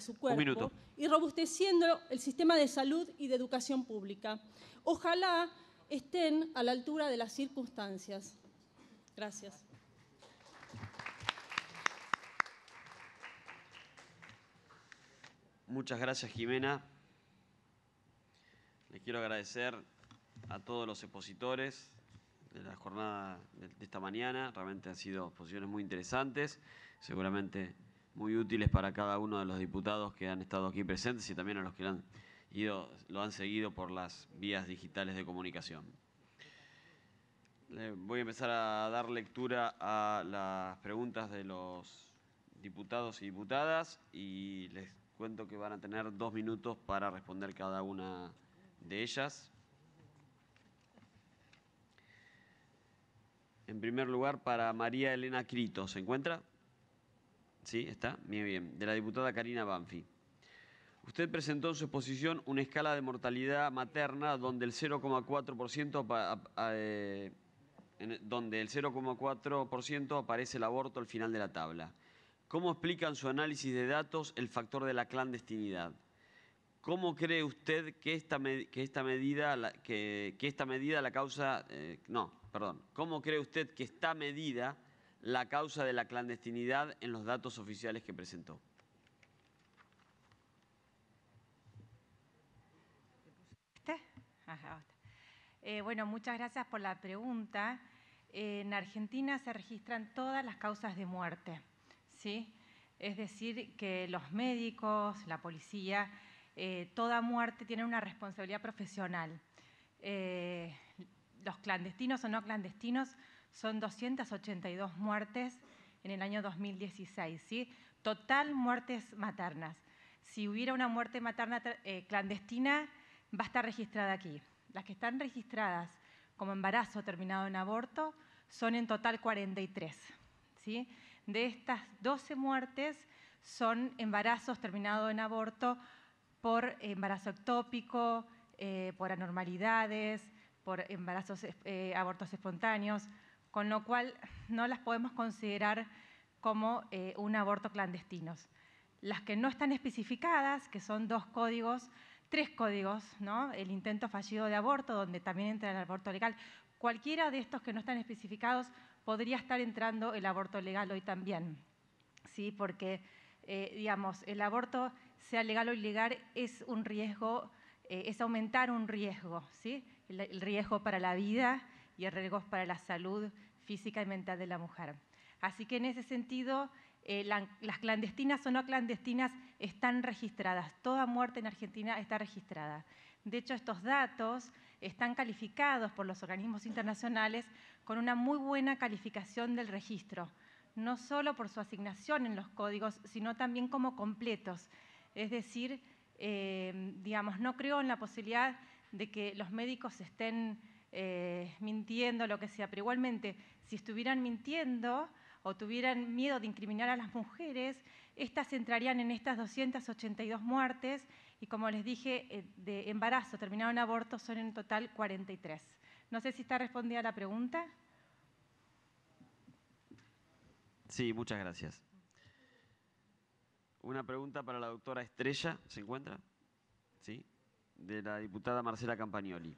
su cuerpo y robusteciendo el sistema de salud y de educación pública. Ojalá estén a la altura de las circunstancias. Gracias. Muchas gracias, Jimena. Le quiero agradecer a todos los expositores de la jornada de esta mañana. Realmente han sido exposiciones muy interesantes, seguramente muy útiles para cada uno de los diputados que han estado aquí presentes y también a los que han ido, lo han seguido por las vías digitales de comunicación. Voy a empezar a dar lectura a las preguntas de los diputados y diputadas y les Cuento que van a tener dos minutos para responder cada una de ellas. En primer lugar, para María Elena Crito, ¿se encuentra? Sí, está. Muy bien. De la diputada Karina Banfi. Usted presentó en su exposición una escala de mortalidad materna donde el 0,4% eh, donde el 0,4% aparece el aborto al final de la tabla. ¿Cómo explican su análisis de datos el factor de la clandestinidad? ¿Cómo cree usted que esta, medida, que, esta medida la causa, eh, no, perdón, cómo cree usted que esta medida la causa de la clandestinidad en los datos oficiales que presentó? [laughs] Eh, bueno, muchas gracias por la pregunta. En Argentina se registran todas las causas de muerte. ¿sí? Es decir, que los médicos, la policía, eh, toda muerte tiene una responsabilidad profesional. Eh, los clandestinos o no clandestinos son 282 muertes en el año 2016, Total muertes maternas. Si hubiera una muerte materna eh, clandestina, va a estar registrada aquí. Las que están registradas como embarazo terminado en aborto son en total 43, ¿sí? de estas 12 muertes son embarazos terminados en aborto por embarazo ectópico, eh, por anormalidades, por embarazos, eh, abortos espontáneos, con lo cual no las podemos considerar como eh, un aborto clandestino. Las que no están especificadas, que son dos códigos, tres códigos, ¿no? el intento fallido de aborto, donde también entra el aborto legal, cualquiera de estos que no están especificados podría estar entrando el aborto legal hoy también, ¿sí? porque eh, digamos, el aborto, sea legal o ilegal, es un riesgo, eh, es aumentar un riesgo, ¿sí? El, riesgo para la vida y el riesgo para la salud física y mental de la mujer. Así que en ese sentido, eh, las clandestinas o no clandestinas están registradas, toda muerte en Argentina está registrada. De hecho, estos datos están calificados por los organismos internacionales con una muy buena calificación del registro, no solo por su asignación en los códigos, sino también como completos. Es decir, eh, digamos, no creo en la posibilidad de que los médicos estén eh, mintiendo, lo que sea, pero igualmente, si estuvieran mintiendo o tuvieran miedo de incriminar a las mujeres, estas entrarían en estas 282 muertes y como les dije, eh, de embarazo terminado en aborto son en total 43. No sé si está respondida la pregunta. Sí, muchas gracias. Una pregunta para la doctora Estrella, ¿se encuentra? Sí, de la diputada Marcela Campagnoli.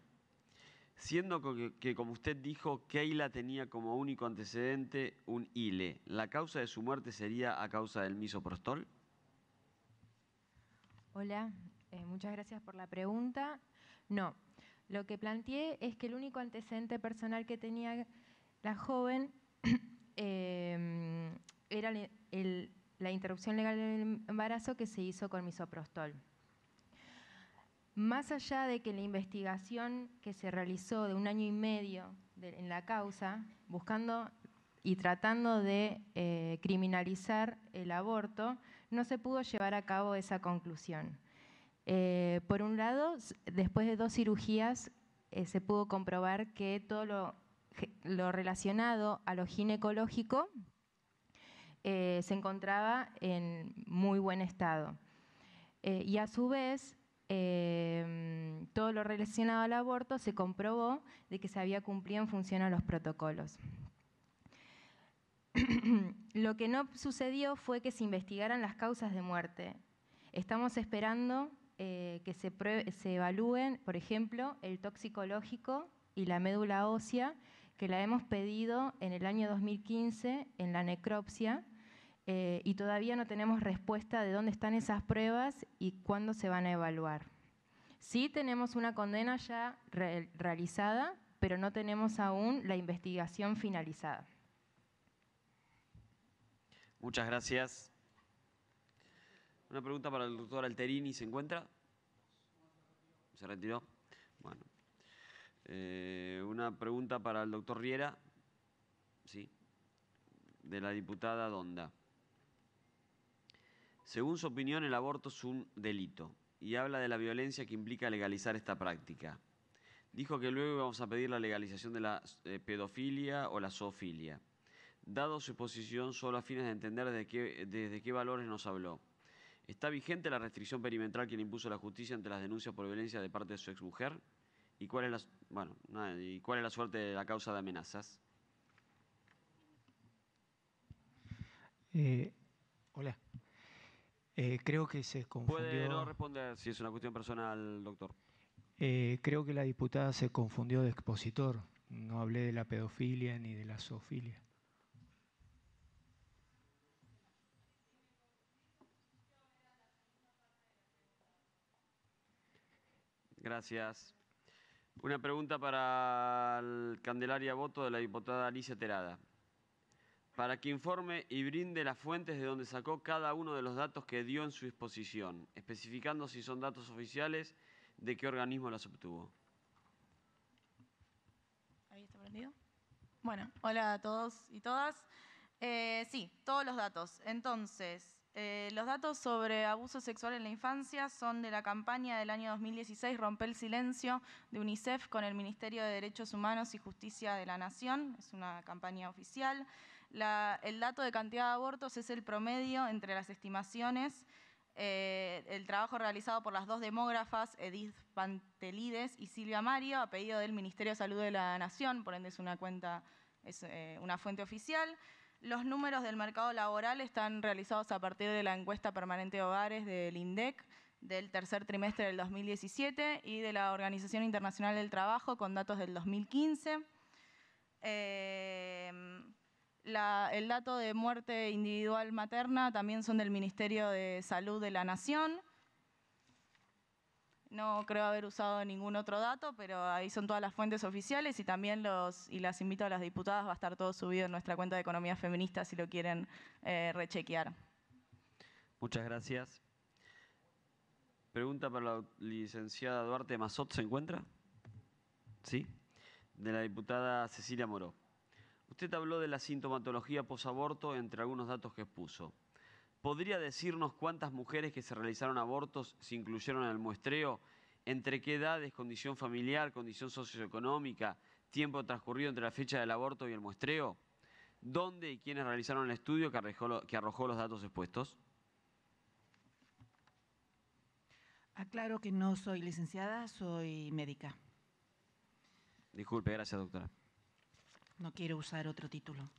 Siendo que, como usted dijo, Keila tenía como único antecedente un ILE, ¿la causa de su muerte sería a causa del misoprostol? Hola, eh, muchas gracias por la pregunta. No, lo que planteé es que el único antecedente personal que tenía la joven [clears throat] eh, era la interrupción legal del embarazo que se hizo con misoprostol. Más allá de que la investigación que se realizó de un año y medio en la causa, buscando y tratando de eh, criminalizar el aborto, no se pudo llevar a cabo esa conclusión. Eh, por un lado, después de dos cirugías eh, se pudo comprobar que todo lo, relacionado a lo ginecológico eh, se encontraba en muy buen estado. y a su vez, em, todo lo relacionado al aborto se comprobó de que se había cumplido en función a los protocolos [clears throat] lo que no sucedió fue que se investigaran las causas de muerte. Estamos esperando eh, que se, evalúen, por ejemplo, el toxicológico y la médula ósea, que la hemos pedido en el año 2015 en la necropsia eh, y todavía no tenemos respuesta de dónde están esas pruebas y cuándo se van a evaluar. Sí tenemos una condena ya realizada, pero no tenemos aún la investigación finalizada. Muchas gracias. Una pregunta para el doctor Alterini, ¿se encuentra? ¿Se retiró? Bueno. Eh, una pregunta para el doctor Riera, ¿sí? De la diputada Donda. Según su opinión, el aborto es un delito y habla de la violencia que implica legalizar esta práctica. Dijo que luego íbamos a pedir la legalización de la eh, pedofilia o la zoofilia. Dado su posición, solo a fines de entender de qué, desde qué valores nos habló. ¿Está vigente la restricción perimetral que le impuso la justicia ante las denuncias por violencia de parte de su exmujer? ¿Y cuál es la, bueno, ¿y cuál es la suerte de la causa de amenazas? Eh, hola. Eh, creo que se confundió. Puede no responder si es una cuestión personal, doctor. Eh, creo que la diputada se confundió de expositor. No hablé de la pedofilia ni de la zoofilia. Gracias. Una pregunta para el Candelaria Voto de la diputada Alicia Terada. Para que informe y brinde las fuentes de donde sacó cada uno de los datos que dio en su exposición, especificando si son datos oficiales, de qué organismo las obtuvo. ¿Ahí está prendido? Bueno, hola a todos y todas. Eh, sí, todos los datos. Entonces, eh, los datos sobre abuso sexual en la infancia son de la campaña del año 2016 Rompe el Silencio de UNICEF con el Ministerio de Derechos Humanos y Justicia de la Nación, es una campaña oficial. el dato de cantidad de abortos es el promedio entre las estimaciones. Eh, el trabajo realizado por las dos demógrafas, Edith Pantelides y Silvia Mario, a pedido del Ministerio de Salud de la Nación, por ende es una cuenta, es eh, una fuente oficial. Los números del mercado laboral están realizados a partir de la encuesta permanente de hogares del INDEC del tercer trimestre del 2017 y de la Organización Internacional del Trabajo con datos del 2015. Eh, el dato de muerte individual materna también son del Ministerio de Salud de la Nación. No creo haber usado ningún otro dato, pero ahí son todas las fuentes oficiales y también los y las invito a las diputadas, va a estar todo subido en nuestra cuenta de Economía Feminista si lo quieren eh, rechequear. Muchas gracias. Pregunta para la licenciada Duarte Mazot, ¿se encuentra? Sí. De la diputada Cecilia Moró. Usted habló de la sintomatología posaborto entre algunos datos que expuso. ¿Podría decirnos cuántas mujeres que se realizaron abortos se incluyeron en el muestreo? ¿Entre qué edades, condición familiar, condición socioeconómica, tiempo transcurrido entre la fecha del aborto y el muestreo? ¿Dónde y quiénes realizaron el estudio que arrojó, los datos expuestos? Aclaro que no soy licenciada, soy médica. Disculpe, gracias doctora. No quiero usar otro título.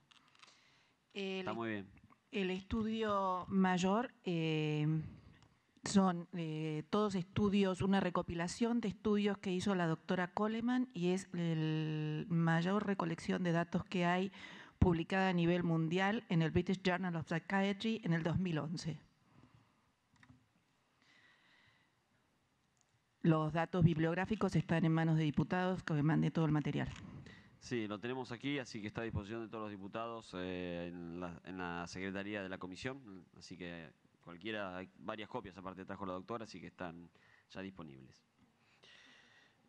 Está muy bien. El estudio mayor eh, son eh, todos estudios, una recopilación de estudios que hizo la doctora Coleman y es la mayor recolección de datos que hay publicada a nivel mundial en el British Journal of Psychiatry en el 2011. Los datos bibliográficos están en manos de diputados que me mande todo el material. Sí, lo tenemos aquí, así que está a disposición de todos los diputados eh, en, la, Secretaría de la Comisión, así que cualquiera, hay varias copias aparte de trajo la doctora, así que están ya disponibles.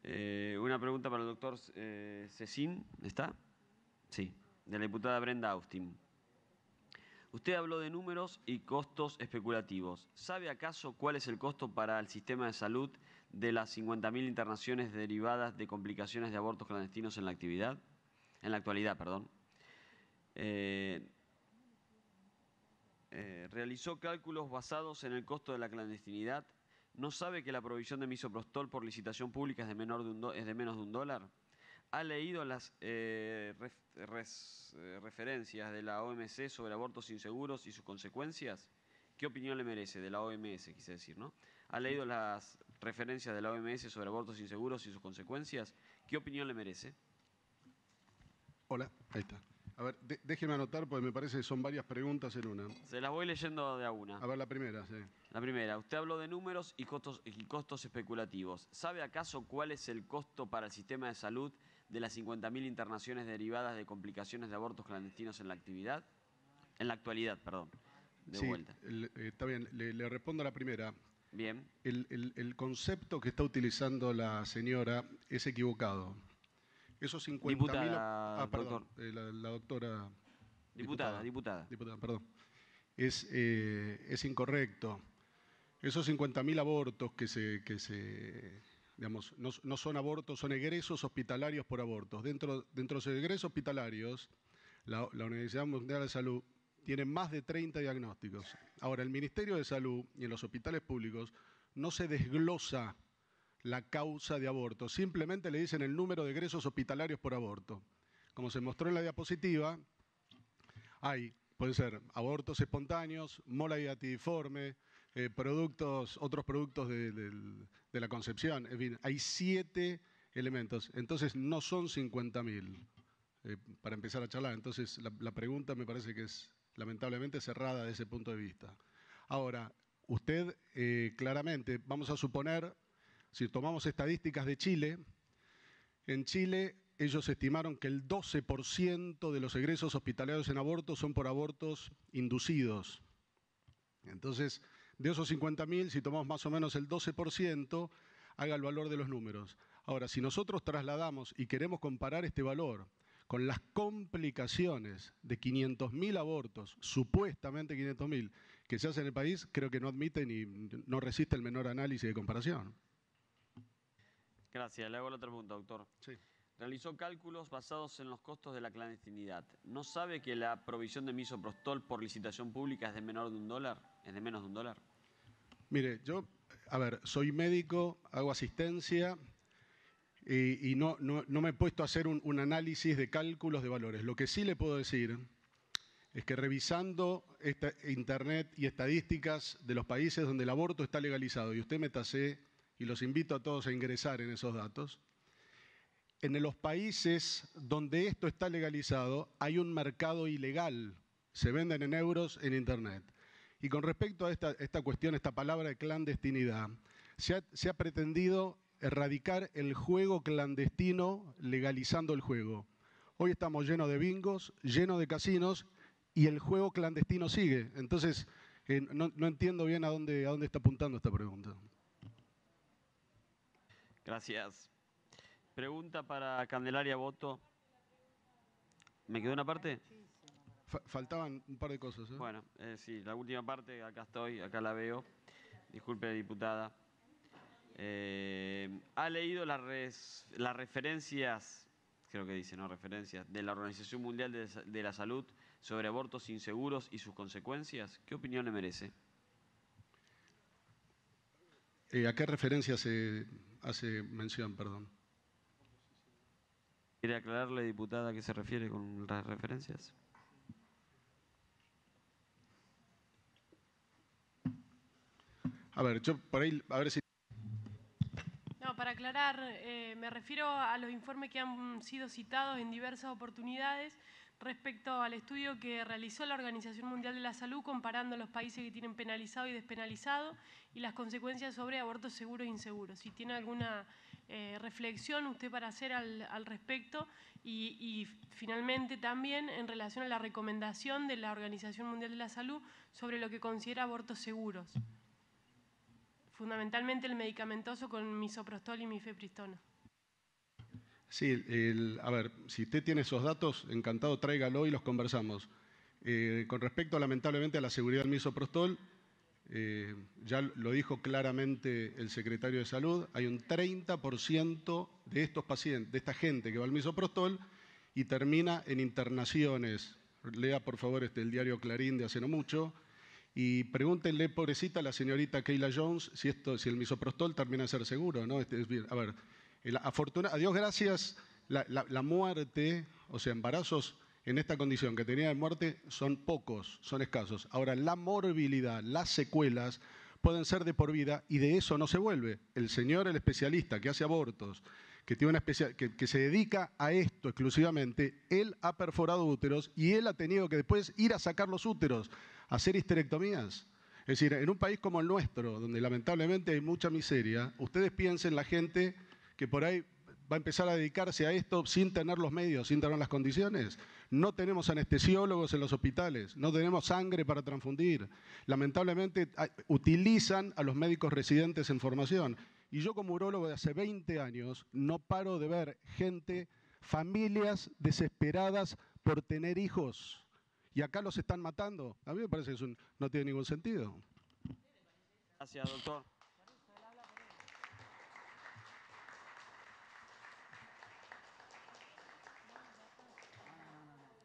Eh, una pregunta para el doctor eh, Cecín, ¿está? Sí, de la diputada Brenda Austin. Usted habló de números y costos especulativos. ¿Sabe acaso cuál es el costo para el sistema de salud de las 50.000 internaciones derivadas de complicaciones de abortos clandestinos en la actividad? en la actualidad, perdón. Eh, eh, realizó cálculos basados en el costo de la clandestinidad. No sabe que la provisión de misoprostol por licitación pública es de, menos de un dólar. Ha leído las eh, referencias de la OMC sobre abortos inseguros y sus consecuencias. ¿Qué opinión le merece? De la OMS, quise decir, ¿no? ¿Ha leído las referencias de la OMS sobre abortos inseguros y sus consecuencias? ¿Qué opinión le merece? Hola, ahí está. A ver, déjeme anotar porque me parece que son varias preguntas en una. Se las voy leyendo de a una. A ver, la primera, sí. La primera, usted habló de números y costos, y costos especulativos. ¿Sabe acaso cuál es el costo para el sistema de salud de las 50.000 internaciones derivadas de complicaciones de abortos clandestinos en la actividad? En la actualidad, perdón. De vuelta. Eh, está bien, le, respondo a la primera. Bien. el concepto que está utilizando la señora es equivocado. Esos 50 Ah, perdón, eh, la, doctora... Diputada, diputada. Diputada, perdón. Es, eh, es incorrecto. Esos 50.000 abortos que se, que se digamos, no, son abortos, son egresos hospitalarios por abortos. Dentro, dentro de los egresos hospitalarios, la, la Universidad Mundial de Salud tiene más de 30 diagnósticos. Ahora, el Ministerio de Salud y en los hospitales públicos no se desglosa la causa de aborto. Simplemente le dicen el número de egresos hospitalarios por aborto. Como se mostró en la diapositiva, hay, pueden ser abortos espontáneos, mola y eh, productos, otros productos de, la concepción. En fin, hay siete elementos. Entonces no son 50.000 eh, para empezar a charlar. Entonces la, pregunta me parece que es lamentablemente cerrada desde ese punto de vista. Ahora, usted eh, claramente, vamos a suponer si tomamos estadísticas de Chile, en Chile ellos estimaron que el 12% de los egresos hospitalarios en abortos son por abortos inducidos. Entonces, de esos 50.000, si tomamos más o menos el 12%, haga el valor de los números. Ahora, si nosotros trasladamos y queremos comparar este valor con las complicaciones de 500.000 abortos, supuestamente 500.000, que se hacen en el país, creo que no admite ni no resiste el menor análisis de comparación. Gracias. Le hago la otra pregunta, doctor. Sí. Realizó cálculos basados en los costos de la clandestinidad. ¿No sabe que la provisión de misoprostol por licitación pública es de menor de un dólar? ¿Es de menos de un dólar? Mire, yo, a ver, soy médico, hago asistencia y, no, me he puesto a hacer un, análisis de cálculos de valores. Lo que sí le puedo decir es que revisando internet y estadísticas de los países donde el aborto está legalizado, y usted me tasé y los invito a todos a ingresar en esos datos, en los países donde esto está legalizado hay un mercado ilegal, se venden en euros en Internet. Y con respecto a esta, cuestión, esta palabra de clandestinidad, se ha, pretendido erradicar el juego clandestino legalizando el juego. Hoy estamos llenos de bingos, llenos de casinos y el juego clandestino sigue. Entonces, eh, no, entiendo bien a dónde, a dónde está apuntando esta pregunta. Gracias. Pregunta para Candelaria Voto. ¿Me quedó una parte? faltaban un par de cosas. ¿eh? Bueno, eh, sí, la última parte, acá estoy, acá la veo. Disculpe, diputada. Eh, ¿Ha leído las, las referencias, creo que dice, no referencias, de la Organización Mundial de, de la Salud sobre abortos inseguros y sus consecuencias? ¿Qué opinión le merece? Eh, ¿A qué referencia se hace mención, perdón? ¿Quiere aclararle, diputada, a qué se refiere con las referencias? A ver, yo por ahí, a ver si... No, para aclarar, eh, me refiero a los informes que han sido citados en diversas oportunidades respecto al estudio que realizó la Organización Mundial de la Salud comparando los países que tienen penalizado y despenalizado y las consecuencias sobre abortos seguros e inseguros. Si tiene alguna eh, reflexión usted para hacer al, respecto y, finalmente también en relación a la recomendación de la Organización Mundial de la Salud sobre lo que considera abortos seguros. Fundamentalmente el medicamentoso con misoprostol y mifepristona. Sí, a ver, si usted tiene esos datos, encantado tráigalo y los conversamos. Eh, con respecto lamentablemente a la seguridad del misoprostol, eh, ya lo dijo claramente el secretario de Salud, hay un 30% de estos pacientes, de esta gente que va al misoprostol y termina en internaciones. Lea por favor este, el diario Clarín de hace no mucho y pregúntenle, pobrecita, a la señorita Kayla Jones si, esto, si el misoprostol termina de ser seguro. ¿no? Este, a ver, a, Dios gracias, la muerte, o sea, embarazos en esta condición que tenía de muerte son pocos, son escasos. Ahora, la morbilidad, las secuelas pueden ser de por vida y de eso no se vuelve. El señor, el especialista que hace abortos, que, tiene una especial, que, se dedica a esto exclusivamente, él ha perforado úteros y él ha tenido que después ir a sacar los úteros, hacer histerectomías. Es decir, en un país como el nuestro, donde lamentablemente hay mucha miseria, ustedes piensen la gente que por ahí va a empezar a dedicarse a esto sin tener los medios, sin tener las condiciones. No tenemos anestesiólogos en los hospitales, no tenemos sangre para transfundir. Lamentablemente utilizan a los médicos residentes en formación. Y yo como urólogo de hace 20 años no paro de ver gente, familias desesperadas por tener hijos. Y acá los están matando. A mí me parece que no tiene ningún sentido. Gracias, doctor.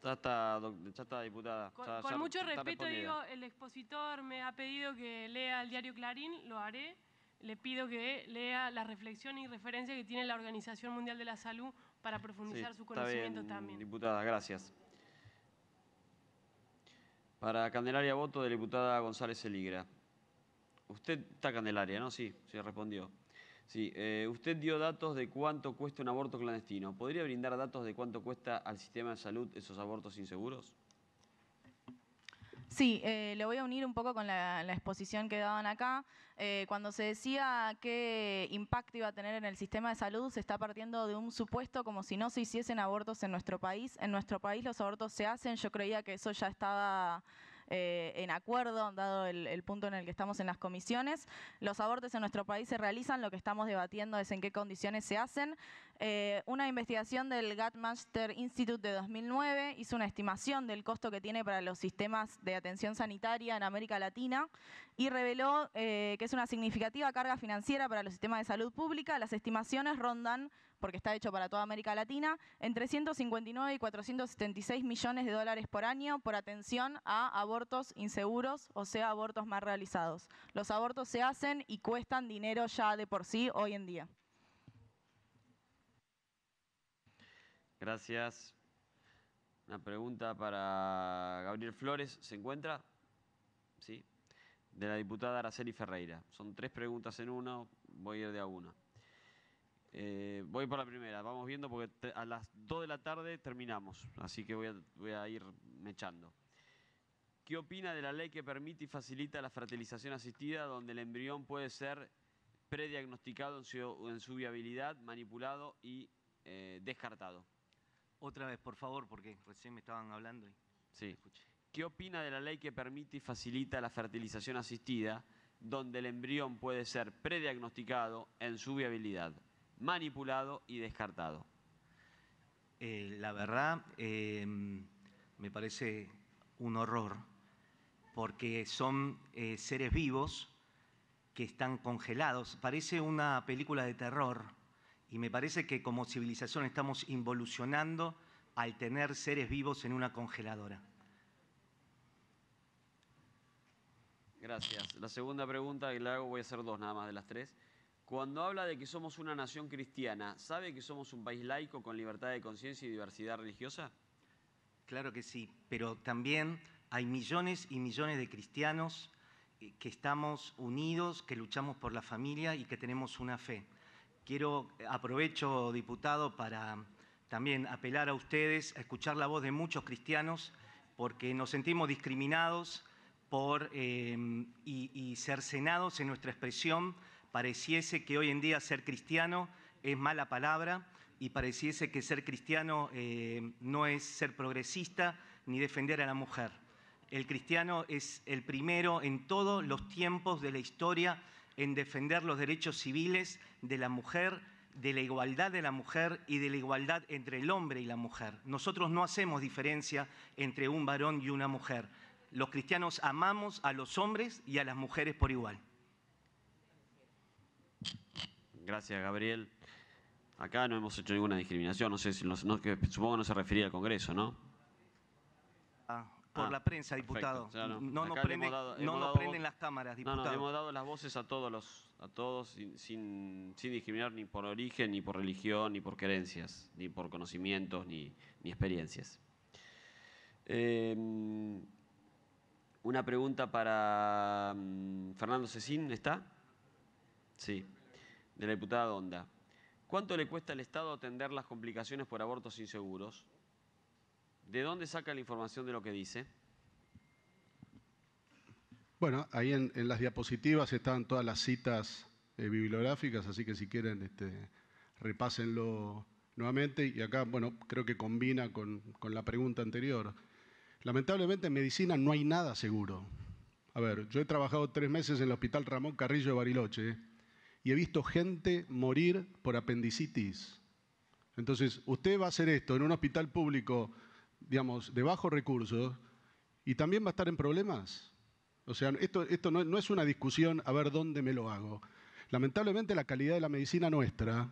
Ya está, diputada. Con, mucho respeto digo, el expositor me ha pedido que lea el diario Clarín, lo haré. Le pido que lea la reflexión y referencia que tiene la Organización Mundial de la Salud para profundizar su conocimiento también. Diputada, gracias. Para Candelaria Voto de diputada González Eligra. Usted está Candelaria, ¿no? Sí, sí respondió. Sí, eh, usted dio datos de cuánto cuesta un aborto clandestino. ¿Podría brindar datos de cuánto cuesta al sistema de salud esos abortos inseguros? Sí, eh, le voy a unir un poco con la, exposición que daban acá. Eh, cuando se decía qué impacto iba a tener en el sistema de salud, se está partiendo de un supuesto como si no se hiciesen abortos en nuestro país. En nuestro país los abortos se hacen, yo creía que eso ya estaba eh, en acuerdo, dado el, punto en el que estamos en las comisiones. Los abortes en nuestro país se realizan, lo que estamos debatiendo es en qué condiciones se hacen. Eh, una investigación del Gatmaster Institute de 2009 hizo una estimación del costo que tiene para los sistemas de atención sanitaria en América Latina y reveló eh, que es una significativa carga financiera para los sistemas de salud pública. Las estimaciones rondan porque está hecho para toda América Latina, entre 159 y 476 millones de dólares por año por atención a abortos inseguros, o sea, abortos mal realizados. Los abortos se hacen y cuestan dinero ya de por sí hoy en día. Gracias. Una pregunta para Gabriel Flores. ¿Se encuentra? Sí. De la diputada Araceli Ferreira. Son tres preguntas en uno. Voy a ir de a una. Eh, voy por la primera, vamos viendo porque a las 2 de la tarde terminamos, así que voy a, ir mechando. ¿Qué opina de la ley que permite y facilita la fertilización asistida donde el embrión puede ser prediagnosticado en su, viabilidad, manipulado y eh, descartado? Otra vez, por favor, porque recién me estaban hablando sí. ¿Qué opina de la ley que permite y facilita la fertilización asistida donde el embrión puede ser prediagnosticado en su viabilidad, manipulado y descartado. Eh, la verdad, eh, me parece un horror, porque son eh, seres vivos que están congelados. Parece una película de terror y me parece que como civilización estamos involucionando al tener seres vivos en una congeladora. Gracias. La segunda pregunta y le hago, voy a hacer dos nada más de las tres. Cuando habla de que somos una nación cristiana, ¿sabe que somos un país laico con libertad de conciencia y diversidad religiosa? Claro que sí, pero también hay millones y millones de cristianos eh, que estamos unidos, que luchamos por la familia y que tenemos una fe. Quiero, eh, aprovecho, diputado, para también apelar a ustedes a escuchar la voz de muchos cristianos porque nos sentimos discriminados por, eh, y, y cercenados en nuestra expresión Pareciese que hoy en día ser cristiano es mala palabra y pareciese que ser cristiano eh, no es ser progresista ni defender a la mujer. El cristiano es el primero en todos los tiempos de la historia en defender los derechos civiles de la mujer, de la igualdad de la mujer y de la igualdad entre el hombre y la mujer. Nosotros no hacemos diferencia entre un varón y una mujer. Los cristianos amamos a los hombres y a las mujeres por igual. Gracias, Gabriel. Acá no hemos hecho ninguna discriminación, no sé si que supongo no se refería al Congreso, ¿no? Ah, ah, por la prensa, diputado. no nos prenden las cámaras, diputado. No, hemos dado las voces a todos los, a todos sin, discriminar ni por origen, ni por religión, ni por creencias, ni por conocimientos, ni, ni experiencias. Em, una pregunta para mm, Fernando Cecín, ¿está? Sí, de la diputada Donda. ¿Cuánto le cuesta al Estado atender las complicaciones por abortos inseguros? ¿De dónde saca la información de lo que dice? Bueno, ahí en, las diapositivas están todas las citas eh, bibliográficas, así que si quieren este, repásenlo nuevamente. Y acá, bueno, creo que combina con, con la pregunta anterior. Lamentablemente en medicina no hay nada seguro. A ver, yo he trabajado tres meses en el Hospital Ramón Carrillo de Bariloche y he visto gente morir por apendicitis. Entonces, usted va a hacer esto en un hospital público, digamos, de bajos recursos, y también va a estar en problemas. O sea, esto, no es una discusión a ver dónde me lo hago. Lamentablemente la calidad de la medicina nuestra,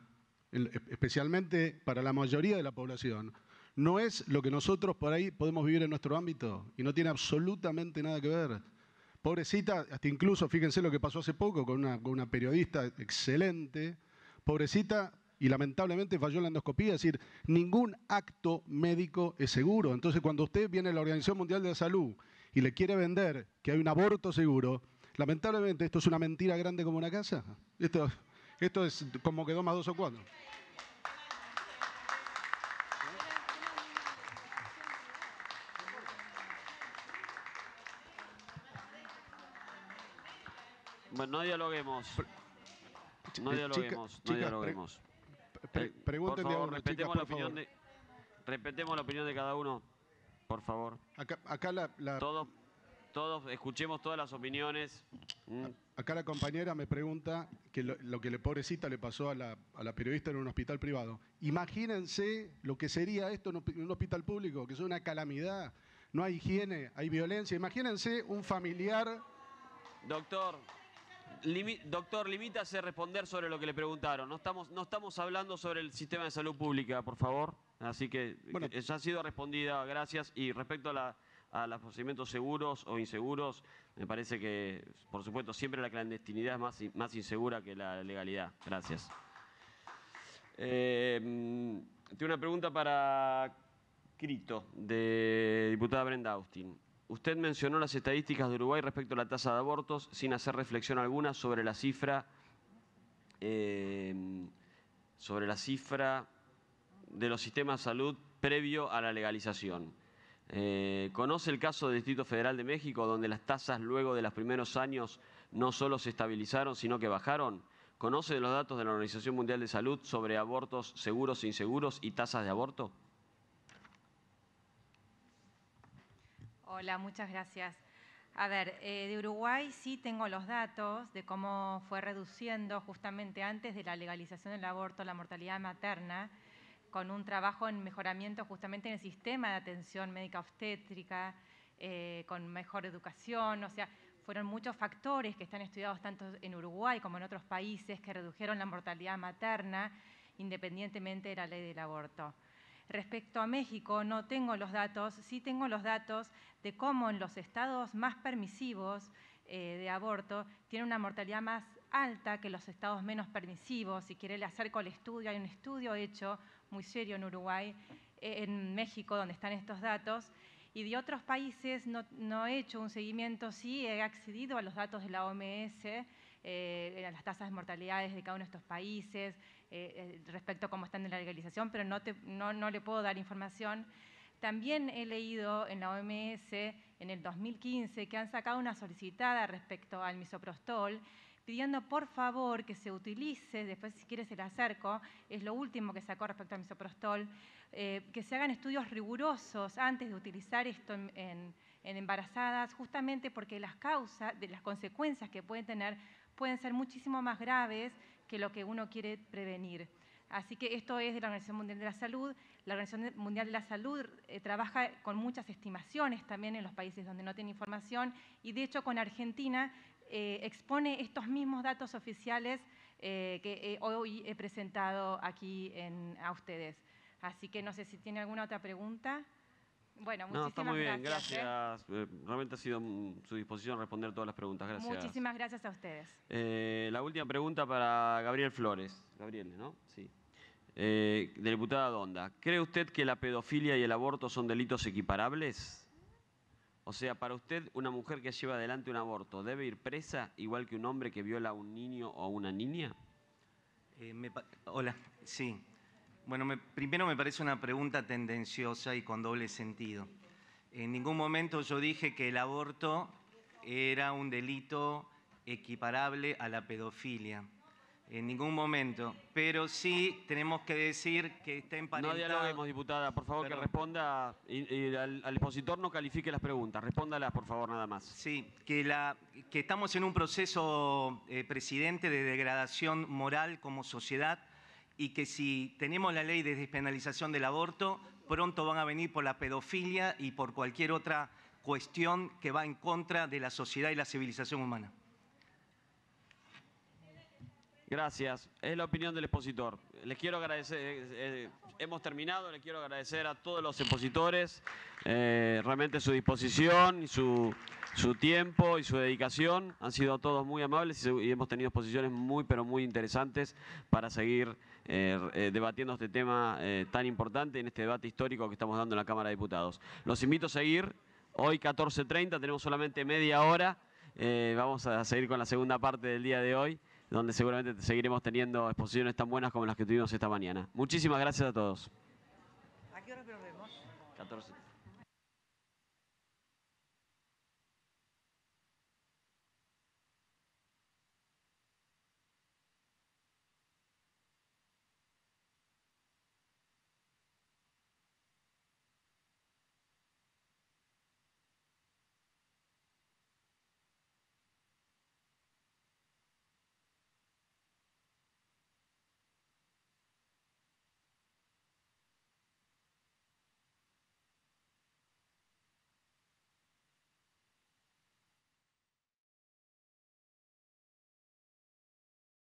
e, especialmente para la mayoría de la población, no es lo que nosotros por ahí podemos vivir en nuestro ámbito y no tiene absolutamente nada que ver. Pobrecita, hasta incluso fíjense lo que pasó hace poco con una, periodista excelente, pobrecita, y lamentablemente falló la endoscopía, es decir, ningún acto médico es seguro. Entonces, cuando usted viene a la Organización Mundial de la Salud y le quiere vender que hay un aborto seguro, lamentablemente esto es una mentira grande como una casa. Esto, esto es como quedó más dos o cuatro. Bueno, no dialoguemos. No dialoguemos, no dialoguemos. respetemos, la opinión De, respetemos la opinión de cada uno, por favor. Acá, la, Todos, todos escuchemos todas las opiniones. Mm. Acá la compañera me pregunta que lo, que le pobrecita le pasó a la, a la, periodista en un hospital privado. Imagínense lo que sería esto en un hospital público, que es una calamidad. No hay higiene, hay violencia. Imagínense un familiar. Doctor, doctor, limítase a responder sobre lo que le preguntaron. No estamos, no estamos hablando sobre el sistema de salud pública, por favor. Así que bueno. ya ha sido respondida, gracias. Y respecto a, los procedimientos seguros o inseguros, me parece que, por supuesto, siempre la clandestinidad es más, más insegura que la legalidad. Gracias. Eh, tengo una pregunta para Crito, de diputada Brenda Austin. Usted mencionó las estadísticas de Uruguay respecto a la tasa de abortos sin hacer reflexión alguna sobre la cifra, eh, sobre la cifra de los sistemas de salud previo a la legalización. Eh, ¿Conoce el caso del Distrito Federal de México, donde las tasas luego de los primeros años no solo se estabilizaron, sino que bajaron? ¿Conoce los datos de la Organización Mundial de Salud sobre abortos seguros e inseguros y tasas de aborto? Hola, muchas gracias. A ver, eh, de Uruguay sí tengo los datos de cómo fue reduciendo justamente antes de la legalización del aborto la mortalidad materna, con un trabajo en mejoramiento justamente en el sistema de atención médica obstétrica, eh, con mejor educación, o sea, fueron muchos factores que están estudiados tanto en Uruguay como en otros países que redujeron la mortalidad materna independientemente de la ley del aborto. Respecto a México, no tengo los datos, sí tengo los datos de cómo en los estados más permisivos eh, de aborto tiene una mortalidad más alta que los estados menos permisivos. Si quiere, le acerco el estudio. Hay un estudio hecho muy serio en Uruguay, eh, en México, donde están estos datos. Y de otros países no, he hecho un seguimiento, sí he accedido a los datos de la OMS, eh, a las tasas de mortalidades de cada uno de estos países, eh, eh, respecto a cómo están en la legalización, pero no, le puedo dar información. También he leído en la OMS en el 2015 que han sacado una solicitada respecto al misoprostol pidiendo por favor que se utilice, después si quieres el acerco, es lo último que sacó respecto al misoprostol, eh, que se hagan estudios rigurosos antes de utilizar esto en, en embarazadas, justamente porque las causas, de las consecuencias que pueden tener pueden ser muchísimo más graves que lo que uno quiere prevenir. Así que esto es de la Organización Mundial de la Salud. La Organización Mundial de la Salud eh, trabaja con muchas estimaciones también en los países donde no tiene información y de hecho con Argentina eh, expone estos mismos datos oficiales eh, que hoy he presentado aquí a ustedes. Así que no sé si tiene alguna otra pregunta. Bueno, muchísimas no, está muy bien, gracias. ¿eh? Eh, realmente ha sido su disposición responder todas las preguntas, gracias. Muchísimas gracias a ustedes. Eh, la última pregunta para Gabriel Flores. Gabriel, ¿no? Sí. Eh, diputada Donda, ¿cree usted que la pedofilia y el aborto son delitos equiparables? O sea, para usted, una mujer que lleva adelante un aborto, ¿debe ir presa igual que un hombre que viola a un niño o a una niña? Hola, sí. Bueno, me, primero me parece una pregunta tendenciosa y con doble sentido. En ningún momento yo dije que el aborto era un delito equiparable a la pedofilia. En ningún momento. Pero sí tenemos que decir que está emparentado... No dialoguemos, diputada. Por favor, que responda y, al, expositor no califique las preguntas. Respóndalas, por favor, nada más. Sí, que, estamos en un proceso, eh, presidente, de degradación moral como sociedad y que si tenemos la ley de despenalización del aborto, pronto van a venir por la pedofilia y por cualquier otra cuestión que va en contra de la sociedad y la civilización humana. Gracias. Es la opinión del expositor. Les quiero agradecer, eh, eh, hemos terminado, les quiero agradecer a todos los expositores eh, realmente su disposición, y su, su tiempo y su dedicación. Han sido todos muy amables y, y hemos tenido exposiciones muy, pero muy interesantes para seguir eh, eh, debatiendo este tema eh, tan importante en este debate histórico que estamos dando en la Cámara de Diputados. Los invito a seguir. Hoy 14.30, tenemos solamente media hora. vamos a seguir con la segunda parte del día de hoy, donde seguramente seguiremos teniendo exposiciones tan buenas como las que tuvimos esta mañana. Muchísimas gracias a todos. ¿A qué hora vemos? 14.